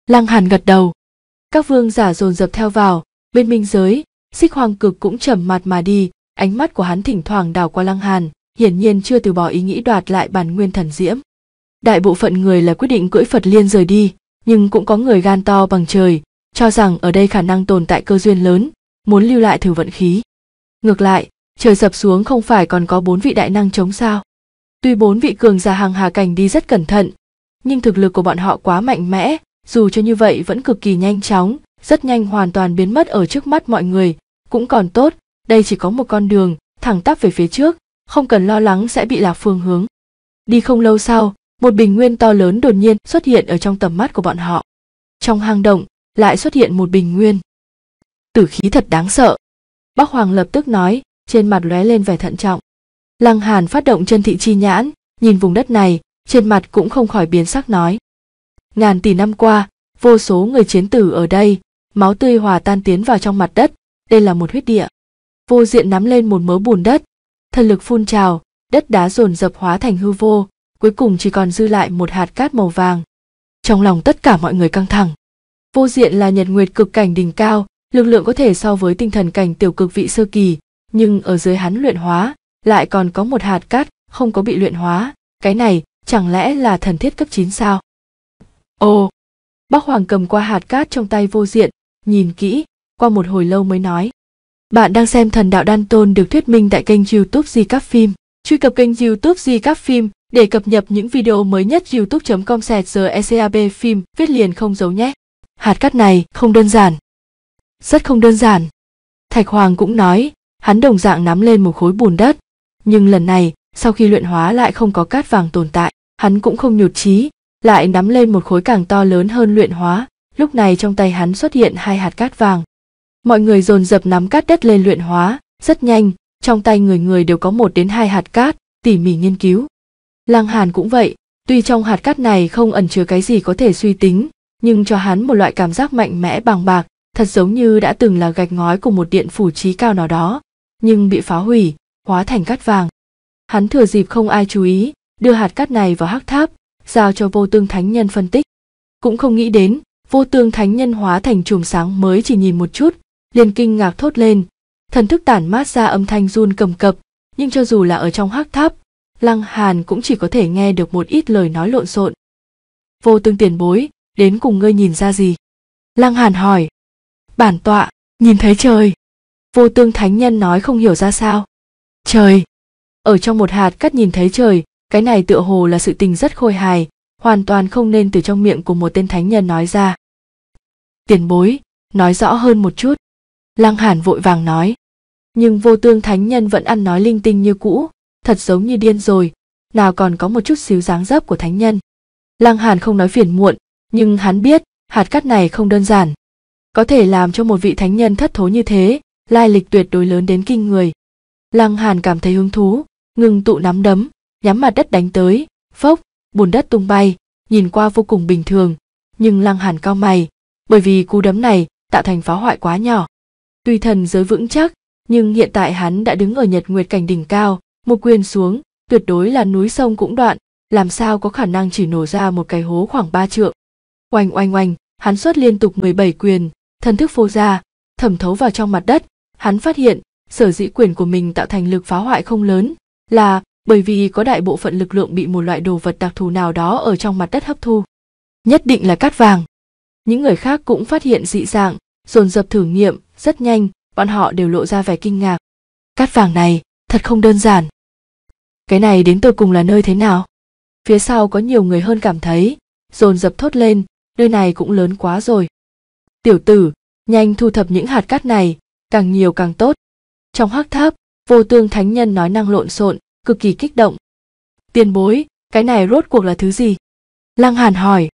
lăng hàn gật đầu các vương giả dồn dập theo vào bên minh giới xích hoàng cực cũng trầm mặt mà đi ánh mắt của hắn thỉnh thoảng đảo qua lăng hàn hiển nhiên chưa từ bỏ ý nghĩ đoạt lại bản nguyên thần diễm đại bộ phận người là quyết định cưỡi phật liên rời đi nhưng cũng có người gan to bằng trời cho rằng ở đây khả năng tồn tại cơ duyên lớn muốn lưu lại thử vận khí ngược lại trời sập xuống không phải còn có bốn vị đại năng chống sao tuy bốn vị cường giả hàng hà cảnh đi rất cẩn thận nhưng thực lực của bọn họ quá mạnh mẽ, dù cho như vậy vẫn cực kỳ nhanh chóng, rất nhanh hoàn toàn biến mất ở trước mắt mọi người, cũng còn tốt, đây chỉ có một con đường, thẳng tắp về phía trước, không cần lo lắng sẽ bị lạc phương hướng. Đi không lâu sau, một bình nguyên to lớn đột nhiên xuất hiện ở trong tầm mắt của bọn họ. Trong hang động, lại xuất hiện một bình nguyên. Tử khí thật đáng sợ. Bác Hoàng lập tức nói, trên mặt lóe lên vẻ thận trọng. Lăng Hàn phát động chân thị chi nhãn, nhìn vùng đất này, trên mặt cũng không khỏi biến sắc nói. Ngàn tỷ năm qua, vô số người chiến tử ở đây, máu tươi hòa tan tiến vào trong mặt đất, đây là một huyết địa. Vô diện nắm lên một mớ bùn đất, thần lực phun trào, đất đá dồn dập hóa thành hư vô, cuối cùng chỉ còn dư lại một hạt cát màu vàng. Trong lòng tất cả mọi người căng thẳng. Vô diện là nhật nguyệt cực cảnh đỉnh cao, lực lượng có thể so với tinh thần cảnh tiểu cực vị sơ kỳ, nhưng ở dưới hắn luyện hóa, lại còn có một hạt cát không có bị luyện hóa, cái này chẳng lẽ là thần thiết cấp 9 sao? Ồ, bác Hoàng cầm qua hạt cát trong tay vô diện, nhìn kỹ, qua một hồi lâu mới nói. Bạn đang xem thần đạo đan tôn được thuyết minh tại kênh youtube Di Các Phim. Truy cập kênh youtube Di Các Phim để cập nhật những video mới nhất youtube.com sẹt giờ ECAB phim viết liền không giấu nhé. Hạt cát này không đơn giản. Rất không đơn giản. Thạch Hoàng cũng nói, hắn đồng dạng nắm lên một khối bùn đất. Nhưng lần này, sau khi luyện hóa lại không có cát vàng tồn tại hắn cũng không nhụt chí lại nắm lên một khối càng to lớn hơn luyện hóa lúc này trong tay hắn xuất hiện hai hạt cát vàng mọi người dồn dập nắm cát đất lên luyện hóa rất nhanh trong tay người người đều có một đến hai hạt cát tỉ mỉ nghiên cứu lang hàn cũng vậy tuy trong hạt cát này không ẩn chứa cái gì có thể suy tính nhưng cho hắn một loại cảm giác mạnh mẽ bằng bạc thật giống như đã từng là gạch ngói của một điện phủ trí cao nào đó nhưng bị phá hủy hóa thành cát vàng hắn thừa dịp không ai chú ý đưa hạt cát này vào hắc tháp giao cho vô tương thánh nhân phân tích cũng không nghĩ đến vô tương thánh nhân hóa thành chùm sáng mới chỉ nhìn một chút liền kinh ngạc thốt lên thần thức tản mát ra âm thanh run cầm cập nhưng cho dù là ở trong hắc tháp lăng hàn cũng chỉ có thể nghe được một ít lời nói lộn xộn vô tương tiền bối đến cùng ngươi nhìn ra gì lăng hàn hỏi bản tọa nhìn thấy trời vô tương thánh nhân nói không hiểu ra sao trời ở trong một hạt cắt nhìn thấy trời cái này tựa hồ là sự tình rất khôi hài hoàn toàn không nên từ trong miệng của một tên thánh nhân nói ra tiền bối nói rõ hơn một chút lăng hàn vội vàng nói nhưng vô tương thánh nhân vẫn ăn nói linh tinh như cũ thật giống như điên rồi nào còn có một chút xíu dáng dấp của thánh nhân lăng hàn không nói phiền muộn nhưng hắn biết hạt cắt này không đơn giản có thể làm cho một vị thánh nhân thất thố như thế lai lịch tuyệt đối lớn đến kinh người lăng hàn cảm thấy hứng thú ngừng tụ nắm đấm nhắm mặt đất đánh tới phốc bùn đất tung bay nhìn qua vô cùng bình thường nhưng lăng hàn cao mày bởi vì cú đấm này tạo thành phá hoại quá nhỏ tuy thần giới vững chắc nhưng hiện tại hắn đã đứng ở nhật nguyệt cảnh đỉnh cao một quyền xuống tuyệt đối là núi sông cũng đoạn làm sao có khả năng chỉ nổ ra một cái hố khoảng ba trượng oanh oanh oanh hắn xuất liên tục 17 quyền thần thức phô ra thẩm thấu vào trong mặt đất hắn phát hiện sở dĩ quyền của mình tạo thành lực phá hoại không lớn là bởi vì có đại bộ phận lực lượng bị một loại đồ vật đặc thù nào đó ở trong mặt đất hấp thu. Nhất định là cát vàng. Những người khác cũng phát hiện dị dạng, dồn dập thử nghiệm, rất nhanh, bọn họ đều lộ ra vẻ kinh ngạc. Cát vàng này, thật không đơn giản. Cái này đến từ cùng là nơi thế nào? Phía sau có nhiều người hơn cảm thấy, dồn dập thốt lên, nơi này cũng lớn quá rồi. Tiểu tử, nhanh thu thập những hạt cát này, càng nhiều càng tốt. Trong hắc tháp, vô tương thánh nhân nói năng lộn xộn cực kỳ kích động tiền bối cái này rốt cuộc là thứ gì lăng hàn hỏi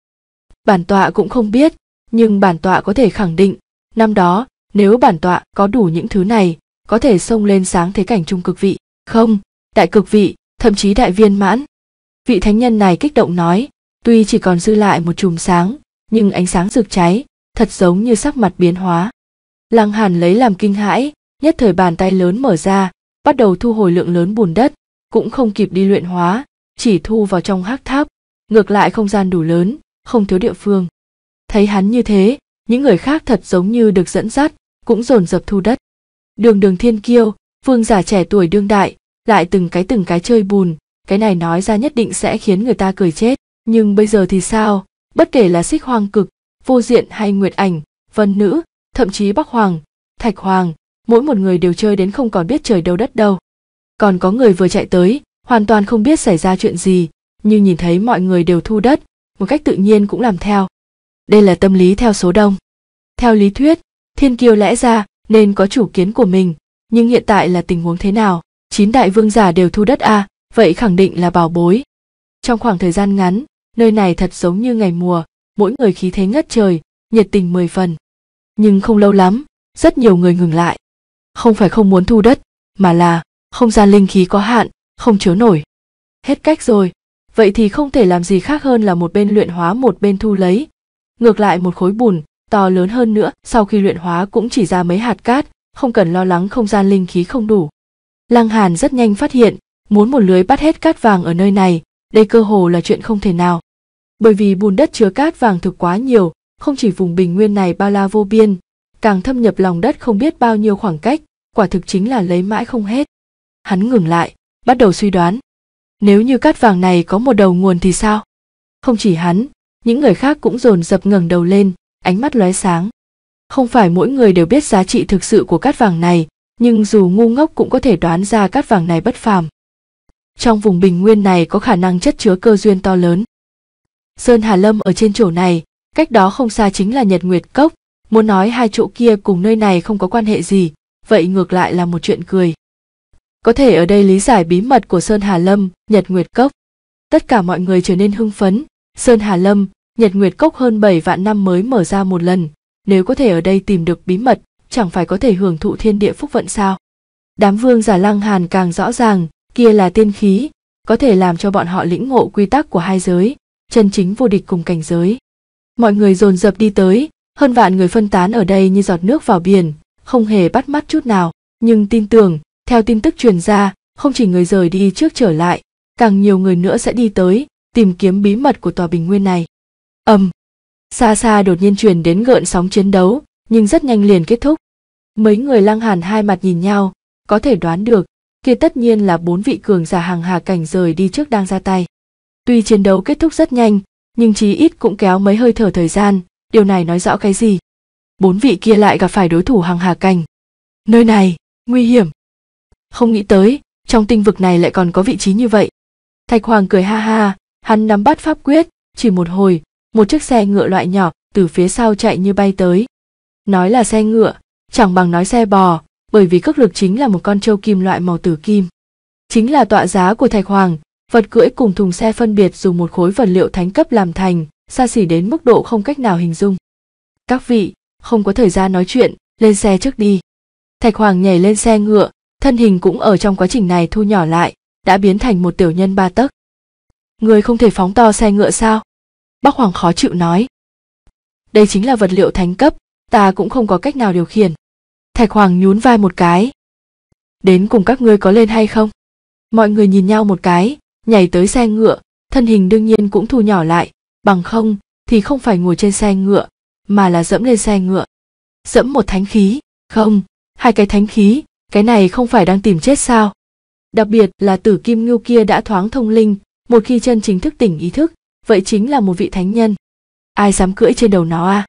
bản tọa cũng không biết nhưng bản tọa có thể khẳng định năm đó nếu bản tọa có đủ những thứ này có thể xông lên sáng thế cảnh trung cực vị không đại cực vị thậm chí đại viên mãn vị thánh nhân này kích động nói tuy chỉ còn dư lại một chùm sáng nhưng ánh sáng rực cháy thật giống như sắc mặt biến hóa lăng hàn lấy làm kinh hãi nhất thời bàn tay lớn mở ra bắt đầu thu hồi lượng lớn bùn đất, cũng không kịp đi luyện hóa, chỉ thu vào trong hắc tháp, ngược lại không gian đủ lớn, không thiếu địa phương. Thấy hắn như thế, những người khác thật giống như được dẫn dắt, cũng dồn dập thu đất. Đường đường thiên kiêu, vương giả trẻ tuổi đương đại, lại từng cái từng cái chơi bùn, cái này nói ra nhất định sẽ khiến người ta cười chết. Nhưng bây giờ thì sao, bất kể là xích hoang cực, vô diện hay nguyệt ảnh, vân nữ, thậm chí bắc hoàng, thạch hoàng, mỗi một người đều chơi đến không còn biết trời đâu đất đâu còn có người vừa chạy tới hoàn toàn không biết xảy ra chuyện gì nhưng nhìn thấy mọi người đều thu đất một cách tự nhiên cũng làm theo đây là tâm lý theo số đông theo lý thuyết thiên kiêu lẽ ra nên có chủ kiến của mình nhưng hiện tại là tình huống thế nào chín đại vương giả đều thu đất à vậy khẳng định là bảo bối trong khoảng thời gian ngắn nơi này thật giống như ngày mùa mỗi người khí thế ngất trời nhiệt tình mười phần nhưng không lâu lắm rất nhiều người ngừng lại không phải không muốn thu đất mà là không gian linh khí có hạn không chứa nổi hết cách rồi vậy thì không thể làm gì khác hơn là một bên luyện hóa một bên thu lấy ngược lại một khối bùn to lớn hơn nữa sau khi luyện hóa cũng chỉ ra mấy hạt cát không cần lo lắng không gian linh khí không đủ lăng hàn rất nhanh phát hiện muốn một lưới bắt hết cát vàng ở nơi này đây cơ hồ là chuyện không thể nào bởi vì bùn đất chứa cát vàng thực quá nhiều không chỉ vùng bình nguyên này bao la vô biên càng thâm nhập lòng đất không biết bao nhiêu khoảng cách, quả thực chính là lấy mãi không hết. Hắn ngừng lại, bắt đầu suy đoán. Nếu như cát vàng này có một đầu nguồn thì sao? Không chỉ hắn, những người khác cũng dồn dập ngẩng đầu lên, ánh mắt lóe sáng. Không phải mỗi người đều biết giá trị thực sự của cát vàng này, nhưng dù ngu ngốc cũng có thể đoán ra cát vàng này bất phàm. Trong vùng bình nguyên này có khả năng chất chứa cơ duyên to lớn. Sơn Hà Lâm ở trên chỗ này, cách đó không xa chính là Nhật Nguyệt Cốc, Muốn nói hai chỗ kia cùng nơi này không có quan hệ gì, vậy ngược lại là một chuyện cười. Có thể ở đây lý giải bí mật của Sơn Hà Lâm, Nhật Nguyệt Cốc. Tất cả mọi người trở nên hưng phấn, Sơn Hà Lâm, Nhật Nguyệt Cốc hơn bảy vạn năm mới mở ra một lần, nếu có thể ở đây tìm được bí mật, chẳng phải có thể hưởng thụ thiên địa phúc vận sao? Đám vương giả lăng hàn càng rõ ràng, kia là tiên khí, có thể làm cho bọn họ lĩnh ngộ quy tắc của hai giới, chân chính vô địch cùng cảnh giới. Mọi người dồn dập đi tới, hơn vạn người phân tán ở đây như giọt nước vào biển, không hề bắt mắt chút nào, nhưng tin tưởng, theo tin tức truyền ra, không chỉ người rời đi trước trở lại, càng nhiều người nữa sẽ đi tới, tìm kiếm bí mật của tòa bình nguyên này. Ầm. xa xa đột nhiên truyền đến gợn sóng chiến đấu, nhưng rất nhanh liền kết thúc. Mấy người Lăng Hàn hai mặt nhìn nhau, có thể đoán được, kia tất nhiên là bốn vị cường giả hàng hà cảnh rời đi trước đang ra tay. Tuy chiến đấu kết thúc rất nhanh, nhưng chí ít cũng kéo mấy hơi thở thời gian, điều này nói rõ cái gì bốn vị kia lại gặp phải đối thủ hàng hà cành nơi này nguy hiểm không nghĩ tới trong tinh vực này lại còn có vị trí như vậy thạch hoàng cười ha ha hắn nắm bắt pháp quyết chỉ một hồi một chiếc xe ngựa loại nhỏ từ phía sau chạy như bay tới nói là xe ngựa chẳng bằng nói xe bò bởi vì cước lực chính là một con trâu kim loại màu tử kim chính là tọa giá của thạch hoàng vật cưỡi cùng thùng xe phân biệt dùng một khối vật liệu thánh cấp làm thành xa xỉ đến mức độ không cách nào hình dung. Các vị, không có thời gian nói chuyện, lên xe trước đi. Thạch Hoàng nhảy lên xe ngựa, thân hình cũng ở trong quá trình này thu nhỏ lại, đã biến thành một tiểu nhân ba tấc. Người không thể phóng to xe ngựa sao? Bác Hoàng khó chịu nói. Đây chính là vật liệu thánh cấp, ta cũng không có cách nào điều khiển. Thạch Hoàng nhún vai một cái. Đến cùng các ngươi có lên hay không? Mọi người nhìn nhau một cái, nhảy tới xe ngựa, thân hình đương nhiên cũng thu nhỏ lại, bằng không thì không phải ngồi trên xe ngựa mà là dẫm lên xe ngựa dẫm một thánh khí không hai cái thánh khí cái này không phải đang tìm chết sao đặc biệt là tử kim ngưu kia đã thoáng thông linh một khi chân chính thức tỉnh ý thức vậy chính là một vị thánh nhân ai dám cưỡi trên đầu nó a à?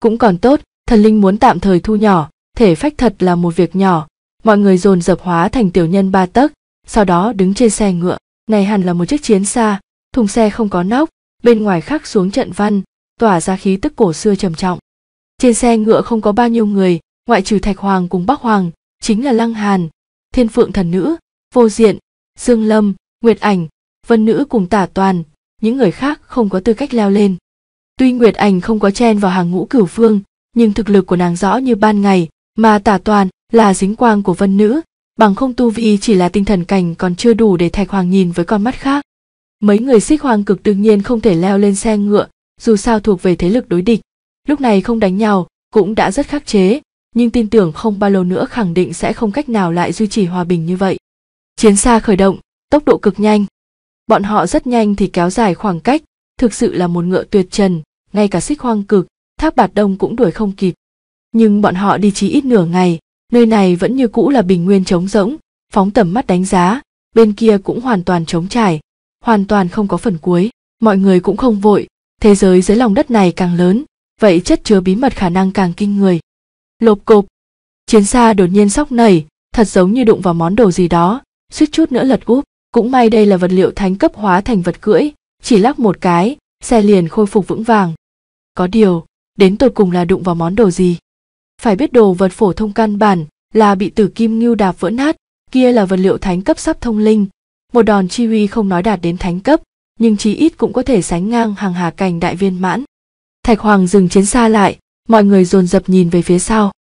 cũng còn tốt thần linh muốn tạm thời thu nhỏ thể phách thật là một việc nhỏ mọi người dồn dập hóa thành tiểu nhân ba tấc sau đó đứng trên xe ngựa này hẳn là một chiếc chiến xa thùng xe không có nóc bên ngoài khắc xuống trận văn tỏa ra khí tức cổ xưa trầm trọng trên xe ngựa không có bao nhiêu người ngoại trừ thạch hoàng cùng bắc hoàng chính là lăng hàn thiên phượng thần nữ vô diện dương lâm nguyệt ảnh vân nữ cùng tả toàn những người khác không có tư cách leo lên tuy nguyệt ảnh không có chen vào hàng ngũ cửu phương nhưng thực lực của nàng rõ như ban ngày mà tả toàn là dính quang của vân nữ bằng không tu vi chỉ là tinh thần cảnh còn chưa đủ để thạch hoàng nhìn với con mắt khác mấy người xích hoang cực đương nhiên không thể leo lên xe ngựa dù sao thuộc về thế lực đối địch lúc này không đánh nhau cũng đã rất khắc chế nhưng tin tưởng không bao lâu nữa khẳng định sẽ không cách nào lại duy trì hòa bình như vậy chiến xa khởi động tốc độ cực nhanh bọn họ rất nhanh thì kéo dài khoảng cách thực sự là một ngựa tuyệt trần ngay cả xích hoang cực tháp bạt đông cũng đuổi không kịp nhưng bọn họ đi chỉ ít nửa ngày nơi này vẫn như cũ là bình nguyên trống rỗng phóng tầm mắt đánh giá bên kia cũng hoàn toàn trống trải hoàn toàn không có phần cuối mọi người cũng không vội thế giới dưới lòng đất này càng lớn vậy chất chứa bí mật khả năng càng kinh người lộp cộp chiến xa đột nhiên sóc nảy thật giống như đụng vào món đồ gì đó suýt chút nữa lật úp cũng may đây là vật liệu thánh cấp hóa thành vật cưỡi chỉ lắc một cái xe liền khôi phục vững vàng có điều đến tột cùng là đụng vào món đồ gì phải biết đồ vật phổ thông căn bản là bị tử kim ngưu đạp vỡ nát kia là vật liệu thánh cấp sắp thông linh một đòn chi huy không nói đạt đến thánh cấp nhưng chí ít cũng có thể sánh ngang hàng hà cành đại viên mãn thạch hoàng dừng chiến xa lại mọi người dồn dập nhìn về phía sau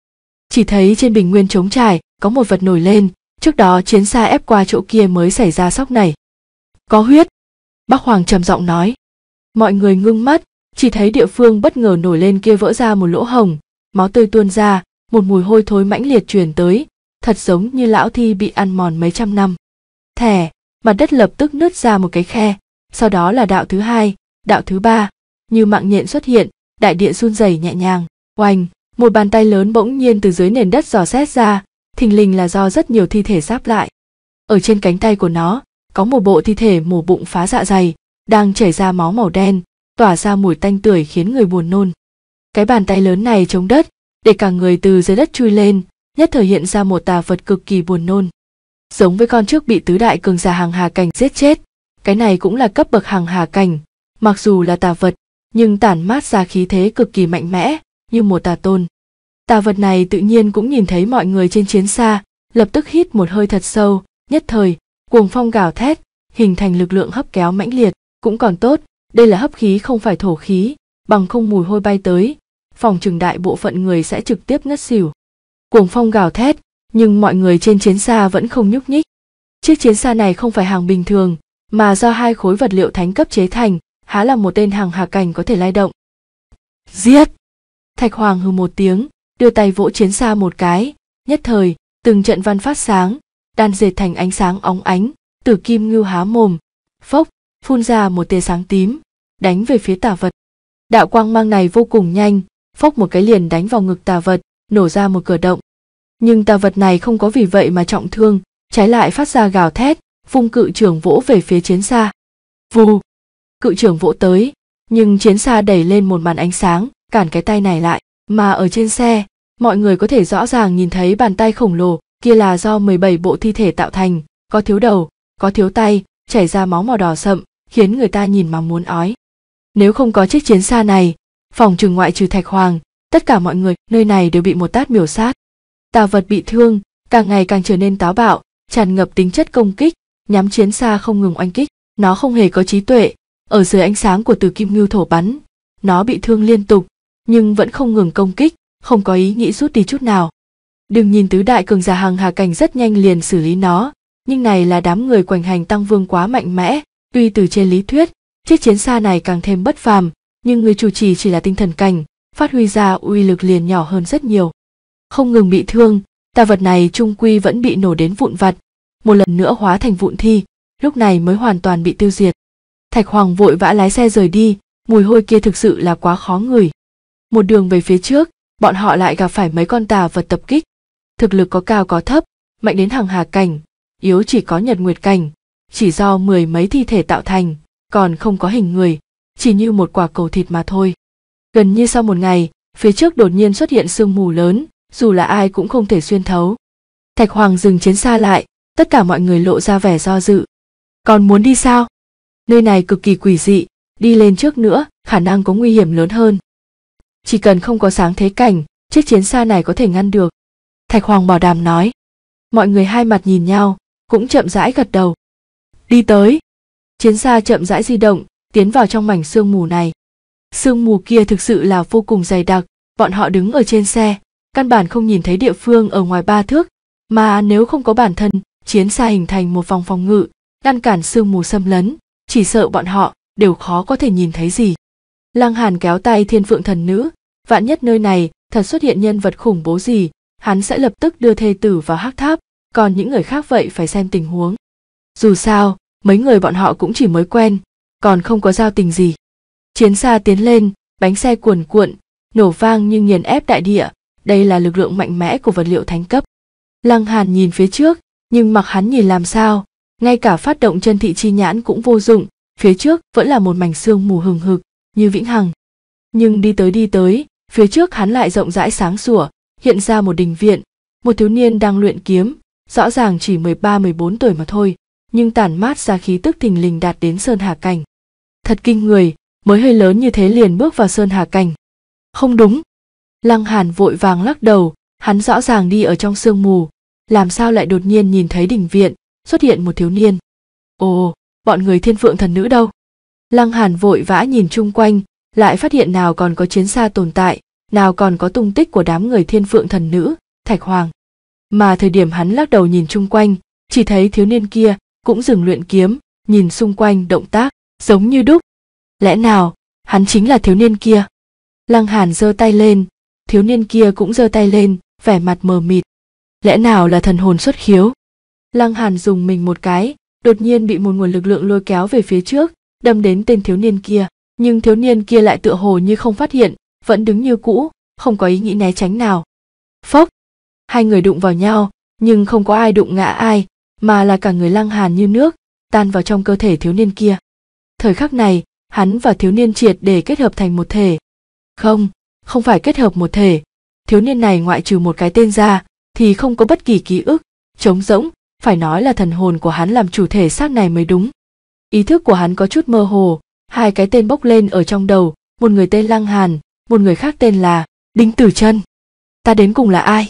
chỉ thấy trên bình nguyên trống trải có một vật nổi lên trước đó chiến xa ép qua chỗ kia mới xảy ra sóc này có huyết bác hoàng trầm giọng nói mọi người ngưng mắt chỉ thấy địa phương bất ngờ nổi lên kia vỡ ra một lỗ hồng máu tươi tuôn ra một mùi hôi thối mãnh liệt truyền tới thật giống như lão thi bị ăn mòn mấy trăm năm thẻ mặt đất lập tức nứt ra một cái khe sau đó là đạo thứ hai đạo thứ ba như mạng nhện xuất hiện đại địa run rẩy nhẹ nhàng oành một bàn tay lớn bỗng nhiên từ dưới nền đất dò xét ra thình lình là do rất nhiều thi thể giáp lại ở trên cánh tay của nó có một bộ thi thể mổ bụng phá dạ dày đang chảy ra máu màu đen tỏa ra mùi tanh tưởi khiến người buồn nôn cái bàn tay lớn này chống đất để cả người từ dưới đất chui lên nhất thời hiện ra một tà vật cực kỳ buồn nôn giống với con trước bị tứ đại cường giả hàng hà cảnh giết chết cái này cũng là cấp bậc hàng hà cảnh mặc dù là tà vật nhưng tản mát ra khí thế cực kỳ mạnh mẽ như một tà tôn tà vật này tự nhiên cũng nhìn thấy mọi người trên chiến xa lập tức hít một hơi thật sâu nhất thời cuồng phong gào thét hình thành lực lượng hấp kéo mãnh liệt cũng còn tốt đây là hấp khí không phải thổ khí bằng không mùi hôi bay tới phòng trừng đại bộ phận người sẽ trực tiếp ngất xỉu cuồng phong gào thét nhưng mọi người trên chiến xa vẫn không nhúc nhích. Chiếc chiến xa này không phải hàng bình thường, mà do hai khối vật liệu thánh cấp chế thành, há là một tên hàng hạ cảnh có thể lai động. Giết! Thạch Hoàng hừ một tiếng, đưa tay vỗ chiến xa một cái, nhất thời, từng trận văn phát sáng, đan dệt thành ánh sáng óng ánh, tử kim ngưu há mồm, phốc, phun ra một tia sáng tím, đánh về phía tả vật. Đạo quang mang này vô cùng nhanh, phốc một cái liền đánh vào ngực tà vật, nổ ra một cửa động, nhưng tà vật này không có vì vậy mà trọng thương trái lại phát ra gào thét phung cự trưởng vỗ về phía chiến xa vù cự trưởng vỗ tới nhưng chiến xa đẩy lên một màn ánh sáng cản cái tay này lại mà ở trên xe mọi người có thể rõ ràng nhìn thấy bàn tay khổng lồ kia là do 17 bộ thi thể tạo thành có thiếu đầu có thiếu tay chảy ra máu màu đỏ sậm khiến người ta nhìn mà muốn ói nếu không có chiếc chiến xa này phòng trừng ngoại trừ thạch hoàng tất cả mọi người nơi này đều bị một tát miểu sát tà vật bị thương càng ngày càng trở nên táo bạo tràn ngập tính chất công kích nhắm chiến xa không ngừng oanh kích nó không hề có trí tuệ ở dưới ánh sáng của từ kim ngưu thổ bắn nó bị thương liên tục nhưng vẫn không ngừng công kích không có ý nghĩ rút đi chút nào đừng nhìn tứ đại cường giả hàng hà cảnh rất nhanh liền xử lý nó nhưng này là đám người quành hành tăng vương quá mạnh mẽ tuy từ trên lý thuyết chiếc chiến xa này càng thêm bất phàm nhưng người chủ trì chỉ là tinh thần cảnh phát huy ra uy lực liền nhỏ hơn rất nhiều không ngừng bị thương tà vật này trung quy vẫn bị nổ đến vụn vặt một lần nữa hóa thành vụn thi lúc này mới hoàn toàn bị tiêu diệt thạch hoàng vội vã lái xe rời đi mùi hôi kia thực sự là quá khó ngửi một đường về phía trước bọn họ lại gặp phải mấy con tà vật tập kích thực lực có cao có thấp mạnh đến hàng hà cảnh yếu chỉ có nhật nguyệt cảnh chỉ do mười mấy thi thể tạo thành còn không có hình người chỉ như một quả cầu thịt mà thôi gần như sau một ngày phía trước đột nhiên xuất hiện sương mù lớn dù là ai cũng không thể xuyên thấu thạch hoàng dừng chiến xa lại tất cả mọi người lộ ra vẻ do dự còn muốn đi sao nơi này cực kỳ quỷ dị đi lên trước nữa khả năng có nguy hiểm lớn hơn chỉ cần không có sáng thế cảnh chiếc chiến xa này có thể ngăn được thạch hoàng bảo đảm nói mọi người hai mặt nhìn nhau cũng chậm rãi gật đầu đi tới chiến xa chậm rãi di động tiến vào trong mảnh sương mù này sương mù kia thực sự là vô cùng dày đặc bọn họ đứng ở trên xe căn bản không nhìn thấy địa phương ở ngoài ba thước mà nếu không có bản thân chiến xa hình thành một vòng phòng ngự ngăn cản sương mù xâm lấn chỉ sợ bọn họ đều khó có thể nhìn thấy gì lăng hàn kéo tay thiên phượng thần nữ vạn nhất nơi này thật xuất hiện nhân vật khủng bố gì hắn sẽ lập tức đưa thê tử vào hắc tháp còn những người khác vậy phải xem tình huống dù sao mấy người bọn họ cũng chỉ mới quen còn không có giao tình gì chiến xa tiến lên bánh xe cuồn cuộn nổ vang như nghiền ép đại địa đây là lực lượng mạnh mẽ của vật liệu thánh cấp lăng hàn nhìn phía trước nhưng mặc hắn nhìn làm sao ngay cả phát động chân thị chi nhãn cũng vô dụng phía trước vẫn là một mảnh xương mù hừng hực như vĩnh hằng nhưng đi tới đi tới phía trước hắn lại rộng rãi sáng sủa hiện ra một đình viện một thiếu niên đang luyện kiếm rõ ràng chỉ 13-14 tuổi mà thôi nhưng tản mát ra khí tức thình lình đạt đến sơn hà cảnh thật kinh người mới hơi lớn như thế liền bước vào sơn hà cảnh không đúng lăng hàn vội vàng lắc đầu hắn rõ ràng đi ở trong sương mù làm sao lại đột nhiên nhìn thấy đỉnh viện xuất hiện một thiếu niên ồ bọn người thiên phượng thần nữ đâu lăng hàn vội vã nhìn chung quanh lại phát hiện nào còn có chiến xa tồn tại nào còn có tung tích của đám người thiên phượng thần nữ thạch hoàng mà thời điểm hắn lắc đầu nhìn chung quanh chỉ thấy thiếu niên kia cũng dừng luyện kiếm nhìn xung quanh động tác giống như đúc lẽ nào hắn chính là thiếu niên kia lăng hàn giơ tay lên thiếu niên kia cũng giơ tay lên vẻ mặt mờ mịt lẽ nào là thần hồn xuất khiếu lăng hàn dùng mình một cái đột nhiên bị một nguồn lực lượng lôi kéo về phía trước đâm đến tên thiếu niên kia nhưng thiếu niên kia lại tựa hồ như không phát hiện vẫn đứng như cũ không có ý nghĩ né tránh nào phốc hai người đụng vào nhau nhưng không có ai đụng ngã ai mà là cả người lăng hàn như nước tan vào trong cơ thể thiếu niên kia thời khắc này hắn và thiếu niên triệt để kết hợp thành một thể không không phải kết hợp một thể thiếu niên này ngoại trừ một cái tên ra thì không có bất kỳ ký ức trống rỗng phải nói là thần hồn của hắn làm chủ thể xác này mới đúng ý thức của hắn có chút mơ hồ hai cái tên bốc lên ở trong đầu một người tên lăng hàn một người khác tên là đinh tử chân ta đến cùng là ai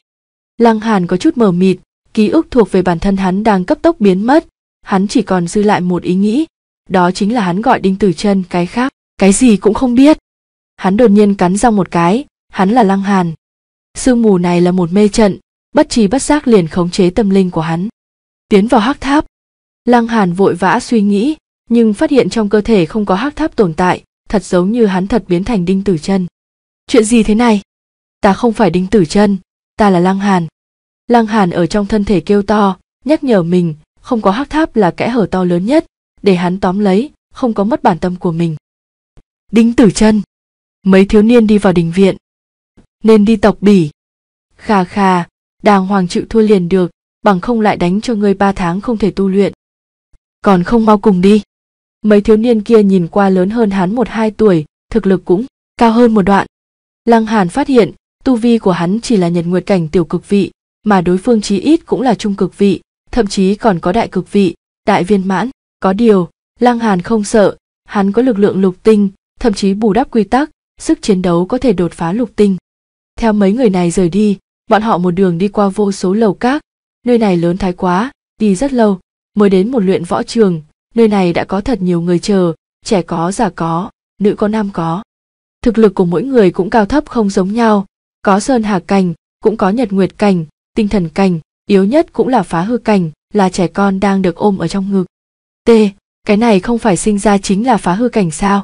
lăng hàn có chút mờ mịt ký ức thuộc về bản thân hắn đang cấp tốc biến mất hắn chỉ còn dư lại một ý nghĩ đó chính là hắn gọi đinh tử chân cái khác cái gì cũng không biết hắn đột nhiên cắn răng một cái, hắn là Lăng Hàn. Sương mù này là một mê trận, bất trí bất giác liền khống chế tâm linh của hắn. Tiến vào hắc tháp, Lăng Hàn vội vã suy nghĩ, nhưng phát hiện trong cơ thể không có hắc tháp tồn tại, thật giống như hắn thật biến thành đinh tử chân. Chuyện gì thế này? Ta không phải đinh tử chân, ta là Lăng Hàn. Lăng Hàn ở trong thân thể kêu to, nhắc nhở mình, không có hắc tháp là kẽ hở to lớn nhất, để hắn tóm lấy, không có mất bản tâm của mình. Đinh tử chân, mấy thiếu niên đi vào đình viện nên đi tộc bỉ khà khà đàng hoàng chịu thua liền được bằng không lại đánh cho ngươi ba tháng không thể tu luyện còn không mau cùng đi mấy thiếu niên kia nhìn qua lớn hơn hắn một hai tuổi thực lực cũng cao hơn một đoạn lăng hàn phát hiện tu vi của hắn chỉ là nhật nguyệt cảnh tiểu cực vị mà đối phương chí ít cũng là trung cực vị thậm chí còn có đại cực vị đại viên mãn có điều lăng hàn không sợ hắn có lực lượng lục tinh thậm chí bù đắp quy tắc sức chiến đấu có thể đột phá lục tinh. Theo mấy người này rời đi, bọn họ một đường đi qua vô số lầu các, nơi này lớn thái quá, đi rất lâu, mới đến một luyện võ trường, nơi này đã có thật nhiều người chờ, trẻ có già có, nữ có nam có. Thực lực của mỗi người cũng cao thấp không giống nhau, có sơn hà cành, cũng có nhật nguyệt cành, tinh thần cành, yếu nhất cũng là phá hư cành, là trẻ con đang được ôm ở trong ngực. T, cái này không phải sinh ra chính là phá hư cảnh sao?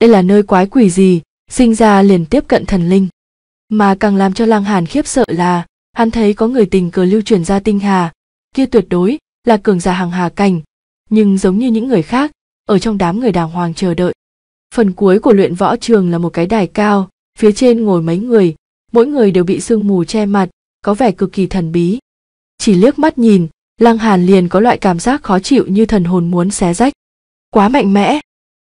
Đây là nơi quái quỷ gì, sinh ra liền tiếp cận thần linh mà càng làm cho lang hàn khiếp sợ là hắn thấy có người tình cờ lưu truyền ra tinh hà kia tuyệt đối là cường giả hàng hà cảnh nhưng giống như những người khác ở trong đám người đàng hoàng chờ đợi phần cuối của luyện võ trường là một cái đài cao phía trên ngồi mấy người mỗi người đều bị sương mù che mặt có vẻ cực kỳ thần bí chỉ liếc mắt nhìn lăng hàn liền có loại cảm giác khó chịu như thần hồn muốn xé rách quá mạnh mẽ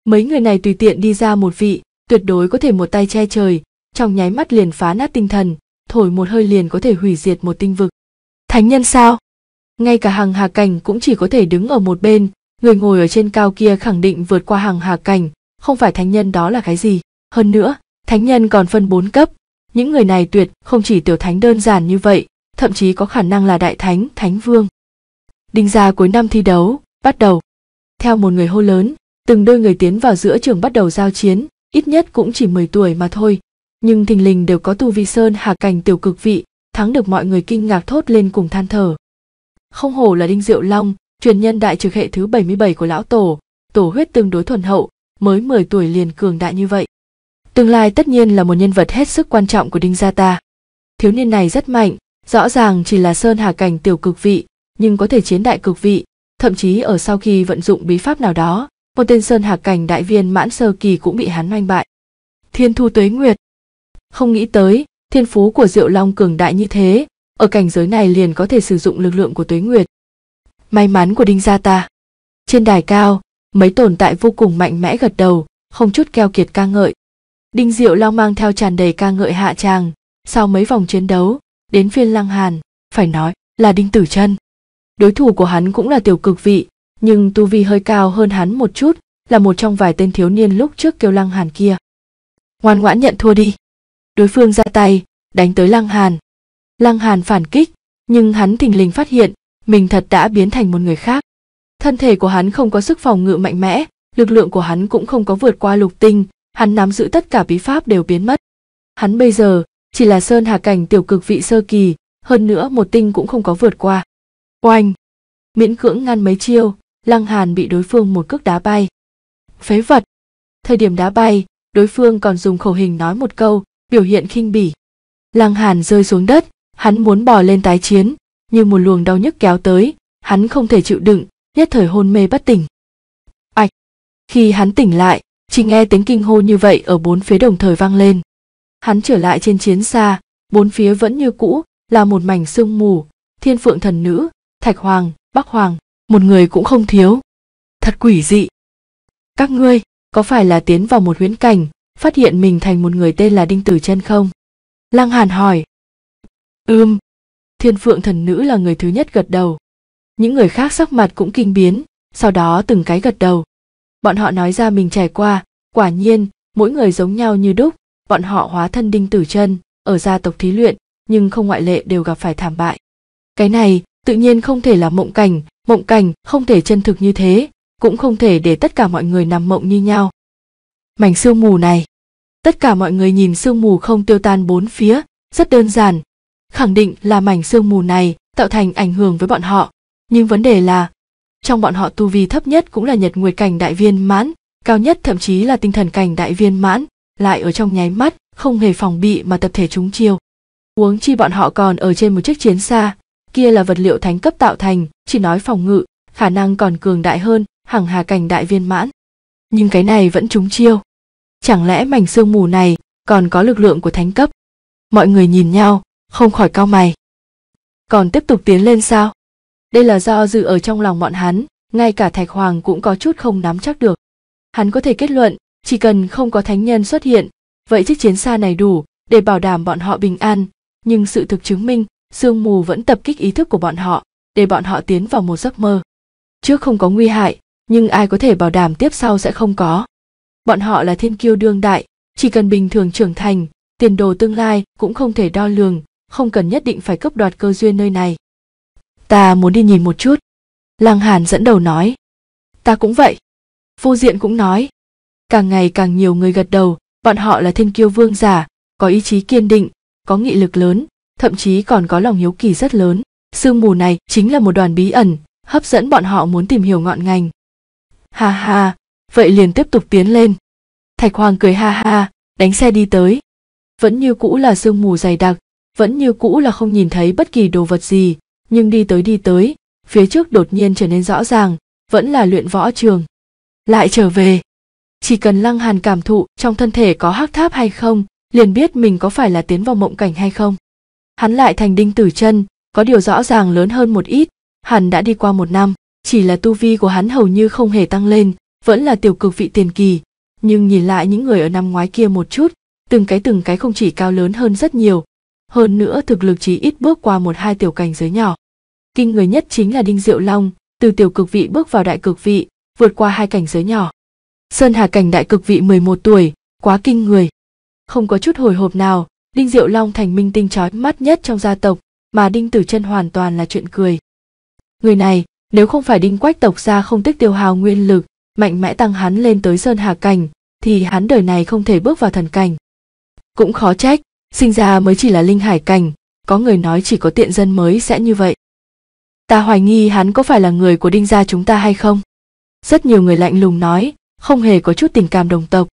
mấy người này tùy tiện đi ra một vị tuyệt đối có thể một tay che trời trong nháy mắt liền phá nát tinh thần thổi một hơi liền có thể hủy diệt một tinh vực thánh nhân sao ngay cả hàng hà cảnh cũng chỉ có thể đứng ở một bên người ngồi ở trên cao kia khẳng định vượt qua hàng hà cảnh không phải thánh nhân đó là cái gì hơn nữa thánh nhân còn phân bốn cấp những người này tuyệt không chỉ tiểu thánh đơn giản như vậy thậm chí có khả năng là đại thánh thánh vương đinh gia cuối năm thi đấu bắt đầu theo một người hô lớn từng đôi người tiến vào giữa trường bắt đầu giao chiến ít nhất cũng chỉ 10 tuổi mà thôi, nhưng thình lình đều có tu vi sơn hà cảnh tiểu cực vị, thắng được mọi người kinh ngạc thốt lên cùng than thở. Không hổ là Đinh Diệu Long, truyền nhân đại trực hệ thứ 77 của lão tổ, tổ huyết tương đối thuần hậu, mới 10 tuổi liền cường đại như vậy. Tương lai tất nhiên là một nhân vật hết sức quan trọng của Đinh gia ta. Thiếu niên này rất mạnh, rõ ràng chỉ là sơn hà cảnh tiểu cực vị, nhưng có thể chiến đại cực vị, thậm chí ở sau khi vận dụng bí pháp nào đó, một tên sơn hạc cảnh đại viên mãn sơ kỳ cũng bị hắn oanh bại thiên thu tuế nguyệt không nghĩ tới thiên phú của diệu long cường đại như thế ở cảnh giới này liền có thể sử dụng lực lượng của tuế nguyệt may mắn của đinh gia ta trên đài cao mấy tồn tại vô cùng mạnh mẽ gật đầu không chút keo kiệt ca ngợi đinh diệu long mang theo tràn đầy ca ngợi hạ tràng sau mấy vòng chiến đấu đến phiên lăng hàn phải nói là đinh tử chân đối thủ của hắn cũng là tiểu cực vị nhưng tu vi hơi cao hơn hắn một chút, là một trong vài tên thiếu niên lúc trước kêu Lăng Hàn kia. Ngoan ngoãn nhận thua đi. Đối phương ra tay, đánh tới Lăng Hàn. Lăng Hàn phản kích, nhưng hắn thình lình phát hiện, mình thật đã biến thành một người khác. Thân thể của hắn không có sức phòng ngự mạnh mẽ, lực lượng của hắn cũng không có vượt qua lục tinh, hắn nắm giữ tất cả bí pháp đều biến mất. Hắn bây giờ chỉ là sơn hà cảnh tiểu cực vị sơ kỳ, hơn nữa một tinh cũng không có vượt qua. Oanh! Miễn cưỡng ngăn mấy chiêu, Lăng Hàn bị đối phương một cước đá bay. Phế vật! Thời điểm đá bay, đối phương còn dùng khẩu hình nói một câu, biểu hiện khinh bỉ. Lăng Hàn rơi xuống đất, hắn muốn bò lên tái chiến, nhưng một luồng đau nhức kéo tới, hắn không thể chịu đựng, nhất thời hôn mê bất tỉnh. Ạch! khi hắn tỉnh lại, chỉ nghe tiếng kinh hô như vậy ở bốn phía đồng thời vang lên. Hắn trở lại trên chiến xa, bốn phía vẫn như cũ, là một mảnh sương mù, thiên phượng thần nữ, thạch hoàng, bắc hoàng một người cũng không thiếu thật quỷ dị các ngươi có phải là tiến vào một huyễn cảnh phát hiện mình thành một người tên là đinh tử chân không lăng hàn hỏi ưm thiên phượng thần nữ là người thứ nhất gật đầu những người khác sắc mặt cũng kinh biến sau đó từng cái gật đầu bọn họ nói ra mình trải qua quả nhiên mỗi người giống nhau như đúc bọn họ hóa thân đinh tử chân ở gia tộc thí luyện nhưng không ngoại lệ đều gặp phải thảm bại cái này tự nhiên không thể là mộng cảnh mộng cảnh không thể chân thực như thế cũng không thể để tất cả mọi người nằm mộng như nhau mảnh sương mù này tất cả mọi người nhìn sương mù không tiêu tan bốn phía rất đơn giản khẳng định là mảnh sương mù này tạo thành ảnh hưởng với bọn họ nhưng vấn đề là trong bọn họ tu vi thấp nhất cũng là nhật nguyệt cảnh đại viên mãn cao nhất thậm chí là tinh thần cảnh đại viên mãn lại ở trong nháy mắt không hề phòng bị mà tập thể chúng chiêu uống chi bọn họ còn ở trên một chiếc chiến xa kia là vật liệu thánh cấp tạo thành chỉ nói phòng ngự khả năng còn cường đại hơn hằng hà cảnh đại viên mãn nhưng cái này vẫn trúng chiêu chẳng lẽ mảnh sương mù này còn có lực lượng của thánh cấp mọi người nhìn nhau không khỏi cao mày còn tiếp tục tiến lên sao đây là do dự ở trong lòng bọn hắn ngay cả thạch hoàng cũng có chút không nắm chắc được hắn có thể kết luận chỉ cần không có thánh nhân xuất hiện vậy chiếc chiến xa này đủ để bảo đảm bọn họ bình an nhưng sự thực chứng minh sương mù vẫn tập kích ý thức của bọn họ để bọn họ tiến vào một giấc mơ trước không có nguy hại nhưng ai có thể bảo đảm tiếp sau sẽ không có bọn họ là thiên kiêu đương đại chỉ cần bình thường trưởng thành tiền đồ tương lai cũng không thể đo lường không cần nhất định phải cấp đoạt cơ duyên nơi này ta muốn đi nhìn một chút lăng hàn dẫn đầu nói ta cũng vậy vô diện cũng nói càng ngày càng nhiều người gật đầu bọn họ là thiên kiêu vương giả có ý chí kiên định có nghị lực lớn thậm chí còn có lòng hiếu kỳ rất lớn. Sương mù này chính là một đoàn bí ẩn, hấp dẫn bọn họ muốn tìm hiểu ngọn ngành. Ha ha, vậy liền tiếp tục tiến lên. Thạch Hoàng cười ha ha, đánh xe đi tới. Vẫn như cũ là sương mù dày đặc, vẫn như cũ là không nhìn thấy bất kỳ đồ vật gì, nhưng đi tới đi tới, phía trước đột nhiên trở nên rõ ràng, vẫn là luyện võ trường. Lại trở về. Chỉ cần Lăng Hàn cảm thụ trong thân thể có hắc tháp hay không, liền biết mình có phải là tiến vào mộng cảnh hay không hắn lại thành đinh tử chân có điều rõ ràng lớn hơn một ít hắn đã đi qua một năm chỉ là tu vi của hắn hầu như không hề tăng lên vẫn là tiểu cực vị tiền kỳ nhưng nhìn lại những người ở năm ngoái kia một chút từng cái từng cái không chỉ cao lớn hơn rất nhiều hơn nữa thực lực chỉ ít bước qua một hai tiểu cảnh giới nhỏ kinh người nhất chính là đinh diệu long từ tiểu cực vị bước vào đại cực vị vượt qua hai cảnh giới nhỏ sơn hà cảnh đại cực vị 11 tuổi quá kinh người không có chút hồi hộp nào Đinh Diệu Long thành minh tinh chói mắt nhất trong gia tộc, mà Đinh Tử Chân hoàn toàn là chuyện cười. Người này, nếu không phải Đinh Quách tộc gia không tích tiêu hào nguyên lực, mạnh mẽ tăng hắn lên tới sơn hà cảnh, thì hắn đời này không thể bước vào thần cảnh. Cũng khó trách, sinh ra mới chỉ là linh hải cảnh, có người nói chỉ có tiện dân mới sẽ như vậy. Ta hoài nghi hắn có phải là người của Đinh gia chúng ta hay không? Rất nhiều người lạnh lùng nói, không hề có chút tình cảm đồng tộc.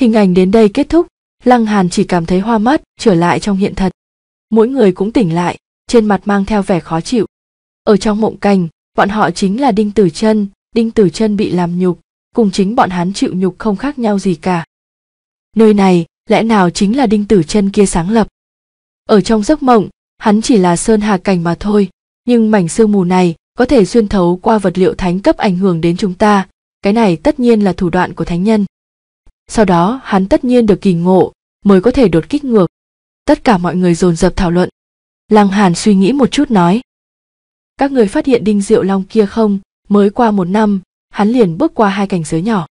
Hình ảnh đến đây kết thúc, lăng hàn chỉ cảm thấy hoa mắt trở lại trong hiện thật mỗi người cũng tỉnh lại trên mặt mang theo vẻ khó chịu ở trong mộng cảnh bọn họ chính là đinh tử chân đinh tử chân bị làm nhục cùng chính bọn hắn chịu nhục không khác nhau gì cả nơi này lẽ nào chính là đinh tử chân kia sáng lập ở trong giấc mộng hắn chỉ là sơn hà cảnh mà thôi nhưng mảnh sương mù này có thể xuyên thấu qua vật liệu thánh cấp ảnh hưởng đến chúng ta cái này tất nhiên là thủ đoạn của thánh nhân sau đó hắn tất nhiên được kỳ ngộ mới có thể đột kích ngược tất cả mọi người dồn dập thảo luận lăng hàn suy nghĩ một chút nói các người phát hiện đinh diệu long kia không mới qua một năm hắn liền bước qua hai cảnh giới nhỏ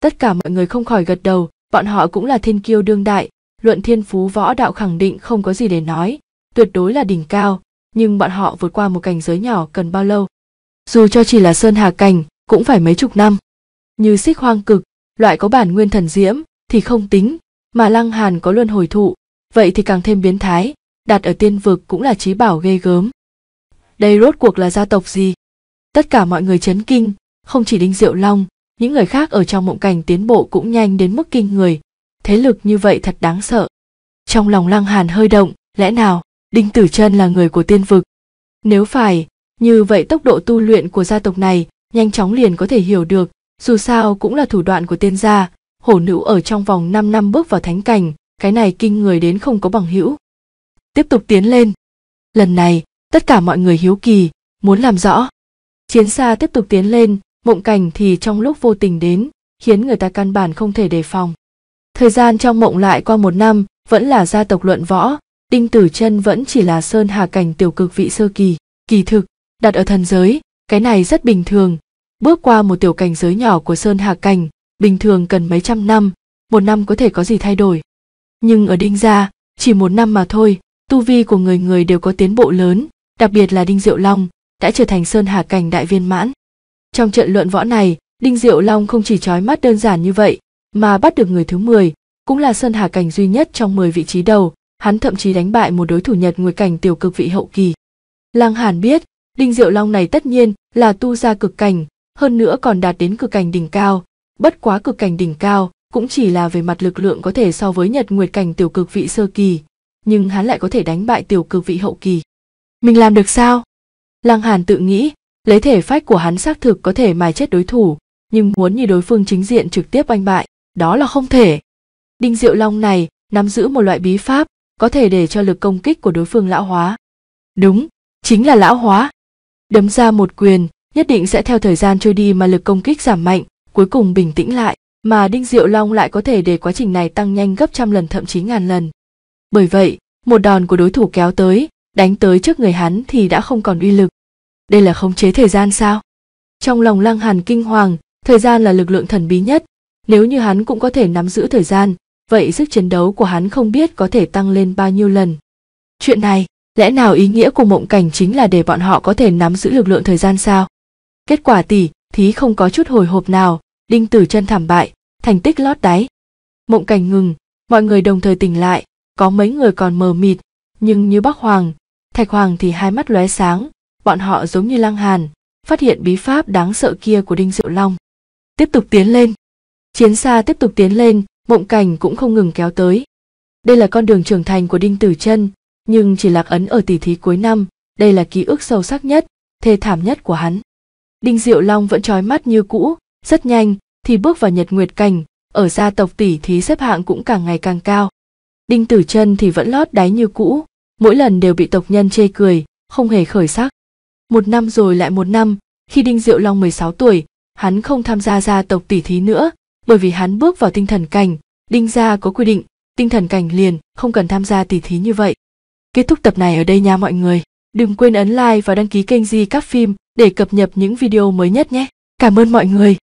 tất cả mọi người không khỏi gật đầu bọn họ cũng là thiên kiêu đương đại luận thiên phú võ đạo khẳng định không có gì để nói tuyệt đối là đỉnh cao nhưng bọn họ vượt qua một cảnh giới nhỏ cần bao lâu dù cho chỉ là sơn hà cảnh cũng phải mấy chục năm như xích hoang cực loại có bản nguyên thần diễm thì không tính mà lăng hàn có luân hồi thụ vậy thì càng thêm biến thái đặt ở tiên vực cũng là trí bảo ghê gớm đây rốt cuộc là gia tộc gì tất cả mọi người chấn kinh không chỉ đinh diệu long những người khác ở trong mộng cảnh tiến bộ cũng nhanh đến mức kinh người thế lực như vậy thật đáng sợ trong lòng lăng hàn hơi động lẽ nào đinh tử chân là người của tiên vực nếu phải như vậy tốc độ tu luyện của gia tộc này nhanh chóng liền có thể hiểu được dù sao cũng là thủ đoạn của tiên gia, hổ nữ ở trong vòng 5 năm bước vào thánh cảnh, cái này kinh người đến không có bằng hữu. Tiếp tục tiến lên. Lần này, tất cả mọi người hiếu kỳ, muốn làm rõ. Chiến xa tiếp tục tiến lên, mộng cảnh thì trong lúc vô tình đến, khiến người ta căn bản không thể đề phòng. Thời gian trong mộng lại qua một năm, vẫn là gia tộc luận võ, Đinh Tử Chân vẫn chỉ là sơn hà cảnh tiểu cực vị sơ kỳ, kỳ thực, đặt ở thần giới, cái này rất bình thường, bước qua một tiểu cảnh giới nhỏ của sơn hà cảnh bình thường cần mấy trăm năm một năm có thể có gì thay đổi nhưng ở đinh gia chỉ một năm mà thôi tu vi của người người đều có tiến bộ lớn đặc biệt là đinh diệu long đã trở thành sơn hà cảnh đại viên mãn trong trận luận võ này đinh diệu long không chỉ trói mắt đơn giản như vậy mà bắt được người thứ 10, cũng là sơn hà cảnh duy nhất trong 10 vị trí đầu hắn thậm chí đánh bại một đối thủ nhật người cảnh tiểu cực vị hậu kỳ lang hàn biết đinh diệu long này tất nhiên là tu gia cực cảnh hơn nữa còn đạt đến cực cảnh đỉnh cao bất quá cực cảnh đỉnh cao cũng chỉ là về mặt lực lượng có thể so với nhật nguyệt cảnh tiểu cực vị sơ kỳ nhưng hắn lại có thể đánh bại tiểu cực vị hậu kỳ mình làm được sao lăng hàn tự nghĩ lấy thể phách của hắn xác thực có thể mài chết đối thủ nhưng muốn như đối phương chính diện trực tiếp anh bại đó là không thể đinh diệu long này nắm giữ một loại bí pháp có thể để cho lực công kích của đối phương lão hóa đúng chính là lão hóa đấm ra một quyền nhất định sẽ theo thời gian trôi đi mà lực công kích giảm mạnh, cuối cùng bình tĩnh lại, mà Đinh Diệu Long lại có thể để quá trình này tăng nhanh gấp trăm lần thậm chí ngàn lần. Bởi vậy, một đòn của đối thủ kéo tới, đánh tới trước người hắn thì đã không còn uy lực. Đây là khống chế thời gian sao? Trong lòng Lăng Hàn kinh hoàng, thời gian là lực lượng thần bí nhất, nếu như hắn cũng có thể nắm giữ thời gian, vậy sức chiến đấu của hắn không biết có thể tăng lên bao nhiêu lần. Chuyện này, lẽ nào ý nghĩa của mộng cảnh chính là để bọn họ có thể nắm giữ lực lượng thời gian sao? Kết quả tỷ, thí không có chút hồi hộp nào, Đinh Tử Chân thảm bại, thành tích lót đáy. Mộng cảnh ngừng, mọi người đồng thời tỉnh lại, có mấy người còn mờ mịt, nhưng như Bắc Hoàng, Thạch Hoàng thì hai mắt lóe sáng, bọn họ giống như Lăng Hàn, phát hiện bí pháp đáng sợ kia của Đinh Diệu Long. Tiếp tục tiến lên. Chiến xa tiếp tục tiến lên, mộng cảnh cũng không ngừng kéo tới. Đây là con đường trưởng thành của Đinh Tử Chân, nhưng chỉ lạc ấn ở tỷ thí cuối năm, đây là ký ức sâu sắc nhất, thê thảm nhất của hắn. Đinh Diệu Long vẫn trói mắt như cũ, rất nhanh thì bước vào nhật nguyệt cảnh, ở gia tộc tỷ thí xếp hạng cũng càng ngày càng cao. Đinh Tử Trân thì vẫn lót đáy như cũ, mỗi lần đều bị tộc nhân chê cười, không hề khởi sắc. Một năm rồi lại một năm, khi Đinh Diệu Long 16 tuổi, hắn không tham gia gia tộc tỷ thí nữa, bởi vì hắn bước vào tinh thần cảnh, Đinh gia có quy định, tinh thần cảnh liền không cần tham gia tỷ thí như vậy. Kết thúc tập này ở đây nha mọi người, đừng quên ấn like và đăng ký kênh Di các phim để cập nhật những video mới nhất nhé. Cảm ơn mọi người.